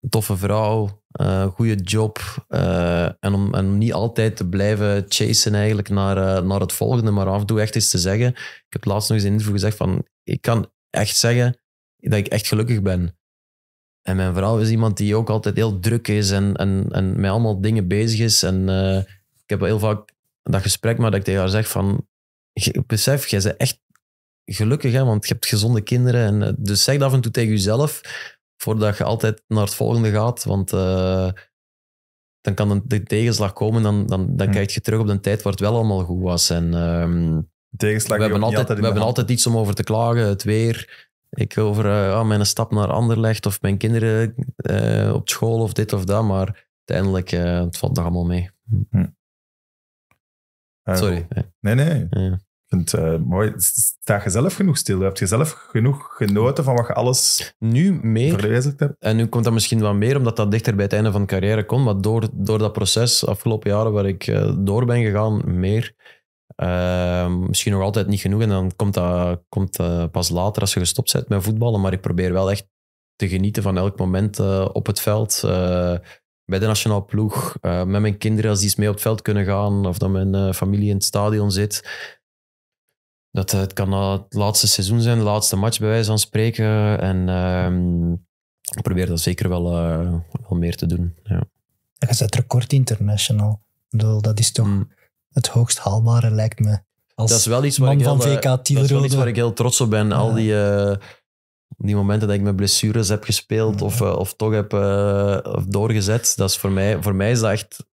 toffe vrouw, uh, goede job. Eh, en, om, en niet altijd te blijven chasen eigenlijk naar, eh, naar het volgende, maar af en toe echt iets te zeggen. Ik heb laatst nog eens in een interview gezegd van, ik kan echt zeggen dat ik echt gelukkig ben. En mijn vrouw is iemand die ook altijd heel druk is en, en, en met allemaal dingen bezig is. En ik heb heel vaak dat gesprek, maar dat ik tegen haar zeg van, besef, jij bent echt gelukkig, hè, want je hebt gezonde kinderen. En, dus zeg dat af en toe tegen jezelf voordat je altijd naar het volgende gaat. Want eh, dan kan een, de tegenslag komen, dan, dan, dan hm. krijg je terug op een tijd waar het wel allemaal goed was. En, ehm, we hebben, altijd, we hebben altijd iets om over te klagen, het weer. Ik over uh, oh, mijn stap naar ander legt of mijn kinderen eh, op school of dit of dat. Maar uiteindelijk, het valt nog allemaal mee. Hm. Hm. Sorry. Nee, nee vind het eh, mooi. Sta je zelf genoeg stil? Heb je zelf genoeg genoten van wat je alles nu meer, hebt? En nu komt dat misschien wel meer, omdat dat dichter bij het einde van de carrière komt. Maar door, door dat proces, afgelopen jaren waar ik eh, door ben gegaan, meer. Ehm, misschien nog altijd niet genoeg. En dan komt dat komt, eh, pas later als je gestopt bent met voetballen. Maar ik probeer wel echt te genieten van elk moment op het veld bij de nationale ploeg, met mijn kinderen als die eens mee op het veld kunnen gaan, of dat mijn familie in het stadion zit. Dat, eh, het kan het laatste seizoen zijn, de laatste match bij wijze van spreken. En ehm, ik probeer dat zeker wel, eh, wel meer te doen. Ja. En je zet record international. Ik bedoel, dat is toch mm. het hoogst haalbare, lijkt me. Als dat is wel iets waar, ik heel, eh, VK, dat is iets waar ik heel trots op ben. Al die, die momenten dat ik met blessures heb gespeeld of, of toch heb doorgezet. Dat is voor, mij, voor mij is dat echt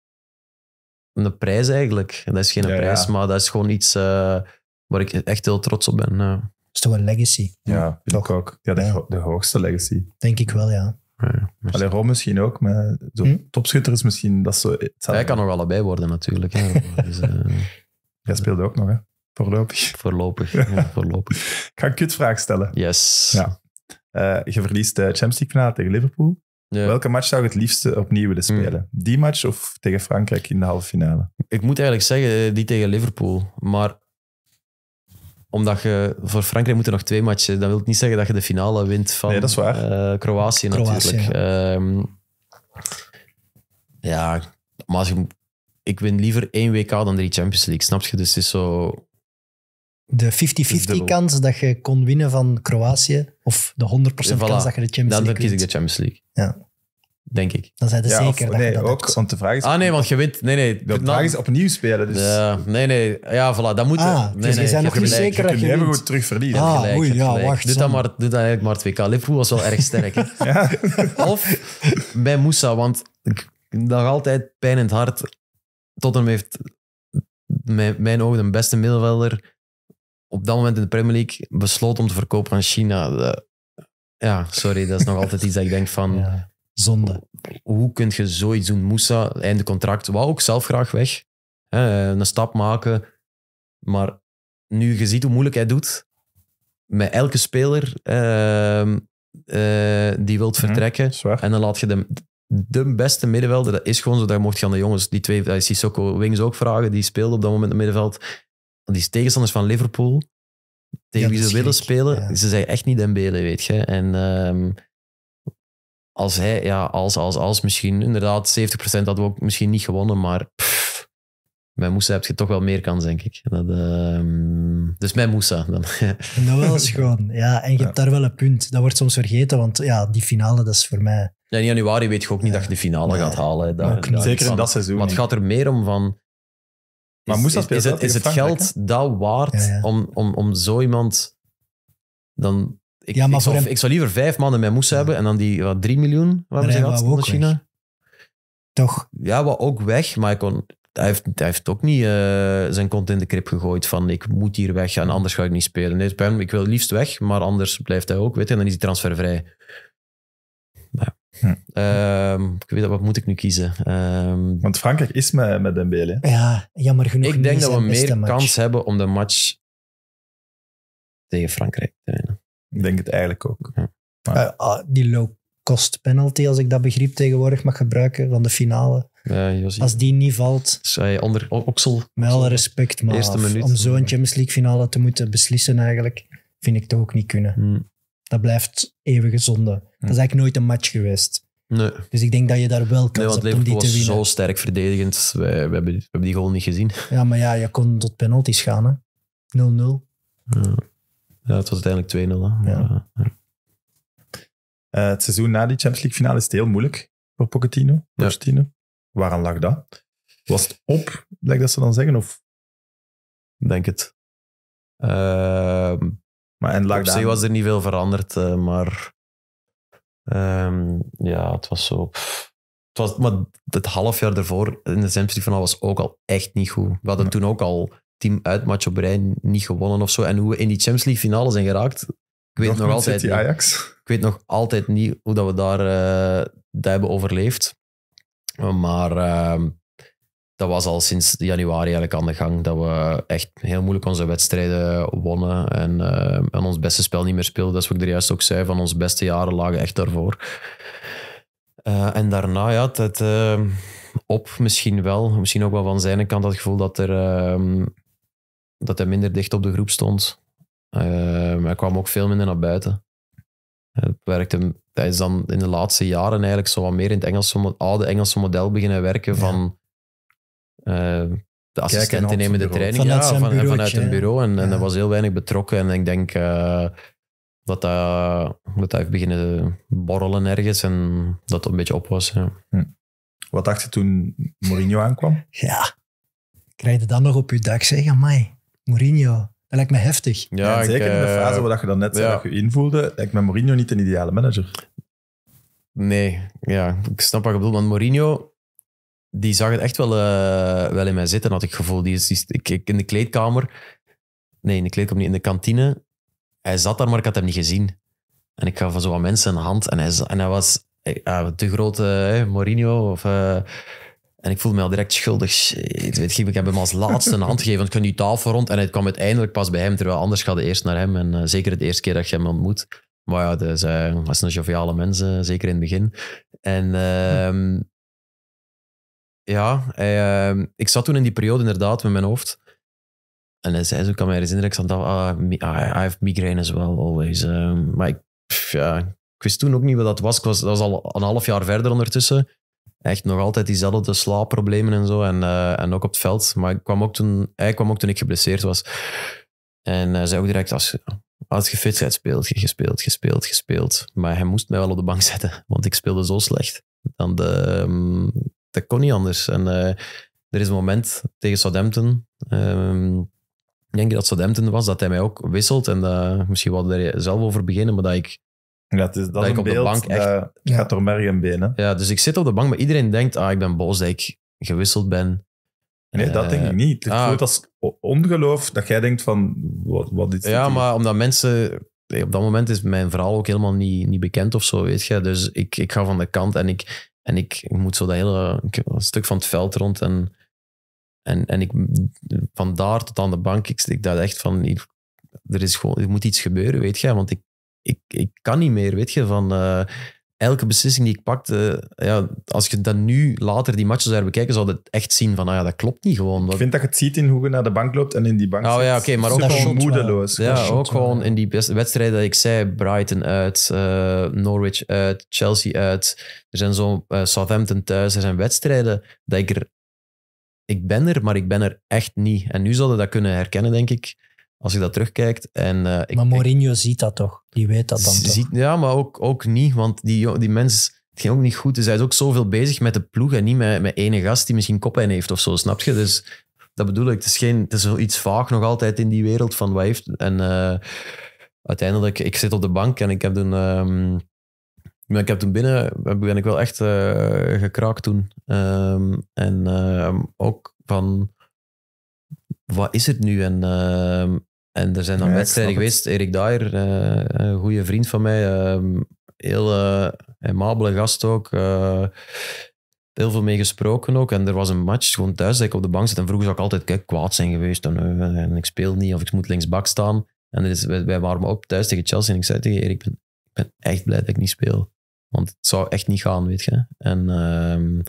een prijs eigenlijk. Dat is geen prijs, maar dat is gewoon iets waar ik echt heel trots op ben. Het eh. is toch een legacy? Ja, vind ik ook. Ja, de, hoogste legacy. Denk ik wel, ja. Alleen Rome misschien ook, maar zo hm? topschutter is misschien... Dat zo, Hij kan nog allebei worden natuurlijk. dus, eh, Jij speelde ook nog, hè? Voorlopig. Voorlopig, ja, voorlopig. ik ga een kutvraag stellen. Yes. Ja. Eh, je verliest de Champions League finale tegen Liverpool. Welke match zou je het liefste opnieuw willen hm. spelen? Die match of tegen Frankrijk in de halve finale? Ik moet eigenlijk zeggen, die tegen Liverpool. Maar omdat je voor Frankrijk moeten nog twee matchen. Dat wil niet zeggen dat je de finale wint van eh, Kroatië, natuurlijk. Ja. Ehm, ja, maar ik win liever één WK dan drie Champions League. Snap je? Dus het is zo. De 50-50 kans dat je kon winnen van Kroatië, of de 100% voilà, kans dat je de Champions League. Dan kies ik de Champions League. Ja. Denk ik. Dan zijn ze zeker of, dat nee, ook, Want de vraag is... Ah nee, want je wint... Nee, nee. De vraag is opnieuw spelen, dus... Ja, nee, nee. Ja, voilà, dat moet... Ah, nee, dus nee, je zijn nog niet zeker dat je goed terug verliezen. Ah, oei, ja, gelijk. wacht. Doe dan, maar, doe dan eigenlijk maar twee k Liverpool was wel erg sterk. Of bij Moussa, want nog altijd pijn in het hart. Tottenham heeft mijn, mijn ogen de beste middenvelder op dat moment in de Premier League besloten om te verkopen aan China. De, ja, sorry, dat is nog altijd iets dat ik denk van... Zonde. Hoe kun je zoiets doen? Moussa, einde contract, wou ook zelf graag weg. Eh, een stap maken. Maar nu je ziet hoe moeilijk hij doet, met elke speler ehm, eh, die wilt mhm, vertrekken, en dan laat je de, de beste middenvelder, dat is gewoon zo, daar mocht je aan de jongens, die twee, dat eh, is Sissoko Wings ook vragen, die speelde op dat moment in het middenveld. Die is tegenstanders van Liverpool, tegen wie ze willen spelen, ze zijn echt niet Dembele, weet je. En... Ehm, als hij, ja, als, als, als, misschien inderdaad 70% hadden we ook misschien niet gewonnen, maar pff, met Moussa heb je toch wel meer kans, denk ik. Dat, ehm, dus met Moussa. Dan. dat wel gewoon ja. En je hebt daar wel een punt. Dat wordt soms vergeten, want ja, die finale, dat is voor mij... Ja, in januari weet je ook niet dat je de finale gaat halen. zeker in dat seizoen. Maar het gaat er meer om van... Maar is, is, is, is het, het geld dat waard om, om, om zo iemand dan ik, ja, maar ik, zou, hem... ik zou liever vijf mannen met moest moes hebben en dan die wat, drie miljoen waar we ze gehad in China. Toch? Ja, wat ook weg, maar kon, hij, heeft, hij heeft ook niet eh, zijn kont in de krip gegooid van ik moet hier weg en anders ga ik niet spelen. Nee, ik wil liefst weg, maar anders blijft hij ook, weet je, en dan is hij transfervrij. Maar, hm. ehm, ik weet dat, wat moet ik nu kiezen? Ehm, Want Frankrijk is met, met Dembele. Ja, jammer genoeg. Ik denk dat we meer kans hebben om de match tegen Frankrijk te winnen. Ik denk het eigenlijk ook. Eh, ah, die low-cost penalty, als ik dat begrip tegenwoordig mag gebruiken, van de finale. Ja, als die niet valt. Zij onder Oksel. Met alle respect, maar om zo'n Champions League finale te moeten beslissen, eigenlijk, vind ik toch ook niet kunnen. Hmm. Dat blijft eeuwige zonde. Dat is hmm. eigenlijk nooit een match geweest. Nee. Dus ik denk dat je daar wel kans op om die te winnen. was zo sterk verdedigend. We hebben, hebben, die goal niet gezien. Ja, maar ja, je kon tot penalties gaan. 0-0. Ja. Ja, het was uiteindelijk 2-0. Ja. Eh, eh, het seizoen na die Champions League finale is het heel moeilijk voor Pochettino. Pochettino. Waaraan lag dat? Was het op, lijkt dat ze dan zeggen? Of? Denk het. Uh, maar en lag was er niet veel veranderd, eh, maar ehm, ja, het was zo... Het was, maar het half jaar daarvoor in de Champions League finale was ook al echt niet goed. We hadden toen ook al team uitmatch op Rijn niet gewonnen of zo. En hoe we in die Champions League finale zijn geraakt, ik weet nog, altijd niet. Ajax. Ik weet nog altijd niet hoe dat we daar eh, dat hebben overleefd. Maar eh, dat was al sinds januari eigenlijk aan de gang. Dat we echt heel moeilijk onze wedstrijden wonnen. En, eh, en ons beste spel niet meer speelden. Dat is wat ik er juist ook zei. Van onze beste jaren lagen echt daarvoor. en daarna, ja, het, op misschien wel. Misschien ook wel van zijn kant dat gevoel dat er ehm, dat hij minder dicht op de groep stond. Uh, hij kwam ook veel minder naar buiten. Het werkte hij is dan in de laatste jaren eigenlijk zo wat meer in het Engelse, oude Engelse model beginnen werken van uh, de assistenten nemen de training vanuit, ja, van, vanuit een bureau. En, ja. was heel weinig betrokken. En ik denk eh, dat, dat, hij heeft beginnen borrelen ergens en dat het een beetje op was. Ja. Hm. Wat dacht je toen Mourinho aankwam? Ja, krijg je dan nog op je dak zeggen, mij. Mourinho. Dat lijkt me heftig. Ja, zeker in de eh, fase waar je dan net zei eh, dat invoelde, lijkt me Mourinho niet een ideale manager. Nee, ja, ik snap wat je bedoelt. Want Mourinho, die zag het echt wel, eh, wel in mij zitten, had ik het gevoel. Die is, ik, in de kleedkamer, nee, in de kleedkamer niet, in de kantine. Hij zat daar, maar ik had hem niet gezien. En ik gaf van zo wat mensen een hand en hij, en hij was uh, te grote uh, Mourinho of en ik voelde me al direct schuldig. Ik, weet, ik heb hem als laatste een hand gegeven, want ik kan die tafel rond. En het kwam uiteindelijk pas bij hem, terwijl anders gaat het eerst naar hem. En eh, zeker de eerste keer dat je hem ontmoet. Maar ja, dus, uh, dat is een joviale mensen, eh, zeker in het begin. En ehm, ja, ehm, ik zat toen in die periode inderdaad met mijn hoofd. En hij zei zo, kan mij herinneren, ik zat ah, I, have ah, migraine as always. Ehm, maar ik, wist toen ook niet wat dat was. was. Dat was al een half jaar verder ondertussen echt nog altijd diezelfde slaapproblemen en zo. En, eh, en ook op het veld. Maar ik kwam ook toen, hij kwam ook toen ik geblesseerd was. En eh, zei ook direct, als, als je fit speelt je, gespeeld, gespeeld, gespeeld. Maar hij moest mij wel op de bank zetten, want ik speelde zo slecht. Dan ehm, dat kon niet anders. En eh, er is een moment tegen Southampton... Um, ik denk dat Southampton was, dat hij mij ook wisselt. En dat, misschien wilde er zelf over beginnen, maar dat ik ja, het is, dat, is een beeld, de echt... gaat door merg en benen. Ja, dus ik zit op de bank, maar iedereen denkt, ah, ik ben boos dat ik gewisseld ben. Nee, dat denk ik eh, niet. Ik ah, voelt als ongeloof dat jij denkt van, wat, wat is dit Ja, maar omdat mensen... Op dat moment is mijn verhaal ook helemaal niet, niet bekend of zo, weet je. Dus ik, ik ga van de kant en ik, en ik moet zo dat hele stuk van het veld rond en... En, en ik, van daar tot aan de bank, ik, ik dacht echt van, er, is gewoon, er moet iets gebeuren, weet je. Want ik, ik, ik kan niet meer, weet je, van eh, elke beslissing die ik pakte, eh, ja, als je dan nu later die matches zou bekijken, zou je het echt zien van, ah ja, dat klopt niet gewoon. Ik vind dat je het ziet in hoe je naar de bank loopt en in die bank oh, Ja, oké, maar ook gewoon moedeloos. Ja, ook gewoon in die wedstrijden dat ik zei, Brighton uit, eh, Norwich uit, Chelsea uit. Er zijn zo Southampton thuis, er zijn wedstrijden dat ik er... Ik ben er, maar ik ben er echt niet. En nu zouden dat kunnen herkennen, denk ik als je dat terugkijkt. En, eh, ik, maar Mourinho ziet dat toch? Die weet dat dan ziet, Ja, maar ook, ook niet. Want die, die mens, het ging ook niet goed. Dus hij is ook zoveel bezig met de ploeg en niet met, met ene gast die misschien koppijn heeft of zo, snap je? Dus dat bedoel ik. Het is, geen, het is iets vaag nog altijd in die wereld van wat heeft... En eh, uiteindelijk, ik zit op de bank en ik heb toen... Um, ik heb toen binnen, ben ik wel echt eh, gekraakt toen. Ehm, en ehm, ook van, wat is het nu? En en er zijn dan ja, wedstrijden geweest. Erik Daier, eh, een goede vriend van mij, ehm, heel eh, amabele gast ook eh, heel veel mee gesproken ook. En er was een match gewoon thuis dat ik op de bank zit. En vroeger zou ik altijd kijk, kwaad zijn geweest. En, en, ik speel niet of ik moet linksbak staan. En dus, wij, wij waren op thuis tegen Chelsea. En ik zei tegen Erik, ik ben, ik ben echt blij dat ik niet speel. Want het zou echt niet gaan, weet je. En ehm,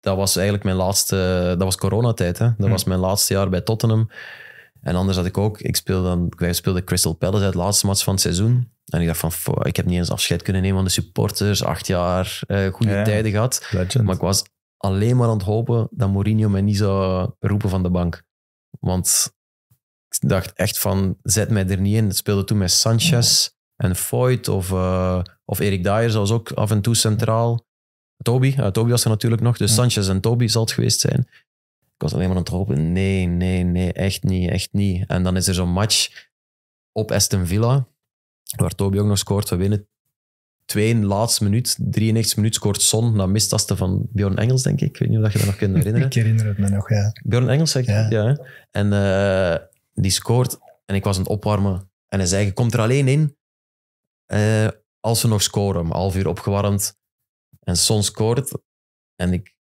dat was eigenlijk mijn laatste... Dat was coronatijd, hè. Dat hm. was mijn laatste jaar bij Tottenham. En anders had ik ook, ik speelde, dan, wij speelden Crystal Palace uit laatste match van het seizoen. En ik dacht van, ik heb niet eens afscheid kunnen nemen van de supporters. Acht jaar eh, goede tijden gehad. Maar ik was alleen maar aan het hopen dat Mourinho mij niet zou roepen van de bank. Want ik dacht echt van, zet mij er niet in. Het speelde toen met Sanchez en Foyt of, eh, of Erik Dyer, was ook af en toe centraal. Toby, eh, Toby was er natuurlijk nog, dus Sanchez en Toby zal het geweest zijn. Ik was alleen maar aan het hopen nee, nee, nee, echt niet, echt niet. En dan is er zo'n match op Aston Villa, waar Toby ook nog scoort. We winnen twee laatste minuut, 93 minuut scoort Son na mistaste van Bjorn Engels, denk ik. Ik weet niet of je dat nog kunt herinneren. ik herinner het me nog, ja. Bjorn Engels, zeg ja. ja. En eh, die scoort en ik was aan het opwarmen. En hij zei, je komt er alleen in eh, als we nog scoren. Een half uur opgewarmd. En Son scoort. En ik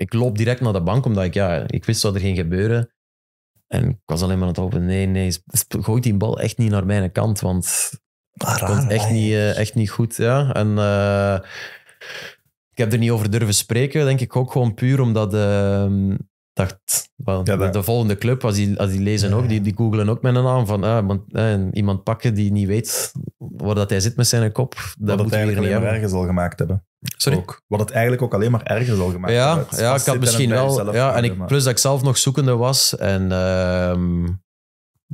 ik loop direct naar de bank, omdat ik, ja, ik wist dat er ging gebeuren. En ik was alleen maar aan het hopen, nee, nee, gooi die bal echt niet naar mijn kant, want echt niet, eh, echt niet goed. Ja. En eh, ik heb er niet over durven spreken, denk ik ook gewoon puur omdat ehm, de, volgende club, als die, als die lezen ook, die, googelen ook met een naam van ah, want, eh, iemand pakken die niet weet waar dat hij zit met zijn kop. Dat wat het eigenlijk alleen maar erger zal gemaakt hebben. Sorry? Wat het eigenlijk ook alleen maar erger zal gemaakt ja, hebben. Ja, ik had misschien wel. Ja, en ik, plus dat ik zelf nog zoekende was. En, ehm,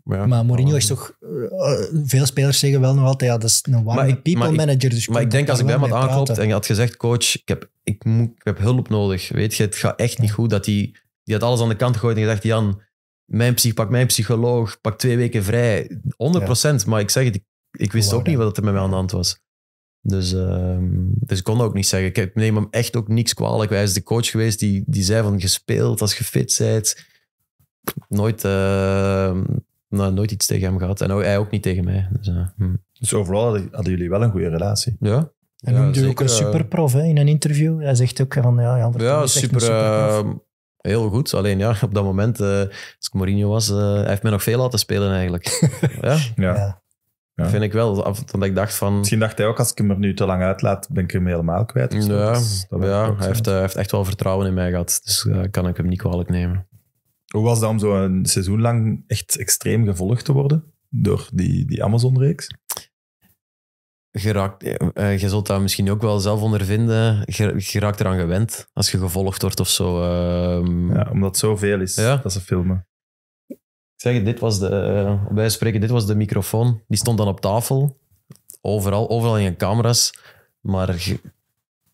ja, maar Mourinho is toch... Eh, eh, veel spelers zeggen wel nog altijd, ja, dat is een warme people manager. Dus maar ik denk als ik bij had aanklopt en je had gezegd, coach, ik heb, ik, moet, ik heb hulp nodig. Weet je, het gaat echt niet goed dat die die had alles aan de kant gegooid en gedacht, Jan, mijn psych, pak mijn psycholoog, pak twee weken vrij. 100%, maar ik zeg het, ik, wist ook niet wat er met mij aan de hand was. Dus, ehm, dus ik kon ook niet zeggen. Ik neem hem echt ook niks kwalijk. Hij is de coach geweest die, die zei van, gespeeld als je fit bent. Nooit, ehm, nou, nooit iets tegen hem gehad. En hij ook niet tegen mij. Dus, eh, hm. dus overal hadden, jullie wel een goede relatie? Ja, en ja, noemde ook een eh, superprof hè, in een interview. Hij zegt ook van ja, ja, super, een superprof. Ehm, Heel goed, alleen ja, op dat moment, eh, als ik Mourinho was, eh, hij heeft mij nog veel laten spelen eigenlijk. ja? Ja. vind ik wel. Af, ik dacht van... Misschien dacht hij ook, als ik hem er nu te lang uitlaat, ben ik hem helemaal kwijt. Dus ja, dat ja hij, heeft, eh, hij echt wel vertrouwen in mij gehad, dus kan ik hem niet kwalijk nemen. Hoe was dat om zo'n seizoen lang echt extreem gevolgd te worden door die, die Amazon-reeks? geraakt, eh, eh, je zult dat misschien ook wel zelf ondervinden, je, raakt eraan gewend als je gevolgd wordt of zo. Ehm. ja, omdat het zoveel is ja? dat ze filmen. Ik zeg, dit was de, uh, spreken, dit was de microfoon. Die stond dan op tafel, overal, overal in je camera's, maar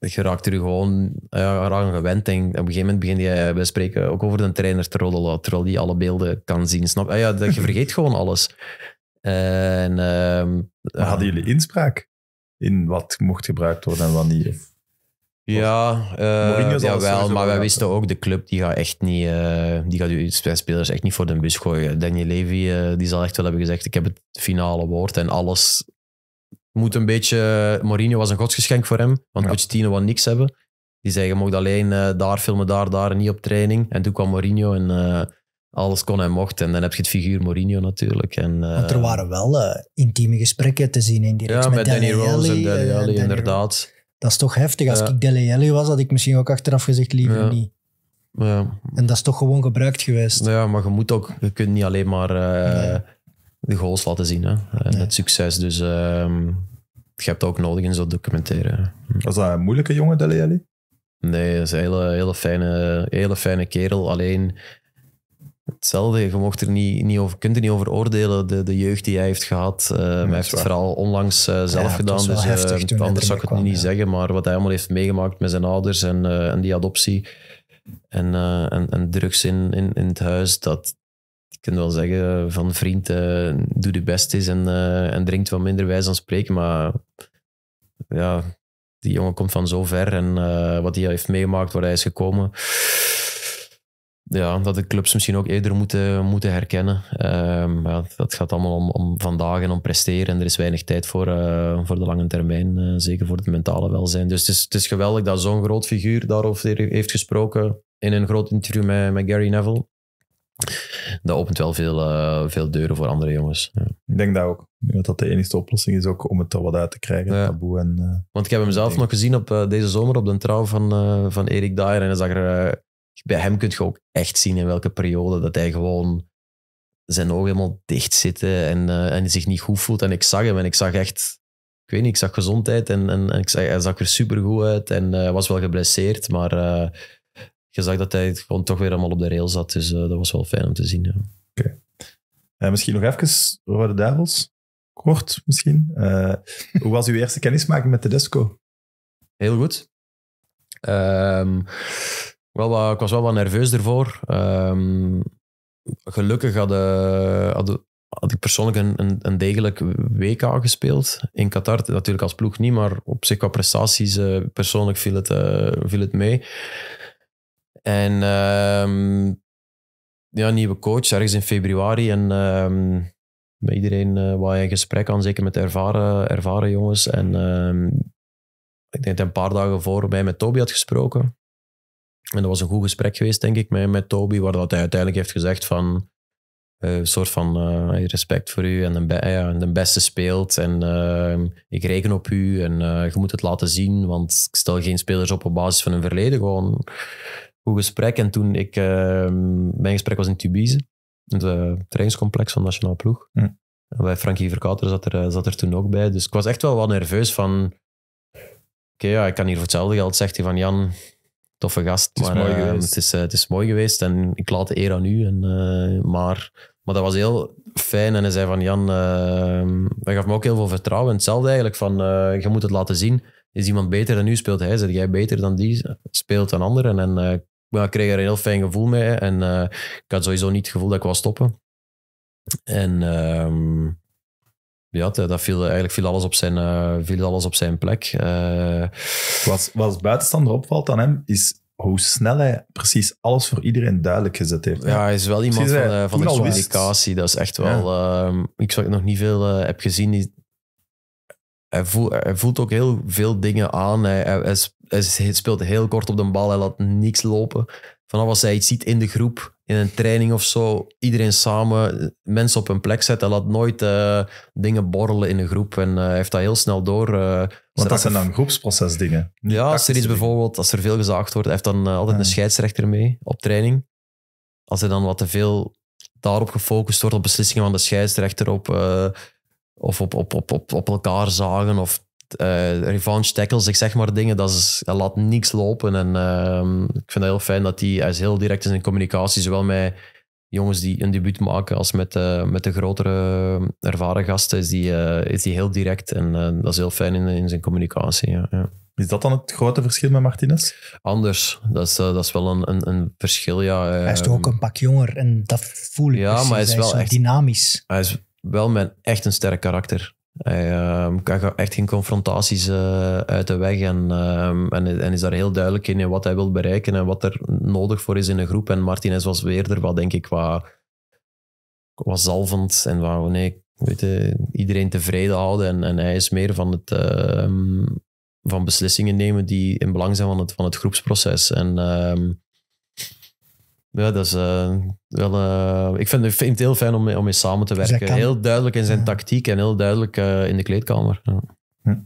je, raakt er gewoon aan gewend. En op een gegeven moment begin je, wij spreken ook over de trainer te rollen, terwijl die alle beelden kan zien. Snap je? Ah ja, je vergeet gewoon alles. En, ehm, hadden jullie inspraak? in wat mocht gebruikt worden en wat niet. Of, ja, uh, jawel, maar wij wisten ook, de club die gaat echt niet, eh, die gaat die spelers echt niet voor de bus gooien. Daniel Levy, eh, die zal echt wel hebben gezegd, ik heb het finale woord en alles moet een beetje... Mourinho was een godsgeschenk voor hem, want ja. Pochettino niks hebben. Die zei, je mocht alleen daar filmen, daar, daar, niet op training. En toen kwam Mourinho en alles kon en mocht. En dan heb je het figuur Mourinho natuurlijk. En, eh, Want er waren wel eh, intieme gesprekken te zien in die ja, met, Danny, Rose en Dele eh, inderdaad. Dat is toch heftig. Als ik Dele was, had ik misschien ook achteraf gezegd liever niet. Ja. En dat is toch gewoon gebruikt geweest. Ja, maar je moet ook, je kunt niet alleen maar de goals laten zien. Hè? En het succes. Dus ehm, je hebt ook nodig in zo'n documentaire. Hm. Was dat een moeilijke jongen, Dele Nee, dat is een hele, hele, fijne, hele fijne kerel. Alleen hetzelfde. Je mocht er niet, niet over, kunt er niet over oordelen. De, de jeugd die hij heeft gehad. Uh, hij heeft het verhaal onlangs eh, zelf gedaan. Dus eh, anders zou ik het niet zeggen. Maar wat hij allemaal heeft meegemaakt met zijn ouders en, en die adoptie. En, en, en, drugs in, in, in het huis. Dat, ik kan wel zeggen van vriend, doe de best is en, en drinkt wat minder wijs dan spreken. Maar ja, die jongen komt van zo ver. En wat hij heeft meegemaakt, waar hij is gekomen ja, dat de clubs misschien ook eerder moeten, moeten herkennen. Ehm, ja, dat gaat allemaal om, om, vandaag en om presteren. En er is weinig tijd voor, eh, voor de lange termijn, eh, zeker voor het mentale welzijn. Dus het is, het is geweldig dat zo'n groot figuur daarover heeft gesproken in een groot interview met, met Gary Neville. Dat opent wel veel, eh, veel deuren voor andere jongens. Ja. Ik denk dat ook. Dat dat de enige oplossing is ook om het er wat uit te krijgen. Taboe en, Want ik heb hem zelf nog gezien op, deze zomer op de trouw van, van Erik Dyer. En hij zag er bij hem kun je ook echt zien in welke periode dat hij gewoon zijn ogen helemaal dicht zitten en, uh, en zich niet goed voelt. En ik zag hem en ik zag echt, ik weet niet, ik zag gezondheid en, en, ik zag, hij zag er supergoed uit en uh, was wel geblesseerd, maar eh, je zag dat hij gewoon toch weer allemaal op de rail zat. Dus dat was wel fijn om te zien. Ja. Oké. misschien nog even, de Duivels, kort misschien. hoe was uw eerste kennismaking met Tedesco? Heel goed. Ehm wel, ik was wel wat nerveus ervoor. Ehm, gelukkig eh, had ik persoonlijk een, een, degelijk WK gespeeld. In Qatar natuurlijk als ploeg niet, maar op zich qua prestaties eh, persoonlijk viel het, eh, viel het mee. En ehm, ja, nieuwe coach, ergens in februari. En met ehm, iedereen was waar in gesprek aan, zeker met ervaren, ervaren jongens. En ik denk dat een paar dagen voor mij met Toby had gesproken. En dat was een goed gesprek geweest, denk ik, met, met Toby, waar dat hij uiteindelijk heeft gezegd van eh, een soort van eh, respect voor u en de, de beste speelt en eh, ik reken op u en je moet het laten zien, want ik stel geen spelers op op basis van hun verleden. Gewoon goed gesprek. En toen ik, mijn gesprek was in Tubize, het trainingscomplex van Nationaal Ploeg. Mm. Bij Frankie Verkouter zat er, zat er toen ook bij. Dus ik was echt wel wat nerveus van... Oké, ja, ik kan hier voor hetzelfde geld, zegt hij van Jan, toffe gast. Het is, maar, mooi, eh, geweest. Het is, eh, het is mooi geweest en ik laat de eer aan u. En, eh, maar, maar dat was heel fijn. En hij zei van Jan, dat gaf me ook heel veel vertrouwen. hetzelfde eigenlijk van, je moet het laten zien. Is iemand beter dan u? Speelt hij? Zeg jij beter dan die? Speelt een ander? En, dan ik kreeg er een heel fijn gevoel mee. En ik had sowieso niet het gevoel dat ik was stoppen. En ehm, ja, dat viel, eigenlijk viel alles op zijn, eh, viel alles op zijn plek. Uh, wat, wat als buitenstander opvalt aan hem, is hoe snel hij precies alles voor iedereen duidelijk gezet heeft. Ja, hij is wel iemand van, van de communicatie. Dat is echt wel... Ja. Ehm, ik zou nog niet veel eh, heb gezien. hij, voelt, hij voelt ook heel veel dingen aan. Hij, speelt heel kort op de bal. Hij laat niks lopen vanaf als hij iets ziet in de groep, in een training of zo, iedereen samen, eh, mensen op hun plek zetten. Hij laat nooit eh, dingen borrelen in een groep en uh, heeft dat heel snel door. Uh, want dat zijn dan groepsprocesdingen. Ja, als er iets bijvoorbeeld, als er veel gezaagd wordt, heeft dan altijd een scheidsrechter mee op training. Als er dan wat te veel daarop gefocust wordt, op beslissingen van de scheidsrechter, op, of op, op, op, op, op elkaar zagen of uh, revanche tackles, ik zeg maar dingen, dat, is, dat laat niks lopen. En ehm, ik vind het heel fijn dat hij, is heel direct in zijn communicatie, zowel met jongens die een debuut maken als met, eh, met de grotere eh, ervaren gasten, is die, is die heel direct. En dat is heel fijn in, in zijn communicatie. Ja, ja. Is dat dan het grote verschil met Martinez? Anders. Dat is, dat is wel een, een, een verschil, ja. hij is toch ook een pak jonger en dat voel ik ja, Maar hij is, hij is wel echt, dynamisch. Hij is wel met echt een sterk karakter. Hij, um, echt geen confrontaties eh, uit de weg ehm, en, en, is daar heel duidelijk in, wat hij wil bereiken en wat er nodig voor is in een groep. En Martinez was weerder wat, denk ik, wat, wat zalvend en wat, nee, weet je, eh, iedereen tevreden houden. En, en hij is meer van, het, ehm, van beslissingen nemen die in belang zijn van het, van het groepsproces. En ehm, ja, dat is eh, wel. Eh, ik vind, het heel fijn om, om mee samen te dus werken. heel duidelijk in zijn tactiek en heel duidelijk eh, in de kleedkamer. Ja.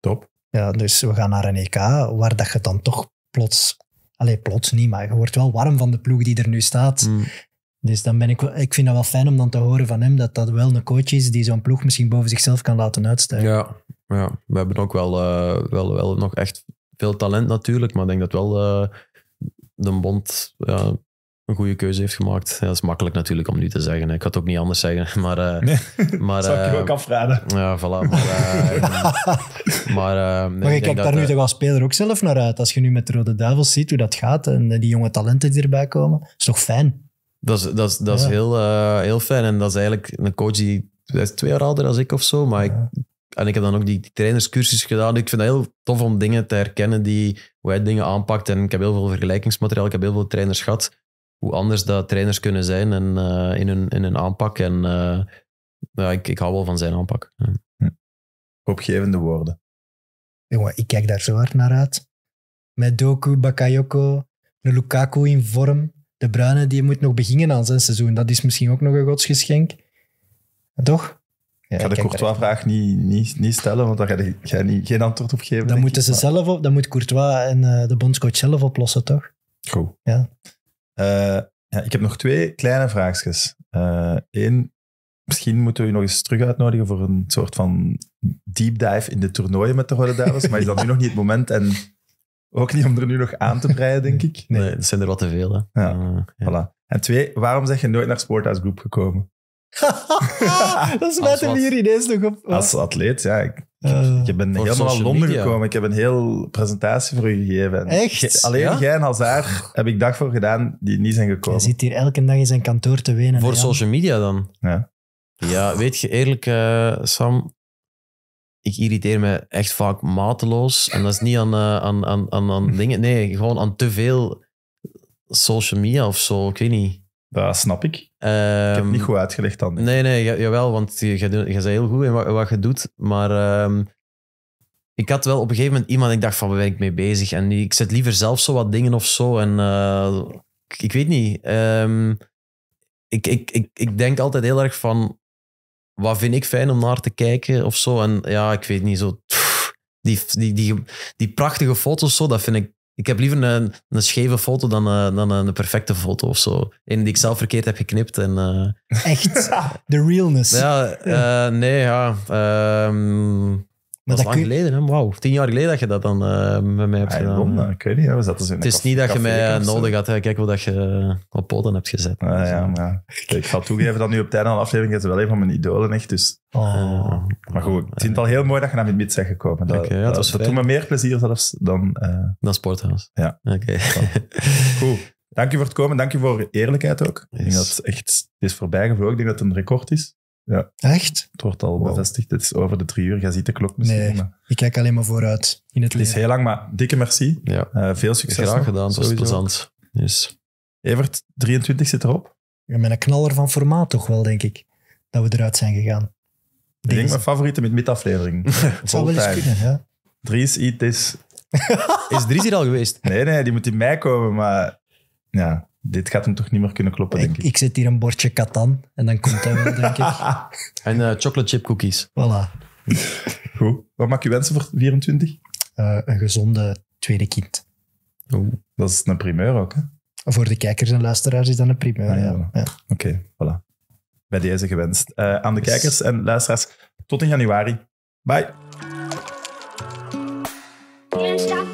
Top. Ja, dus we gaan naar een EK waar dat je dan toch plots. Allee, plots niet, maar je wordt wel warm van de ploeg die er nu staat. Mm. Dus dan ben ik, ik vind dat wel fijn om dan te horen van hem dat dat wel een coach is die zo'n ploeg misschien boven zichzelf kan laten uitstijgen. Ja, ja. we hebben ook wel, wel, wel nog echt veel talent natuurlijk, maar ik denk dat wel de bond ja, een goede keuze heeft gemaakt. dat is makkelijk natuurlijk om nu te zeggen. Ik had het ook niet anders zeggen. Maar, eh, zou ik je eh, ook afraden. Ja, voilà. Maar, uh, maar, maar je kijkt daar nu toch als speler ook zelf naar uit. Als je nu met de Rode Duivels ziet hoe dat gaat en die jonge talenten die erbij komen. is toch fijn? Dat is, dat is, dat is heel, heel fijn. En dat is eigenlijk een coach die is twee jaar ouder dan ik of zo. Maar ik, en ik heb dan ook die trainerscursus gedaan. Ik vind het heel tof om dingen te herkennen die hoe hij dingen aanpakt. En ik heb heel veel vergelijkingsmateriaal, ik heb heel veel trainers gehad. Hoe anders dat trainers kunnen zijn en, eh, in, hun, in hun aanpak. En eh, ja, ik, ik hou wel van zijn aanpak. Hm. Opgevende woorden. Jongen, ik kijk daar zo hard naar uit. Met Doku, Bakayoko, de Lukaku in vorm. De Bruine die moet nog beginnen aan zijn seizoen. Dat is misschien ook nog een godsgeschenk. Toch? ik ga de Courtois-vraag niet, niet, niet stellen, want daar ga je, geen antwoord op geven. Dan, moeten ze zelf op, dan moet Courtois en eh, de bondscoach zelf oplossen, toch? Goed. Ja. Eh, ja, ik heb nog twee kleine vraagjes. Eén, eh, misschien moeten we je nog eens terug uitnodigen voor een soort van deep dive in de toernooien met de Rode Duivels, maar is dat nu nog niet het moment en ook niet om er nu nog aan te breien, denk ik. Nee, dat zijn er wat te veel. Ja. Voilà. En twee, waarom zeg je nooit naar Sporthuis Groep gekomen? dat is hem hier ineens nog op. Als atleet, ja. Ik, eh. ben helemaal Londen gekomen. Ik heb een heel presentatie voor u gegeven. Echt? alleen jij en Hazard heb ik dag voor gedaan die niet zijn gekomen. Je zit hier elke dag in zijn kantoor te wenen. Voor social media dan? Ja. Ja, weet je, eerlijk, eh, Sam, ik irriteer me echt vaak mateloos. En dat is niet aan, eh, aan, aan, aan, aan dingen. Nee, gewoon aan te veel social media of zo. Ik weet niet. Dat snap ik. ik heb het ehm, niet goed uitgelegd dan. Nee, nee, jawel, want je, je, je bent heel goed in wat, wat je doet. Maar ehm, ik had wel op een gegeven moment iemand, ik dacht van, waar ben ik mee bezig? En ik zet liever zelf zo wat dingen of zo. En eh, ik, weet niet. Ehm, ik, ik, ik, ik denk altijd heel erg van, wat vind ik fijn om naar te kijken of zo. En ja, ik weet niet, zo... die, die, die, die prachtige foto's, zo, dat vind ik ik heb liever een, een scheve foto dan, een, eh, dan een perfecte foto of zo. een die ik zelf verkeerd heb geknipt. En, eh, Echt? De realness? Ja, eh, nee, ja. Ehm, dat, is lang geleden, hè? Wauw. Tien jaar geleden dat je dat dan eh, met mij hebt ah, gedaan. ik weet niet, we zaten Het is niet dat je mij nodig had. Kijk hoe dat je eh, op poten hebt gezet. Ah, ja, maar ik ga toegeven dat nu op het einde van de aflevering is wel een van mijn idolen, echt. Dus. Oh. Ah. Maar goed, ik vind het al heel mooi dat je naar mijn mid bent gekomen. Dat, ja, dat, was dat doet me meer plezier zelfs dan... Uh... Dan Sporthouse. Ja. Oké. goed. Dank je voor het komen. Dank je voor eerlijkheid ook. Ik denk dat het echt, het is voorbijgevlogen. Ik denk dat het een record is. Ja. Echt? Het wordt al bevestigd. Het is over de drie uur. Je ziet de klok misschien. Nee, maar... ik kijk alleen maar vooruit. In het, het is heel lang, maar dikke merci. Ja. Eh, veel succes. Graag gedaan, dat was plezant. Yes. Evert, 23 zit erop. Ja, met een knaller van formaat toch wel, denk ik. Dat we eruit zijn gegaan. Ik denk mijn favoriete met midaflevering. Het zou wel eens kunnen, ja. Dries, is... is Dries hier al geweest? Nee, nee, die moet in mei komen, maar... Ja, dit gaat hem toch niet meer kunnen kloppen, denk ik. Ik, zet hier een bordje katan en dan komt hij wel, denk ik. En uh, chocolate chip cookies. Voilà. Goed. Wat mag je wensen voor 24? Eh, een gezonde tweede kind. Oeh, dat is een primeur ook, hè? Voor de kijkers en luisteraars is dat een primeur, ah, ja. ja. Oké, voilà. Bij deze gewenst. Eh, aan de kijkers en luisteraars, tot in januari. Bye!